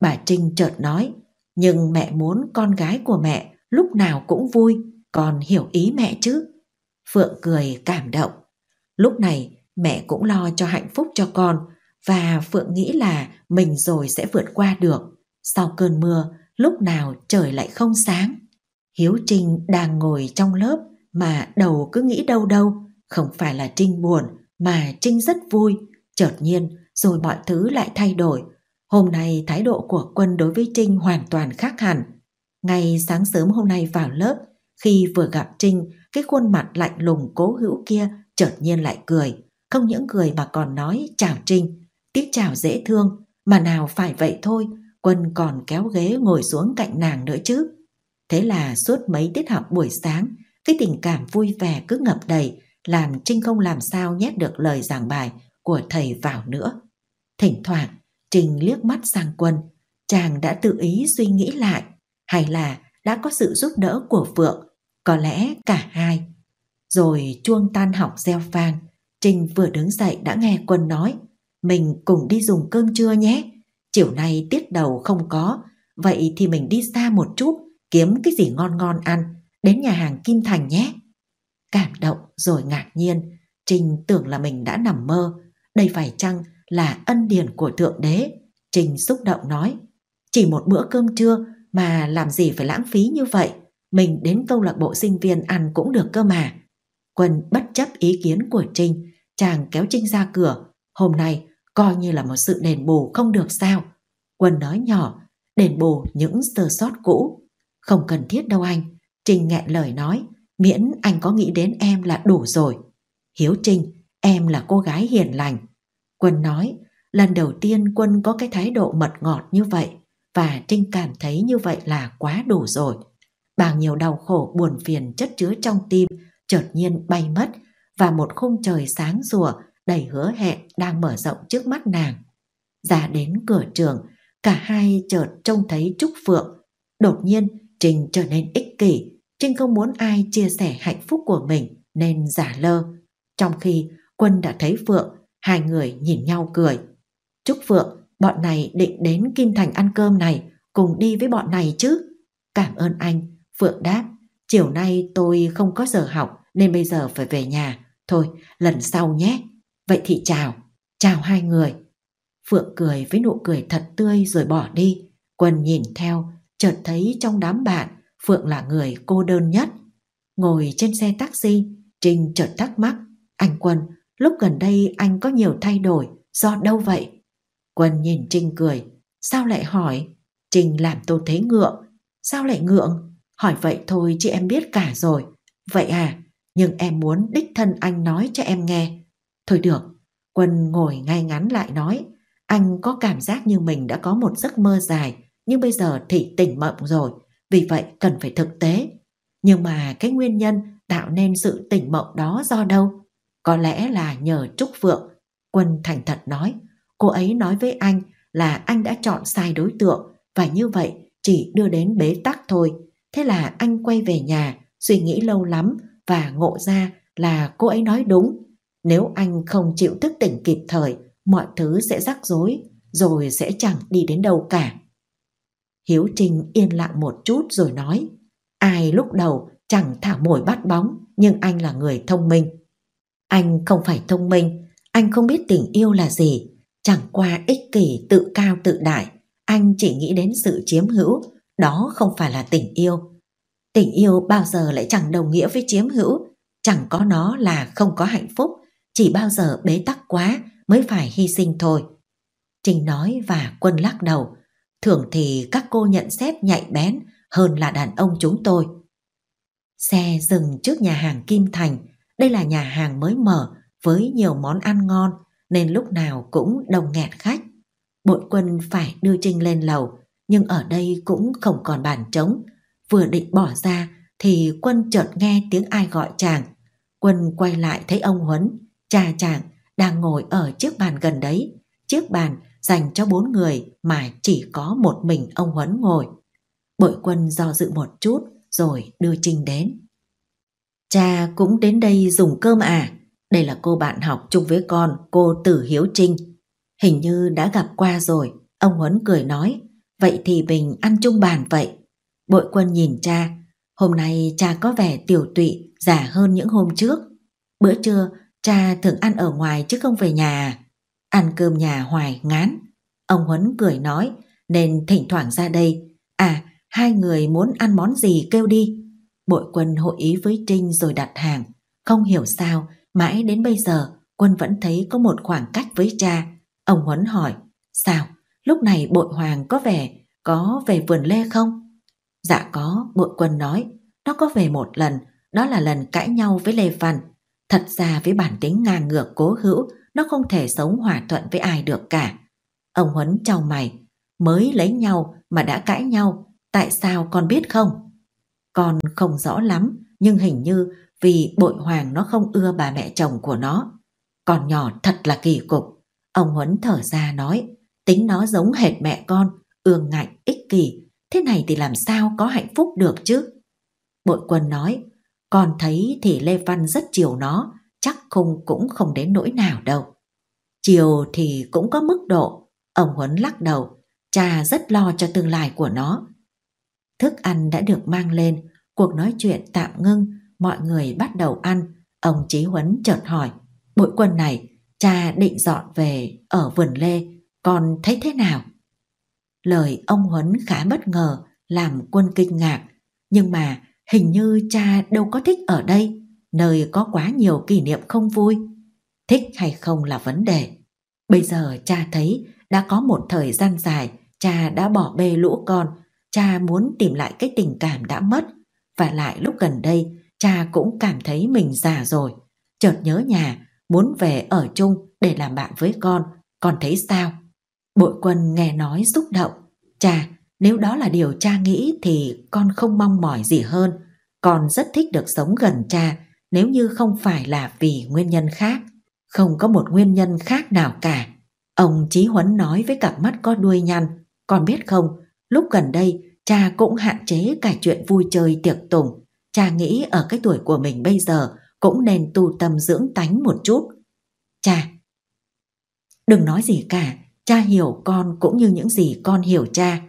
Speaker 1: bà Trinh chợt nói, nhưng mẹ muốn con gái của mẹ lúc nào cũng vui, con hiểu ý mẹ chứ. Phượng cười cảm động. Lúc này mẹ cũng lo cho hạnh phúc cho con và Phượng nghĩ là mình rồi sẽ vượt qua được. Sau cơn mưa, lúc nào trời lại không sáng. Hiếu Trinh đang ngồi trong lớp mà đầu cứ nghĩ đâu đâu, không phải là Trinh buồn mà Trinh rất vui. Chợt nhiên rồi mọi thứ lại thay đổi. Hôm nay thái độ của quân đối với Trinh hoàn toàn khác hẳn. Ngay sáng sớm hôm nay vào lớp, khi vừa gặp Trinh, cái khuôn mặt lạnh lùng cố hữu kia chợt nhiên lại cười. Không những cười mà còn nói chào Trinh, tiếc chào dễ thương, mà nào phải vậy thôi, quân còn kéo ghế ngồi xuống cạnh nàng nữa chứ. Thế là suốt mấy tiết học buổi sáng, cái tình cảm vui vẻ cứ ngập đầy, làm Trinh không làm sao nhét được lời giảng bài của thầy vào nữa. Thỉnh thoảng, Trình liếc mắt sang quân, chàng đã tự ý suy nghĩ lại, hay là đã có sự giúp đỡ của Phượng, có lẽ cả hai. Rồi chuông tan học gieo vang, Trình vừa đứng dậy đã nghe quân nói, mình cùng đi dùng cơm trưa nhé, chiều nay tiết đầu không có, vậy thì mình đi xa một chút, kiếm cái gì ngon ngon ăn, đến nhà hàng Kim Thành nhé. Cảm động rồi ngạc nhiên, Trình tưởng là mình đã nằm mơ, đây phải chăng là ân điển của Thượng Đế? Trình xúc động nói, chỉ một bữa cơm trưa mà làm gì phải lãng phí như vậy, mình đến câu lạc bộ sinh viên ăn cũng được cơ mà. Quân bất chấp ý kiến của Trinh, chàng kéo Trinh ra cửa, hôm nay coi như là một sự đền bù không được sao. Quân nói nhỏ, đền bù những sơ sót cũ. Không cần thiết đâu anh, Trinh nghẹn lời nói, miễn anh có nghĩ đến em là đủ rồi. Hiếu Trinh Em là cô gái hiền lành. Quân nói, lần đầu tiên Quân có cái thái độ mật ngọt như vậy và Trinh cảm thấy như vậy là quá đủ rồi. Bao nhiêu đau khổ buồn phiền chất chứa trong tim chợt nhiên bay mất và một khung trời sáng rùa đầy hứa hẹn đang mở rộng trước mắt nàng. Ra đến cửa trường, cả hai chợt trông thấy Trúc Phượng. Đột nhiên, Trinh trở nên ích kỷ. Trinh không muốn ai chia sẻ hạnh phúc của mình nên giả lơ. Trong khi Quân đã thấy Phượng, hai người nhìn nhau cười. Chúc Phượng, bọn này định đến Kim Thành ăn cơm này, cùng đi với bọn này chứ. Cảm ơn anh, Phượng đáp, chiều nay tôi không có giờ học nên bây giờ phải về nhà. Thôi, lần sau nhé. Vậy thì chào, chào hai người. Phượng cười với nụ cười thật tươi rồi bỏ đi. Quân nhìn theo, chợt thấy trong đám bạn, Phượng là người cô đơn nhất. Ngồi trên xe taxi, Trinh chợt thắc mắc, anh Quân Lúc gần đây anh có nhiều thay đổi, do đâu vậy? Quân nhìn Trinh cười, sao lại hỏi? Trinh làm tôi thấy ngượng, sao lại ngượng? Hỏi vậy thôi chị em biết cả rồi. Vậy à, nhưng em muốn đích thân anh nói cho em nghe. Thôi được, Quân ngồi ngay ngắn lại nói, anh có cảm giác như mình đã có một giấc mơ dài, nhưng bây giờ thì tỉnh mộng rồi, vì vậy cần phải thực tế. Nhưng mà cái nguyên nhân tạo nên sự tỉnh mộng đó do đâu? Có lẽ là nhờ Trúc Vượng. Quân thành thật nói, cô ấy nói với anh là anh đã chọn sai đối tượng và như vậy chỉ đưa đến bế tắc thôi. Thế là anh quay về nhà, suy nghĩ lâu lắm và ngộ ra là cô ấy nói đúng. Nếu anh không chịu thức tỉnh kịp thời, mọi thứ sẽ rắc rối, rồi sẽ chẳng đi đến đâu cả. Hiếu Trinh yên lặng một chút rồi nói, ai lúc đầu chẳng thả mồi bắt bóng, nhưng anh là người thông minh. Anh không phải thông minh, anh không biết tình yêu là gì, chẳng qua ích kỷ tự cao tự đại, anh chỉ nghĩ đến sự chiếm hữu, đó không phải là tình yêu. Tình yêu bao giờ lại chẳng đồng nghĩa với chiếm hữu, chẳng có nó là không có hạnh phúc, chỉ bao giờ bế tắc quá mới phải hy sinh thôi. Trình nói và quân lắc đầu, thường thì các cô nhận xét nhạy bén hơn là đàn ông chúng tôi. Xe dừng trước nhà hàng Kim Thành, đây là nhà hàng mới mở với nhiều món ăn ngon nên lúc nào cũng đông nghẹt khách. Bội quân phải đưa Trinh lên lầu nhưng ở đây cũng không còn bàn trống. Vừa định bỏ ra thì quân chợt nghe tiếng ai gọi chàng. Quân quay lại thấy ông Huấn, cha chàng đang ngồi ở chiếc bàn gần đấy. Chiếc bàn dành cho bốn người mà chỉ có một mình ông Huấn ngồi. Bội quân do dự một chút rồi đưa Trinh đến. Cha cũng đến đây dùng cơm à? Đây là cô bạn học chung với con, cô Tử Hiếu Trinh. Hình như đã gặp qua rồi, ông Huấn cười nói. Vậy thì mình ăn chung bàn vậy. Bội quân nhìn cha, hôm nay cha có vẻ tiểu tụy, già hơn những hôm trước. Bữa trưa, cha thường ăn ở ngoài chứ không về nhà à? Ăn cơm nhà hoài ngán. Ông Huấn cười nói, nên thỉnh thoảng ra đây. À, hai người muốn ăn món gì kêu đi. Bội quân hội ý với Trinh rồi đặt hàng. Không hiểu sao, mãi đến bây giờ, quân vẫn thấy có một khoảng cách với cha. Ông Huấn hỏi, sao? Lúc này bội hoàng có vẻ, có về vườn lê không? Dạ có, bội quân nói. Nó có về một lần, đó là lần cãi nhau với Lê Văn. Thật ra với bản tính ngang ngược cố hữu, nó không thể sống hòa thuận với ai được cả. Ông Huấn trao mày, mới lấy nhau mà đã cãi nhau, tại sao con biết không? Con không rõ lắm, nhưng hình như vì bội hoàng nó không ưa bà mẹ chồng của nó. Con nhỏ thật là kỳ cục. Ông Huấn thở ra nói, tính nó giống hệt mẹ con, ương ngạnh, ích kỷ. Thế này thì làm sao có hạnh phúc được chứ? Bội quân nói, con thấy thì Lê Văn rất chiều nó, chắc không cũng không đến nỗi nào đâu. Chiều thì cũng có mức độ, ông Huấn lắc đầu, cha rất lo cho tương lai của nó, Thức ăn đã được mang lên, cuộc nói chuyện tạm ngưng, mọi người bắt đầu ăn. Ông Chí Huấn chợt hỏi, bội quân này, cha định dọn về ở vườn lê, con thấy thế nào? Lời ông Huấn khá bất ngờ, làm quân kinh ngạc. Nhưng mà hình như cha đâu có thích ở đây, nơi có quá nhiều kỷ niệm không vui. Thích hay không là vấn đề. Bây giờ cha thấy đã có một thời gian dài cha đã bỏ bê lũ con cha muốn tìm lại cái tình cảm đã mất và lại lúc gần đây cha cũng cảm thấy mình già rồi chợt nhớ nhà muốn về ở chung để làm bạn với con con thấy sao bội quân nghe nói xúc động cha nếu đó là điều cha nghĩ thì con không mong mỏi gì hơn con rất thích được sống gần cha nếu như không phải là vì nguyên nhân khác không có một nguyên nhân khác nào cả ông chí huấn nói với cặp mắt có đuôi nhăn con biết không Lúc gần đây, cha cũng hạn chế cả chuyện vui chơi tiệc tùng. Cha nghĩ ở cái tuổi của mình bây giờ cũng nên tu tâm dưỡng tánh một chút. Cha, đừng nói gì cả, cha hiểu con cũng như những gì con hiểu cha.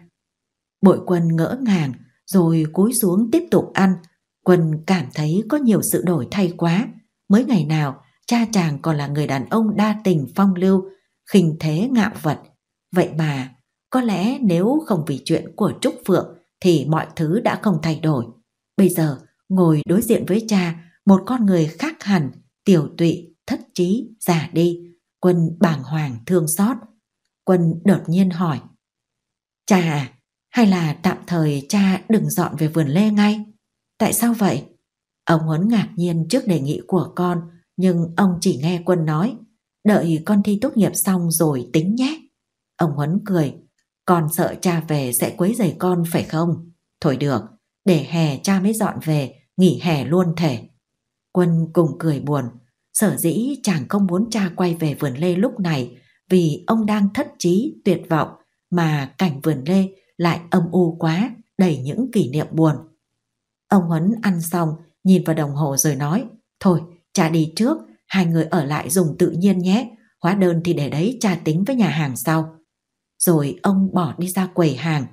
Speaker 1: Bội quân ngỡ ngàng, rồi cúi xuống tiếp tục ăn. Quân cảm thấy có nhiều sự đổi thay quá. Mới ngày nào, cha chàng còn là người đàn ông đa tình phong lưu, khinh thế ngạo vật. Vậy mà có lẽ nếu không vì chuyện của Trúc Phượng thì mọi thứ đã không thay đổi. Bây giờ, ngồi đối diện với cha, một con người khác hẳn, tiểu tụy, thất trí, già đi. Quân bàng hoàng thương xót. Quân đột nhiên hỏi. Cha à, hay là tạm thời cha đừng dọn về vườn lê ngay? Tại sao vậy? Ông Huấn ngạc nhiên trước đề nghị của con, nhưng ông chỉ nghe Quân nói, đợi con thi tốt nghiệp xong rồi tính nhé. Ông Huấn cười, con sợ cha về sẽ quấy rầy con phải không? Thôi được, để hè cha mới dọn về, nghỉ hè luôn thể. Quân cùng cười buồn, sở dĩ chàng không muốn cha quay về vườn lê lúc này vì ông đang thất trí, tuyệt vọng mà cảnh vườn lê lại âm u quá, đầy những kỷ niệm buồn. Ông Huấn ăn xong, nhìn vào đồng hồ rồi nói, thôi, cha đi trước, hai người ở lại dùng tự nhiên nhé, hóa đơn thì để đấy cha tính với nhà hàng sau rồi ông bỏ đi ra quầy hàng.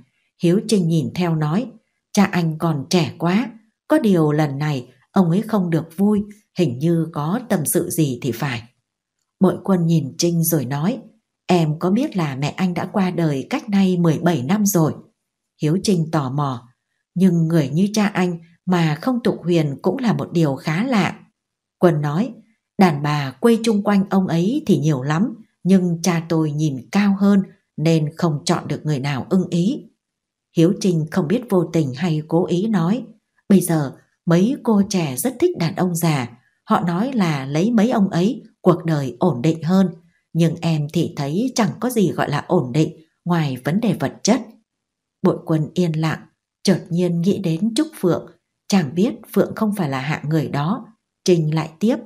Speaker 1: Hiếu Trinh nhìn theo nói, cha anh còn trẻ quá, có điều lần này ông ấy không được vui, hình như có tâm sự gì thì phải. Bội quân nhìn Trinh rồi nói, em có biết là mẹ anh đã qua đời cách nay 17 năm rồi. Hiếu Trinh tò mò, nhưng người như cha anh mà không tục huyền cũng là một điều khá lạ. Quân nói, đàn bà quây chung quanh ông ấy thì nhiều lắm, nhưng cha tôi nhìn cao hơn nên không chọn được người nào ưng ý. Hiếu Trinh không biết vô tình hay cố ý nói, bây giờ mấy cô trẻ rất thích đàn ông già, họ nói là lấy mấy ông ấy cuộc đời ổn định hơn, nhưng em thì thấy chẳng có gì gọi là ổn định ngoài vấn đề vật chất. Bội quân yên lặng, chợt nhiên nghĩ đến Trúc Phượng, chẳng biết Phượng không phải là hạng người đó, Trình lại tiếp.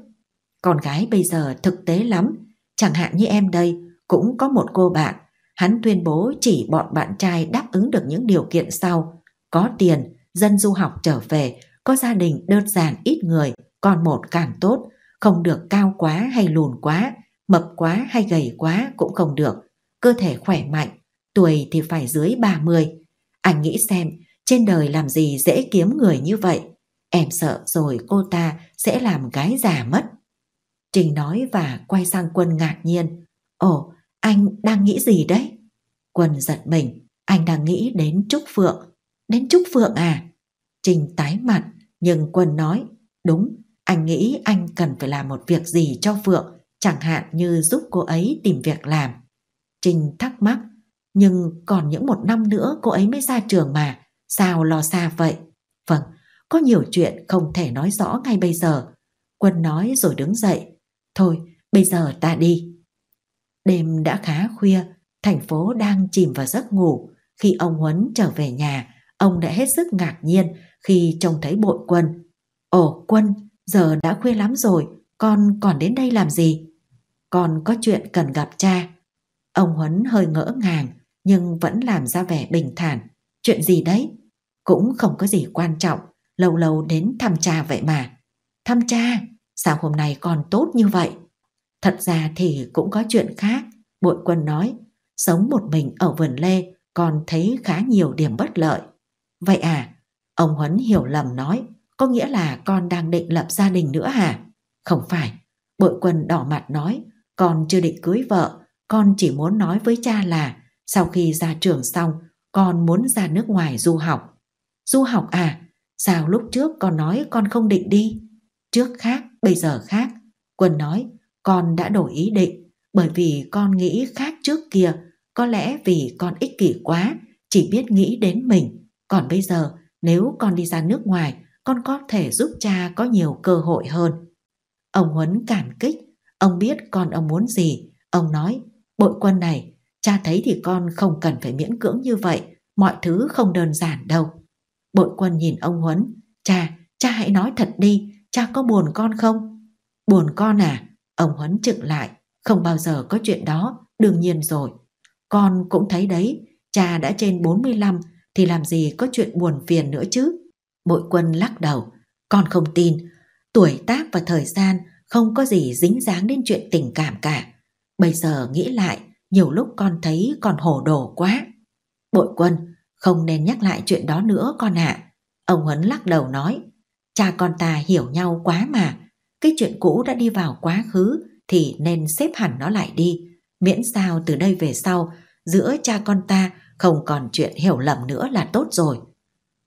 Speaker 1: Con gái bây giờ thực tế lắm, chẳng hạn như em đây, cũng có một cô bạn Hắn tuyên bố chỉ bọn bạn trai đáp ứng được những điều kiện sau, có tiền, dân du học trở về, có gia đình đơn giản ít người, còn một càng tốt, không được cao quá hay lùn quá, mập quá hay gầy quá cũng không được, cơ thể khỏe mạnh, tuổi thì phải dưới 30. Anh nghĩ xem, trên đời làm gì dễ kiếm người như vậy? Em sợ rồi cô ta sẽ làm gái già mất. Trình nói và quay sang quân ngạc nhiên. Ồ, anh đang nghĩ gì đấy? Quân giật mình, anh đang nghĩ đến Trúc Phượng. Đến Trúc Phượng à? Trình tái mặt, nhưng Quân nói, đúng, anh nghĩ anh cần phải làm một việc gì cho Phượng, chẳng hạn như giúp cô ấy tìm việc làm. Trình thắc mắc, nhưng còn những một năm nữa cô ấy mới ra trường mà, sao lo xa vậy? Vâng, có nhiều chuyện không thể nói rõ ngay bây giờ. Quân nói rồi đứng dậy. Thôi, bây giờ ta đi. Đêm đã khá khuya, thành phố đang chìm vào giấc ngủ. Khi ông Huấn trở về nhà, ông đã hết sức ngạc nhiên khi trông thấy bội quân. Ồ quân, giờ đã khuya lắm rồi, con còn đến đây làm gì? Con có chuyện cần gặp cha. Ông Huấn hơi ngỡ ngàng, nhưng vẫn làm ra vẻ bình thản. Chuyện gì đấy? Cũng không có gì quan trọng, lâu lâu đến thăm cha vậy mà. Thăm cha, sao hôm nay còn tốt như vậy? Thật ra thì cũng có chuyện khác, bội quân nói, sống một mình ở vườn lê còn thấy khá nhiều điểm bất lợi. Vậy à, ông Huấn hiểu lầm nói, có nghĩa là con đang định lập gia đình nữa hả? Không phải, bội quân đỏ mặt nói, con chưa định cưới vợ, con chỉ muốn nói với cha là sau khi ra trường xong, con muốn ra nước ngoài du học. Du học à? Sao lúc trước con nói con không định đi? Trước khác, bây giờ khác. Quân nói, con đã đổi ý định bởi vì con nghĩ khác trước kia có lẽ vì con ích kỷ quá chỉ biết nghĩ đến mình còn bây giờ nếu con đi ra nước ngoài con có thể giúp cha có nhiều cơ hội hơn ông huấn cảm kích ông biết con ông muốn gì ông nói bội quân này cha thấy thì con không cần phải miễn cưỡng như vậy mọi thứ không đơn giản đâu bội quân nhìn ông huấn cha cha hãy nói thật đi cha có buồn con không buồn con à Ông Huấn chựng lại, không bao giờ có chuyện đó, đương nhiên rồi. Con cũng thấy đấy, cha đã trên 45 thì làm gì có chuyện buồn phiền nữa chứ. Bội quân lắc đầu, con không tin, tuổi tác và thời gian không có gì dính dáng đến chuyện tình cảm cả. Bây giờ nghĩ lại, nhiều lúc con thấy còn hồ đồ quá. Bội quân, không nên nhắc lại chuyện đó nữa con ạ. À. Ông Huấn lắc đầu nói, cha con ta hiểu nhau quá mà, cái chuyện cũ đã đi vào quá khứ thì nên xếp hẳn nó lại đi, miễn sao từ đây về sau giữa cha con ta không còn chuyện hiểu lầm nữa là tốt rồi.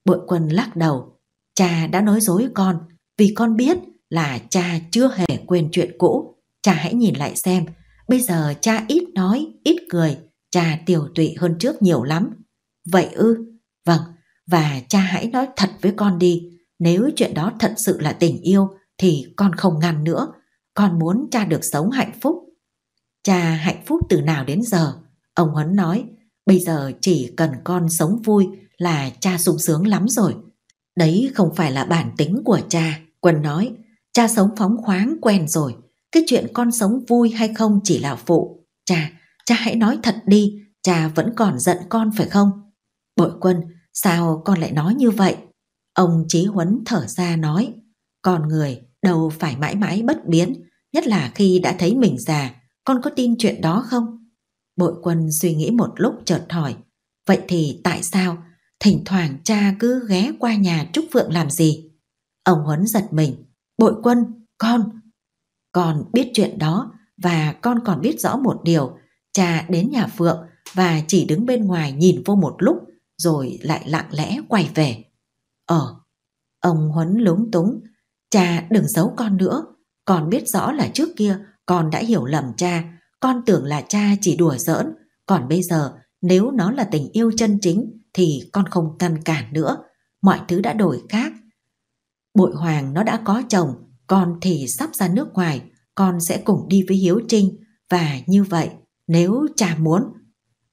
Speaker 1: Bội quân lắc đầu, cha đã nói dối con vì con biết là cha chưa hề quên chuyện cũ. Cha hãy nhìn lại xem, bây giờ cha ít nói, ít cười, cha tiểu tụy hơn trước nhiều lắm. Vậy ư? Vâng, và cha hãy nói thật với con đi, nếu chuyện đó thật sự là tình yêu thì con không ngăn nữa, con muốn cha được sống hạnh phúc. Cha hạnh phúc từ nào đến giờ? Ông Huấn nói, bây giờ chỉ cần con sống vui là cha sung sướng lắm rồi. Đấy không phải là bản tính của cha, Quân nói, cha sống phóng khoáng quen rồi, cái chuyện con sống vui hay không chỉ là phụ. Cha, cha hãy nói thật đi, cha vẫn còn giận con phải không? Bội quân, sao con lại nói như vậy? Ông Chí Huấn thở ra nói, con người đâu phải mãi mãi bất biến, nhất là khi đã thấy mình già, con có tin chuyện đó không? Bội quân suy nghĩ một lúc chợt hỏi, vậy thì tại sao thỉnh thoảng cha cứ ghé qua nhà Trúc Phượng làm gì? Ông Huấn giật mình, bội quân, con. Con biết chuyện đó và con còn biết rõ một điều, cha đến nhà Phượng và chỉ đứng bên ngoài nhìn vô một lúc rồi lại lặng lẽ quay về. Ờ, ông Huấn lúng túng Cha đừng giấu con nữa, con biết rõ là trước kia con đã hiểu lầm cha, con tưởng là cha chỉ đùa giỡn, còn bây giờ nếu nó là tình yêu chân chính thì con không ngăn cản nữa, mọi thứ đã đổi khác. Bội Hoàng nó đã có chồng, con thì sắp ra nước ngoài, con sẽ cùng đi với Hiếu Trinh và như vậy nếu cha muốn.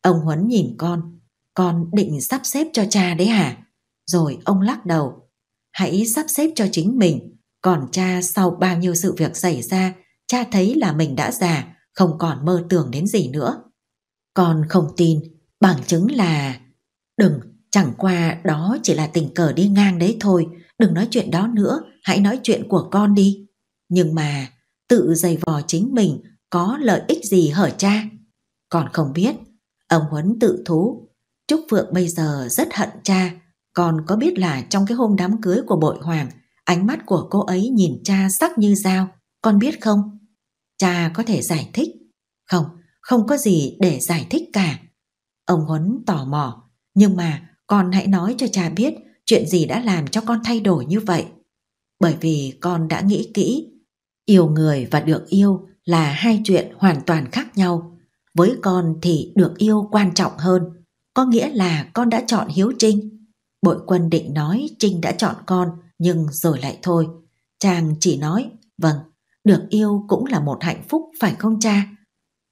Speaker 1: Ông Huấn nhìn con, con định sắp xếp cho cha đấy hả? Rồi ông lắc đầu, hãy sắp xếp cho chính mình, còn cha sau bao nhiêu sự việc xảy ra, cha thấy là mình đã già, không còn mơ tưởng đến gì nữa. Con không tin, bằng chứng là... Đừng, chẳng qua đó chỉ là tình cờ đi ngang đấy thôi, đừng nói chuyện đó nữa, hãy nói chuyện của con đi. Nhưng mà, tự giày vò chính mình có lợi ích gì hở cha? Còn không biết, ông Huấn tự thú. Trúc Phượng bây giờ rất hận cha, còn có biết là trong cái hôm đám cưới của bội hoàng, Ánh mắt của cô ấy nhìn cha sắc như dao, con biết không? Cha có thể giải thích. Không, không có gì để giải thích cả. Ông Huấn tò mò, nhưng mà con hãy nói cho cha biết chuyện gì đã làm cho con thay đổi như vậy. Bởi vì con đã nghĩ kỹ, yêu người và được yêu là hai chuyện hoàn toàn khác nhau. Với con thì được yêu quan trọng hơn, có nghĩa là con đã chọn Hiếu Trinh. Bội quân định nói Trinh đã chọn con, nhưng rồi lại thôi. Chàng chỉ nói, vâng, được yêu cũng là một hạnh phúc phải không cha?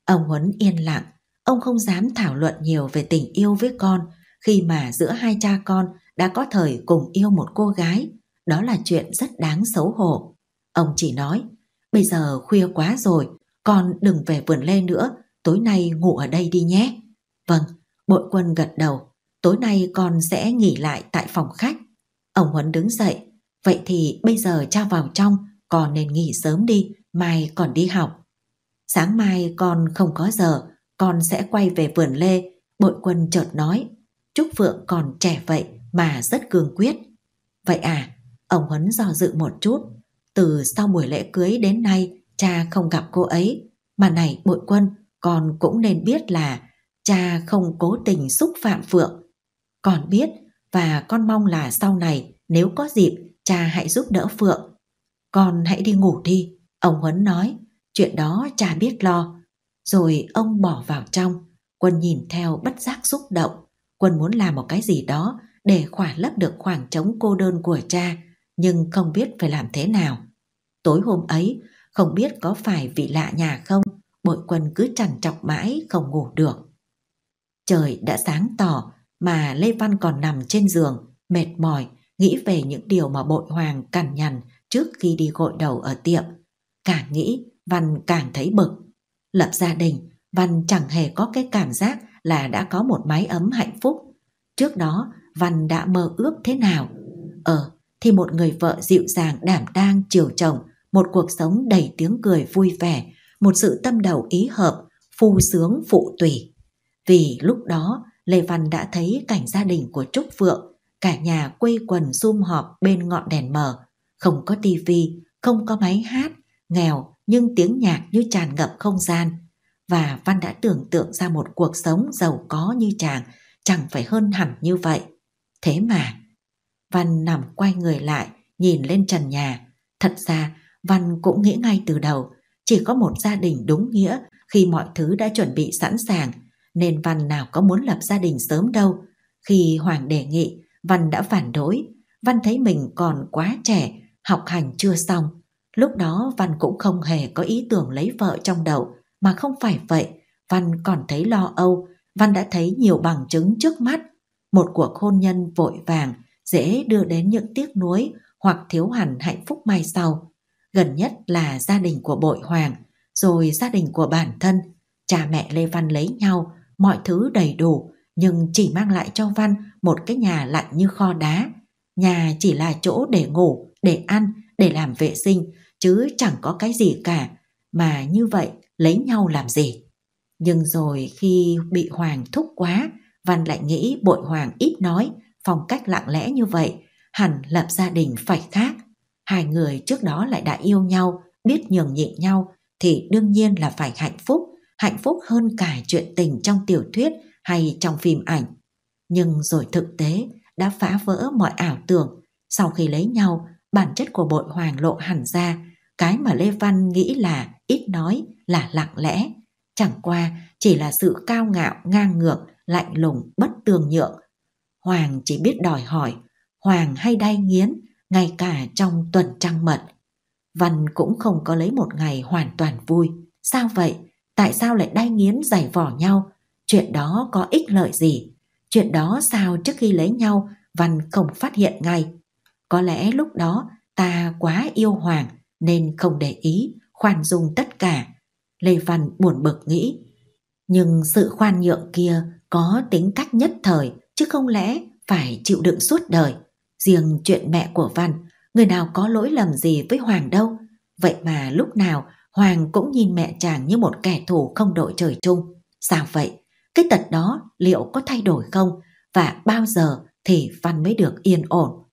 Speaker 1: Ông Huấn yên lặng, ông không dám thảo luận nhiều về tình yêu với con khi mà giữa hai cha con đã có thời cùng yêu một cô gái. Đó là chuyện rất đáng xấu hổ. Ông chỉ nói, bây giờ khuya quá rồi, con đừng về vườn lê nữa, tối nay ngủ ở đây đi nhé. Vâng, bội quân gật đầu, tối nay con sẽ nghỉ lại tại phòng khách. Ông Huấn đứng dậy, Vậy thì bây giờ cha vào trong, còn nên nghỉ sớm đi, mai còn đi học. Sáng mai con không có giờ, con sẽ quay về vườn lê. Bội quân chợt nói, Trúc Phượng còn trẻ vậy mà rất cương quyết. Vậy à, ông Huấn do dự một chút. Từ sau buổi lễ cưới đến nay, cha không gặp cô ấy. Mà này bội quân, con cũng nên biết là cha không cố tình xúc phạm Phượng. Con biết và con mong là sau này nếu có dịp cha hãy giúp đỡ Phượng. Con hãy đi ngủ đi, ông Huấn nói, chuyện đó cha biết lo. Rồi ông bỏ vào trong, Quân nhìn theo bất giác xúc động. Quân muốn làm một cái gì đó để khỏa lấp được khoảng trống cô đơn của cha, nhưng không biết phải làm thế nào. Tối hôm ấy, không biết có phải vì lạ nhà không, bội quân cứ trằn trọc mãi không ngủ được. Trời đã sáng tỏ mà Lê Văn còn nằm trên giường, mệt mỏi nghĩ về những điều mà bội hoàng cằn nhằn trước khi đi gội đầu ở tiệm. Càng nghĩ, Văn càng thấy bực. Lập gia đình, Văn chẳng hề có cái cảm giác là đã có một mái ấm hạnh phúc. Trước đó, Văn đã mơ ước thế nào? Ờ, thì một người vợ dịu dàng đảm đang chiều chồng, một cuộc sống đầy tiếng cười vui vẻ, một sự tâm đầu ý hợp, phu sướng phụ tùy. Vì lúc đó, Lê Văn đã thấy cảnh gia đình của Trúc Phượng cả nhà quây quần sum họp bên ngọn đèn mờ, không có tivi, không có máy hát, nghèo nhưng tiếng nhạc như tràn ngập không gian. Và Văn đã tưởng tượng ra một cuộc sống giàu có như chàng, chẳng phải hơn hẳn như vậy. Thế mà, Văn nằm quay người lại, nhìn lên trần nhà. Thật ra, Văn cũng nghĩ ngay từ đầu, chỉ có một gia đình đúng nghĩa khi mọi thứ đã chuẩn bị sẵn sàng, nên Văn nào có muốn lập gia đình sớm đâu. Khi Hoàng đề nghị Văn đã phản đối, Văn thấy mình còn quá trẻ, học hành chưa xong. Lúc đó Văn cũng không hề có ý tưởng lấy vợ trong đầu, mà không phải vậy, Văn còn thấy lo âu, Văn đã thấy nhiều bằng chứng trước mắt. Một cuộc hôn nhân vội vàng dễ đưa đến những tiếc nuối hoặc thiếu hẳn hạnh phúc mai sau. Gần nhất là gia đình của bội hoàng, rồi gia đình của bản thân. Cha mẹ Lê Văn lấy nhau, mọi thứ đầy đủ, nhưng chỉ mang lại cho Văn một cái nhà lạnh như kho đá. Nhà chỉ là chỗ để ngủ, để ăn, để làm vệ sinh, chứ chẳng có cái gì cả. Mà như vậy lấy nhau làm gì? Nhưng rồi khi bị Hoàng thúc quá, Văn lại nghĩ bội Hoàng ít nói, phong cách lặng lẽ như vậy, hẳn lập gia đình phải khác. Hai người trước đó lại đã yêu nhau, biết nhường nhịn nhau, thì đương nhiên là phải hạnh phúc, hạnh phúc hơn cả chuyện tình trong tiểu thuyết hay trong phim ảnh nhưng rồi thực tế đã phá vỡ mọi ảo tưởng. Sau khi lấy nhau, bản chất của bội hoàng lộ hẳn ra, cái mà Lê Văn nghĩ là ít nói là lặng lẽ, chẳng qua chỉ là sự cao ngạo ngang ngược, lạnh lùng, bất tường nhượng. Hoàng chỉ biết đòi hỏi, Hoàng hay đay nghiến, ngay cả trong tuần trăng mật. Văn cũng không có lấy một ngày hoàn toàn vui. Sao vậy? Tại sao lại đay nghiến giày vỏ nhau? Chuyện đó có ích lợi gì? Chuyện đó sao trước khi lấy nhau Văn không phát hiện ngay. Có lẽ lúc đó ta quá yêu Hoàng nên không để ý, khoan dung tất cả. Lê Văn buồn bực nghĩ. Nhưng sự khoan nhượng kia có tính cách nhất thời chứ không lẽ phải chịu đựng suốt đời. Riêng chuyện mẹ của Văn, người nào có lỗi lầm gì với Hoàng đâu. Vậy mà lúc nào Hoàng cũng nhìn mẹ chàng như một kẻ thù không đội trời chung. Sao vậy? cái tật đó liệu có thay đổi không và bao giờ thì Văn mới được yên ổn.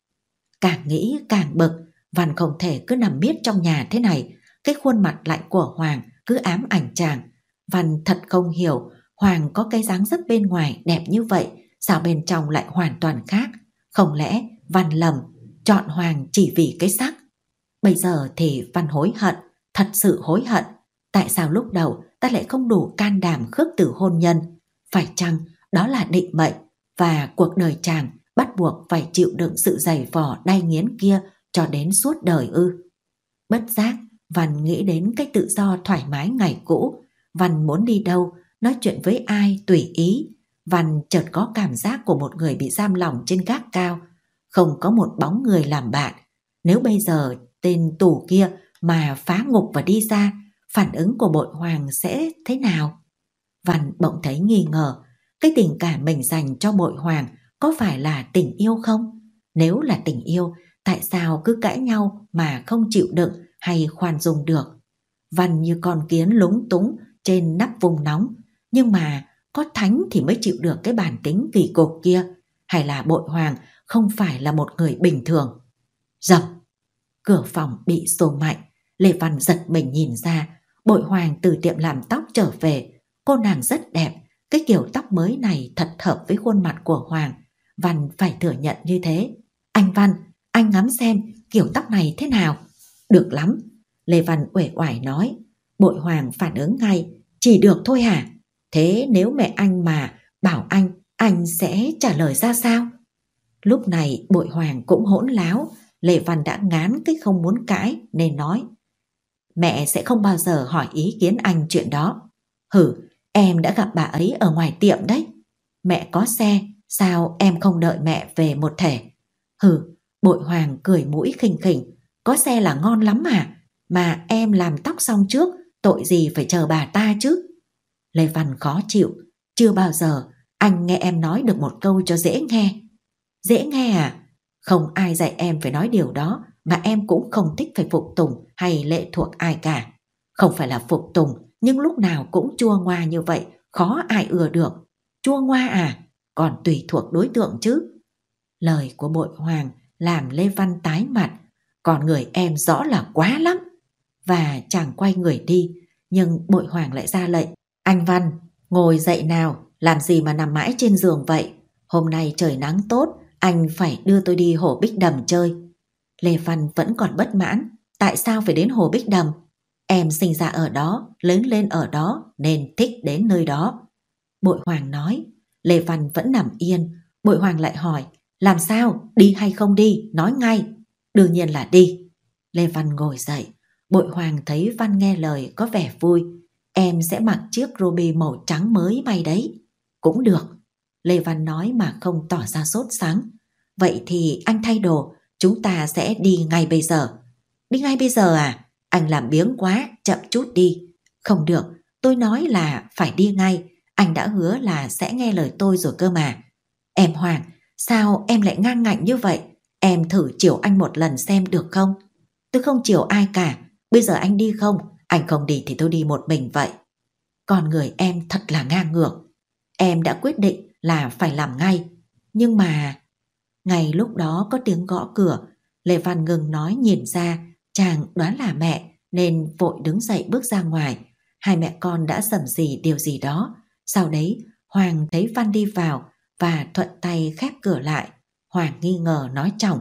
Speaker 1: Càng nghĩ càng bực, Văn không thể cứ nằm miết trong nhà thế này, cái khuôn mặt lạnh của Hoàng cứ ám ảnh chàng. Văn thật không hiểu, Hoàng có cái dáng rất bên ngoài đẹp như vậy, sao bên trong lại hoàn toàn khác? Không lẽ Văn lầm, chọn Hoàng chỉ vì cái sắc? Bây giờ thì Văn hối hận, thật sự hối hận. Tại sao lúc đầu ta lại không đủ can đảm khước từ hôn nhân? Phải chăng đó là định mệnh và cuộc đời chàng bắt buộc phải chịu đựng sự dày vò đay nghiến kia cho đến suốt đời ư? Bất giác, Văn nghĩ đến cái tự do thoải mái ngày cũ. Văn muốn đi đâu, nói chuyện với ai tùy ý. Văn chợt có cảm giác của một người bị giam lỏng trên gác cao, không có một bóng người làm bạn. Nếu bây giờ tên tù kia mà phá ngục và đi ra, phản ứng của bội hoàng sẽ thế nào? Văn bỗng thấy nghi ngờ, cái tình cảm mình dành cho bội hoàng có phải là tình yêu không? Nếu là tình yêu, tại sao cứ cãi nhau mà không chịu đựng hay khoan dung được? Văn như con kiến lúng túng trên nắp vùng nóng, nhưng mà có thánh thì mới chịu được cái bản tính kỳ cục kia, hay là bội hoàng không phải là một người bình thường. Dập, cửa phòng bị xô mạnh, Lê Văn giật mình nhìn ra, bội hoàng từ tiệm làm tóc trở về, Cô nàng rất đẹp, cái kiểu tóc mới này thật hợp với khuôn mặt của Hoàng. Văn phải thừa nhận như thế. Anh Văn, anh ngắm xem kiểu tóc này thế nào. Được lắm, Lê Văn uể oải nói. Bội Hoàng phản ứng ngay, chỉ được thôi hả? Thế nếu mẹ anh mà bảo anh, anh sẽ trả lời ra sao? Lúc này bội Hoàng cũng hỗn láo, Lê Văn đã ngán cái không muốn cãi nên nói. Mẹ sẽ không bao giờ hỏi ý kiến anh chuyện đó. Hử, Em đã gặp bà ấy ở ngoài tiệm đấy. Mẹ có xe, sao em không đợi mẹ về một thể? Hừ, bội hoàng cười mũi khinh khỉnh. Có xe là ngon lắm mà, mà em làm tóc xong trước, tội gì phải chờ bà ta chứ? Lê Văn khó chịu, chưa bao giờ anh nghe em nói được một câu cho dễ nghe. Dễ nghe à? Không ai dạy em phải nói điều đó, mà em cũng không thích phải phục tùng hay lệ thuộc ai cả. Không phải là phục tùng, nhưng lúc nào cũng chua ngoa như vậy, khó ai ưa được. Chua ngoa à, còn tùy thuộc đối tượng chứ. Lời của bội hoàng làm Lê Văn tái mặt, còn người em rõ là quá lắm. Và chàng quay người đi, nhưng bội hoàng lại ra lệnh. Anh Văn, ngồi dậy nào, làm gì mà nằm mãi trên giường vậy? Hôm nay trời nắng tốt, anh phải đưa tôi đi hồ Bích Đầm chơi. Lê Văn vẫn còn bất mãn, tại sao phải đến hồ Bích Đầm? Em sinh ra ở đó, lớn lên ở đó nên thích đến nơi đó. Bội Hoàng nói, Lê Văn vẫn nằm yên. Bội Hoàng lại hỏi, làm sao, đi hay không đi, nói ngay. Đương nhiên là đi. Lê Văn ngồi dậy, Bội Hoàng thấy Văn nghe lời có vẻ vui. Em sẽ mặc chiếc ruby màu trắng mới may đấy. Cũng được. Lê Văn nói mà không tỏ ra sốt sáng. Vậy thì anh thay đồ, chúng ta sẽ đi ngay bây giờ. Đi ngay bây giờ à? Anh làm biếng quá, chậm chút đi. Không được, tôi nói là phải đi ngay. Anh đã hứa là sẽ nghe lời tôi rồi cơ mà. Em Hoàng, sao em lại ngang ngạnh như vậy? Em thử chiều anh một lần xem được không? Tôi không chiều ai cả. Bây giờ anh đi không? Anh không đi thì tôi đi một mình vậy. Con người em thật là ngang ngược. Em đã quyết định là phải làm ngay. Nhưng mà... Ngày lúc đó có tiếng gõ cửa, Lê Văn ngừng nói nhìn ra Chàng đoán là mẹ nên vội đứng dậy bước ra ngoài. Hai mẹ con đã sầm gì điều gì đó. Sau đấy Hoàng thấy Văn đi vào và thuận tay khép cửa lại. Hoàng nghi ngờ nói chồng.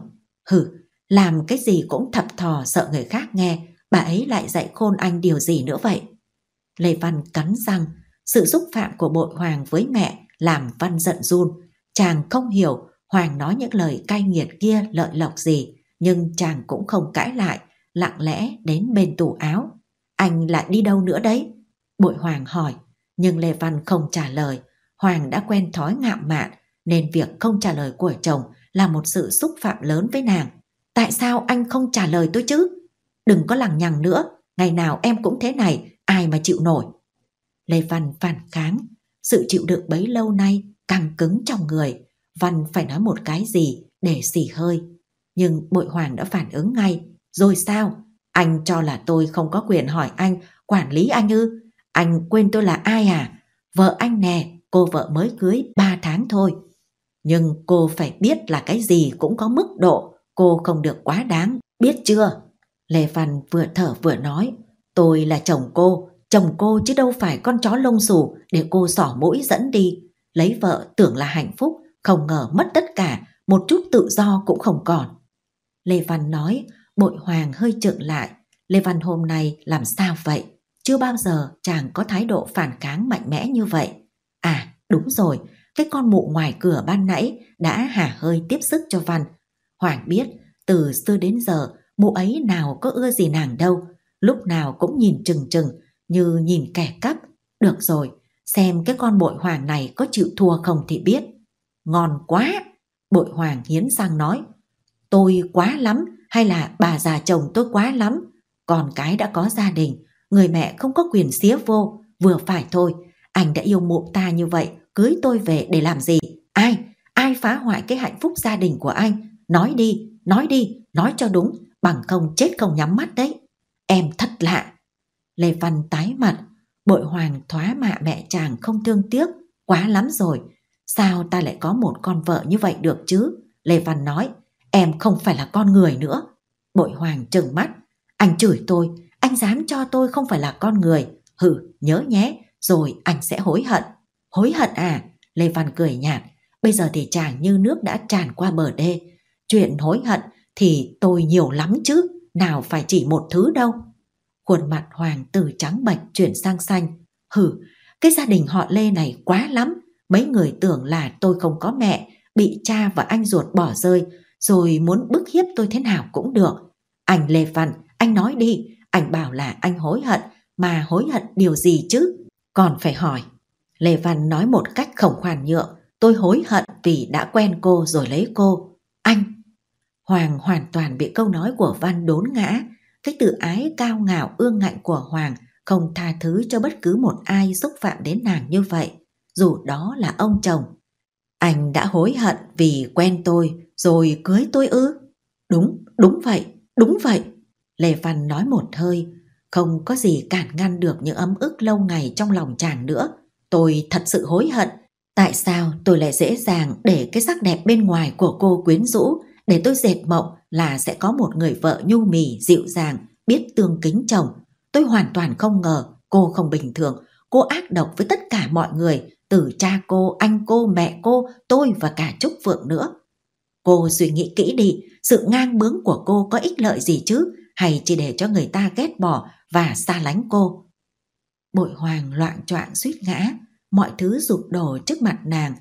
Speaker 1: hừ làm cái gì cũng thập thò sợ người khác nghe. Bà ấy lại dạy khôn anh điều gì nữa vậy? Lê Văn cắn răng. Sự xúc phạm của bội Hoàng với mẹ làm Văn giận run. Chàng không hiểu Hoàng nói những lời cay nghiệt kia lợi lộc gì, nhưng chàng cũng không cãi lại lặng lẽ đến bên tủ áo. Anh lại đi đâu nữa đấy? Bội Hoàng hỏi, nhưng Lê Văn không trả lời. Hoàng đã quen thói ngạo mạn, nên việc không trả lời của chồng là một sự xúc phạm lớn với nàng. Tại sao anh không trả lời tôi chứ? Đừng có lằng nhằng nữa, ngày nào em cũng thế này, ai mà chịu nổi. Lê Văn phản kháng, sự chịu đựng bấy lâu nay càng cứng trong người. Văn phải nói một cái gì để xì hơi. Nhưng bội hoàng đã phản ứng ngay rồi sao? Anh cho là tôi không có quyền hỏi anh, quản lý anh ư? Anh quên tôi là ai à? Vợ anh nè, cô vợ mới cưới 3 tháng thôi. Nhưng cô phải biết là cái gì cũng có mức độ, cô không được quá đáng, biết chưa? Lê Văn vừa thở vừa nói, tôi là chồng cô, chồng cô chứ đâu phải con chó lông xù để cô sỏ mũi dẫn đi. Lấy vợ tưởng là hạnh phúc, không ngờ mất tất cả, một chút tự do cũng không còn. Lê Văn nói, Bội Hoàng hơi trợn lại, Lê Văn hôm nay làm sao vậy? Chưa bao giờ chàng có thái độ phản kháng mạnh mẽ như vậy. À, đúng rồi, cái con mụ ngoài cửa ban nãy đã hả hơi tiếp sức cho Văn. Hoàng biết, từ xưa đến giờ, mụ ấy nào có ưa gì nàng đâu, lúc nào cũng nhìn chừng chừng, như nhìn kẻ cắp. Được rồi, xem cái con bội hoàng này có chịu thua không thì biết. Ngon quá! Bội hoàng hiến sang nói. Tôi quá lắm, hay là bà già chồng tôi quá lắm, còn cái đã có gia đình, người mẹ không có quyền xía vô, vừa phải thôi. Anh đã yêu mộ ta như vậy, cưới tôi về để làm gì? Ai? Ai phá hoại cái hạnh phúc gia đình của anh? Nói đi, nói đi, nói cho đúng, bằng không chết không nhắm mắt đấy. Em thật lạ. Lê Văn tái mặt, bội hoàng thoá mạ mẹ chàng không thương tiếc, quá lắm rồi. Sao ta lại có một con vợ như vậy được chứ? Lê Văn nói, Em không phải là con người nữa. Bội Hoàng trừng mắt. Anh chửi tôi, anh dám cho tôi không phải là con người. Hừ, nhớ nhé, rồi anh sẽ hối hận. Hối hận à? Lê Văn cười nhạt. Bây giờ thì chàng như nước đã tràn qua bờ đê. Chuyện hối hận thì tôi nhiều lắm chứ, nào phải chỉ một thứ đâu. Khuôn mặt Hoàng từ trắng bệch chuyển sang xanh. Hừ, cái gia đình họ Lê này quá lắm. Mấy người tưởng là tôi không có mẹ, bị cha và anh ruột bỏ rơi rồi muốn bức hiếp tôi thế nào cũng được. Anh lề vặn, anh nói đi, anh bảo là anh hối hận, mà hối hận điều gì chứ? Còn phải hỏi. Lê Văn nói một cách khổng khoan nhượng, tôi hối hận vì đã quen cô rồi lấy cô. Anh! Hoàng hoàn toàn bị câu nói của Văn đốn ngã, cái tự ái cao ngạo ương ngạnh của Hoàng không tha thứ cho bất cứ một ai xúc phạm đến nàng như vậy, dù đó là ông chồng. Anh đã hối hận vì quen tôi, rồi cưới tôi ư? Đúng, đúng vậy, đúng vậy. Lê Văn nói một hơi, không có gì cản ngăn được những ấm ức lâu ngày trong lòng chàng nữa. Tôi thật sự hối hận, tại sao tôi lại dễ dàng để cái sắc đẹp bên ngoài của cô quyến rũ, để tôi dệt mộng là sẽ có một người vợ nhu mì, dịu dàng, biết tương kính chồng. Tôi hoàn toàn không ngờ cô không bình thường, cô ác độc với tất cả mọi người, từ cha cô, anh cô, mẹ cô, tôi và cả Trúc Phượng nữa. Cô suy nghĩ kỹ đi, sự ngang bướng của cô có ích lợi gì chứ, hay chỉ để cho người ta ghét bỏ và xa lánh cô. Bội Hoàng loạn choạng suýt ngã, mọi thứ rụp đổ trước mặt nàng.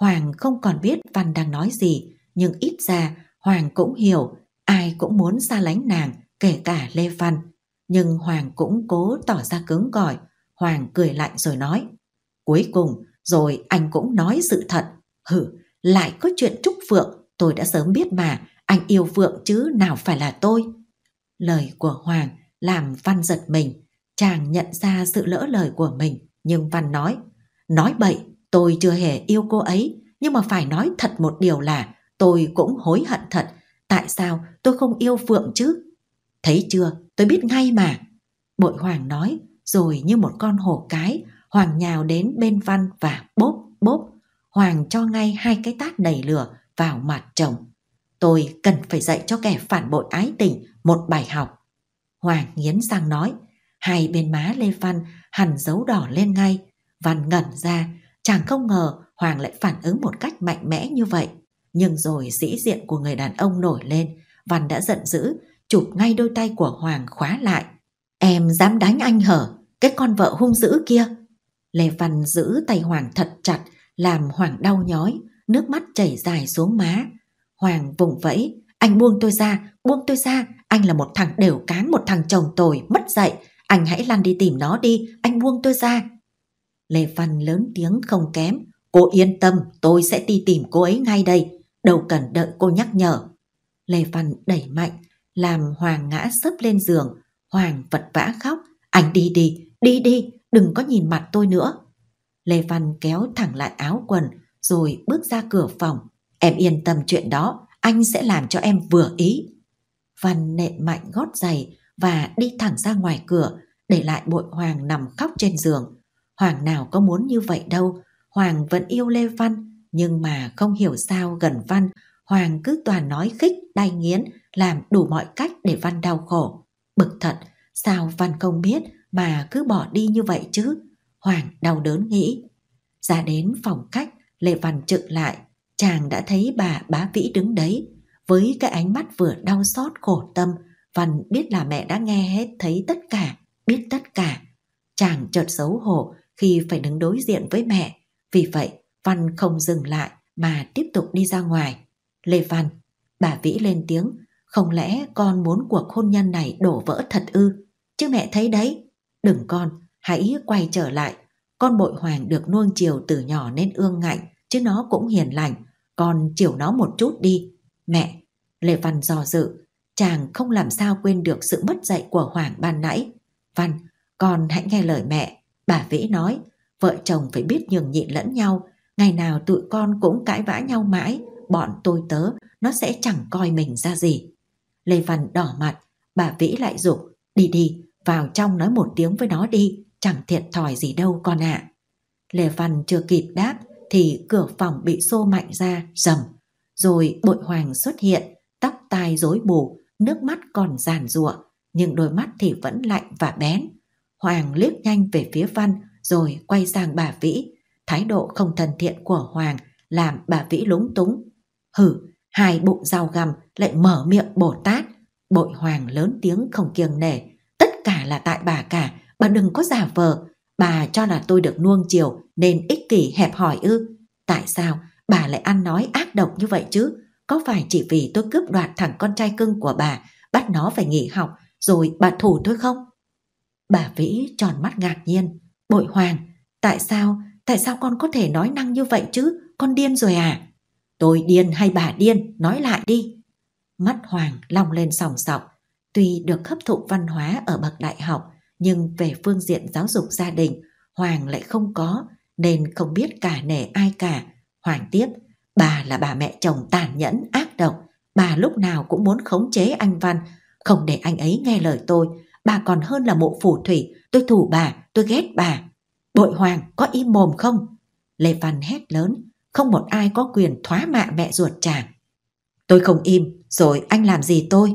Speaker 1: Hoàng không còn biết Văn đang nói gì, nhưng ít ra Hoàng cũng hiểu ai cũng muốn xa lánh nàng, kể cả Lê Văn. Nhưng Hoàng cũng cố tỏ ra cứng cỏi, Hoàng cười lạnh rồi nói. Cuối cùng, rồi anh cũng nói sự thật. Hử, lại có chuyện Trúc Phượng Tôi đã sớm biết mà, anh yêu phượng chứ nào phải là tôi. Lời của Hoàng làm Văn giật mình. Chàng nhận ra sự lỡ lời của mình, nhưng Văn nói, nói bậy, tôi chưa hề yêu cô ấy, nhưng mà phải nói thật một điều là tôi cũng hối hận thật. Tại sao tôi không yêu phượng chứ? Thấy chưa, tôi biết ngay mà. Bội Hoàng nói, rồi như một con hổ cái, Hoàng nhào đến bên Văn và bốp bốp. Hoàng cho ngay hai cái tát đầy lửa, vào mặt chồng. Tôi cần phải dạy cho kẻ phản bội ái tình một bài học. Hoàng nghiến răng nói, hai bên má Lê Văn hằn dấu đỏ lên ngay. Văn ngẩn ra, chàng không ngờ Hoàng lại phản ứng một cách mạnh mẽ như vậy. Nhưng rồi sĩ diện của người đàn ông nổi lên, Văn đã giận dữ, chụp ngay đôi tay của Hoàng khóa lại. Em dám đánh anh hở, cái con vợ hung dữ kia. Lê Văn giữ tay Hoàng thật chặt, làm Hoàng đau nhói, nước mắt chảy dài xuống má. Hoàng vùng vẫy, anh buông tôi ra, buông tôi ra, anh là một thằng đều cán, một thằng chồng tồi, mất dạy, anh hãy lăn đi tìm nó đi, anh buông tôi ra. Lê Văn lớn tiếng không kém, cô yên tâm, tôi sẽ đi tìm cô ấy ngay đây, đâu cần đợi cô nhắc nhở. Lê Văn đẩy mạnh, làm Hoàng ngã sấp lên giường, Hoàng vật vã khóc, anh đi đi, đi đi, đừng có nhìn mặt tôi nữa. Lê Văn kéo thẳng lại áo quần, rồi bước ra cửa phòng. Em yên tâm chuyện đó, anh sẽ làm cho em vừa ý. Văn nện mạnh gót giày và đi thẳng ra ngoài cửa, để lại bội Hoàng nằm khóc trên giường. Hoàng nào có muốn như vậy đâu, Hoàng vẫn yêu Lê Văn, nhưng mà không hiểu sao gần Văn, Hoàng cứ toàn nói khích, đai nghiến, làm đủ mọi cách để Văn đau khổ. Bực thật, sao Văn không biết mà cứ bỏ đi như vậy chứ? Hoàng đau đớn nghĩ. Ra đến phòng khách, Lệ Văn trựng lại, chàng đã thấy bà bá vĩ đứng đấy, với cái ánh mắt vừa đau xót khổ tâm, Văn biết là mẹ đã nghe hết thấy tất cả, biết tất cả. Chàng chợt xấu hổ khi phải đứng đối diện với mẹ, vì vậy Văn không dừng lại mà tiếp tục đi ra ngoài. Lê Văn, bà Vĩ lên tiếng, không lẽ con muốn cuộc hôn nhân này đổ vỡ thật ư? Chứ mẹ thấy đấy, đừng con, hãy quay trở lại. Con bội hoàng được nuông chiều từ nhỏ nên ương ngạnh, chứ nó cũng hiền lành, còn chiều nó một chút đi. Mẹ, Lê Văn dò dự, chàng không làm sao quên được sự mất dạy của Hoàng ban nãy. Văn, con hãy nghe lời mẹ, bà Vĩ nói, vợ chồng phải biết nhường nhịn lẫn nhau, ngày nào tụi con cũng cãi vã nhau mãi, bọn tôi tớ, nó sẽ chẳng coi mình ra gì. Lê Văn đỏ mặt, bà Vĩ lại dục đi đi, vào trong nói một tiếng với nó đi, chẳng thiệt thòi gì đâu con ạ. À. Lê Văn chưa kịp đáp thì cửa phòng bị xô mạnh ra rầm rồi bội hoàng xuất hiện tóc tai rối bù nước mắt còn giàn giụa nhưng đôi mắt thì vẫn lạnh và bén hoàng liếc nhanh về phía văn rồi quay sang bà vĩ thái độ không thân thiện của hoàng làm bà vĩ lúng túng hử hai bụng dao găm lại mở miệng bồ tát bội hoàng lớn tiếng không kiêng nể tất cả là tại bà cả bà đừng có giả vờ bà cho là tôi được nuông chiều nên ích kỷ hẹp hỏi ư? Tại sao bà lại ăn nói ác độc như vậy chứ? Có phải chỉ vì tôi cướp đoạt thằng con trai cưng của bà, bắt nó phải nghỉ học, rồi bà thủ tôi không? Bà Vĩ tròn mắt ngạc nhiên. Bội hoàng, tại sao, tại sao con có thể nói năng như vậy chứ? Con điên rồi à? Tôi điên hay bà điên, nói lại đi. Mắt Hoàng long lên sòng sọc. Tuy được hấp thụ văn hóa ở bậc đại học, nhưng về phương diện giáo dục gia đình, Hoàng lại không có, nên không biết cả nể ai cả. Hoàng tiếp, bà là bà mẹ chồng tàn nhẫn, ác độc, bà lúc nào cũng muốn khống chế anh Văn, không để anh ấy nghe lời tôi, bà còn hơn là mộ phù thủy, tôi thủ bà, tôi ghét bà. Bội Hoàng có im mồm không? Lê Văn hét lớn, không một ai có quyền thoá mạ mẹ ruột chàng. Tôi không im, rồi anh làm gì tôi?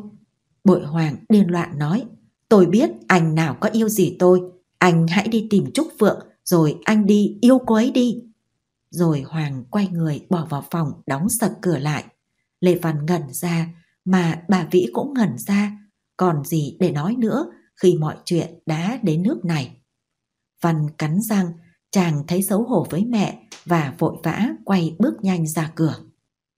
Speaker 1: Bội Hoàng điên loạn nói, tôi biết anh nào có yêu gì tôi, anh hãy đi tìm Trúc Phượng, rồi anh đi yêu cô ấy đi. Rồi Hoàng quay người bỏ vào phòng đóng sập cửa lại. Lê Văn ngẩn ra mà bà Vĩ cũng ngẩn ra, còn gì để nói nữa khi mọi chuyện đã đến nước này. Văn cắn răng, chàng thấy xấu hổ với mẹ và vội vã quay bước nhanh ra cửa.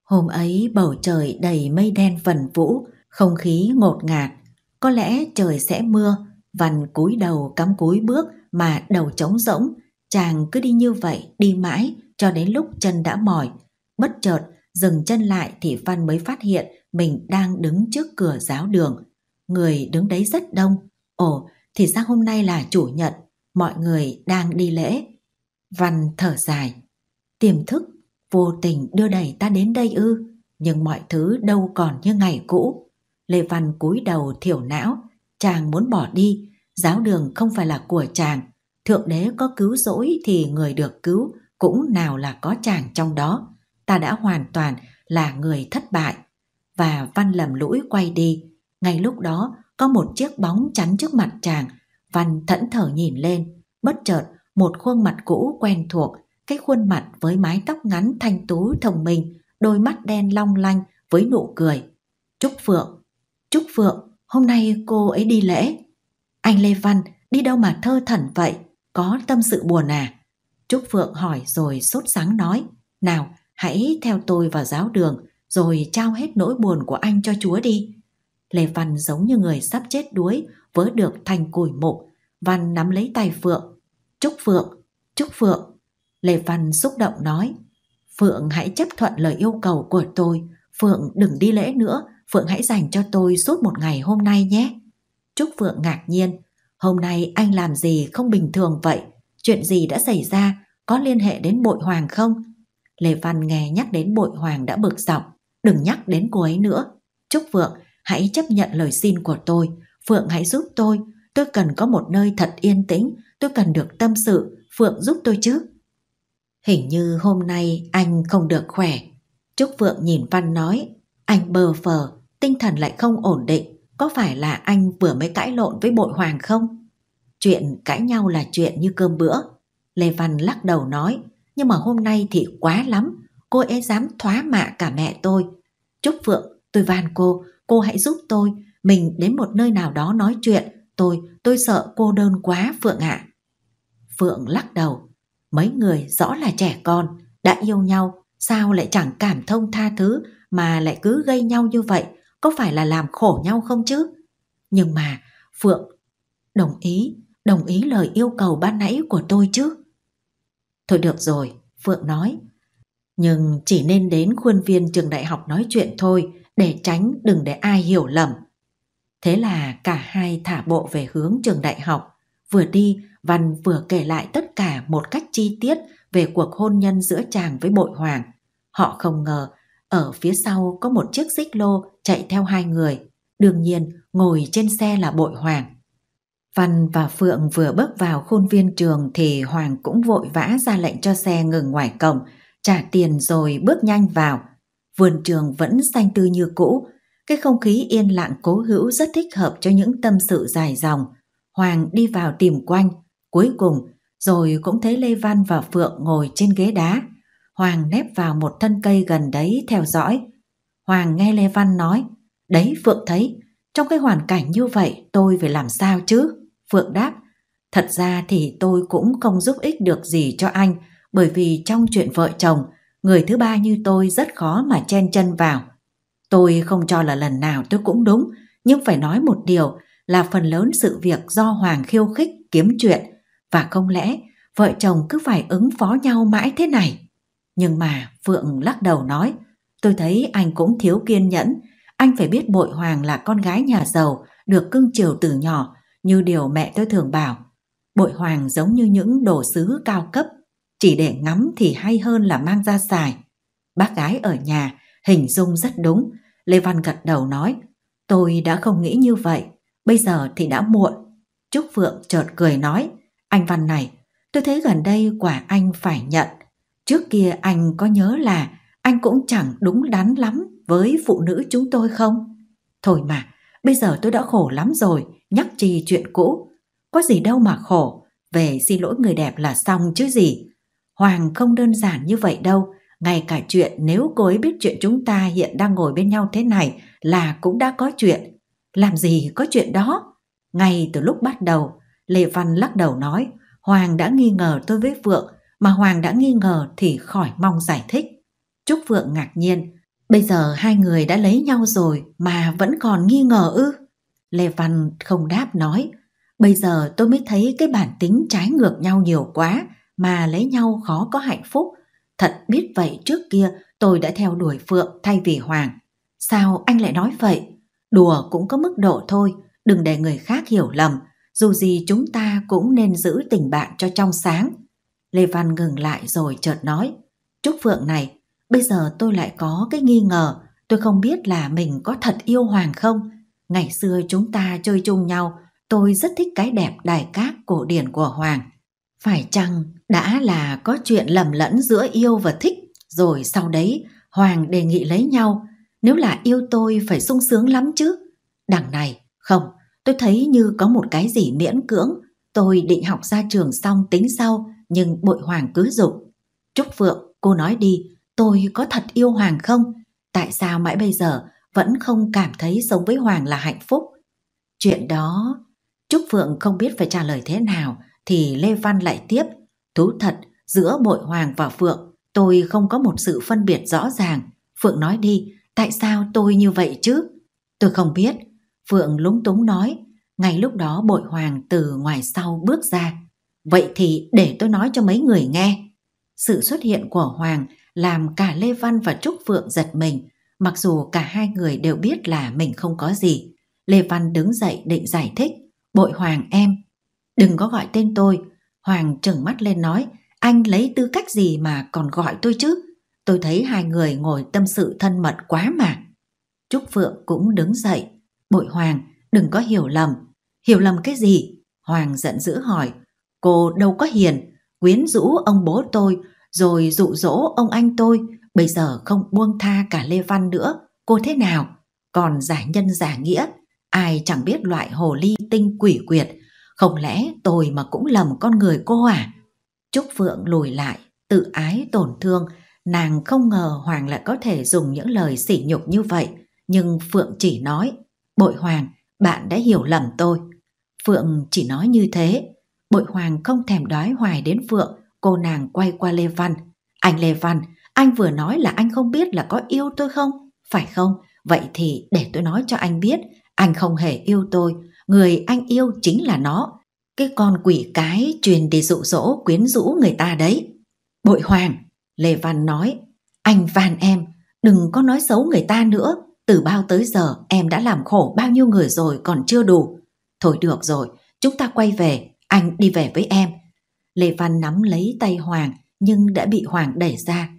Speaker 1: Hôm ấy bầu trời đầy mây đen vần vũ, không khí ngột ngạt. Có lẽ trời sẽ mưa, Văn cúi đầu cắm cúi bước mà đầu trống rỗng, chàng cứ đi như vậy, đi mãi cho đến lúc chân đã mỏi. Bất chợt, dừng chân lại thì Văn mới phát hiện mình đang đứng trước cửa giáo đường. Người đứng đấy rất đông. Ồ, thì ra hôm nay là chủ nhật, mọi người đang đi lễ. Văn thở dài. Tiềm thức, vô tình đưa đẩy ta đến đây ư, nhưng mọi thứ đâu còn như ngày cũ. Lê Văn cúi đầu thiểu não, chàng muốn bỏ đi, giáo đường không phải là của chàng, thượng đế có cứu rỗi thì người được cứu cũng nào là có chàng trong đó. Ta đã hoàn toàn là người thất bại. Và Văn lầm lũi quay đi. Ngay lúc đó, có một chiếc bóng chắn trước mặt chàng. Văn thẫn thờ nhìn lên. Bất chợt, một khuôn mặt cũ quen thuộc, cái khuôn mặt với mái tóc ngắn thanh tú thông minh, đôi mắt đen long lanh với nụ cười. Trúc Phượng, Trúc Phượng, hôm nay cô ấy đi lễ. Anh Lê Văn đi đâu mà thơ thẩn vậy? Có tâm sự buồn à? Trúc Phượng hỏi rồi sốt sáng nói. Nào, hãy theo tôi vào giáo đường rồi trao hết nỗi buồn của anh cho Chúa đi. Lê Văn giống như người sắp chết đuối vớ được thành củi mục. Văn nắm lấy tay Phượng. Trúc Phượng, Trúc Phượng. Lê Văn xúc động nói. Phượng hãy chấp thuận lời yêu cầu của tôi. Phượng đừng đi lễ nữa. Phượng hãy dành cho tôi suốt một ngày hôm nay nhé. Trúc Phượng ngạc nhiên. Hôm nay anh làm gì không bình thường vậy? Chuyện gì đã xảy ra? Có liên hệ đến bội hoàng không? Lê Văn nghe nhắc đến bội hoàng đã bực dọc, Đừng nhắc đến cô ấy nữa. Trúc Phượng, hãy chấp nhận lời xin của tôi. Phượng hãy giúp tôi. Tôi cần có một nơi thật yên tĩnh. Tôi cần được tâm sự. Phượng giúp tôi chứ. Hình như hôm nay anh không được khỏe. Trúc Phượng nhìn Văn nói. Anh bờ phờ, tinh thần lại không ổn định có phải là anh vừa mới cãi lộn với bội hoàng không? Chuyện cãi nhau là chuyện như cơm bữa. Lê Văn lắc đầu nói, nhưng mà hôm nay thì quá lắm, cô ấy dám thóa mạ cả mẹ tôi. Trúc Phượng, tôi van cô, cô hãy giúp tôi, mình đến một nơi nào đó nói chuyện, tôi, tôi sợ cô đơn quá Phượng ạ. À. Phượng lắc đầu, mấy người rõ là trẻ con, đã yêu nhau, sao lại chẳng cảm thông tha thứ mà lại cứ gây nhau như vậy, có phải là làm khổ nhau không chứ? Nhưng mà Phượng đồng ý, đồng ý lời yêu cầu ban nãy của tôi chứ? Thôi được rồi, Phượng nói. Nhưng chỉ nên đến khuôn viên trường đại học nói chuyện thôi để tránh đừng để ai hiểu lầm. Thế là cả hai thả bộ về hướng trường đại học. Vừa đi, Văn vừa kể lại tất cả một cách chi tiết về cuộc hôn nhân giữa chàng với bội hoàng. Họ không ngờ, ở phía sau có một chiếc xích lô chạy theo hai người. Đương nhiên, ngồi trên xe là bội Hoàng. Văn và Phượng vừa bước vào khuôn viên trường thì Hoàng cũng vội vã ra lệnh cho xe ngừng ngoài cổng, trả tiền rồi bước nhanh vào. Vườn trường vẫn xanh tươi như cũ, cái không khí yên lặng cố hữu rất thích hợp cho những tâm sự dài dòng. Hoàng đi vào tìm quanh, cuối cùng rồi cũng thấy Lê Văn và Phượng ngồi trên ghế đá. Hoàng nép vào một thân cây gần đấy theo dõi, Hoàng nghe Lê Văn nói, đấy Phượng thấy, trong cái hoàn cảnh như vậy tôi phải làm sao chứ? Phượng đáp, thật ra thì tôi cũng không giúp ích được gì cho anh, bởi vì trong chuyện vợ chồng, người thứ ba như tôi rất khó mà chen chân vào. Tôi không cho là lần nào tôi cũng đúng, nhưng phải nói một điều là phần lớn sự việc do Hoàng khiêu khích kiếm chuyện, và không lẽ vợ chồng cứ phải ứng phó nhau mãi thế này? Nhưng mà Phượng lắc đầu nói, Tôi thấy anh cũng thiếu kiên nhẫn, anh phải biết bội hoàng là con gái nhà giàu, được cưng chiều từ nhỏ, như điều mẹ tôi thường bảo. Bội hoàng giống như những đồ sứ cao cấp, chỉ để ngắm thì hay hơn là mang ra xài. Bác gái ở nhà hình dung rất đúng, Lê Văn gật đầu nói, tôi đã không nghĩ như vậy, bây giờ thì đã muộn. Trúc Phượng chợt cười nói, anh Văn này, tôi thấy gần đây quả anh phải nhận. Trước kia anh có nhớ là anh cũng chẳng đúng đắn lắm với phụ nữ chúng tôi không? Thôi mà, bây giờ tôi đã khổ lắm rồi, nhắc chi chuyện cũ. Có gì đâu mà khổ, về xin lỗi người đẹp là xong chứ gì. Hoàng không đơn giản như vậy đâu, ngay cả chuyện nếu cô ấy biết chuyện chúng ta hiện đang ngồi bên nhau thế này là cũng đã có chuyện. Làm gì có chuyện đó? Ngay từ lúc bắt đầu, Lê Văn lắc đầu nói, Hoàng đã nghi ngờ tôi với Vượng, mà Hoàng đã nghi ngờ thì khỏi mong giải thích. Trúc Phượng ngạc nhiên. Bây giờ hai người đã lấy nhau rồi mà vẫn còn nghi ngờ ư? Lê Văn không đáp nói. Bây giờ tôi mới thấy cái bản tính trái ngược nhau nhiều quá mà lấy nhau khó có hạnh phúc. Thật biết vậy trước kia tôi đã theo đuổi Phượng thay vì Hoàng. Sao anh lại nói vậy? Đùa cũng có mức độ thôi, đừng để người khác hiểu lầm. Dù gì chúng ta cũng nên giữ tình bạn cho trong sáng. Lê Văn ngừng lại rồi chợt nói. Trúc Phượng này, Bây giờ tôi lại có cái nghi ngờ, tôi không biết là mình có thật yêu Hoàng không. Ngày xưa chúng ta chơi chung nhau, tôi rất thích cái đẹp đài cát cổ điển của Hoàng. Phải chăng đã là có chuyện lầm lẫn giữa yêu và thích, rồi sau đấy Hoàng đề nghị lấy nhau. Nếu là yêu tôi phải sung sướng lắm chứ. Đằng này, không, tôi thấy như có một cái gì miễn cưỡng. Tôi định học ra trường xong tính sau, nhưng bội Hoàng cứ dục. Trúc Phượng, cô nói đi, tôi có thật yêu Hoàng không? Tại sao mãi bây giờ vẫn không cảm thấy sống với Hoàng là hạnh phúc? Chuyện đó, Trúc Phượng không biết phải trả lời thế nào thì Lê Văn lại tiếp. Thú thật, giữa bội Hoàng và Phượng, tôi không có một sự phân biệt rõ ràng. Phượng nói đi, tại sao tôi như vậy chứ? Tôi không biết. Phượng lúng túng nói, ngay lúc đó bội Hoàng từ ngoài sau bước ra. Vậy thì để tôi nói cho mấy người nghe. Sự xuất hiện của Hoàng làm cả Lê Văn và Trúc Phượng giật mình, mặc dù cả hai người đều biết là mình không có gì. Lê Văn đứng dậy định giải thích, bội Hoàng em, đừng có gọi tên tôi. Hoàng trừng mắt lên nói, anh lấy tư cách gì mà còn gọi tôi chứ? Tôi thấy hai người ngồi tâm sự thân mật quá mà. Trúc Phượng cũng đứng dậy, bội Hoàng, đừng có hiểu lầm. Hiểu lầm cái gì? Hoàng giận dữ hỏi, cô đâu có hiền, quyến rũ ông bố tôi rồi dụ dỗ ông anh tôi, bây giờ không buông tha cả Lê Văn nữa, cô thế nào? Còn giả nhân giả nghĩa, ai chẳng biết loại hồ ly tinh quỷ quyệt, không lẽ tôi mà cũng lầm con người cô à? Trúc Phượng lùi lại, tự ái tổn thương, nàng không ngờ Hoàng lại có thể dùng những lời sỉ nhục như vậy, nhưng Phượng chỉ nói, bội Hoàng, bạn đã hiểu lầm tôi. Phượng chỉ nói như thế, bội Hoàng không thèm đói hoài đến Phượng, Cô nàng quay qua Lê Văn. Anh Lê Văn, anh vừa nói là anh không biết là có yêu tôi không, phải không? Vậy thì để tôi nói cho anh biết, anh không hề yêu tôi, người anh yêu chính là nó. Cái con quỷ cái truyền để dụ dỗ quyến rũ người ta đấy. Bội hoàng, Lê Văn nói, anh van em, đừng có nói xấu người ta nữa. Từ bao tới giờ em đã làm khổ bao nhiêu người rồi còn chưa đủ. Thôi được rồi, chúng ta quay về, anh đi về với em, Lê Văn nắm lấy tay Hoàng nhưng đã bị Hoàng đẩy ra.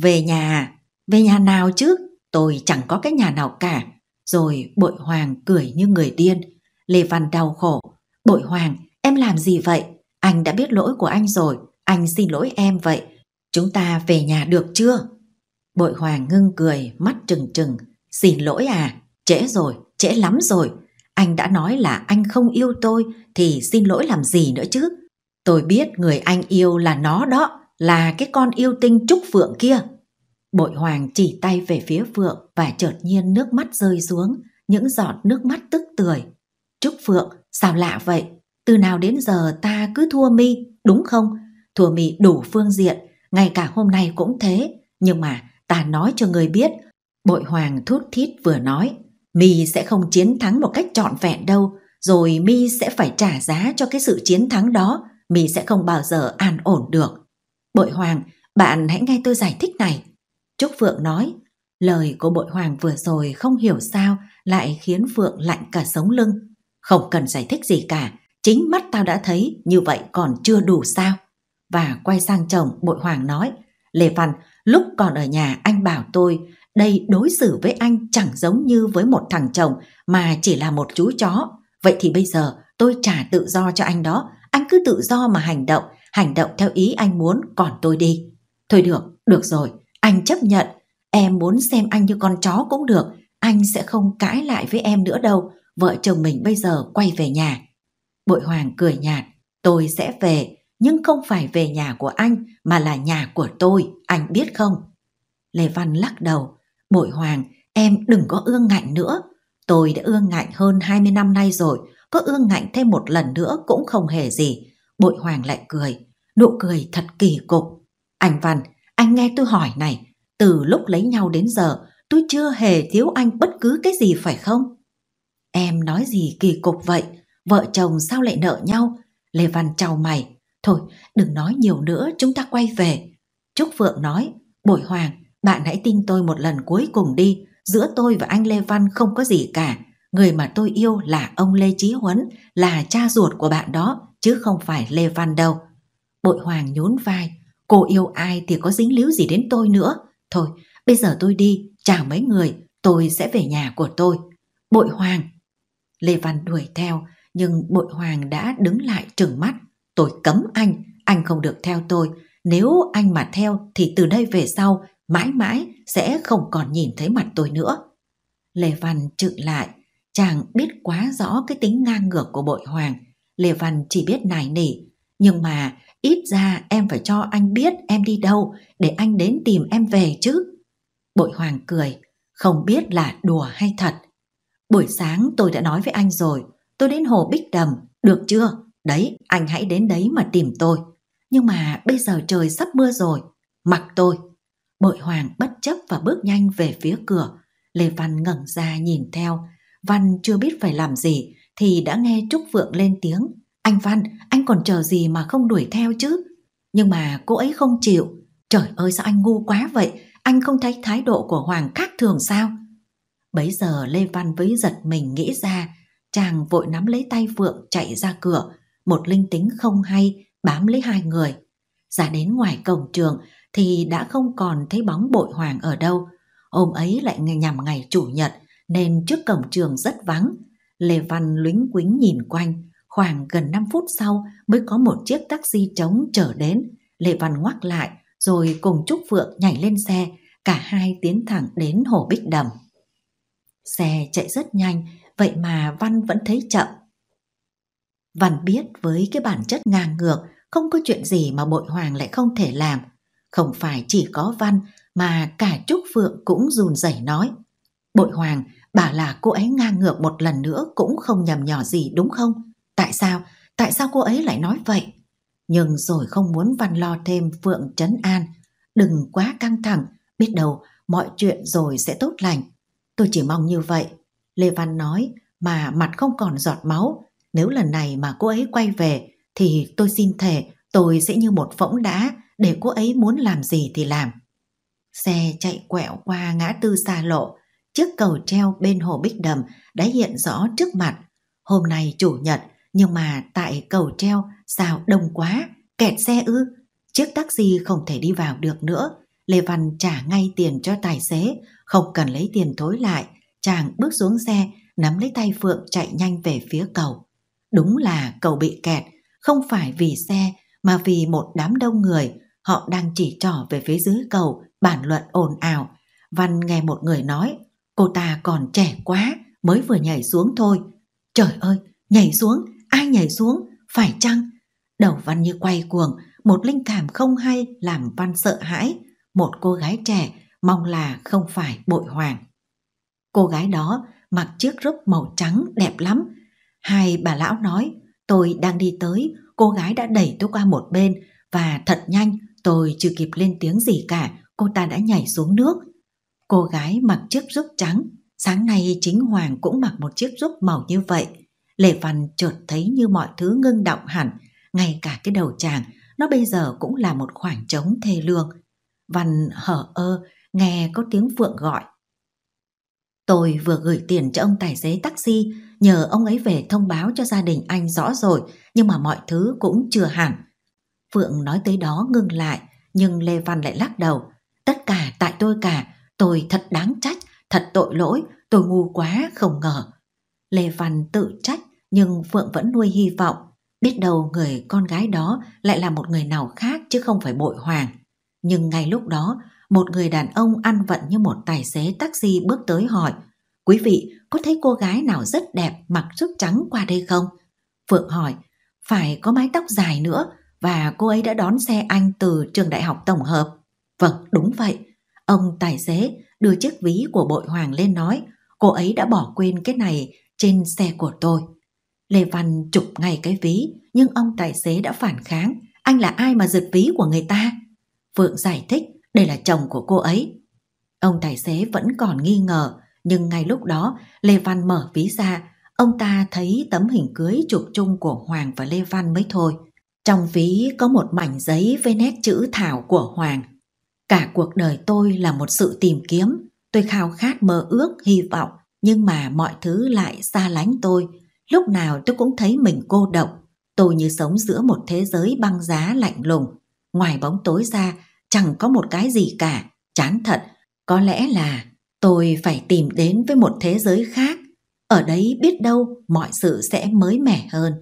Speaker 1: Về nhà Về nhà nào chứ? Tôi chẳng có cái nhà nào cả. Rồi bội Hoàng cười như người điên. Lê Văn đau khổ. Bội Hoàng, em làm gì vậy? Anh đã biết lỗi của anh rồi. Anh xin lỗi em vậy. Chúng ta về nhà được chưa? Bội Hoàng ngưng cười, mắt trừng trừng. Xin lỗi à? Trễ rồi, trễ lắm rồi. Anh đã nói là anh không yêu tôi thì xin lỗi làm gì nữa chứ? Tôi biết người anh yêu là nó đó, là cái con yêu tinh Trúc Phượng kia. Bội Hoàng chỉ tay về phía Phượng và chợt nhiên nước mắt rơi xuống, những giọt nước mắt tức tưởi. Trúc Phượng, sao lạ vậy? Từ nào đến giờ ta cứ thua mi, đúng không? Thua mi đủ phương diện, ngay cả hôm nay cũng thế. Nhưng mà ta nói cho người biết, Bội Hoàng thút thít vừa nói, mi sẽ không chiến thắng một cách trọn vẹn đâu, rồi mi sẽ phải trả giá cho cái sự chiến thắng đó mi sẽ không bao giờ an ổn được. Bội Hoàng, bạn hãy nghe tôi giải thích này. Trúc Phượng nói, lời của bội Hoàng vừa rồi không hiểu sao lại khiến Phượng lạnh cả sống lưng. Không cần giải thích gì cả, chính mắt tao đã thấy như vậy còn chưa đủ sao. Và quay sang chồng bội Hoàng nói, Lê Văn, lúc còn ở nhà anh bảo tôi đây đối xử với anh chẳng giống như với một thằng chồng mà chỉ là một chú chó. Vậy thì bây giờ tôi trả tự do cho anh đó, anh cứ tự do mà hành động, hành động theo ý anh muốn, còn tôi đi. Thôi được, được rồi, anh chấp nhận, em muốn xem anh như con chó cũng được, anh sẽ không cãi lại với em nữa đâu, vợ chồng mình bây giờ quay về nhà. Bội Hoàng cười nhạt, tôi sẽ về, nhưng không phải về nhà của anh mà là nhà của tôi, anh biết không? Lê Văn lắc đầu, Bội Hoàng, em đừng có ương ngạnh nữa, tôi đã ương ngạnh hơn 20 năm nay rồi, có ương ngạnh thêm một lần nữa cũng không hề gì. Bội Hoàng lại cười, nụ cười thật kỳ cục. Anh Văn, anh nghe tôi hỏi này, từ lúc lấy nhau đến giờ, tôi chưa hề thiếu anh bất cứ cái gì phải không? Em nói gì kỳ cục vậy? Vợ chồng sao lại nợ nhau? Lê Văn chào mày. Thôi, đừng nói nhiều nữa, chúng ta quay về. Trúc Phượng nói, Bội Hoàng, bạn hãy tin tôi một lần cuối cùng đi, giữa tôi và anh Lê Văn không có gì cả người mà tôi yêu là ông Lê Chí Huấn, là cha ruột của bạn đó, chứ không phải Lê Văn đâu. Bội Hoàng nhún vai, cô yêu ai thì có dính líu gì đến tôi nữa. Thôi, bây giờ tôi đi, chào mấy người, tôi sẽ về nhà của tôi. Bội Hoàng. Lê Văn đuổi theo, nhưng bội Hoàng đã đứng lại trừng mắt. Tôi cấm anh, anh không được theo tôi. Nếu anh mà theo thì từ đây về sau, mãi mãi sẽ không còn nhìn thấy mặt tôi nữa. Lê Văn trự lại, Chàng biết quá rõ cái tính ngang ngược của bội hoàng, Lê Văn chỉ biết nài nỉ, nhưng mà ít ra em phải cho anh biết em đi đâu để anh đến tìm em về chứ. Bội hoàng cười, không biết là đùa hay thật. Buổi sáng tôi đã nói với anh rồi, tôi đến hồ Bích Đầm, được chưa? Đấy, anh hãy đến đấy mà tìm tôi. Nhưng mà bây giờ trời sắp mưa rồi, mặc tôi. Bội hoàng bất chấp và bước nhanh về phía cửa. Lê Văn ngẩng ra nhìn theo, Văn chưa biết phải làm gì thì đã nghe Trúc Vượng lên tiếng. Anh Văn, anh còn chờ gì mà không đuổi theo chứ? Nhưng mà cô ấy không chịu. Trời ơi sao anh ngu quá vậy? Anh không thấy thái độ của Hoàng khác thường sao? Bấy giờ Lê Văn với giật mình nghĩ ra, chàng vội nắm lấy tay Vượng chạy ra cửa, một linh tính không hay bám lấy hai người. Ra đến ngoài cổng trường thì đã không còn thấy bóng bội Hoàng ở đâu. Hôm ấy lại nhằm ngày chủ nhật, nên trước cổng trường rất vắng. Lê Văn lúnh quính nhìn quanh, khoảng gần 5 phút sau mới có một chiếc taxi trống chở đến. Lê Văn ngoắc lại, rồi cùng Trúc Phượng nhảy lên xe, cả hai tiến thẳng đến Hồ Bích Đầm. Xe chạy rất nhanh, vậy mà Văn vẫn thấy chậm. Văn biết với cái bản chất ngang ngược, không có chuyện gì mà bội hoàng lại không thể làm. Không phải chỉ có Văn mà cả Trúc Phượng cũng run rẩy nói. Bội hoàng Bảo là cô ấy ngang ngược một lần nữa cũng không nhầm nhỏ gì đúng không? Tại sao? Tại sao cô ấy lại nói vậy? Nhưng rồi không muốn văn lo thêm Phượng Trấn An. Đừng quá căng thẳng, biết đâu mọi chuyện rồi sẽ tốt lành. Tôi chỉ mong như vậy. Lê Văn nói mà mặt không còn giọt máu. Nếu lần này mà cô ấy quay về thì tôi xin thề tôi sẽ như một phỗng đá để cô ấy muốn làm gì thì làm. Xe chạy quẹo qua ngã tư xa lộ, chiếc cầu treo bên hồ Bích Đầm đã hiện rõ trước mặt. Hôm nay chủ nhật, nhưng mà tại cầu treo sao đông quá, kẹt xe ư? Chiếc taxi không thể đi vào được nữa. Lê Văn trả ngay tiền cho tài xế, không cần lấy tiền thối lại. Chàng bước xuống xe, nắm lấy tay Phượng chạy nhanh về phía cầu. Đúng là cầu bị kẹt, không phải vì xe mà vì một đám đông người. Họ đang chỉ trỏ về phía dưới cầu, bàn luận ồn ào. Văn nghe một người nói, Cô ta còn trẻ quá, mới vừa nhảy xuống thôi. Trời ơi, nhảy xuống, ai nhảy xuống, phải chăng? Đầu văn như quay cuồng, một linh cảm không hay làm văn sợ hãi. Một cô gái trẻ, mong là không phải bội hoàng. Cô gái đó mặc chiếc rúp màu trắng đẹp lắm. Hai bà lão nói, tôi đang đi tới, cô gái đã đẩy tôi qua một bên và thật nhanh, tôi chưa kịp lên tiếng gì cả, cô ta đã nhảy xuống nước. Cô gái mặc chiếc rúc trắng, sáng nay chính Hoàng cũng mặc một chiếc rúc màu như vậy. Lệ Văn chợt thấy như mọi thứ ngưng động hẳn, ngay cả cái đầu chàng, nó bây giờ cũng là một khoảng trống thê lương. Văn hở ơ, nghe có tiếng Phượng gọi. Tôi vừa gửi tiền cho ông tài xế taxi, nhờ ông ấy về thông báo cho gia đình anh rõ rồi, nhưng mà mọi thứ cũng chưa hẳn. Phượng nói tới đó ngưng lại, nhưng Lê Văn lại lắc đầu. Tất cả tại tôi cả, Tôi thật đáng trách, thật tội lỗi, tôi ngu quá không ngờ. Lê Văn tự trách nhưng Phượng vẫn nuôi hy vọng. Biết đâu người con gái đó lại là một người nào khác chứ không phải bội hoàng. Nhưng ngay lúc đó, một người đàn ông ăn vận như một tài xế taxi bước tới hỏi Quý vị có thấy cô gái nào rất đẹp mặc sức trắng qua đây không? Phượng hỏi, phải có mái tóc dài nữa và cô ấy đã đón xe anh từ trường đại học tổng hợp. Vâng, đúng vậy, Ông tài xế đưa chiếc ví của bội hoàng lên nói, cô ấy đã bỏ quên cái này trên xe của tôi. Lê Văn chụp ngay cái ví, nhưng ông tài xế đã phản kháng. Anh là ai mà giật ví của người ta? Phượng giải thích, đây là chồng của cô ấy. Ông tài xế vẫn còn nghi ngờ, nhưng ngay lúc đó Lê Văn mở ví ra, ông ta thấy tấm hình cưới chụp chung của Hoàng và Lê Văn mới thôi. Trong ví có một mảnh giấy với nét chữ thảo của Hoàng. Cả cuộc đời tôi là một sự tìm kiếm, tôi khao khát mơ ước, hy vọng, nhưng mà mọi thứ lại xa lánh tôi. Lúc nào tôi cũng thấy mình cô độc, tôi như sống giữa một thế giới băng giá lạnh lùng. Ngoài bóng tối ra, chẳng có một cái gì cả, chán thật. Có lẽ là tôi phải tìm đến với một thế giới khác. Ở đấy biết đâu mọi sự sẽ mới mẻ hơn.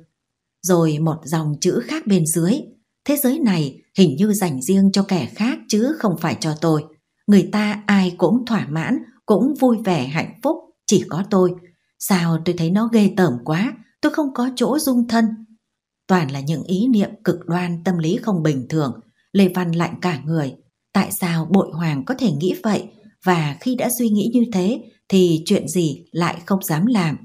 Speaker 1: Rồi một dòng chữ khác bên dưới – Thế giới này hình như dành riêng cho kẻ khác chứ không phải cho tôi. Người ta ai cũng thỏa mãn, cũng vui vẻ hạnh phúc, chỉ có tôi. Sao tôi thấy nó ghê tởm quá, tôi không có chỗ dung thân. Toàn là những ý niệm cực đoan tâm lý không bình thường. Lê Văn lạnh cả người. Tại sao bội hoàng có thể nghĩ vậy? Và khi đã suy nghĩ như thế thì chuyện gì lại không dám làm?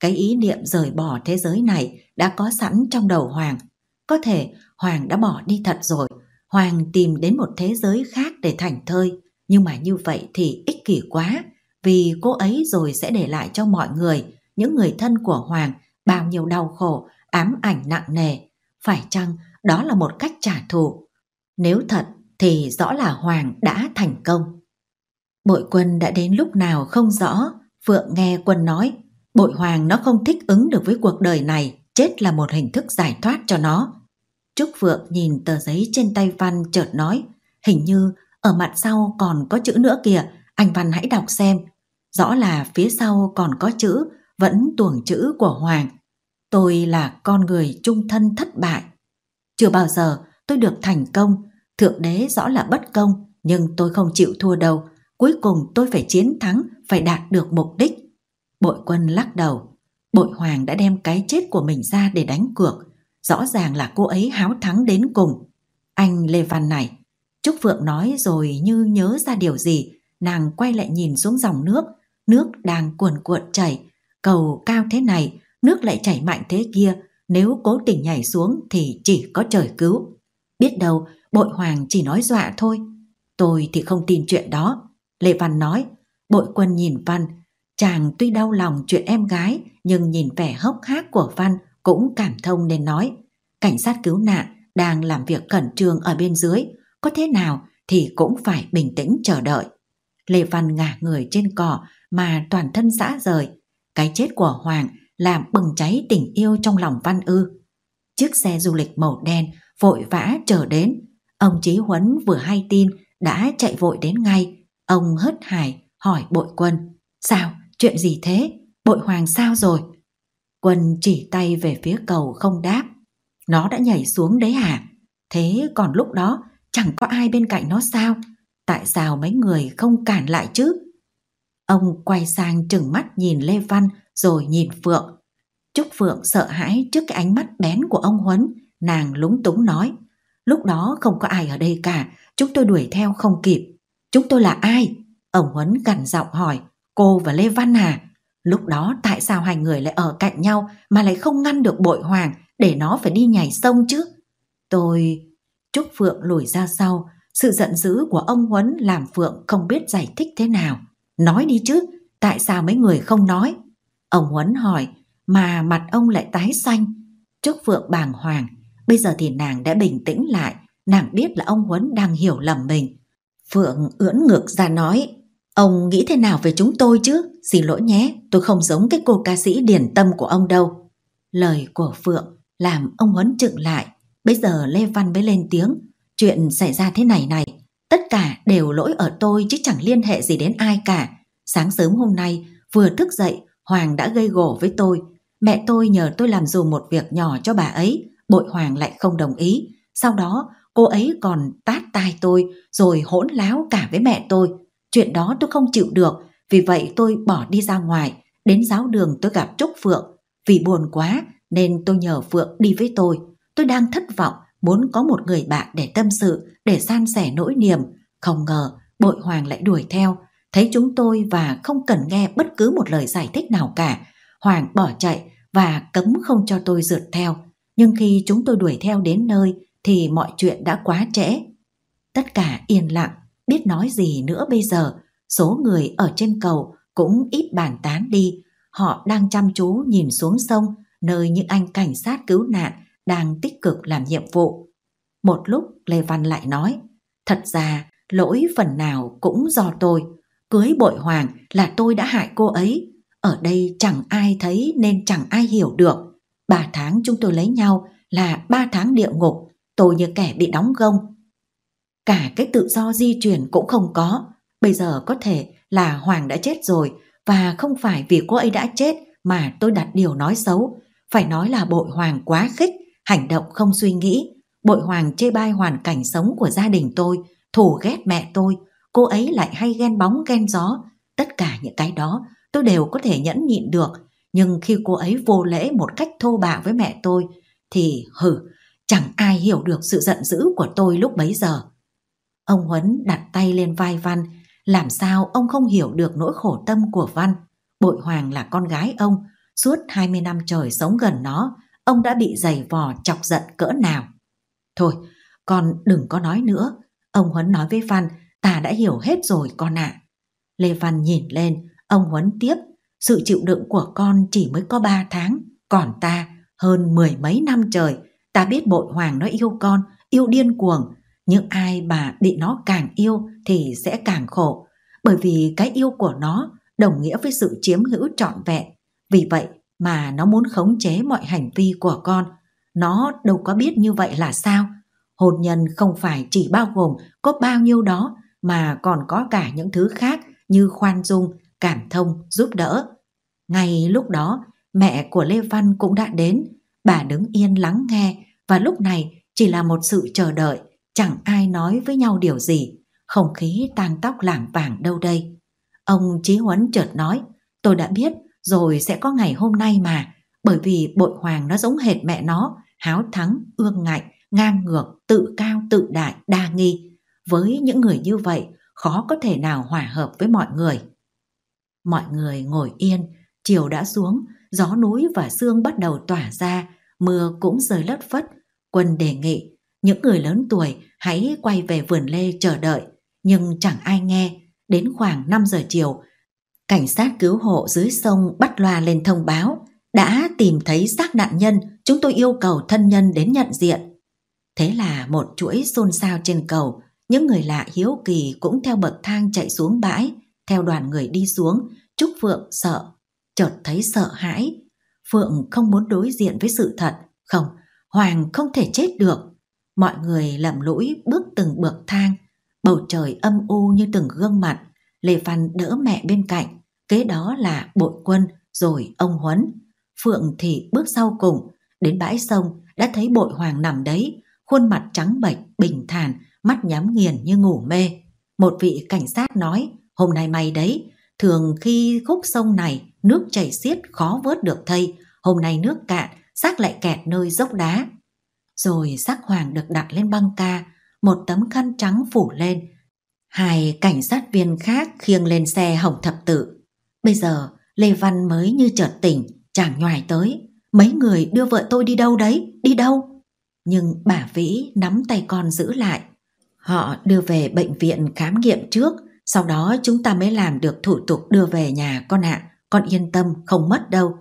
Speaker 1: Cái ý niệm rời bỏ thế giới này đã có sẵn trong đầu Hoàng. Có thể Hoàng đã bỏ đi thật rồi. Hoàng tìm đến một thế giới khác để thành thơi. Nhưng mà như vậy thì ích kỷ quá. Vì cô ấy rồi sẽ để lại cho mọi người, những người thân của Hoàng, bao nhiêu đau khổ, ám ảnh nặng nề. Phải chăng đó là một cách trả thù? Nếu thật thì rõ là Hoàng đã thành công. Bội quân đã đến lúc nào không rõ, Phượng nghe quân nói, bội Hoàng nó không thích ứng được với cuộc đời này, chết là một hình thức giải thoát cho nó. Trúc Vượng nhìn tờ giấy trên tay Văn chợt nói, hình như ở mặt sau còn có chữ nữa kìa, anh Văn hãy đọc xem. Rõ là phía sau còn có chữ, vẫn tuồng chữ của Hoàng. Tôi là con người trung thân thất bại. Chưa bao giờ tôi được thành công, Thượng Đế rõ là bất công, nhưng tôi không chịu thua đâu. Cuối cùng tôi phải chiến thắng, phải đạt được mục đích. Bội quân lắc đầu. Bội Hoàng đã đem cái chết của mình ra để đánh cược. Rõ ràng là cô ấy háo thắng đến cùng. Anh Lê Văn này, Trúc Phượng nói rồi như nhớ ra điều gì, nàng quay lại nhìn xuống dòng nước, nước đang cuồn cuộn chảy, cầu cao thế này, nước lại chảy mạnh thế kia, nếu cố tình nhảy xuống thì chỉ có trời cứu. Biết đâu, bội hoàng chỉ nói dọa thôi. Tôi thì không tin chuyện đó. Lê Văn nói, bội quân nhìn Văn, chàng tuy đau lòng chuyện em gái nhưng nhìn vẻ hốc hác của Văn cũng cảm thông nên nói cảnh sát cứu nạn đang làm việc khẩn trương ở bên dưới có thế nào thì cũng phải bình tĩnh chờ đợi lê văn ngả người trên cỏ mà toàn thân xã rời cái chết của hoàng làm bừng cháy tình yêu trong lòng văn ư chiếc xe du lịch màu đen vội vã chờ đến ông chí huấn vừa hay tin đã chạy vội đến ngay ông hớt hải hỏi bội quân sao chuyện gì thế bội hoàng sao rồi Quân chỉ tay về phía cầu không đáp. Nó đã nhảy xuống đấy hả? Thế còn lúc đó chẳng có ai bên cạnh nó sao? Tại sao mấy người không cản lại chứ? Ông quay sang trừng mắt nhìn Lê Văn rồi nhìn Phượng. Trúc Phượng sợ hãi trước cái ánh mắt bén của ông Huấn, nàng lúng túng nói. Lúc đó không có ai ở đây cả, chúng tôi đuổi theo không kịp. Chúng tôi là ai? Ông Huấn gằn giọng hỏi, cô và Lê Văn à? Lúc đó tại sao hai người lại ở cạnh nhau mà lại không ngăn được bội hoàng để nó phải đi nhảy sông chứ? Tôi... Trúc Phượng lùi ra sau, sự giận dữ của ông Huấn làm Phượng không biết giải thích thế nào. Nói đi chứ, tại sao mấy người không nói? Ông Huấn hỏi, mà mặt ông lại tái xanh. Trúc Phượng bàng hoàng, bây giờ thì nàng đã bình tĩnh lại, nàng biết là ông Huấn đang hiểu lầm mình. Phượng ưỡn ngược ra nói, Ông nghĩ thế nào về chúng tôi chứ? Xin lỗi nhé, tôi không giống cái cô ca sĩ điển tâm của ông đâu. Lời của Phượng làm ông huấn trựng lại. Bây giờ Lê Văn mới lên tiếng. Chuyện xảy ra thế này này, tất cả đều lỗi ở tôi chứ chẳng liên hệ gì đến ai cả. Sáng sớm hôm nay, vừa thức dậy, Hoàng đã gây gổ với tôi. Mẹ tôi nhờ tôi làm dù một việc nhỏ cho bà ấy, bội Hoàng lại không đồng ý. Sau đó, cô ấy còn tát tai tôi, rồi hỗn láo cả với mẹ tôi. Chuyện đó tôi không chịu được, vì vậy tôi bỏ đi ra ngoài, đến giáo đường tôi gặp Trúc Phượng. Vì buồn quá nên tôi nhờ Phượng đi với tôi. Tôi đang thất vọng, muốn có một người bạn để tâm sự, để san sẻ nỗi niềm. Không ngờ, bội hoàng lại đuổi theo, thấy chúng tôi và không cần nghe bất cứ một lời giải thích nào cả. Hoàng bỏ chạy và cấm không cho tôi rượt theo. Nhưng khi chúng tôi đuổi theo đến nơi thì mọi chuyện đã quá trễ. Tất cả yên lặng, biết nói gì nữa bây giờ, số người ở trên cầu cũng ít bàn tán đi, họ đang chăm chú nhìn xuống sông nơi những anh cảnh sát cứu nạn đang tích cực làm nhiệm vụ. Một lúc Lê Văn lại nói, thật ra lỗi phần nào cũng do tôi, cưới bội hoàng là tôi đã hại cô ấy, ở đây chẳng ai thấy nên chẳng ai hiểu được. Ba tháng chúng tôi lấy nhau là ba tháng địa ngục, tôi như kẻ bị đóng gông, cả cái tự do di chuyển cũng không có. Bây giờ có thể là Hoàng đã chết rồi và không phải vì cô ấy đã chết mà tôi đặt điều nói xấu. Phải nói là bội Hoàng quá khích, hành động không suy nghĩ. Bội Hoàng chê bai hoàn cảnh sống của gia đình tôi, thù ghét mẹ tôi. Cô ấy lại hay ghen bóng ghen gió. Tất cả những cái đó tôi đều có thể nhẫn nhịn được. Nhưng khi cô ấy vô lễ một cách thô bạo với mẹ tôi thì hử, chẳng ai hiểu được sự giận dữ của tôi lúc bấy giờ. Ông Huấn đặt tay lên vai Văn, làm sao ông không hiểu được nỗi khổ tâm của Văn. Bội Hoàng là con gái ông, suốt 20 năm trời sống gần nó, ông đã bị giày vò chọc giận cỡ nào. Thôi, con đừng có nói nữa. Ông Huấn nói với Văn, ta đã hiểu hết rồi con ạ. À. Lê Văn nhìn lên, ông Huấn tiếp, sự chịu đựng của con chỉ mới có 3 tháng, còn ta hơn mười mấy năm trời, ta biết bội hoàng nó yêu con, yêu điên cuồng, những ai bà bị nó càng yêu thì sẽ càng khổ bởi vì cái yêu của nó đồng nghĩa với sự chiếm hữu trọn vẹn vì vậy mà nó muốn khống chế mọi hành vi của con nó đâu có biết như vậy là sao hôn nhân không phải chỉ bao gồm có bao nhiêu đó mà còn có cả những thứ khác như khoan dung cảm thông giúp đỡ ngay lúc đó mẹ của lê văn cũng đã đến bà đứng yên lắng nghe và lúc này chỉ là một sự chờ đợi chẳng ai nói với nhau điều gì, không khí tang tóc lảng vảng đâu đây. Ông Chí Huấn chợt nói, tôi đã biết rồi sẽ có ngày hôm nay mà, bởi vì bội hoàng nó giống hệt mẹ nó, háo thắng, ương ngạnh, ngang ngược, tự cao, tự đại, đa nghi. Với những người như vậy, khó có thể nào hòa hợp với mọi người. Mọi người ngồi yên, chiều đã xuống, gió núi và sương bắt đầu tỏa ra, mưa cũng rơi lất phất. Quân đề nghị những người lớn tuổi hãy quay về vườn lê chờ đợi, nhưng chẳng ai nghe. Đến khoảng 5 giờ chiều, cảnh sát cứu hộ dưới sông bắt loa lên thông báo, đã tìm thấy xác nạn nhân, chúng tôi yêu cầu thân nhân đến nhận diện. Thế là một chuỗi xôn xao trên cầu, những người lạ hiếu kỳ cũng theo bậc thang chạy xuống bãi, theo đoàn người đi xuống, Trúc Phượng sợ, chợt thấy sợ hãi. Phượng không muốn đối diện với sự thật, không, Hoàng không thể chết được mọi người lầm lũi bước từng bậc thang, bầu trời âm u như từng gương mặt, Lê Văn đỡ mẹ bên cạnh, kế đó là bội quân, rồi ông Huấn. Phượng thì bước sau cùng, đến bãi sông đã thấy bội hoàng nằm đấy, khuôn mặt trắng bệch, bình thản, mắt nhắm nghiền như ngủ mê. Một vị cảnh sát nói, hôm nay may đấy, thường khi khúc sông này nước chảy xiết khó vớt được thây, hôm nay nước cạn, xác lại kẹt nơi dốc đá rồi sắc hoàng được đặt lên băng ca, một tấm khăn trắng phủ lên. Hai cảnh sát viên khác khiêng lên xe hồng thập tự. Bây giờ, Lê Văn mới như chợt tỉnh, chàng nhoài tới. Mấy người đưa vợ tôi đi đâu đấy, đi đâu? Nhưng bà Vĩ nắm tay con giữ lại. Họ đưa về bệnh viện khám nghiệm trước, sau đó chúng ta mới làm được thủ tục đưa về nhà con ạ. À. Con yên tâm, không mất đâu.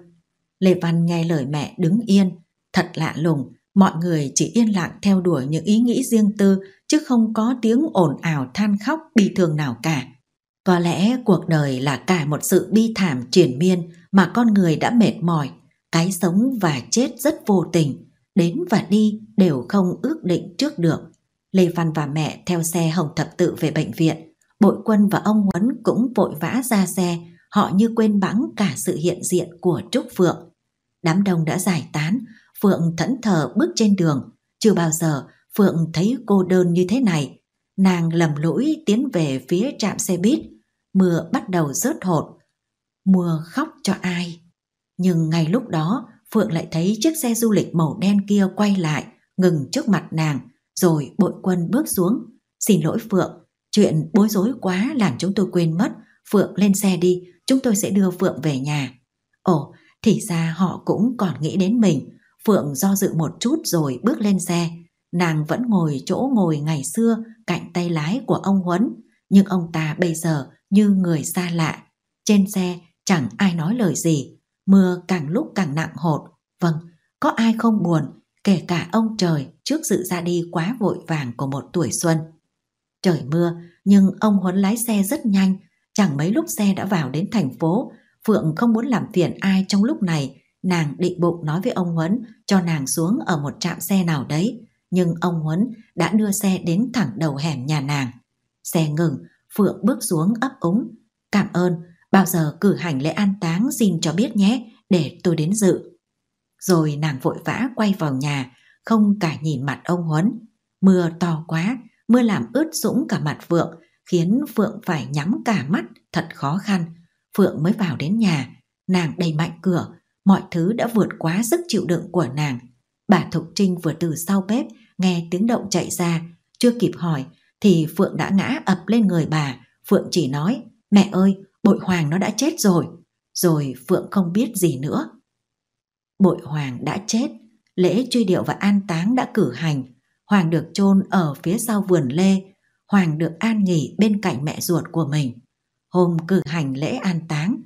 Speaker 1: Lê Văn nghe lời mẹ đứng yên, thật lạ lùng mọi người chỉ yên lặng theo đuổi những ý nghĩ riêng tư chứ không có tiếng ồn ào than khóc đi thường nào cả. Có lẽ cuộc đời là cả một sự bi thảm triển miên mà con người đã mệt mỏi, cái sống và chết rất vô tình, đến và đi đều không ước định trước được. Lê Văn và mẹ theo xe Hồng Thập Tự về bệnh viện, Bội Quân và ông Huấn cũng vội vã ra xe, họ như quên bẵng cả sự hiện diện của Trúc Phượng. Đám đông đã giải tán, Phượng thẫn thờ bước trên đường. Chưa bao giờ Phượng thấy cô đơn như thế này. Nàng lầm lũi tiến về phía trạm xe buýt. Mưa bắt đầu rớt hột. Mưa khóc cho ai? Nhưng ngay lúc đó, Phượng lại thấy chiếc xe du lịch màu đen kia quay lại, ngừng trước mặt nàng, rồi bội quân bước xuống. Xin lỗi Phượng, chuyện bối rối quá làm chúng tôi quên mất. Phượng lên xe đi, chúng tôi sẽ đưa Phượng về nhà. Ồ, thì ra họ cũng còn nghĩ đến mình. Phượng do dự một chút rồi bước lên xe. Nàng vẫn ngồi chỗ ngồi ngày xưa cạnh tay lái của ông Huấn, nhưng ông ta bây giờ như người xa lạ. Trên xe chẳng ai nói lời gì, mưa càng lúc càng nặng hột. Vâng, có ai không buồn, kể cả ông trời trước sự ra đi quá vội vàng của một tuổi xuân. Trời mưa, nhưng ông Huấn lái xe rất nhanh, chẳng mấy lúc xe đã vào đến thành phố. Phượng không muốn làm phiền ai trong lúc này nàng định bụng nói với ông Huấn cho nàng xuống ở một trạm xe nào đấy, nhưng ông Huấn đã đưa xe đến thẳng đầu hẻm nhà nàng. Xe ngừng, Phượng bước xuống ấp úng. Cảm ơn, bao giờ cử hành lễ an táng xin cho biết nhé, để tôi đến dự. Rồi nàng vội vã quay vào nhà, không cả nhìn mặt ông Huấn. Mưa to quá, mưa làm ướt sũng cả mặt Phượng, khiến Phượng phải nhắm cả mắt, thật khó khăn. Phượng mới vào đến nhà, nàng đầy mạnh cửa, mọi thứ đã vượt quá sức chịu đựng của nàng. Bà Thục Trinh vừa từ sau bếp nghe tiếng động chạy ra, chưa kịp hỏi thì Phượng đã ngã ập lên người bà. Phượng chỉ nói, mẹ ơi, bội hoàng nó đã chết rồi. Rồi Phượng không biết gì nữa. Bội hoàng đã chết, lễ truy điệu và an táng đã cử hành. Hoàng được chôn ở phía sau vườn lê, Hoàng được an nghỉ bên cạnh mẹ ruột của mình. Hôm cử hành lễ an táng,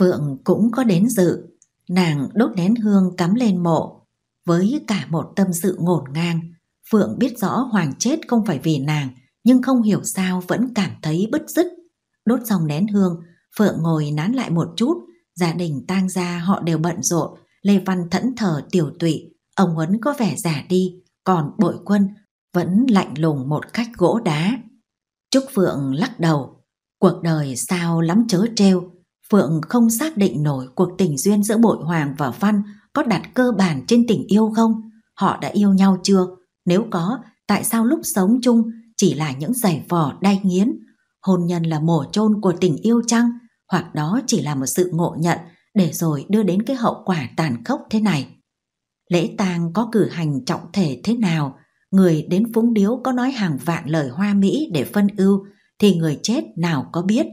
Speaker 1: Phượng cũng có đến dự nàng đốt nén hương cắm lên mộ. Với cả một tâm sự ngổn ngang, Phượng biết rõ Hoàng chết không phải vì nàng, nhưng không hiểu sao vẫn cảm thấy bứt rứt. Đốt xong nén hương, Phượng ngồi nán lại một chút, gia đình tang gia họ đều bận rộn, Lê Văn thẫn thờ tiểu tụy, ông Huấn có vẻ giả đi, còn bội quân vẫn lạnh lùng một cách gỗ đá. Trúc Phượng lắc đầu, cuộc đời sao lắm chớ trêu, Phượng không xác định nổi cuộc tình duyên giữa Bội Hoàng và Văn có đặt cơ bản trên tình yêu không? Họ đã yêu nhau chưa? Nếu có, tại sao lúc sống chung chỉ là những giày vò đay nghiến? Hôn nhân là mổ chôn của tình yêu chăng? Hoặc đó chỉ là một sự ngộ nhận để rồi đưa đến cái hậu quả tàn khốc thế này? Lễ tang có cử hành trọng thể thế nào? Người đến phúng điếu có nói hàng vạn lời hoa mỹ để phân ưu thì người chết nào có biết?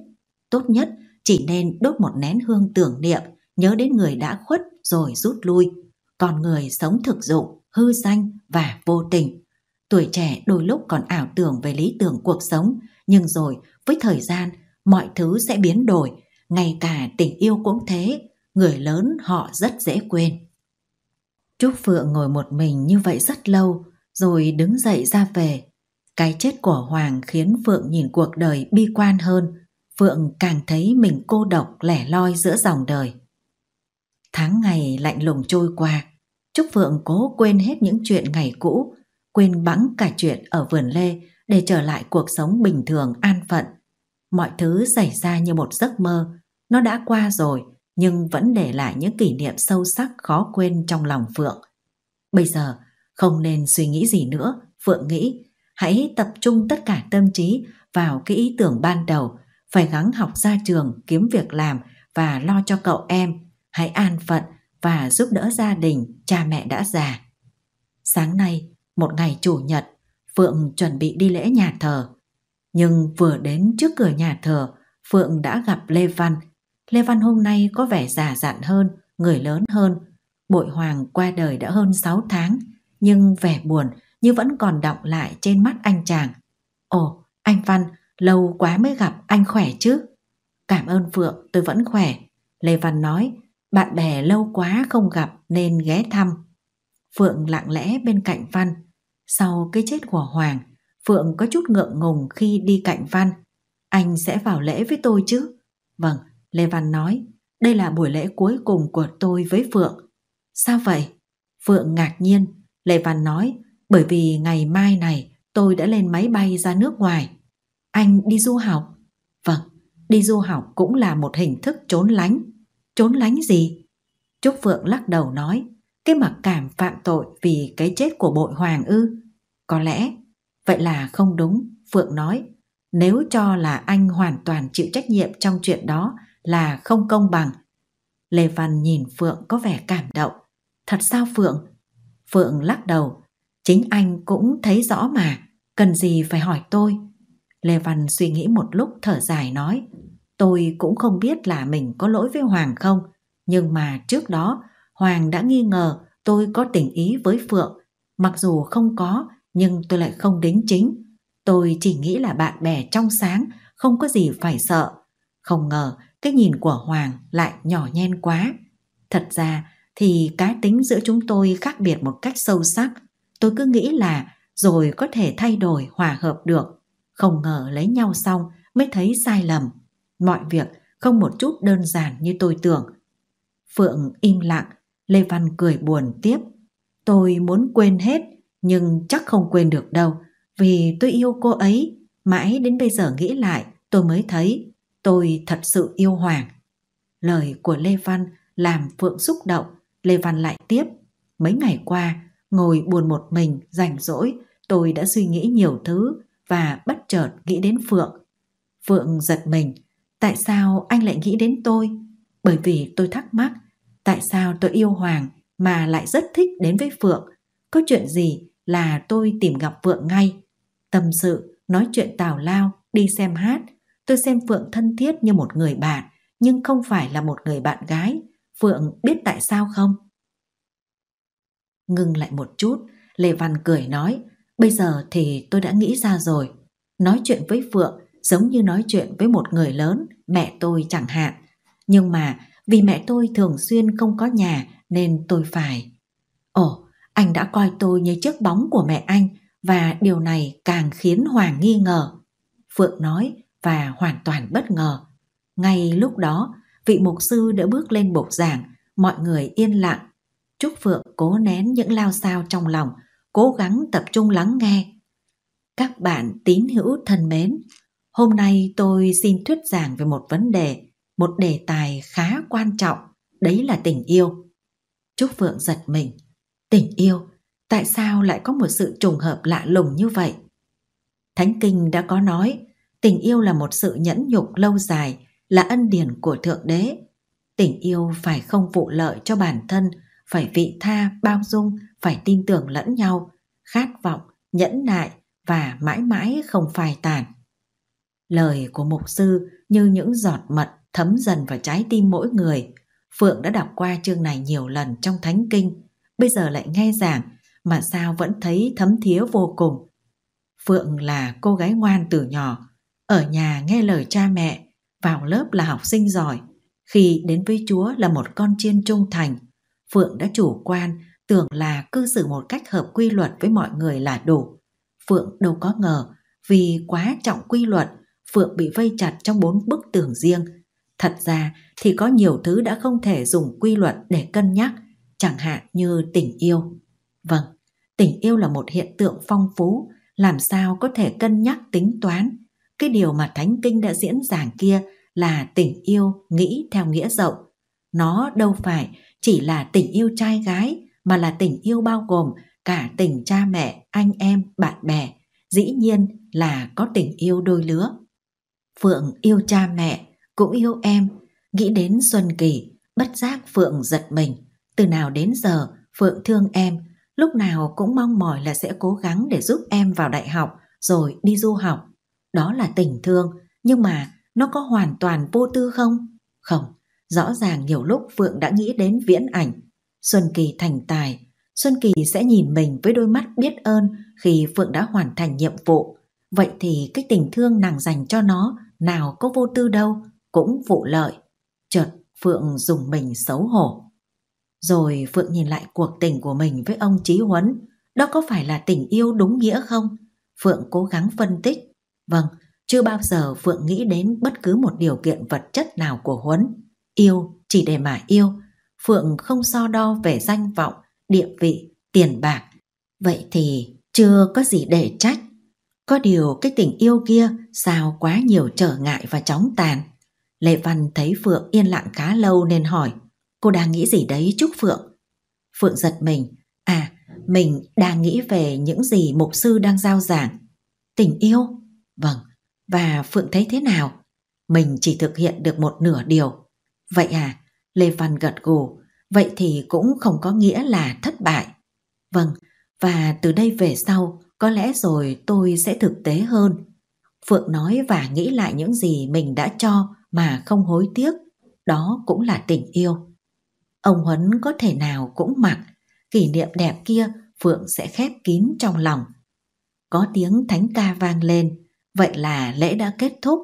Speaker 1: Tốt nhất chỉ nên đốt một nén hương tưởng niệm, nhớ đến người đã khuất rồi rút lui. Còn người sống thực dụng, hư danh và vô tình. Tuổi trẻ đôi lúc còn ảo tưởng về lý tưởng cuộc sống, nhưng rồi với thời gian mọi thứ sẽ biến đổi, ngay cả tình yêu cũng thế, người lớn họ rất dễ quên. Trúc Phượng ngồi một mình như vậy rất lâu, rồi đứng dậy ra về. Cái chết của Hoàng khiến Phượng nhìn cuộc đời bi quan hơn, Phượng càng thấy mình cô độc lẻ loi giữa dòng đời. Tháng ngày lạnh lùng trôi qua, Trúc Phượng cố quên hết những chuyện ngày cũ, quên bẵng cả chuyện ở vườn lê để trở lại cuộc sống bình thường an phận. Mọi thứ xảy ra như một giấc mơ, nó đã qua rồi nhưng vẫn để lại những kỷ niệm sâu sắc khó quên trong lòng Phượng. Bây giờ, không nên suy nghĩ gì nữa, Phượng nghĩ, hãy tập trung tất cả tâm trí vào cái ý tưởng ban đầu phải gắng học ra trường kiếm việc làm và lo cho cậu em, hãy an phận và giúp đỡ gia đình, cha mẹ đã già. Sáng nay, một ngày chủ nhật, Phượng chuẩn bị đi lễ nhà thờ. Nhưng vừa đến trước cửa nhà thờ, Phượng đã gặp Lê Văn. Lê Văn hôm nay có vẻ già dặn hơn, người lớn hơn. Bội Hoàng qua đời đã hơn 6 tháng, nhưng vẻ buồn như vẫn còn đọng lại trên mắt anh chàng. Ồ, anh Văn, Lâu quá mới gặp, anh khỏe chứ? Cảm ơn Phượng, tôi vẫn khỏe. Lê Văn nói, bạn bè lâu quá không gặp nên ghé thăm. Phượng lặng lẽ bên cạnh Văn. Sau cái chết của Hoàng, Phượng có chút ngượng ngùng khi đi cạnh Văn. Anh sẽ vào lễ với tôi chứ? Vâng, Lê Văn nói, đây là buổi lễ cuối cùng của tôi với Phượng. Sao vậy? Phượng ngạc nhiên, Lê Văn nói, bởi vì ngày mai này tôi đã lên máy bay ra nước ngoài. Anh đi du học? Vâng, đi du học cũng là một hình thức trốn lánh. Trốn lánh gì? Trúc Phượng lắc đầu nói, cái mặc cảm phạm tội vì cái chết của bội hoàng ư? Có lẽ, vậy là không đúng, Phượng nói. Nếu cho là anh hoàn toàn chịu trách nhiệm trong chuyện đó là không công bằng. Lê Văn nhìn Phượng có vẻ cảm động. Thật sao Phượng? Phượng lắc đầu. Chính anh cũng thấy rõ mà, cần gì phải hỏi tôi. Lê Văn suy nghĩ một lúc thở dài nói, tôi cũng không biết là mình có lỗi với Hoàng không, nhưng mà trước đó Hoàng đã nghi ngờ tôi có tình ý với Phượng, mặc dù không có nhưng tôi lại không đính chính. Tôi chỉ nghĩ là bạn bè trong sáng, không có gì phải sợ. Không ngờ cái nhìn của Hoàng lại nhỏ nhen quá. Thật ra thì cá tính giữa chúng tôi khác biệt một cách sâu sắc. Tôi cứ nghĩ là rồi có thể thay đổi hòa hợp được không ngờ lấy nhau xong mới thấy sai lầm. Mọi việc không một chút đơn giản như tôi tưởng. Phượng im lặng, Lê Văn cười buồn tiếp. Tôi muốn quên hết, nhưng chắc không quên được đâu, vì tôi yêu cô ấy. Mãi đến bây giờ nghĩ lại, tôi mới thấy tôi thật sự yêu Hoàng. Lời của Lê Văn làm Phượng xúc động, Lê Văn lại tiếp. Mấy ngày qua, ngồi buồn một mình, rảnh rỗi, tôi đã suy nghĩ nhiều thứ và bất chợt nghĩ đến Phượng. Phượng giật mình, tại sao anh lại nghĩ đến tôi? Bởi vì tôi thắc mắc, tại sao tôi yêu Hoàng mà lại rất thích đến với Phượng? Có chuyện gì là tôi tìm gặp Phượng ngay? Tâm sự, nói chuyện tào lao, đi xem hát. Tôi xem Phượng thân thiết như một người bạn, nhưng không phải là một người bạn gái. Phượng biết tại sao không? Ngừng lại một chút, Lê Văn cười nói, Bây giờ thì tôi đã nghĩ ra rồi. Nói chuyện với Phượng giống như nói chuyện với một người lớn, mẹ tôi chẳng hạn. Nhưng mà vì mẹ tôi thường xuyên không có nhà nên tôi phải. Ồ, anh đã coi tôi như chiếc bóng của mẹ anh và điều này càng khiến Hoàng nghi ngờ. Phượng nói và hoàn toàn bất ngờ. Ngay lúc đó, vị mục sư đã bước lên bục giảng, mọi người yên lặng. Trúc Phượng cố nén những lao sao trong lòng – cố gắng tập trung lắng nghe. Các bạn tín hữu thân mến, hôm nay tôi xin thuyết giảng về một vấn đề, một đề tài khá quan trọng, đấy là tình yêu. Trúc Phượng giật mình, tình yêu, tại sao lại có một sự trùng hợp lạ lùng như vậy? Thánh Kinh đã có nói, tình yêu là một sự nhẫn nhục lâu dài, là ân điển của Thượng Đế. Tình yêu phải không vụ lợi cho bản thân, phải vị tha, bao dung, phải tin tưởng lẫn nhau, khát vọng, nhẫn nại và mãi mãi không phai tàn. Lời của mục sư như những giọt mật thấm dần vào trái tim mỗi người. Phượng đã đọc qua chương này nhiều lần trong thánh kinh, bây giờ lại nghe giảng mà sao vẫn thấy thấm thía vô cùng. Phượng là cô gái ngoan từ nhỏ, ở nhà nghe lời cha mẹ, vào lớp là học sinh giỏi, khi đến với Chúa là một con chiên trung thành. Phượng đã chủ quan tưởng là cư xử một cách hợp quy luật với mọi người là đủ. Phượng đâu có ngờ, vì quá trọng quy luật, Phượng bị vây chặt trong bốn bức tường riêng. Thật ra thì có nhiều thứ đã không thể dùng quy luật để cân nhắc, chẳng hạn như tình yêu. Vâng, tình yêu là một hiện tượng phong phú, làm sao có thể cân nhắc tính toán. Cái điều mà Thánh Kinh đã diễn giảng kia là tình yêu nghĩ theo nghĩa rộng. Nó đâu phải chỉ là tình yêu trai gái mà là tình yêu bao gồm cả tình cha mẹ, anh em, bạn bè, dĩ nhiên là có tình yêu đôi lứa. Phượng yêu cha mẹ, cũng yêu em, nghĩ đến Xuân Kỳ, bất giác Phượng giật mình. Từ nào đến giờ, Phượng thương em, lúc nào cũng mong mỏi là sẽ cố gắng để giúp em vào đại học rồi đi du học. Đó là tình thương, nhưng mà nó có hoàn toàn vô tư không? Không, rõ ràng nhiều lúc Phượng đã nghĩ đến viễn ảnh, Xuân Kỳ thành tài, Xuân Kỳ sẽ nhìn mình với đôi mắt biết ơn khi Phượng đã hoàn thành nhiệm vụ. Vậy thì cái tình thương nàng dành cho nó nào có vô tư đâu, cũng vụ lợi. Chợt Phượng dùng mình xấu hổ. Rồi Phượng nhìn lại cuộc tình của mình với ông Chí Huấn. Đó có phải là tình yêu đúng nghĩa không? Phượng cố gắng phân tích. Vâng, chưa bao giờ Phượng nghĩ đến bất cứ một điều kiện vật chất nào của Huấn. Yêu chỉ để mà yêu, Phượng không so đo về danh vọng, địa vị, tiền bạc. Vậy thì chưa có gì để trách. Có điều cái tình yêu kia sao quá nhiều trở ngại và chóng tàn. Lệ Văn thấy Phượng yên lặng khá lâu nên hỏi Cô đang nghĩ gì đấy Trúc Phượng? Phượng giật mình À, mình đang nghĩ về những gì mục sư đang giao giảng Tình yêu? Vâng, và Phượng thấy thế nào? Mình chỉ thực hiện được một nửa điều Vậy à, Lê Văn gật gù, vậy thì cũng không có nghĩa là thất bại. Vâng, và từ đây về sau, có lẽ rồi tôi sẽ thực tế hơn. Phượng nói và nghĩ lại những gì mình đã cho mà không hối tiếc, đó cũng là tình yêu. Ông Huấn có thể nào cũng mặc, kỷ niệm đẹp kia Phượng sẽ khép kín trong lòng. Có tiếng thánh ca vang lên, vậy là lễ đã kết thúc.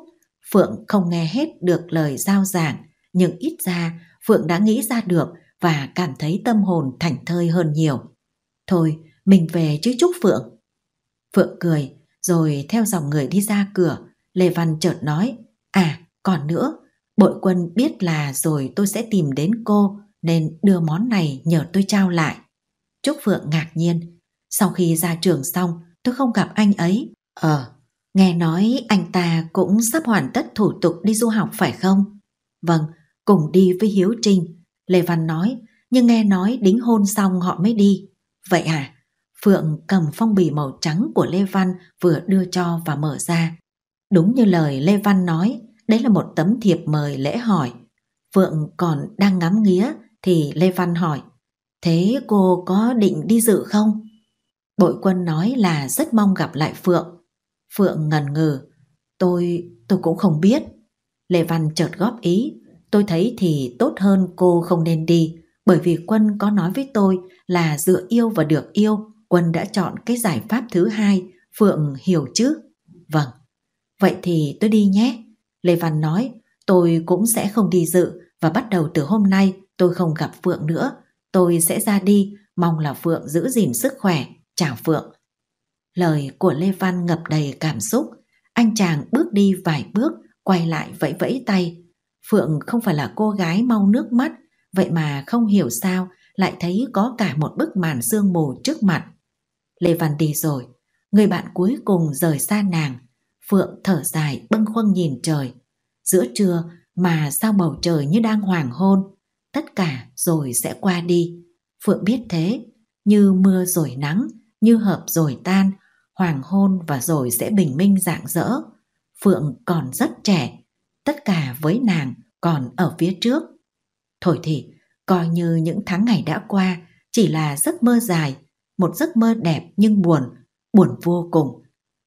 Speaker 1: Phượng không nghe hết được lời giao giảng, nhưng ít ra Phượng đã nghĩ ra được và cảm thấy tâm hồn thảnh thơi hơn nhiều. Thôi, mình về chứ chúc Phượng. Phượng cười, rồi theo dòng người đi ra cửa, Lê Văn chợt nói, à, còn nữa, bội quân biết là rồi tôi sẽ tìm đến cô, nên đưa món này nhờ tôi trao lại. Trúc Phượng ngạc nhiên, sau khi ra trường xong, tôi không gặp anh ấy. Ờ, nghe nói anh ta cũng sắp hoàn tất thủ tục đi du học phải không? Vâng, cùng đi với Hiếu Trinh. Lê Văn nói, nhưng nghe nói đính hôn xong họ mới đi. Vậy à? Phượng cầm phong bì màu trắng của Lê Văn vừa đưa cho và mở ra. Đúng như lời Lê Văn nói, đấy là một tấm thiệp mời lễ hỏi. Phượng còn đang ngắm nghía thì Lê Văn hỏi, thế cô có định đi dự không? Bội quân nói là rất mong gặp lại Phượng. Phượng ngần ngừ, tôi, tôi cũng không biết. Lê Văn chợt góp ý, Tôi thấy thì tốt hơn cô không nên đi, bởi vì Quân có nói với tôi là dựa yêu và được yêu, Quân đã chọn cái giải pháp thứ hai, Phượng hiểu chứ? Vâng. Vậy thì tôi đi nhé. Lê Văn nói, tôi cũng sẽ không đi dự và bắt đầu từ hôm nay tôi không gặp Phượng nữa. Tôi sẽ ra đi, mong là Phượng giữ gìn sức khỏe. Chào Phượng. Lời của Lê Văn ngập đầy cảm xúc. Anh chàng bước đi vài bước, quay lại vẫy vẫy tay, Phượng không phải là cô gái mau nước mắt, vậy mà không hiểu sao lại thấy có cả một bức màn sương mù trước mặt. Lê Văn đi rồi, người bạn cuối cùng rời xa nàng. Phượng thở dài bâng khuâng nhìn trời. Giữa trưa mà sao bầu trời như đang hoàng hôn. Tất cả rồi sẽ qua đi. Phượng biết thế, như mưa rồi nắng, như hợp rồi tan, hoàng hôn và rồi sẽ bình minh rạng rỡ. Phượng còn rất trẻ, tất cả với nàng còn ở phía trước. Thổi thì coi như những tháng ngày đã qua chỉ là giấc mơ dài, một giấc mơ đẹp nhưng buồn, buồn vô cùng.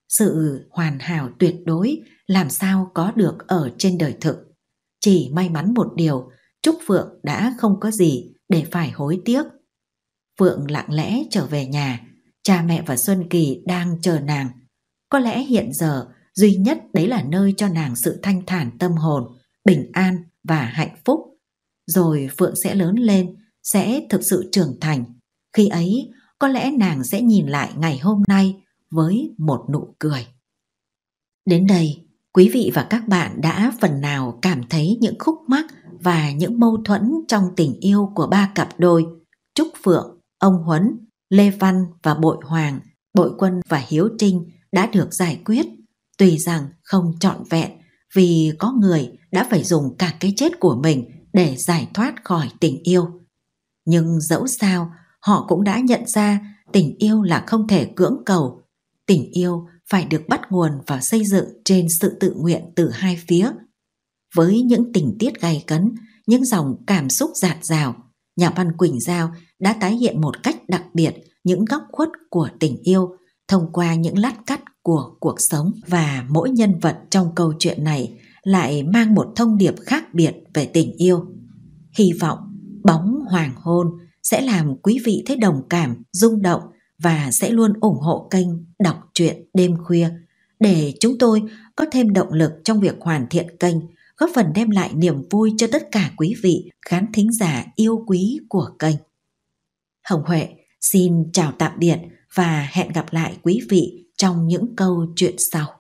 Speaker 1: Sự hoàn hảo tuyệt đối làm sao có được ở trên đời thực. Chỉ may mắn một điều, Trúc Phượng đã không có gì để phải hối tiếc. Phượng lặng lẽ trở về nhà, cha mẹ và Xuân Kỳ đang chờ nàng. Có lẽ hiện giờ duy nhất đấy là nơi cho nàng sự thanh thản tâm hồn bình an và hạnh phúc rồi phượng sẽ lớn lên sẽ thực sự trưởng thành khi ấy có lẽ nàng sẽ nhìn lại ngày hôm nay với một nụ cười đến đây quý vị và các bạn đã phần nào cảm thấy những khúc mắc và những mâu thuẫn trong tình yêu của ba cặp đôi trúc phượng ông huấn lê văn và bội hoàng bội quân và hiếu trinh đã được giải quyết Tuy rằng không trọn vẹn vì có người đã phải dùng cả cái chết của mình để giải thoát khỏi tình yêu. Nhưng dẫu sao, họ cũng đã nhận ra tình yêu là không thể cưỡng cầu. Tình yêu phải được bắt nguồn và xây dựng trên sự tự nguyện từ hai phía. Với những tình tiết gay cấn, những dòng cảm xúc giạt rào nhà văn Quỳnh Giao đã tái hiện một cách đặc biệt những góc khuất của tình yêu thông qua những lát cắt của cuộc sống và mỗi nhân vật trong câu chuyện này lại mang một thông điệp khác biệt về tình yêu. Hy vọng bóng hoàng hôn sẽ làm quý vị thấy đồng cảm, rung động và sẽ luôn ủng hộ kênh đọc truyện đêm khuya để chúng tôi có thêm động lực trong việc hoàn thiện kênh, góp phần đem lại niềm vui cho tất cả quý vị khán thính giả yêu quý của kênh. Hồng Huệ xin chào tạm biệt và hẹn gặp lại quý vị trong những câu chuyện sau.